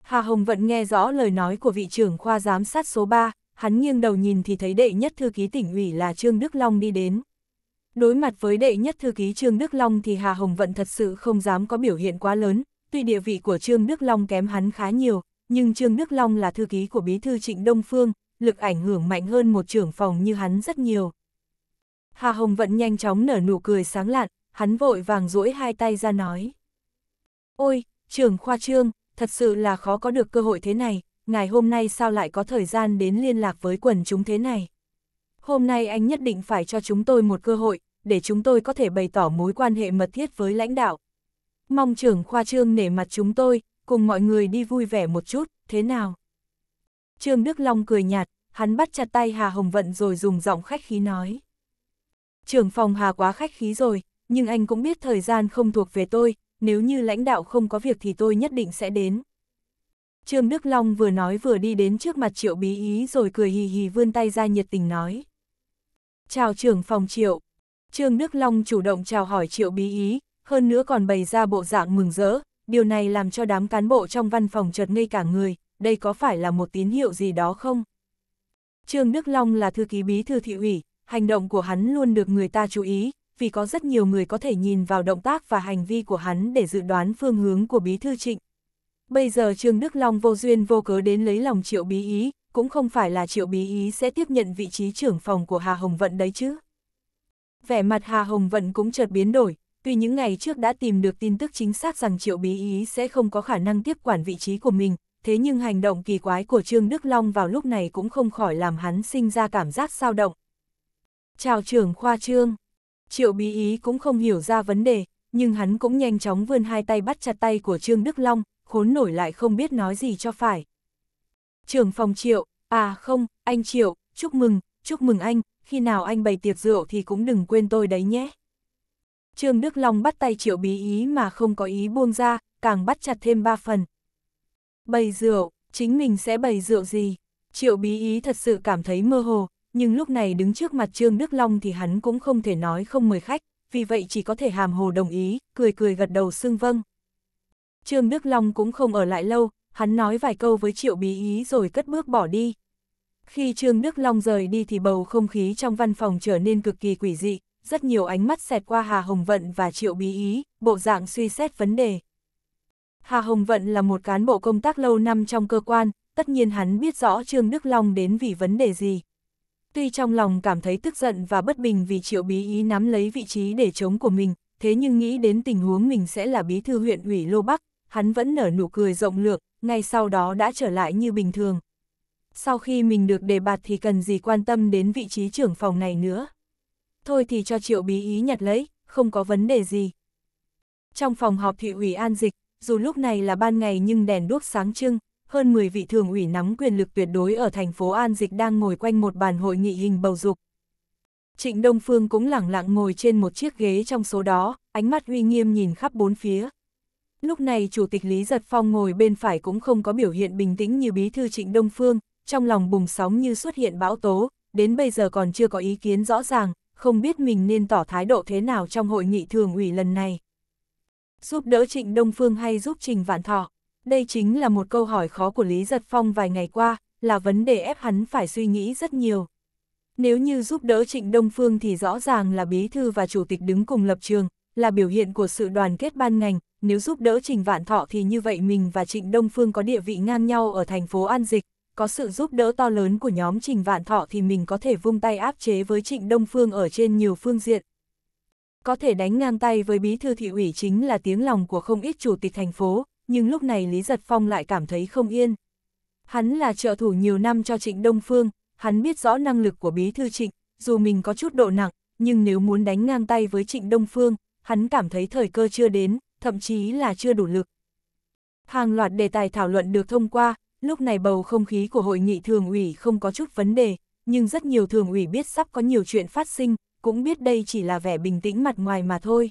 Hà Hồng Vận nghe rõ lời nói của vị trưởng khoa giám sát số 3, hắn nghiêng đầu nhìn thì thấy đệ nhất thư ký tỉnh ủy là Trương Đức Long đi đến. Đối mặt với đệ nhất thư ký Trương Đức Long thì Hà Hồng Vận thật sự không dám có biểu hiện quá lớn, tuy địa vị của Trương Đức Long kém hắn khá nhiều, nhưng Trương Đức Long là thư ký của bí thư trịnh Đông Phương, lực ảnh hưởng mạnh hơn một trưởng phòng như hắn rất nhiều. Hà Hồng Vận nhanh chóng nở nụ cười sáng lạn, hắn vội vàng duỗi hai tay ra nói. Ôi, trưởng khoa trương, thật sự là khó có được cơ hội thế này, ngài hôm nay sao lại có thời gian đến liên lạc với quần chúng thế này. Hôm nay anh nhất định phải cho chúng tôi một cơ hội, để chúng tôi có thể bày tỏ mối quan hệ mật thiết với lãnh đạo. Mong trưởng khoa trương nể mặt chúng tôi, cùng mọi người đi vui vẻ một chút, thế nào? Trương Đức Long cười nhạt, hắn bắt chặt tay Hà Hồng Vận rồi dùng giọng khách khí nói. Trưởng phòng Hà quá khách khí rồi, nhưng anh cũng biết thời gian không thuộc về tôi, nếu như lãnh đạo không có việc thì tôi nhất định sẽ đến. Trương Đức Long vừa nói vừa đi đến trước mặt Triệu Bí Ý rồi cười hì hì vươn tay ra nhiệt tình nói. Chào trưởng phòng Triệu. Trương Đức Long chủ động chào hỏi Triệu Bí Ý, hơn nữa còn bày ra bộ dạng mừng rỡ, điều này làm cho đám cán bộ trong văn phòng chợt ngây cả người, đây có phải là một tín hiệu gì đó không? Trương Đức Long là thư ký bí thư thị ủy, hành động của hắn luôn được người ta chú ý, vì có rất nhiều người có thể nhìn vào động tác và hành vi của hắn để dự đoán phương hướng của Bí Thư Trịnh. Bây giờ Trương Đức Long vô duyên vô cớ đến lấy lòng Triệu Bí Ý, cũng không phải là Triệu Bí Ý sẽ tiếp nhận vị trí trưởng phòng của Hà Hồng Vận đấy chứ. Vẻ mặt Hà Hồng Vận cũng chợt biến đổi, tuy những ngày trước đã tìm được tin tức chính xác rằng Triệu Bí Ý sẽ không có khả năng tiếp quản vị trí của mình, thế nhưng hành động kỳ quái của Trương Đức Long vào lúc này cũng không khỏi làm hắn sinh ra cảm giác sao động. Chào trưởng khoa trương, Triệu Bí Ý cũng không hiểu ra vấn đề, nhưng hắn cũng nhanh chóng vươn hai tay bắt chặt tay của Trương Đức Long, khốn nổi lại không biết nói gì cho phải. Trưởng phòng Triệu, à không, anh Triệu, chúc mừng, chúc mừng anh, khi nào anh bày tiệc rượu thì cũng đừng quên tôi đấy nhé. Trương Đức Long bắt tay Triệu Bí Ý mà không có ý buông ra, càng bắt chặt thêm ba phần. Bày rượu, chính mình sẽ bày rượu gì? Triệu Bí Ý thật sự cảm thấy mơ hồ, nhưng lúc này đứng trước mặt Trương Đức Long thì hắn cũng không thể nói không mời khách, vì vậy chỉ có thể hàm hồ đồng ý, cười cười gật đầu xưng vâng. Trương Đức Long cũng không ở lại lâu, hắn nói vài câu với Triệu Bí Ý rồi cất bước bỏ đi. Khi Trương Đức Long rời đi thì bầu không khí trong văn phòng trở nên cực kỳ quỷ dị, rất nhiều ánh mắt xẹt qua Hà Hồng Vận và Triệu Bí Ý, bộ dạng suy xét vấn đề. Hà Hồng Vận là một cán bộ công tác lâu năm trong cơ quan, tất nhiên hắn biết rõ Trương Đức Long đến vì vấn đề gì, Tuy trong lòng cảm thấy tức giận và bất bình vì triệu bí ý nắm lấy vị trí để chống của mình, thế nhưng nghĩ đến tình huống mình sẽ là bí thư huyện ủy Lô Bắc, hắn vẫn nở nụ cười rộng lượng, ngay sau đó đã trở lại như bình thường. Sau khi mình được đề bạt thì cần gì quan tâm đến vị trí trưởng phòng này nữa. Thôi thì cho triệu bí ý nhặt lấy, không có vấn đề gì. Trong phòng họp thị ủy An Dịch, dù lúc này là ban ngày nhưng đèn đuốc sáng trưng, hơn 10 vị thường ủy nắm quyền lực tuyệt đối ở thành phố An Dịch đang ngồi quanh một bàn hội nghị hình bầu dục. Trịnh Đông Phương cũng lẳng lặng ngồi trên một chiếc ghế trong số đó, ánh mắt uy nghiêm nhìn khắp bốn phía. Lúc này Chủ tịch Lý Giật Phong ngồi bên phải cũng không có biểu hiện bình tĩnh như bí thư Trịnh Đông Phương, trong lòng bùng sóng như xuất hiện bão tố, đến bây giờ còn chưa có ý kiến rõ ràng, không biết mình nên tỏ thái độ thế nào trong hội nghị thường ủy lần này. Giúp đỡ Trịnh Đông Phương hay giúp Trình Vạn Thọ? Đây chính là một câu hỏi khó của Lý Giật Phong vài ngày qua, là vấn đề ép hắn phải suy nghĩ rất nhiều. Nếu như giúp đỡ Trịnh Đông Phương thì rõ ràng là bí thư và chủ tịch đứng cùng lập trường, là biểu hiện của sự đoàn kết ban ngành, nếu giúp đỡ Trịnh Vạn Thọ thì như vậy mình và Trịnh Đông Phương có địa vị ngang nhau ở thành phố An Dịch, có sự giúp đỡ to lớn của nhóm Trịnh Vạn Thọ thì mình có thể vung tay áp chế với Trịnh Đông Phương ở trên nhiều phương diện. Có thể đánh ngang tay với bí thư thị ủy chính là tiếng lòng của không ít chủ tịch thành phố, nhưng lúc này Lý Giật Phong lại cảm thấy không yên. Hắn là trợ thủ nhiều năm cho Trịnh Đông Phương, hắn biết rõ năng lực của bí thư Trịnh, dù mình có chút độ nặng, nhưng nếu muốn đánh ngang tay với Trịnh Đông Phương, hắn cảm thấy thời cơ chưa đến, thậm chí là chưa đủ lực. Hàng loạt đề tài thảo luận được thông qua, lúc này bầu không khí của hội nghị thường ủy không có chút vấn đề, nhưng rất nhiều thường ủy biết sắp có nhiều chuyện phát sinh, cũng biết đây chỉ là vẻ bình tĩnh mặt ngoài mà thôi.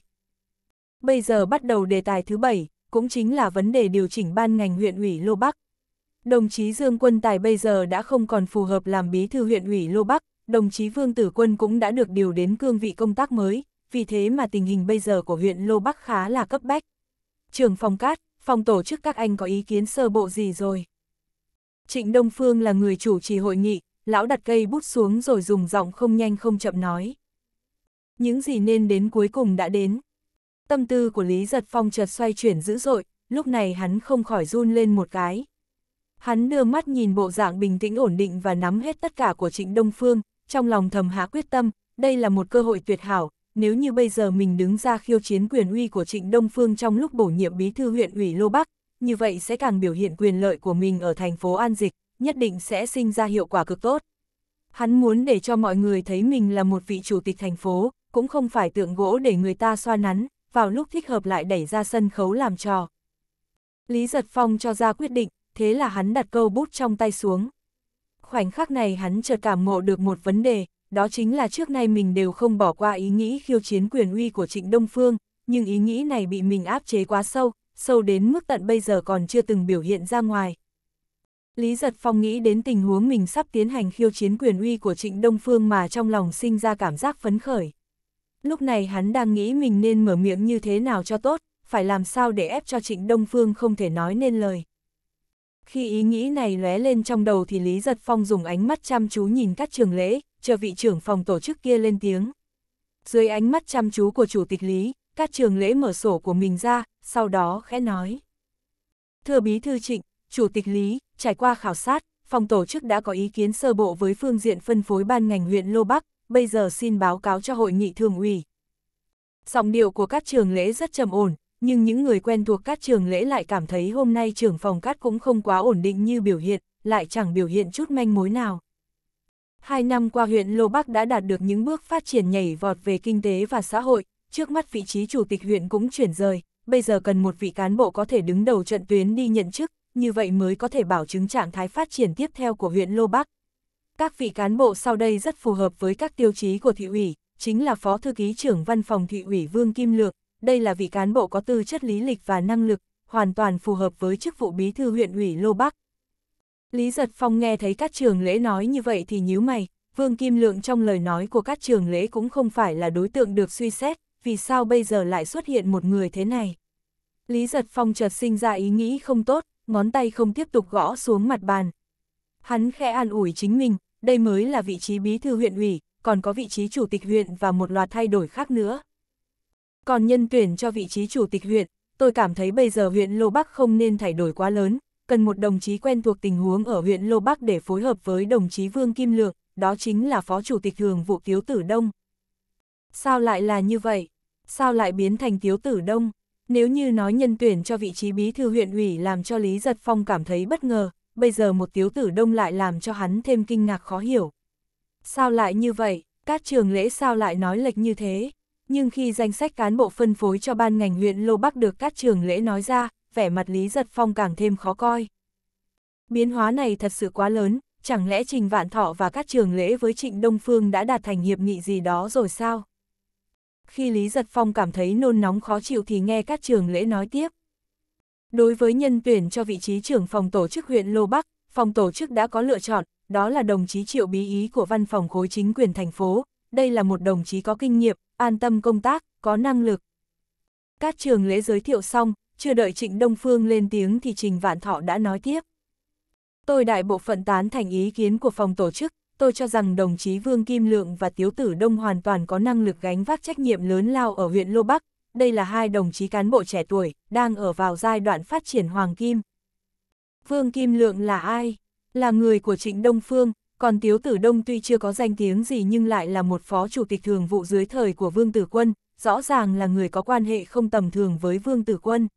Bây giờ bắt đầu đề tài thứ bảy, cũng chính là vấn đề điều chỉnh ban ngành huyện ủy Lô Bắc. Đồng chí Dương Quân Tài bây giờ đã không còn phù hợp làm bí thư huyện ủy Lô Bắc, đồng chí Vương Tử Quân cũng đã được điều đến cương vị công tác mới, vì thế mà tình hình bây giờ của huyện Lô Bắc khá là cấp bách. Trường phòng cát, phòng tổ chức các anh có ý kiến sơ bộ gì rồi? Trịnh Đông Phương là người chủ trì hội nghị, lão đặt cây bút xuống rồi dùng giọng không nhanh không chậm nói. Những gì nên đến cuối cùng đã đến, Tâm tư của Lý Giật Phong chợt xoay chuyển dữ dội, lúc này hắn không khỏi run lên một cái. Hắn đưa mắt nhìn bộ dạng bình tĩnh ổn định và nắm hết tất cả của Trịnh Đông Phương, trong lòng thầm hạ quyết tâm, đây là một cơ hội tuyệt hảo, nếu như bây giờ mình đứng ra khiêu chiến quyền uy của Trịnh Đông Phương trong lúc bổ nhiệm bí thư huyện ủy Lô Bắc, như vậy sẽ càng biểu hiện quyền lợi của mình ở thành phố An Dịch, nhất định sẽ sinh ra hiệu quả cực tốt. Hắn muốn để cho mọi người thấy mình là một vị chủ tịch thành phố, cũng không phải tượng gỗ để người ta xoa nắn, vào lúc thích hợp lại đẩy ra sân khấu làm trò. Lý Giật Phong cho ra quyết định, thế là hắn đặt câu bút trong tay xuống. Khoảnh khắc này hắn chợt cảm ngộ được một vấn đề, đó chính là trước nay mình đều không bỏ qua ý nghĩ khiêu chiến quyền uy của Trịnh Đông Phương, nhưng ý nghĩ này bị mình áp chế quá sâu, sâu đến mức tận bây giờ còn chưa từng biểu hiện ra ngoài. Lý Giật Phong nghĩ đến tình huống mình sắp tiến hành khiêu chiến quyền uy của Trịnh Đông Phương mà trong lòng sinh ra cảm giác phấn khởi lúc này hắn đang nghĩ mình nên mở miệng như thế nào cho tốt, phải làm sao để ép cho Trịnh Đông Phương không thể nói nên lời. Khi ý nghĩ này lóe lên trong đầu thì Lý Giật Phong dùng ánh mắt chăm chú nhìn các trường lễ, chờ vị trưởng phòng tổ chức kia lên tiếng. Dưới ánh mắt chăm chú của Chủ tịch Lý, các trường lễ mở sổ của mình ra, sau đó khẽ nói. Thưa Bí Thư Trịnh, Chủ tịch Lý, trải qua khảo sát, phòng tổ chức đã có ý kiến sơ bộ với phương diện phân phối ban ngành huyện Lô Bắc, bây giờ xin báo cáo cho hội nghị thường ủy. Sòng điệu của các trường lễ rất trầm ổn, nhưng những người quen thuộc các trường lễ lại cảm thấy hôm nay trưởng phòng cát cũng không quá ổn định như biểu hiện, lại chẳng biểu hiện chút manh mối nào. Hai năm qua huyện Lô Bắc đã đạt được những bước phát triển nhảy vọt về kinh tế và xã hội, trước mắt vị trí chủ tịch huyện cũng chuyển rời, bây giờ cần một vị cán bộ có thể đứng đầu trận tuyến đi nhận chức, như vậy mới có thể bảo chứng trạng thái phát triển tiếp theo của huyện Lô Bắc, các vị cán bộ sau đây rất phù hợp với các tiêu chí của thị ủy, chính là Phó Thư ký trưởng Văn phòng Thị ủy Vương Kim Lược, đây là vị cán bộ có tư chất lý lịch và năng lực, hoàn toàn phù hợp với chức vụ bí thư huyện ủy Lô Bắc. Lý Giật Phong nghe thấy các trường lễ nói như vậy thì nhíu mày, Vương Kim Lượng trong lời nói của các trường lễ cũng không phải là đối tượng được suy xét, vì sao bây giờ lại xuất hiện một người thế này. Lý Giật Phong chợt sinh ra ý nghĩ không tốt, ngón tay không tiếp tục gõ xuống mặt bàn, Hắn khẽ an ủi chính mình, đây mới là vị trí bí thư huyện ủy, còn có vị trí chủ tịch huyện và một loạt thay đổi khác nữa. Còn nhân tuyển cho vị trí chủ tịch huyện, tôi cảm thấy bây giờ huyện Lô Bắc không nên thay đổi quá lớn, cần một đồng chí quen thuộc tình huống ở huyện Lô Bắc để phối hợp với đồng chí Vương Kim Lượng, đó chính là Phó Chủ tịch Thường vụ Tiếu Tử Đông. Sao lại là như vậy? Sao lại biến thành Tiếu Tử Đông? Nếu như nói nhân tuyển cho vị trí bí thư huyện ủy làm cho Lý Giật Phong cảm thấy bất ngờ, bây giờ một tiếu tử đông lại làm cho hắn thêm kinh ngạc khó hiểu. Sao lại như vậy, các trường lễ sao lại nói lệch như thế? Nhưng khi danh sách cán bộ phân phối cho ban ngành huyện Lô Bắc được các trường lễ nói ra, vẻ mặt Lý Giật Phong càng thêm khó coi. Biến hóa này thật sự quá lớn, chẳng lẽ Trình Vạn Thọ và các trường lễ với Trịnh Đông Phương đã đạt thành hiệp nghị gì đó rồi sao? Khi Lý Giật Phong cảm thấy nôn nóng khó chịu thì nghe các trường lễ nói tiếp. Đối với nhân tuyển cho vị trí trưởng phòng tổ chức huyện Lô Bắc, phòng tổ chức đã có lựa chọn, đó là đồng chí Triệu Bí Ý của văn phòng khối chính quyền thành phố. Đây là một đồng chí có kinh nghiệm, an tâm công tác, có năng lực. Các trường lễ giới thiệu xong, chưa đợi Trịnh Đông Phương lên tiếng thì Trình Vạn Thọ đã nói tiếp. Tôi đại bộ phận tán thành ý kiến của phòng tổ chức, tôi cho rằng đồng chí Vương Kim Lượng và Tiếu Tử Đông hoàn toàn có năng lực gánh vác trách nhiệm lớn lao ở huyện Lô Bắc, đây là hai đồng chí cán bộ trẻ tuổi, đang ở vào giai đoạn phát triển Hoàng Kim. Vương Kim Lượng là ai? Là người của Trịnh Đông Phương, còn Tiếu Tử Đông tuy chưa có danh tiếng gì nhưng lại là một phó chủ tịch thường vụ dưới thời của Vương Tử Quân, rõ ràng là người có quan hệ không tầm thường với Vương Tử Quân.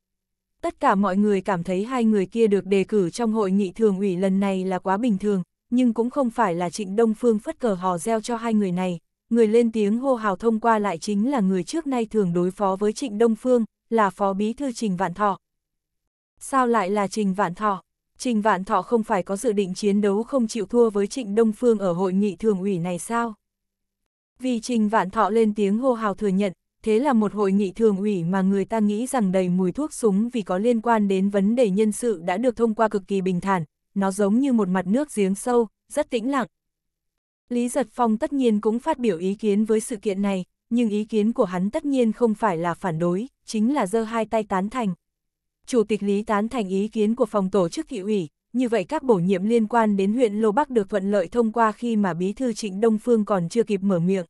Tất cả mọi người cảm thấy hai người kia được đề cử trong hội nghị thường ủy lần này là quá bình thường, nhưng cũng không phải là Trịnh Đông Phương phất cờ hò reo cho hai người này, người lên tiếng hô hào thông qua lại chính là người trước nay thường đối phó với Trịnh Đông Phương, là phó bí thư Trình Vạn Thọ. Sao lại là Trình Vạn Thọ? Trình Vạn Thọ không phải có dự định chiến đấu không chịu thua với Trịnh Đông Phương ở hội nghị thường ủy này sao? Vì Trình Vạn Thọ lên tiếng hô hào thừa nhận, thế là một hội nghị thường ủy mà người ta nghĩ rằng đầy mùi thuốc súng vì có liên quan đến vấn đề nhân sự đã được thông qua cực kỳ bình thản, nó giống như một mặt nước giếng sâu, rất tĩnh lặng, Lý Giật Phong tất nhiên cũng phát biểu ý kiến với sự kiện này, nhưng ý kiến của hắn tất nhiên không phải là phản đối, chính là giơ hai tay tán thành. Chủ tịch Lý tán thành ý kiến của phòng tổ chức thị ủy, như vậy các bổ nhiệm liên quan đến huyện Lô Bắc được thuận lợi thông qua khi mà bí thư trịnh Đông Phương còn chưa kịp mở miệng.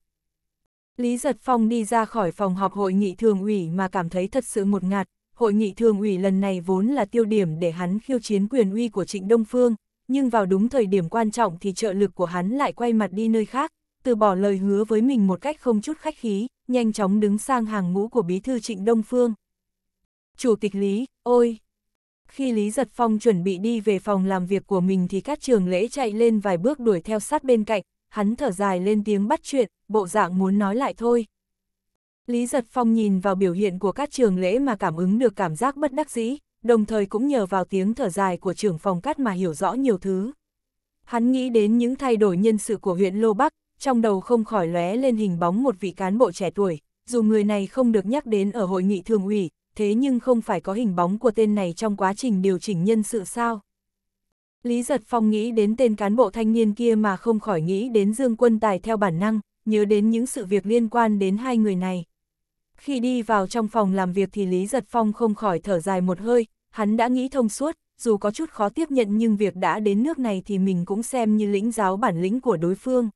Lý Giật Phong đi ra khỏi phòng họp hội nghị thường ủy mà cảm thấy thật sự một ngạt, hội nghị thường ủy lần này vốn là tiêu điểm để hắn khiêu chiến quyền uy của trịnh Đông Phương, nhưng vào đúng thời điểm quan trọng thì trợ lực của hắn lại quay mặt đi nơi khác, từ bỏ lời hứa với mình một cách không chút khách khí, nhanh chóng đứng sang hàng ngũ của bí thư trịnh Đông Phương. Chủ tịch Lý, ôi! Khi Lý Giật Phong chuẩn bị đi về phòng làm việc của mình thì các trường lễ chạy lên vài bước đuổi theo sát bên cạnh, hắn thở dài lên tiếng bắt chuyện, bộ dạng muốn nói lại thôi. Lý Giật Phong nhìn vào biểu hiện của các trường lễ mà cảm ứng được cảm giác bất đắc dĩ, đồng thời cũng nhờ vào tiếng thở dài của trưởng phòng cắt mà hiểu rõ nhiều thứ. Hắn nghĩ đến những thay đổi nhân sự của huyện Lô Bắc, trong đầu không khỏi lóe lên hình bóng một vị cán bộ trẻ tuổi, dù người này không được nhắc đến ở hội nghị thường ủy, thế nhưng không phải có hình bóng của tên này trong quá trình điều chỉnh nhân sự sao. Lý Giật Phong nghĩ đến tên cán bộ thanh niên kia mà không khỏi nghĩ đến Dương Quân Tài theo bản năng, nhớ đến những sự việc liên quan đến hai người này. Khi đi vào trong phòng làm việc thì Lý Giật Phong không khỏi thở dài một hơi, Hắn đã nghĩ thông suốt, dù có chút khó tiếp nhận nhưng việc đã đến nước này thì mình cũng xem như lĩnh giáo bản lĩnh của đối phương.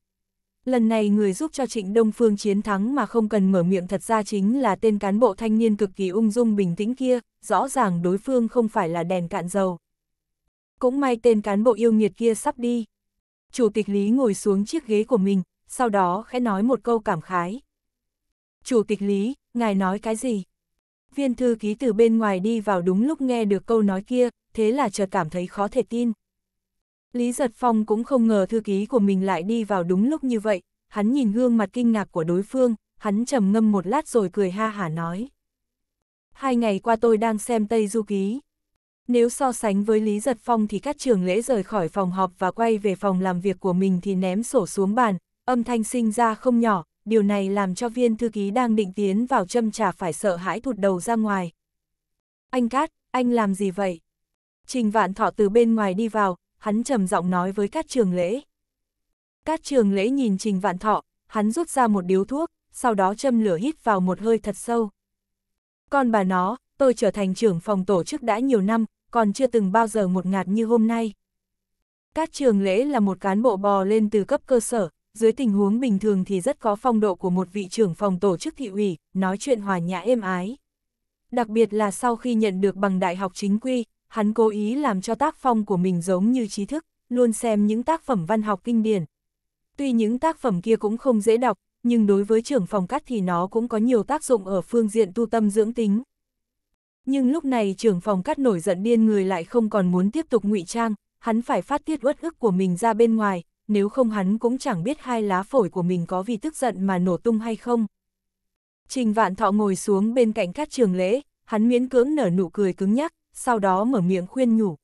Lần này người giúp cho Trịnh Đông Phương chiến thắng mà không cần mở miệng thật ra chính là tên cán bộ thanh niên cực kỳ ung dung bình tĩnh kia, rõ ràng đối phương không phải là đèn cạn dầu. Cũng may tên cán bộ yêu nghiệt kia sắp đi. Chủ tịch Lý ngồi xuống chiếc ghế của mình, sau đó khẽ nói một câu cảm khái. Chủ tịch Lý, ngài nói cái gì? Viên thư ký từ bên ngoài đi vào đúng lúc nghe được câu nói kia, thế là chợt cảm thấy khó thể tin. Lý Giật Phong cũng không ngờ thư ký của mình lại đi vào đúng lúc như vậy, hắn nhìn gương mặt kinh ngạc của đối phương, hắn trầm ngâm một lát rồi cười ha hả nói. Hai ngày qua tôi đang xem Tây Du Ký. Nếu so sánh với Lý Giật Phong thì các trường lễ rời khỏi phòng họp và quay về phòng làm việc của mình thì ném sổ xuống bàn, âm thanh sinh ra không nhỏ, điều này làm cho viên thư ký đang định tiến vào châm trà phải sợ hãi thụt đầu ra ngoài. Anh Cát, anh làm gì vậy? Trình vạn thọ từ bên ngoài đi vào, hắn trầm giọng nói với Cát Trường Lễ. Cát Trường Lễ nhìn Trình vạn thọ, hắn rút ra một điếu thuốc, sau đó châm lửa hít vào một hơi thật sâu. Con bà nó, tôi trở thành trưởng phòng tổ chức đã nhiều năm, còn chưa từng bao giờ một ngạt như hôm nay. Cát Trường Lễ là một cán bộ bò lên từ cấp cơ sở, dưới tình huống bình thường thì rất có phong độ của một vị trưởng phòng tổ chức thị ủy, nói chuyện hòa nhã êm ái. Đặc biệt là sau khi nhận được bằng đại học chính quy, hắn cố ý làm cho tác phong của mình giống như trí thức, luôn xem những tác phẩm văn học kinh điển. Tuy những tác phẩm kia cũng không dễ đọc, nhưng đối với trưởng phòng cắt thì nó cũng có nhiều tác dụng ở phương diện tu tâm dưỡng tính. Nhưng lúc này trưởng phòng cắt nổi giận điên người lại không còn muốn tiếp tục ngụy trang, hắn phải phát tiết uất ức của mình ra bên ngoài, nếu không hắn cũng chẳng biết hai lá phổi của mình có vì tức giận mà nổ tung hay không. Trình vạn thọ ngồi xuống bên cạnh các trường lễ, hắn miễn cưỡng nở nụ cười cứng nhắc, sau đó mở miệng khuyên nhủ.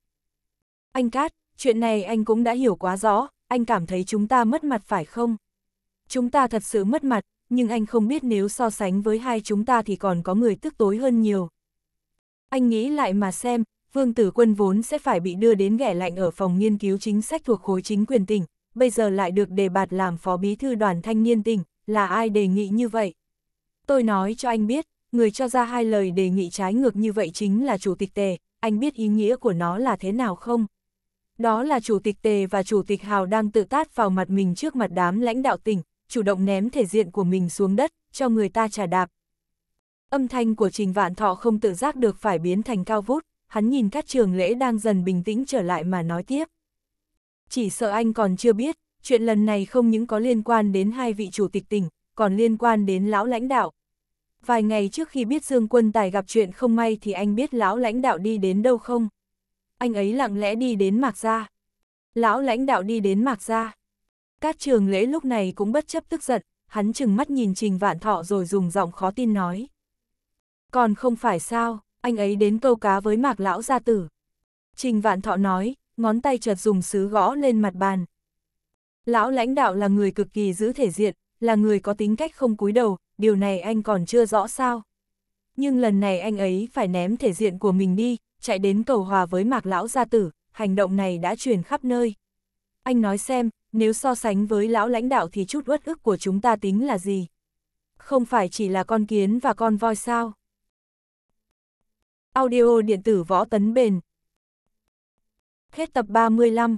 Anh Cát, chuyện này anh cũng đã hiểu quá rõ, anh cảm thấy chúng ta mất mặt phải không? Chúng ta thật sự mất mặt, nhưng anh không biết nếu so sánh với hai chúng ta thì còn có người tức tối hơn nhiều. Anh nghĩ lại mà xem, Vương Tử Quân vốn sẽ phải bị đưa đến ghẻ lạnh ở phòng nghiên cứu chính sách thuộc khối chính quyền tỉnh, bây giờ lại được đề bạt làm phó bí thư đoàn thanh niên tỉnh, là ai đề nghị như vậy? Tôi nói cho anh biết, người cho ra hai lời đề nghị trái ngược như vậy chính là chủ tịch tề, anh biết ý nghĩa của nó là thế nào không? Đó là chủ tịch tề và chủ tịch hào đang tự tát vào mặt mình trước mặt đám lãnh đạo tỉnh, chủ động ném thể diện của mình xuống đất, cho người ta trả đạp. Âm thanh của Trình Vạn Thọ không tự giác được phải biến thành cao vút, hắn nhìn các trường lễ đang dần bình tĩnh trở lại mà nói tiếp. Chỉ sợ anh còn chưa biết, chuyện lần này không những có liên quan đến hai vị chủ tịch tỉnh, còn liên quan đến lão lãnh đạo. Vài ngày trước khi biết Dương Quân Tài gặp chuyện không may thì anh biết lão lãnh đạo đi đến đâu không? Anh ấy lặng lẽ đi đến Mạc Gia. Lão lãnh đạo đi đến Mạc Gia. Cát trường lễ lúc này cũng bất chấp tức giận, hắn chừng mắt nhìn Trình Vạn Thọ rồi dùng giọng khó tin nói. Còn không phải sao, anh ấy đến câu cá với Mạc Lão Gia Tử. Trình Vạn Thọ nói, ngón tay chợt dùng sứ gõ lên mặt bàn. Lão lãnh đạo là người cực kỳ giữ thể diện, là người có tính cách không cúi đầu, điều này anh còn chưa rõ sao. Nhưng lần này anh ấy phải ném thể diện của mình đi, chạy đến cầu hòa với mạc lão gia tử, hành động này đã truyền khắp nơi. Anh nói xem, nếu so sánh với lão lãnh đạo thì chút uất ức của chúng ta tính là gì? Không phải chỉ là con kiến và con voi sao? Audio điện tử võ tấn bền, Hết tập 35